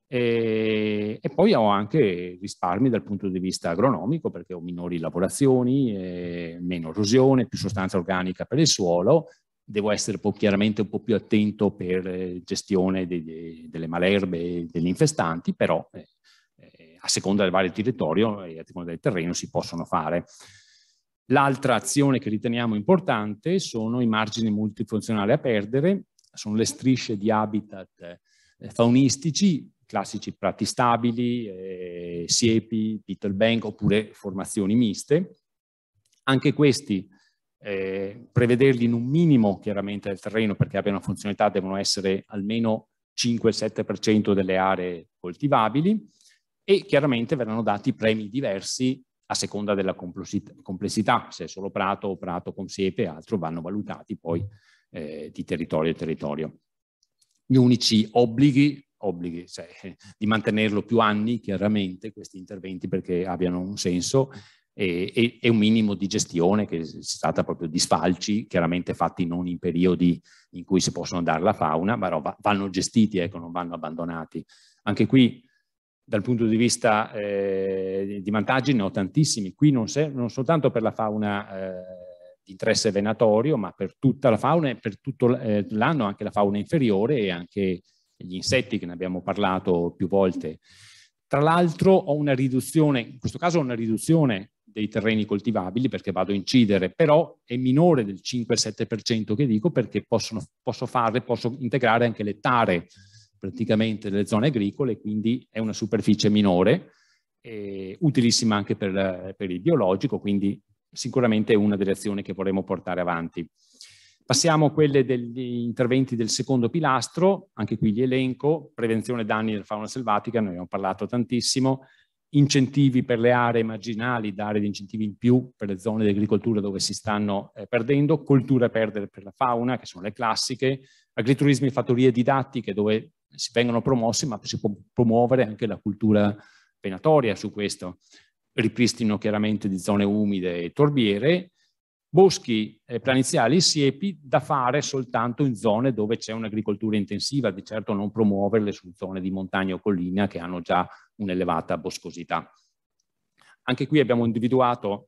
E, eh, e, poi ho anche risparmi dal punto di vista agronomico perché ho minori lavorazioni, eh, meno erosione, più sostanza organica per il suolo. Devo essere chiaramente un po' più attento per eh, gestione dei, dei, delle malerbe e degli infestanti, però eh, a seconda del vario territorio e a seconda del terreno si possono fare. L'altra azione che riteniamo importante sono i margini multifunzionali a perdere, sono le strisce di habitat eh, faunistici, classici prati stabili, eh, siepi, beetle bank oppure formazioni miste. Anche questi eh, prevederli in un minimo chiaramente del terreno perché abbiano funzionalità devono essere almeno 5-7% delle aree coltivabili e chiaramente verranno dati premi diversi a seconda della complessità, se è solo prato o prato con siepe e altro vanno valutati poi eh, di territorio a territorio. Gli unici obblighi, obblighi cioè, di mantenerlo più anni chiaramente questi interventi perché abbiano un senso e, e, e, un minimo di gestione che si tratta proprio di sfalci, chiaramente fatti non in periodi in cui si possono dare la fauna, ma no, vanno gestiti, ecco, non vanno abbandonati. Anche qui dal punto di vista eh, di vantaggi ne ho tantissimi, qui non, se, non soltanto per la fauna eh, di interesse venatorio, ma per tutta la fauna e per tutto eh, l'anno anche la fauna inferiore e anche gli insetti che ne abbiamo parlato più volte. Tra l'altro ho una riduzione, in questo caso ho una riduzione dei terreni coltivabili perché vado a incidere, però è minore del 5-7% che dico perché possono, posso fare, posso integrare anche le tare praticamente delle zone agricole, quindi è una superficie minore, eh, utilissima anche per, per, il biologico, quindi sicuramente è una delle azioni che vorremmo portare avanti. Passiamo a quelle degli interventi del secondo pilastro, anche qui li elenco, prevenzione danni della fauna selvatica, ne abbiamo parlato tantissimo, incentivi per le aree marginali, dare gli incentivi in più per le zone di agricoltura dove si stanno eh, perdendo, coltura a perdere per la fauna, che sono le classiche, agriturismi e fattorie didattiche dove si vengono promossi, ma si può promuovere anche la cultura penatoria su questo. Ripristino chiaramente di zone umide e torbiere, boschi planiziali e siepi da fare soltanto in zone dove c'è un'agricoltura intensiva, di certo non promuoverle su zone di montagna o collina che hanno già un'elevata boscosità. Anche qui abbiamo individuato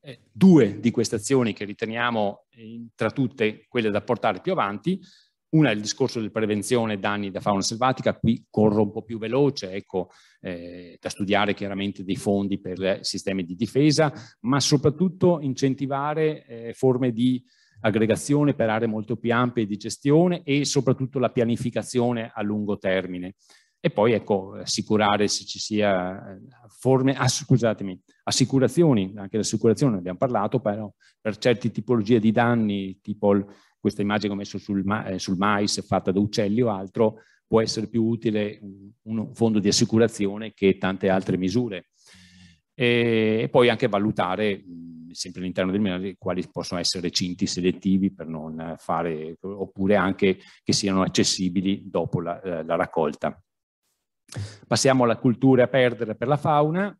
eh, due di queste azioni che riteniamo eh, tra tutte quelle da portare più avanti, una è il discorso di prevenzione danni da fauna selvatica, qui corro un po' più veloce, ecco, eh, da studiare chiaramente dei fondi per sistemi di difesa, ma soprattutto incentivare eh, forme di aggregazione per aree molto più ampie di gestione e soprattutto la pianificazione a lungo termine. E poi ecco, assicurare se ci sia eh, forme, ah, scusatemi, assicurazioni, anche l'assicurazione ne abbiamo parlato, però per certe tipologie di danni, tipo Il, questa immagine che ho messo sul, ma eh, sul mais fatta da uccelli o altro, può essere più utile un fondo di assicurazione che tante altre misure. E, poi anche valutare, sempre all'interno del Minari, quali possono essere recinti selettivi per non fare, oppure anche che siano accessibili dopo la, eh, la raccolta. Passiamo alla cultura a perdere per la fauna.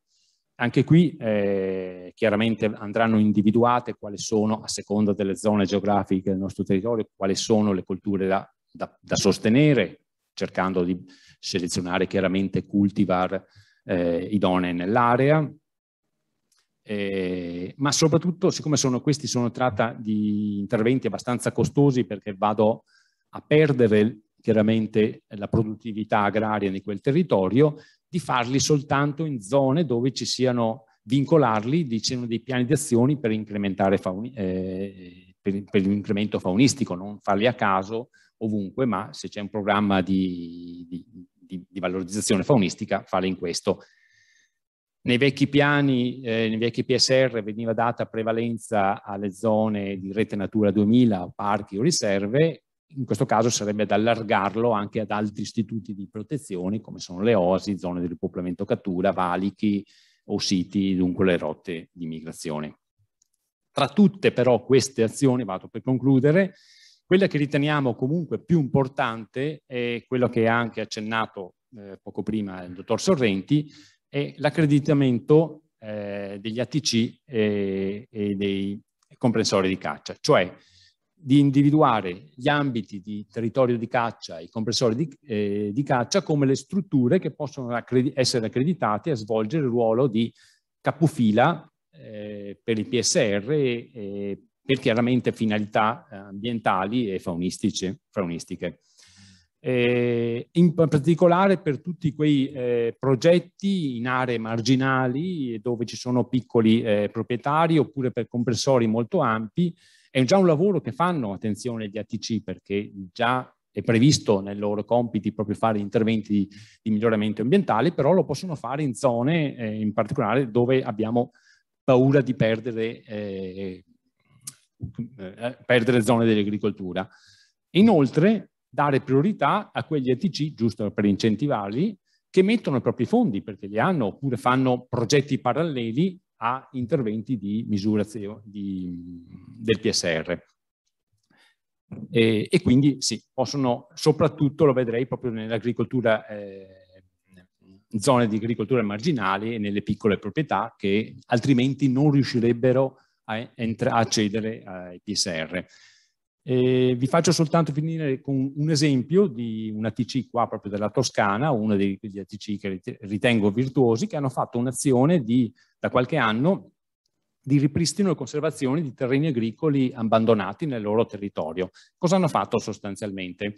Anche qui eh, chiaramente andranno individuate quali sono, a seconda delle zone geografiche del nostro territorio, quali sono le colture da, da, da sostenere, cercando di selezionare chiaramente cultivar eh, idonee nell'area. Eh, ma soprattutto, siccome sono, questi sono tratta di interventi abbastanza costosi perché vado a perdere chiaramente la produttività agraria di quel territorio, di farli soltanto in zone dove ci siano, vincolarli, diciamo, dei piani di azioni per, fauni, eh, per, per l'incremento faunistico, non farli a caso ovunque, ma se c'è un programma di, di, di, di valorizzazione faunistica, farli in questo. Nei vecchi piani, eh, nei vecchi PSR veniva data prevalenza alle zone di rete Natura 2000, parchi o riserve, in questo caso sarebbe ad allargarlo anche ad altri istituti di protezione come sono le OSI, zone di ripopolamento cattura, valichi o siti, dunque le rotte di migrazione. Tra tutte però queste azioni, vado per concludere, quella che riteniamo comunque più importante è quello che ha anche accennato eh, poco prima il dottor Sorrenti, è l'accreditamento eh, degli ATC e, eh, e dei comprensori di caccia, cioè di individuare gli ambiti di territorio di caccia, i compressori di, eh, di caccia, come le strutture che possono accredi essere accreditate a svolgere il ruolo di capofila eh, per il PSR e, e per chiaramente finalità eh, ambientali e faunistiche. Eh, in particolare per tutti quei eh, progetti in aree marginali dove ci sono piccoli eh, proprietari oppure per compressori molto ampi è già un lavoro che fanno, attenzione, gli ATC, perché già è previsto nei loro compiti proprio fare interventi di, di miglioramento ambientale, però lo possono fare in zone eh, in particolare dove abbiamo paura di perdere, eh, eh, perdere zone dell'agricoltura. Inoltre dare priorità a quegli ATC, giusto per incentivarli, che mettono i propri fondi, perché li hanno, oppure fanno progetti paralleli a interventi di misurazione del PSR. E, e, quindi sì, possono, soprattutto lo vedrei proprio nell'agricoltura, eh, zone di agricoltura marginali e nelle piccole proprietà che altrimenti non riuscirebbero a, a accedere ai PSR. Eh, vi faccio soltanto finire con un esempio di un ATC qua proprio della Toscana, uno degli ATC che ritengo virtuosi, che hanno fatto un'azione da qualche anno di ripristino e conservazione di terreni agricoli abbandonati nel loro territorio. Cosa hanno fatto sostanzialmente?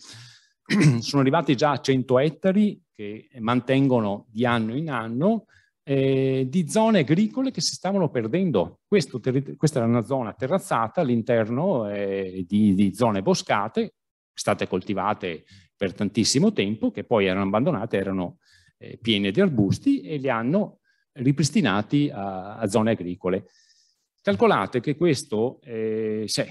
Sono arrivati già a 100 ettari che mantengono di anno in anno eh, di zone agricole che si stavano perdendo. Questo, questa era una zona terrazzata all'interno eh, di, di zone boscate, state coltivate per tantissimo tempo, che poi erano abbandonate, erano eh, piene di arbusti e li hanno ripristinati a, a zone agricole. Calcolate che questo, eh, se,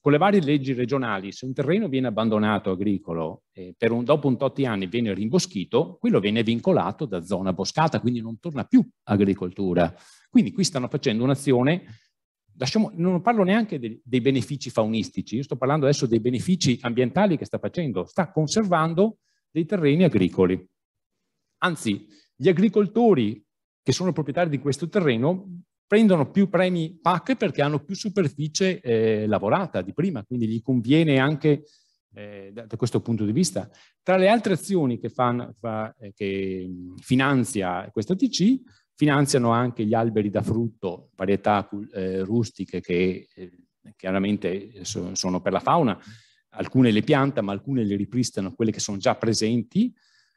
con le varie leggi regionali, se un terreno viene abbandonato agricolo eh, dopo un tot anni viene rimboschito, quello viene vincolato da zona boscata, quindi non torna più agricoltura. Quindi qui stanno facendo un'azione, non parlo neanche dei, dei benefici faunistici, io sto parlando adesso dei benefici ambientali che sta facendo, sta conservando dei terreni agricoli. Anzi, gli agricoltori che sono proprietari di questo terreno prendono più premi PAC perché hanno più superficie eh, lavorata di prima, quindi gli conviene anche eh, da, da, questo punto di vista. Tra le altre azioni che, fan, fa, eh, che finanzia questa TC, finanziano anche gli alberi da frutto, varietà eh, rustiche che eh, chiaramente so, sono per la fauna, alcune le pianta ma alcune le ripristano quelle che sono già presenti,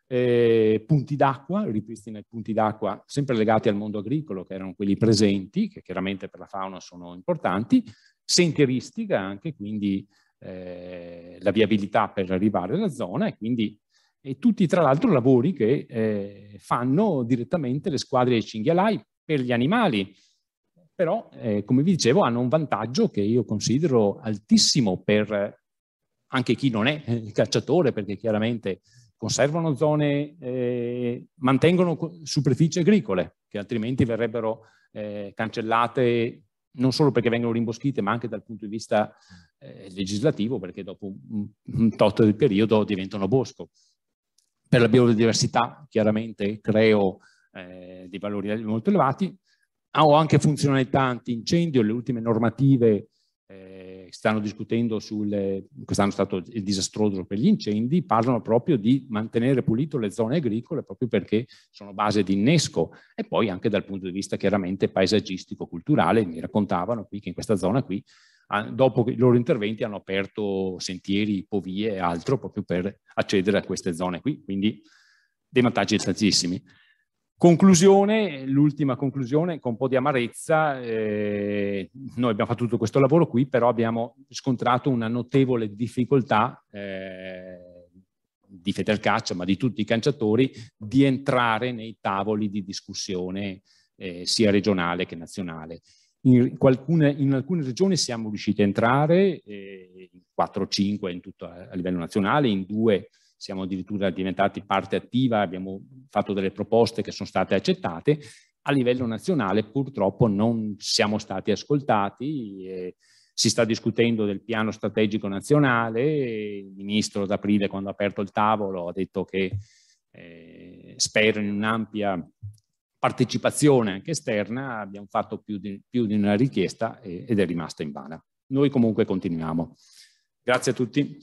eh, punti d'acqua, ripristina i punti d'acqua sempre legati al mondo agricolo, che erano quelli presenti, che chiaramente per la fauna sono importanti, sentieristica anche, quindi eh, la viabilità per arrivare alla zona e quindi e tutti tra l'altro lavori che eh, fanno direttamente le squadre dei cinghialai per gli animali. Però, eh, come vi dicevo, hanno un vantaggio che io considero altissimo per anche chi non è eh, il cacciatore, perché chiaramente conservano zone, eh, mantengono superfici agricole che altrimenti verrebbero eh, cancellate non solo perché vengono rimboschite ma anche dal punto di vista eh, legislativo perché dopo un, un tot del periodo diventano bosco. Per la biodiversità chiaramente creo eh, dei valori molto elevati, ah, ho anche funzionalità antincendio, le ultime normative eh, stanno discutendo sul, quest'anno è stato disastroso per gli incendi, parlano proprio di mantenere pulite le zone agricole proprio perché sono base di innesco e poi anche dal punto di vista chiaramente paesaggistico-culturale, mi raccontavano qui che in questa zona qui ah, dopo i loro interventi hanno aperto sentieri, povie e altro proprio per accedere a queste zone qui, quindi dei vantaggi tantissimi. Conclusione, l'ultima conclusione con un po' di amarezza, eh, noi abbiamo fatto tutto questo lavoro qui, però abbiamo scontrato una notevole difficoltà eh, di Federcaccia, ma di tutti i calciatori, di entrare nei tavoli di discussione eh, sia regionale che nazionale. In alcune, in, alcune, regioni siamo riusciti a entrare, eh, in 4-5 a livello nazionale, in due siamo addirittura diventati parte attiva, abbiamo fatto delle proposte che sono state accettate, a livello nazionale purtroppo non siamo stati ascoltati, eh, si sta discutendo del piano strategico nazionale, il ministro ad aprile quando ha aperto il tavolo ha detto che eh, spero in un'ampia partecipazione anche esterna, abbiamo fatto più di, più di una richiesta eh, ed è rimasta in vana. Noi comunque continuiamo. Grazie a tutti.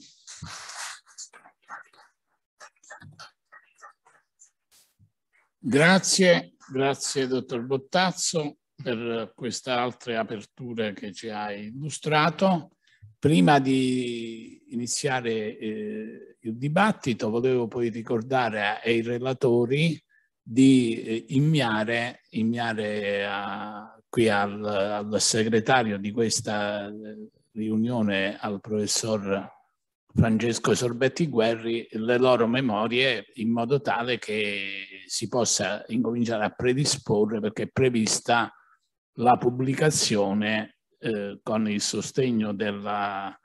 Grazie, grazie dottor Bottazzo per queste altre aperture che ci hai illustrato. Prima di iniziare eh, il dibattito volevo poi ricordare ai relatori di eh, immiare, immiare a, qui al, al, segretario di questa eh, riunione, al professor Francesco Sorbetti Guerri, le loro memorie in modo tale che si possa incominciare a predisporre perché è prevista la pubblicazione eh, con il sostegno della,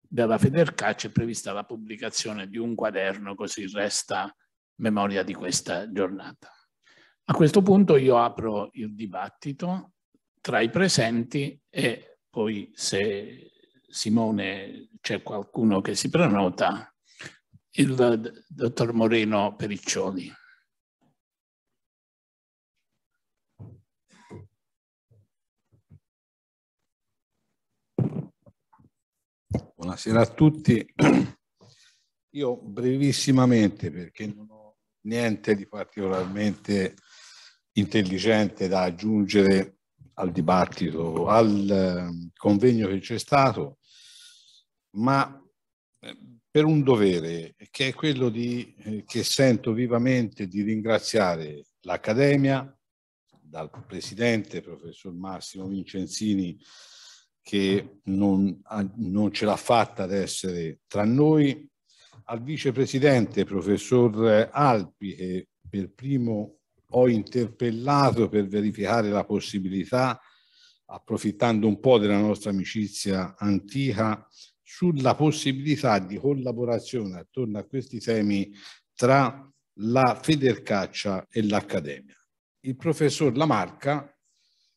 della Federcaccia, è prevista la pubblicazione di un quaderno così resta memoria di questa giornata. A questo punto io apro il dibattito tra i presenti e poi se Simone c'è qualcuno che si prenota, il dottor Moreno Periccioli. Buonasera a tutti. Io brevissimamente, perché non ho niente di particolarmente intelligente da aggiungere al dibattito, al ehm, convegno che c'è stato, ma eh, per un dovere che è quello di, eh, che sento vivamente di ringraziare l'Accademia, dal Presidente, professor Massimo Vincenzini, che non, non ce l'ha fatta ad essere tra noi, al vicepresidente professor Alpi che per primo ho interpellato per verificare la possibilità, approfittando un po' della nostra amicizia antica, sulla possibilità di collaborazione attorno a questi temi tra la Federcaccia e l'Accademia. Il professor Lamarca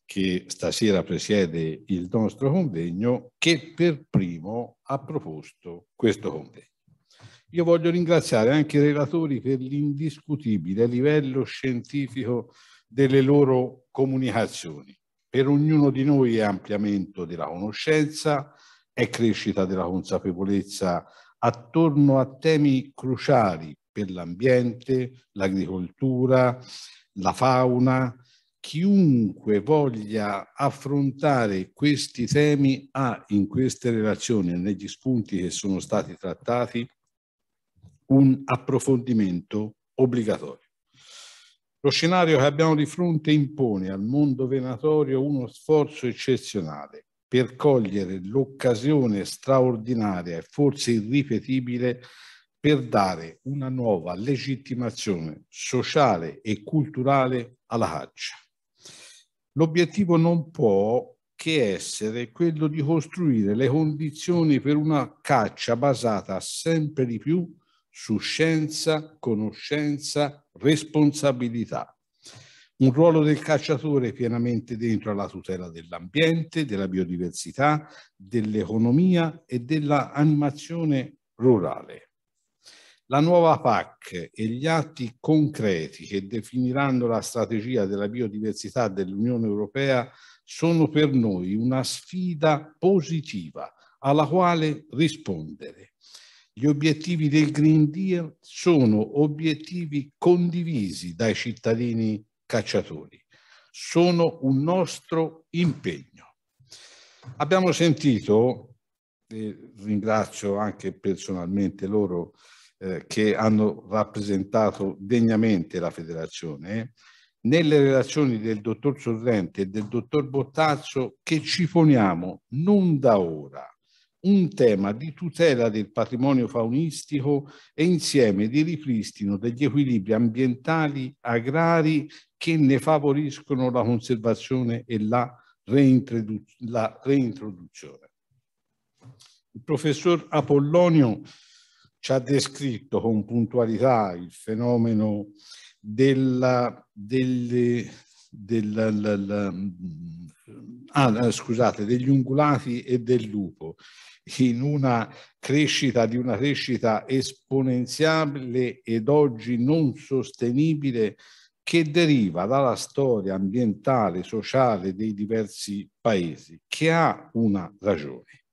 che stasera presiede il nostro convegno, che per primo ha proposto questo convegno. Io voglio ringraziare anche i relatori per l'indiscutibile livello scientifico delle loro comunicazioni. Per ognuno di noi è ampliamento della conoscenza, è crescita della consapevolezza attorno a temi cruciali per l'ambiente, l'agricoltura, la fauna, chiunque voglia affrontare questi temi ha in queste relazioni e negli spunti che sono stati trattati un approfondimento obbligatorio. Lo scenario che abbiamo di fronte impone al mondo venatorio uno sforzo eccezionale per cogliere l'occasione straordinaria e forse irripetibile per dare una nuova legittimazione sociale e culturale alla caccia L'obiettivo non può che essere quello di costruire le condizioni per una caccia basata sempre di più su scienza, conoscenza, responsabilità. Un ruolo del cacciatore pienamente dentro alla tutela dell'ambiente, della biodiversità, dell'economia e dell'animazione rurale. La nuova PAC e gli atti concreti che definiranno la strategia della biodiversità dell'Unione Europea sono per noi una sfida positiva alla quale rispondere. Gli obiettivi del Green Deal sono obiettivi condivisi dai cittadini cacciatori, sono un nostro impegno. Abbiamo sentito, e ringrazio anche personalmente loro, eh, che hanno rappresentato degnamente la federazione, nelle relazioni del dottor Sorrente e del dottor Bottazzo che ci poniamo non da ora un tema di tutela del patrimonio faunistico e insieme di ripristino degli equilibri ambientali agrari che ne favoriscono la conservazione e la, reintrodu la reintroduzione. Il professor Apollonio ci ha descritto con puntualità il fenomeno della, delle, della, la, la, ah, eh, scusate, degli ungulati e del lupo in una crescita di una crescita esponenziale ed oggi non sostenibile che deriva dalla storia ambientale, sociale dei diversi paesi, che ha una ragione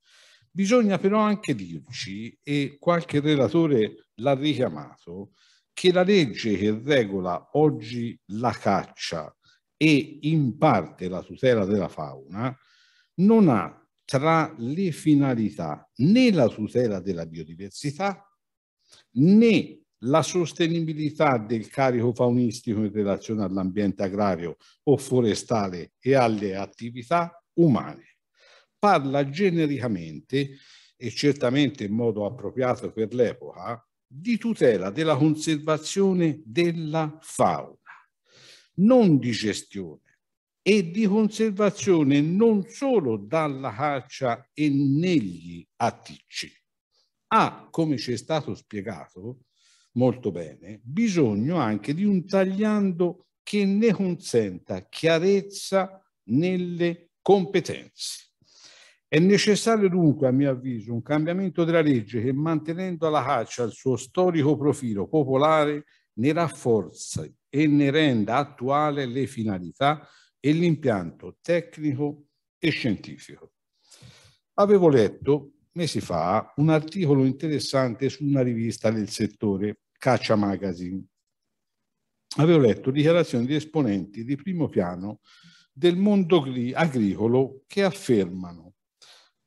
Bisogna però anche dirci, e qualche relatore l'ha richiamato, che la legge che regola oggi la caccia e in parte la tutela della fauna non ha tra le finalità né la tutela della biodiversità né la sostenibilità del carico faunistico in relazione all'ambiente agrario o forestale e alle attività umane parla genericamente, e certamente in modo appropriato per l'epoca, di tutela della conservazione della fauna, non di gestione e di conservazione non solo dalla caccia e negli atticci. Ha, ah, come ci è stato spiegato molto bene, bisogno anche di un tagliando che ne consenta chiarezza nelle competenze. È necessario dunque, a mio avviso, un cambiamento della legge che, mantenendo la caccia il suo storico profilo popolare, ne rafforzi e ne renda attuale le finalità e l'impianto tecnico e scientifico. Avevo letto mesi fa un articolo interessante su una rivista del settore, Caccia Magazine. Avevo letto dichiarazioni di esponenti di primo piano del mondo agricolo che affermano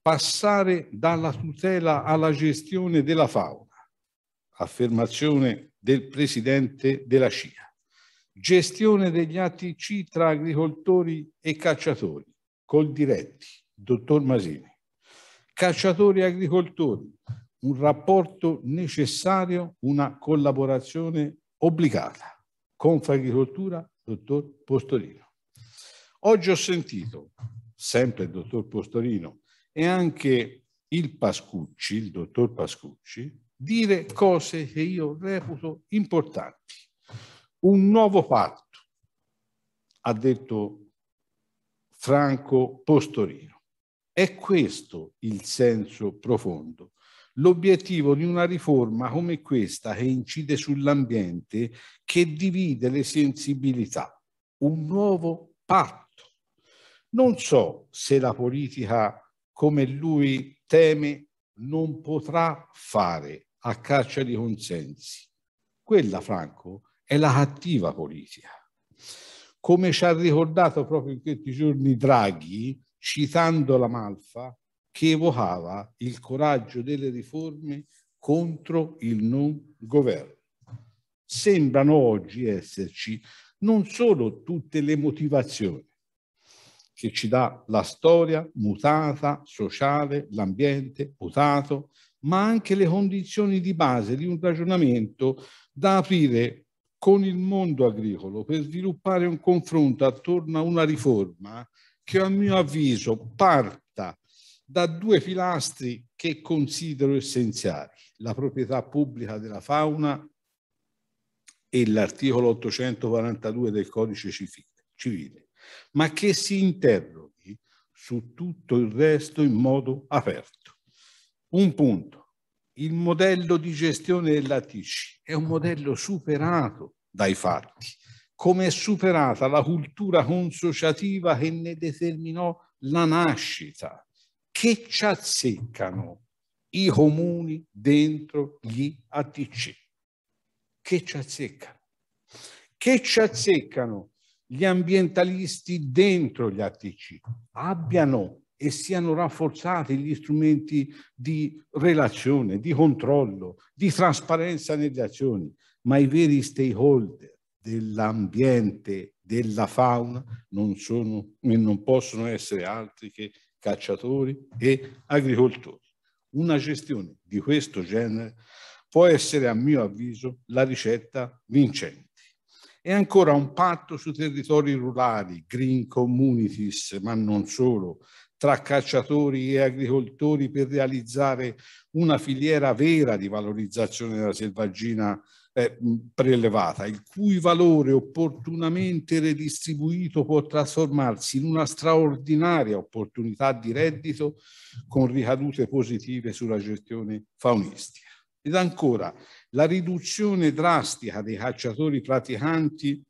passare dalla tutela alla gestione della fauna, affermazione del presidente della CIA, gestione degli ATC tra agricoltori e cacciatori, col diretti, dottor Masini, cacciatori e agricoltori, un rapporto necessario, una collaborazione obbligata. Confagricoltura, dottor Postorino. Oggi ho sentito, sempre il dottor Postorino, e anche il Pascucci, il dottor Pascucci, dire cose che io reputo importanti. Un nuovo patto, ha detto Franco Postorino. È questo il senso profondo. L'obiettivo di una riforma come questa che incide sull'ambiente, che divide le sensibilità, un nuovo patto. Non so se la politica come lui teme non potrà fare a caccia di consensi. Quella, Franco, è la cattiva politica. Come ci ha ricordato proprio in questi giorni Draghi, citando la Malfa, che evocava il coraggio delle riforme contro il non governo. Sembrano oggi esserci non solo tutte le motivazioni, che ci dà la storia mutata, sociale, l'ambiente mutato, ma anche le condizioni di base di un ragionamento da aprire con il mondo agricolo per sviluppare un confronto attorno a una riforma che a mio avviso parta da due pilastri che considero essenziali, la proprietà pubblica della fauna e l'articolo 842 del codice civile ma che si interroghi su tutto il resto in modo aperto. Un punto, il modello di gestione dell'ATC è un modello superato dai fatti, come è superata la cultura consociativa che ne determinò la nascita, che ci azzeccano i comuni dentro gli ATC, che ci azzeccano, che ci azzeccano gli ambientalisti dentro gli ATC abbiano e siano rafforzati gli strumenti di relazione, di controllo, di trasparenza nelle azioni, ma i veri stakeholder dell'ambiente, della fauna, non sono e non possono essere altri che cacciatori e agricoltori. Una gestione di questo genere può essere, a mio avviso, la ricetta vincente e ancora un patto su territori rurali, green communities, ma non solo, tra cacciatori e agricoltori per realizzare una filiera vera di valorizzazione della selvaggina eh, prelevata, il cui valore opportunamente redistribuito può trasformarsi in una straordinaria opportunità di reddito con ricadute positive sulla gestione faunistica. Ed ancora, la riduzione drastica dei cacciatori praticanti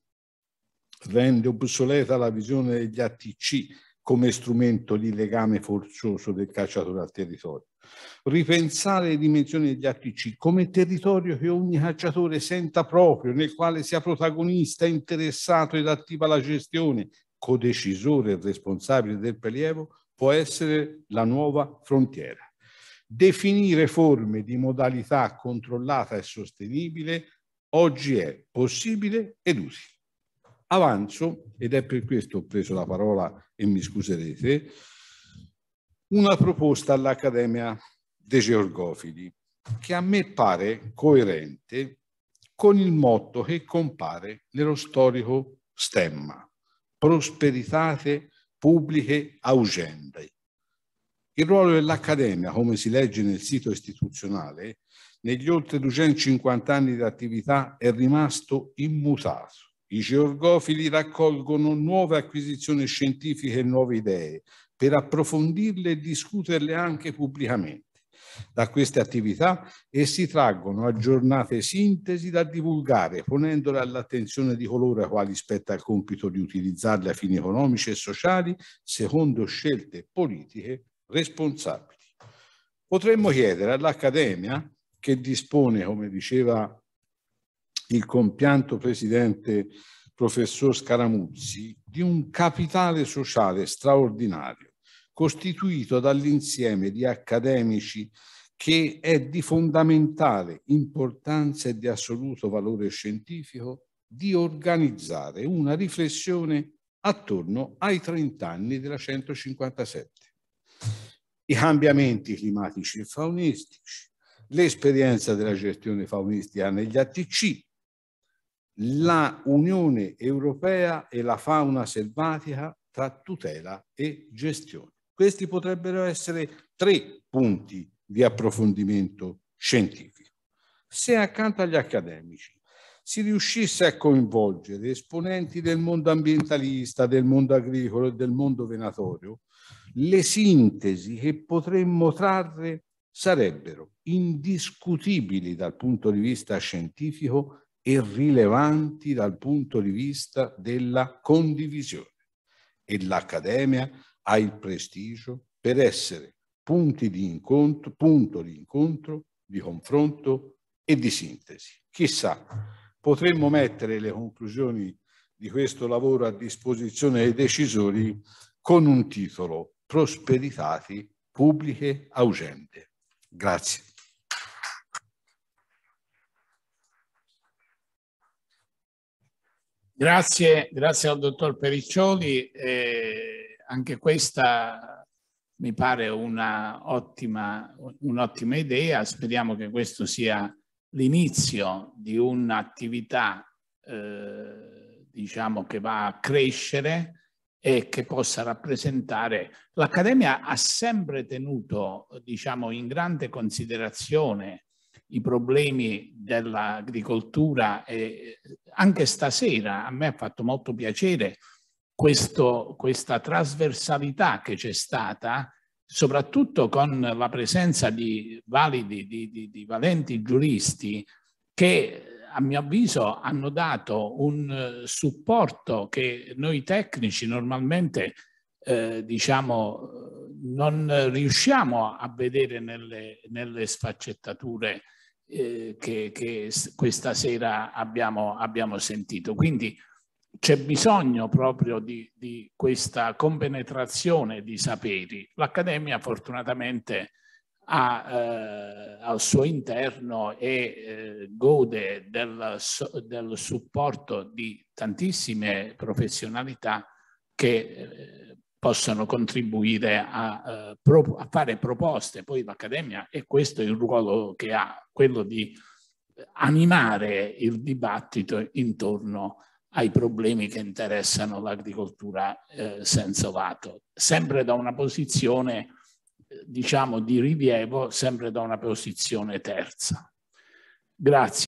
rende obsoleta la visione degli ATC come strumento di legame forzoso del cacciatore al territorio. Ripensare le dimensioni degli ATC come territorio che ogni cacciatore senta proprio, nel quale sia protagonista, interessato ed attiva la gestione, codecisore e responsabile del prelievo, può essere la nuova frontiera. Definire forme di modalità controllata e sostenibile oggi è possibile ed utile. Avanzo, ed è per questo ho preso la parola e mi scuserete, una proposta all'Accademia De Georgofili che a me pare coerente con il motto che compare nello storico stemma, prosperitate pubbliche augende, il ruolo dell'Accademia, come si legge nel sito istituzionale, negli oltre 250 anni di attività è rimasto immutato. I georgofili raccolgono nuove acquisizioni scientifiche e nuove idee per approfondirle e discuterle anche pubblicamente. Da queste attività essi traggono aggiornate sintesi da divulgare, ponendole all'attenzione di coloro a quali spetta il compito di utilizzarle a fini economici e sociali, secondo scelte politiche responsabili. Potremmo chiedere all'Accademia, che dispone, come diceva il compianto presidente professor Scaramuzzi, di un capitale sociale straordinario, costituito dall'insieme di accademici che è di fondamentale importanza e di assoluto valore scientifico, di organizzare una riflessione attorno ai 30 anni della 157 i cambiamenti climatici e faunistici, l'esperienza della gestione faunistica negli ATC, la Unione Europea e la fauna selvatica tra tutela e gestione. Questi potrebbero essere tre punti di approfondimento scientifico. Se accanto agli accademici si riuscisse a coinvolgere esponenti del mondo ambientalista, del mondo agricolo e del mondo venatorio, le sintesi che potremmo trarre sarebbero indiscutibili dal punto di vista scientifico e rilevanti dal punto di vista della condivisione. E l'Accademia ha il prestigio per essere punti di incontro, punto di incontro, di confronto e di sintesi. Chissà, potremmo mettere le conclusioni di questo lavoro a disposizione dei decisori con un titolo prosperitati pubbliche ausente. Grazie. Grazie, grazie al dottor Periccioli. Eh, anche questa mi pare un'ottima un idea. Speriamo che questo sia l'inizio di un'attività eh, diciamo che va a crescere e che possa rappresentare. L'Accademia ha sempre tenuto, diciamo, in grande considerazione i problemi dell'agricoltura e anche stasera a me ha fatto molto piacere questo, questa trasversalità che c'è stata, soprattutto con la presenza di validi, di, di, di valenti giuristi che a mio avviso hanno dato un eh, supporto che noi tecnici normalmente eh, diciamo, non riusciamo a vedere nelle, nelle sfaccettature eh, che, che, questa sera abbiamo, abbiamo sentito. Quindi c'è bisogno proprio di, di, questa compenetrazione di saperi. L'Accademia fortunatamente ha eh, al suo interno e eh, gode del, del, supporto di tantissime professionalità che eh, possono contribuire a, eh, a, fare proposte. Poi l'Accademia, e questo è il ruolo che ha, quello di animare il dibattito intorno ai problemi che interessano l'agricoltura eh, senza lato, sempre da una posizione diciamo, di rilievo sempre da una posizione terza. Grazie.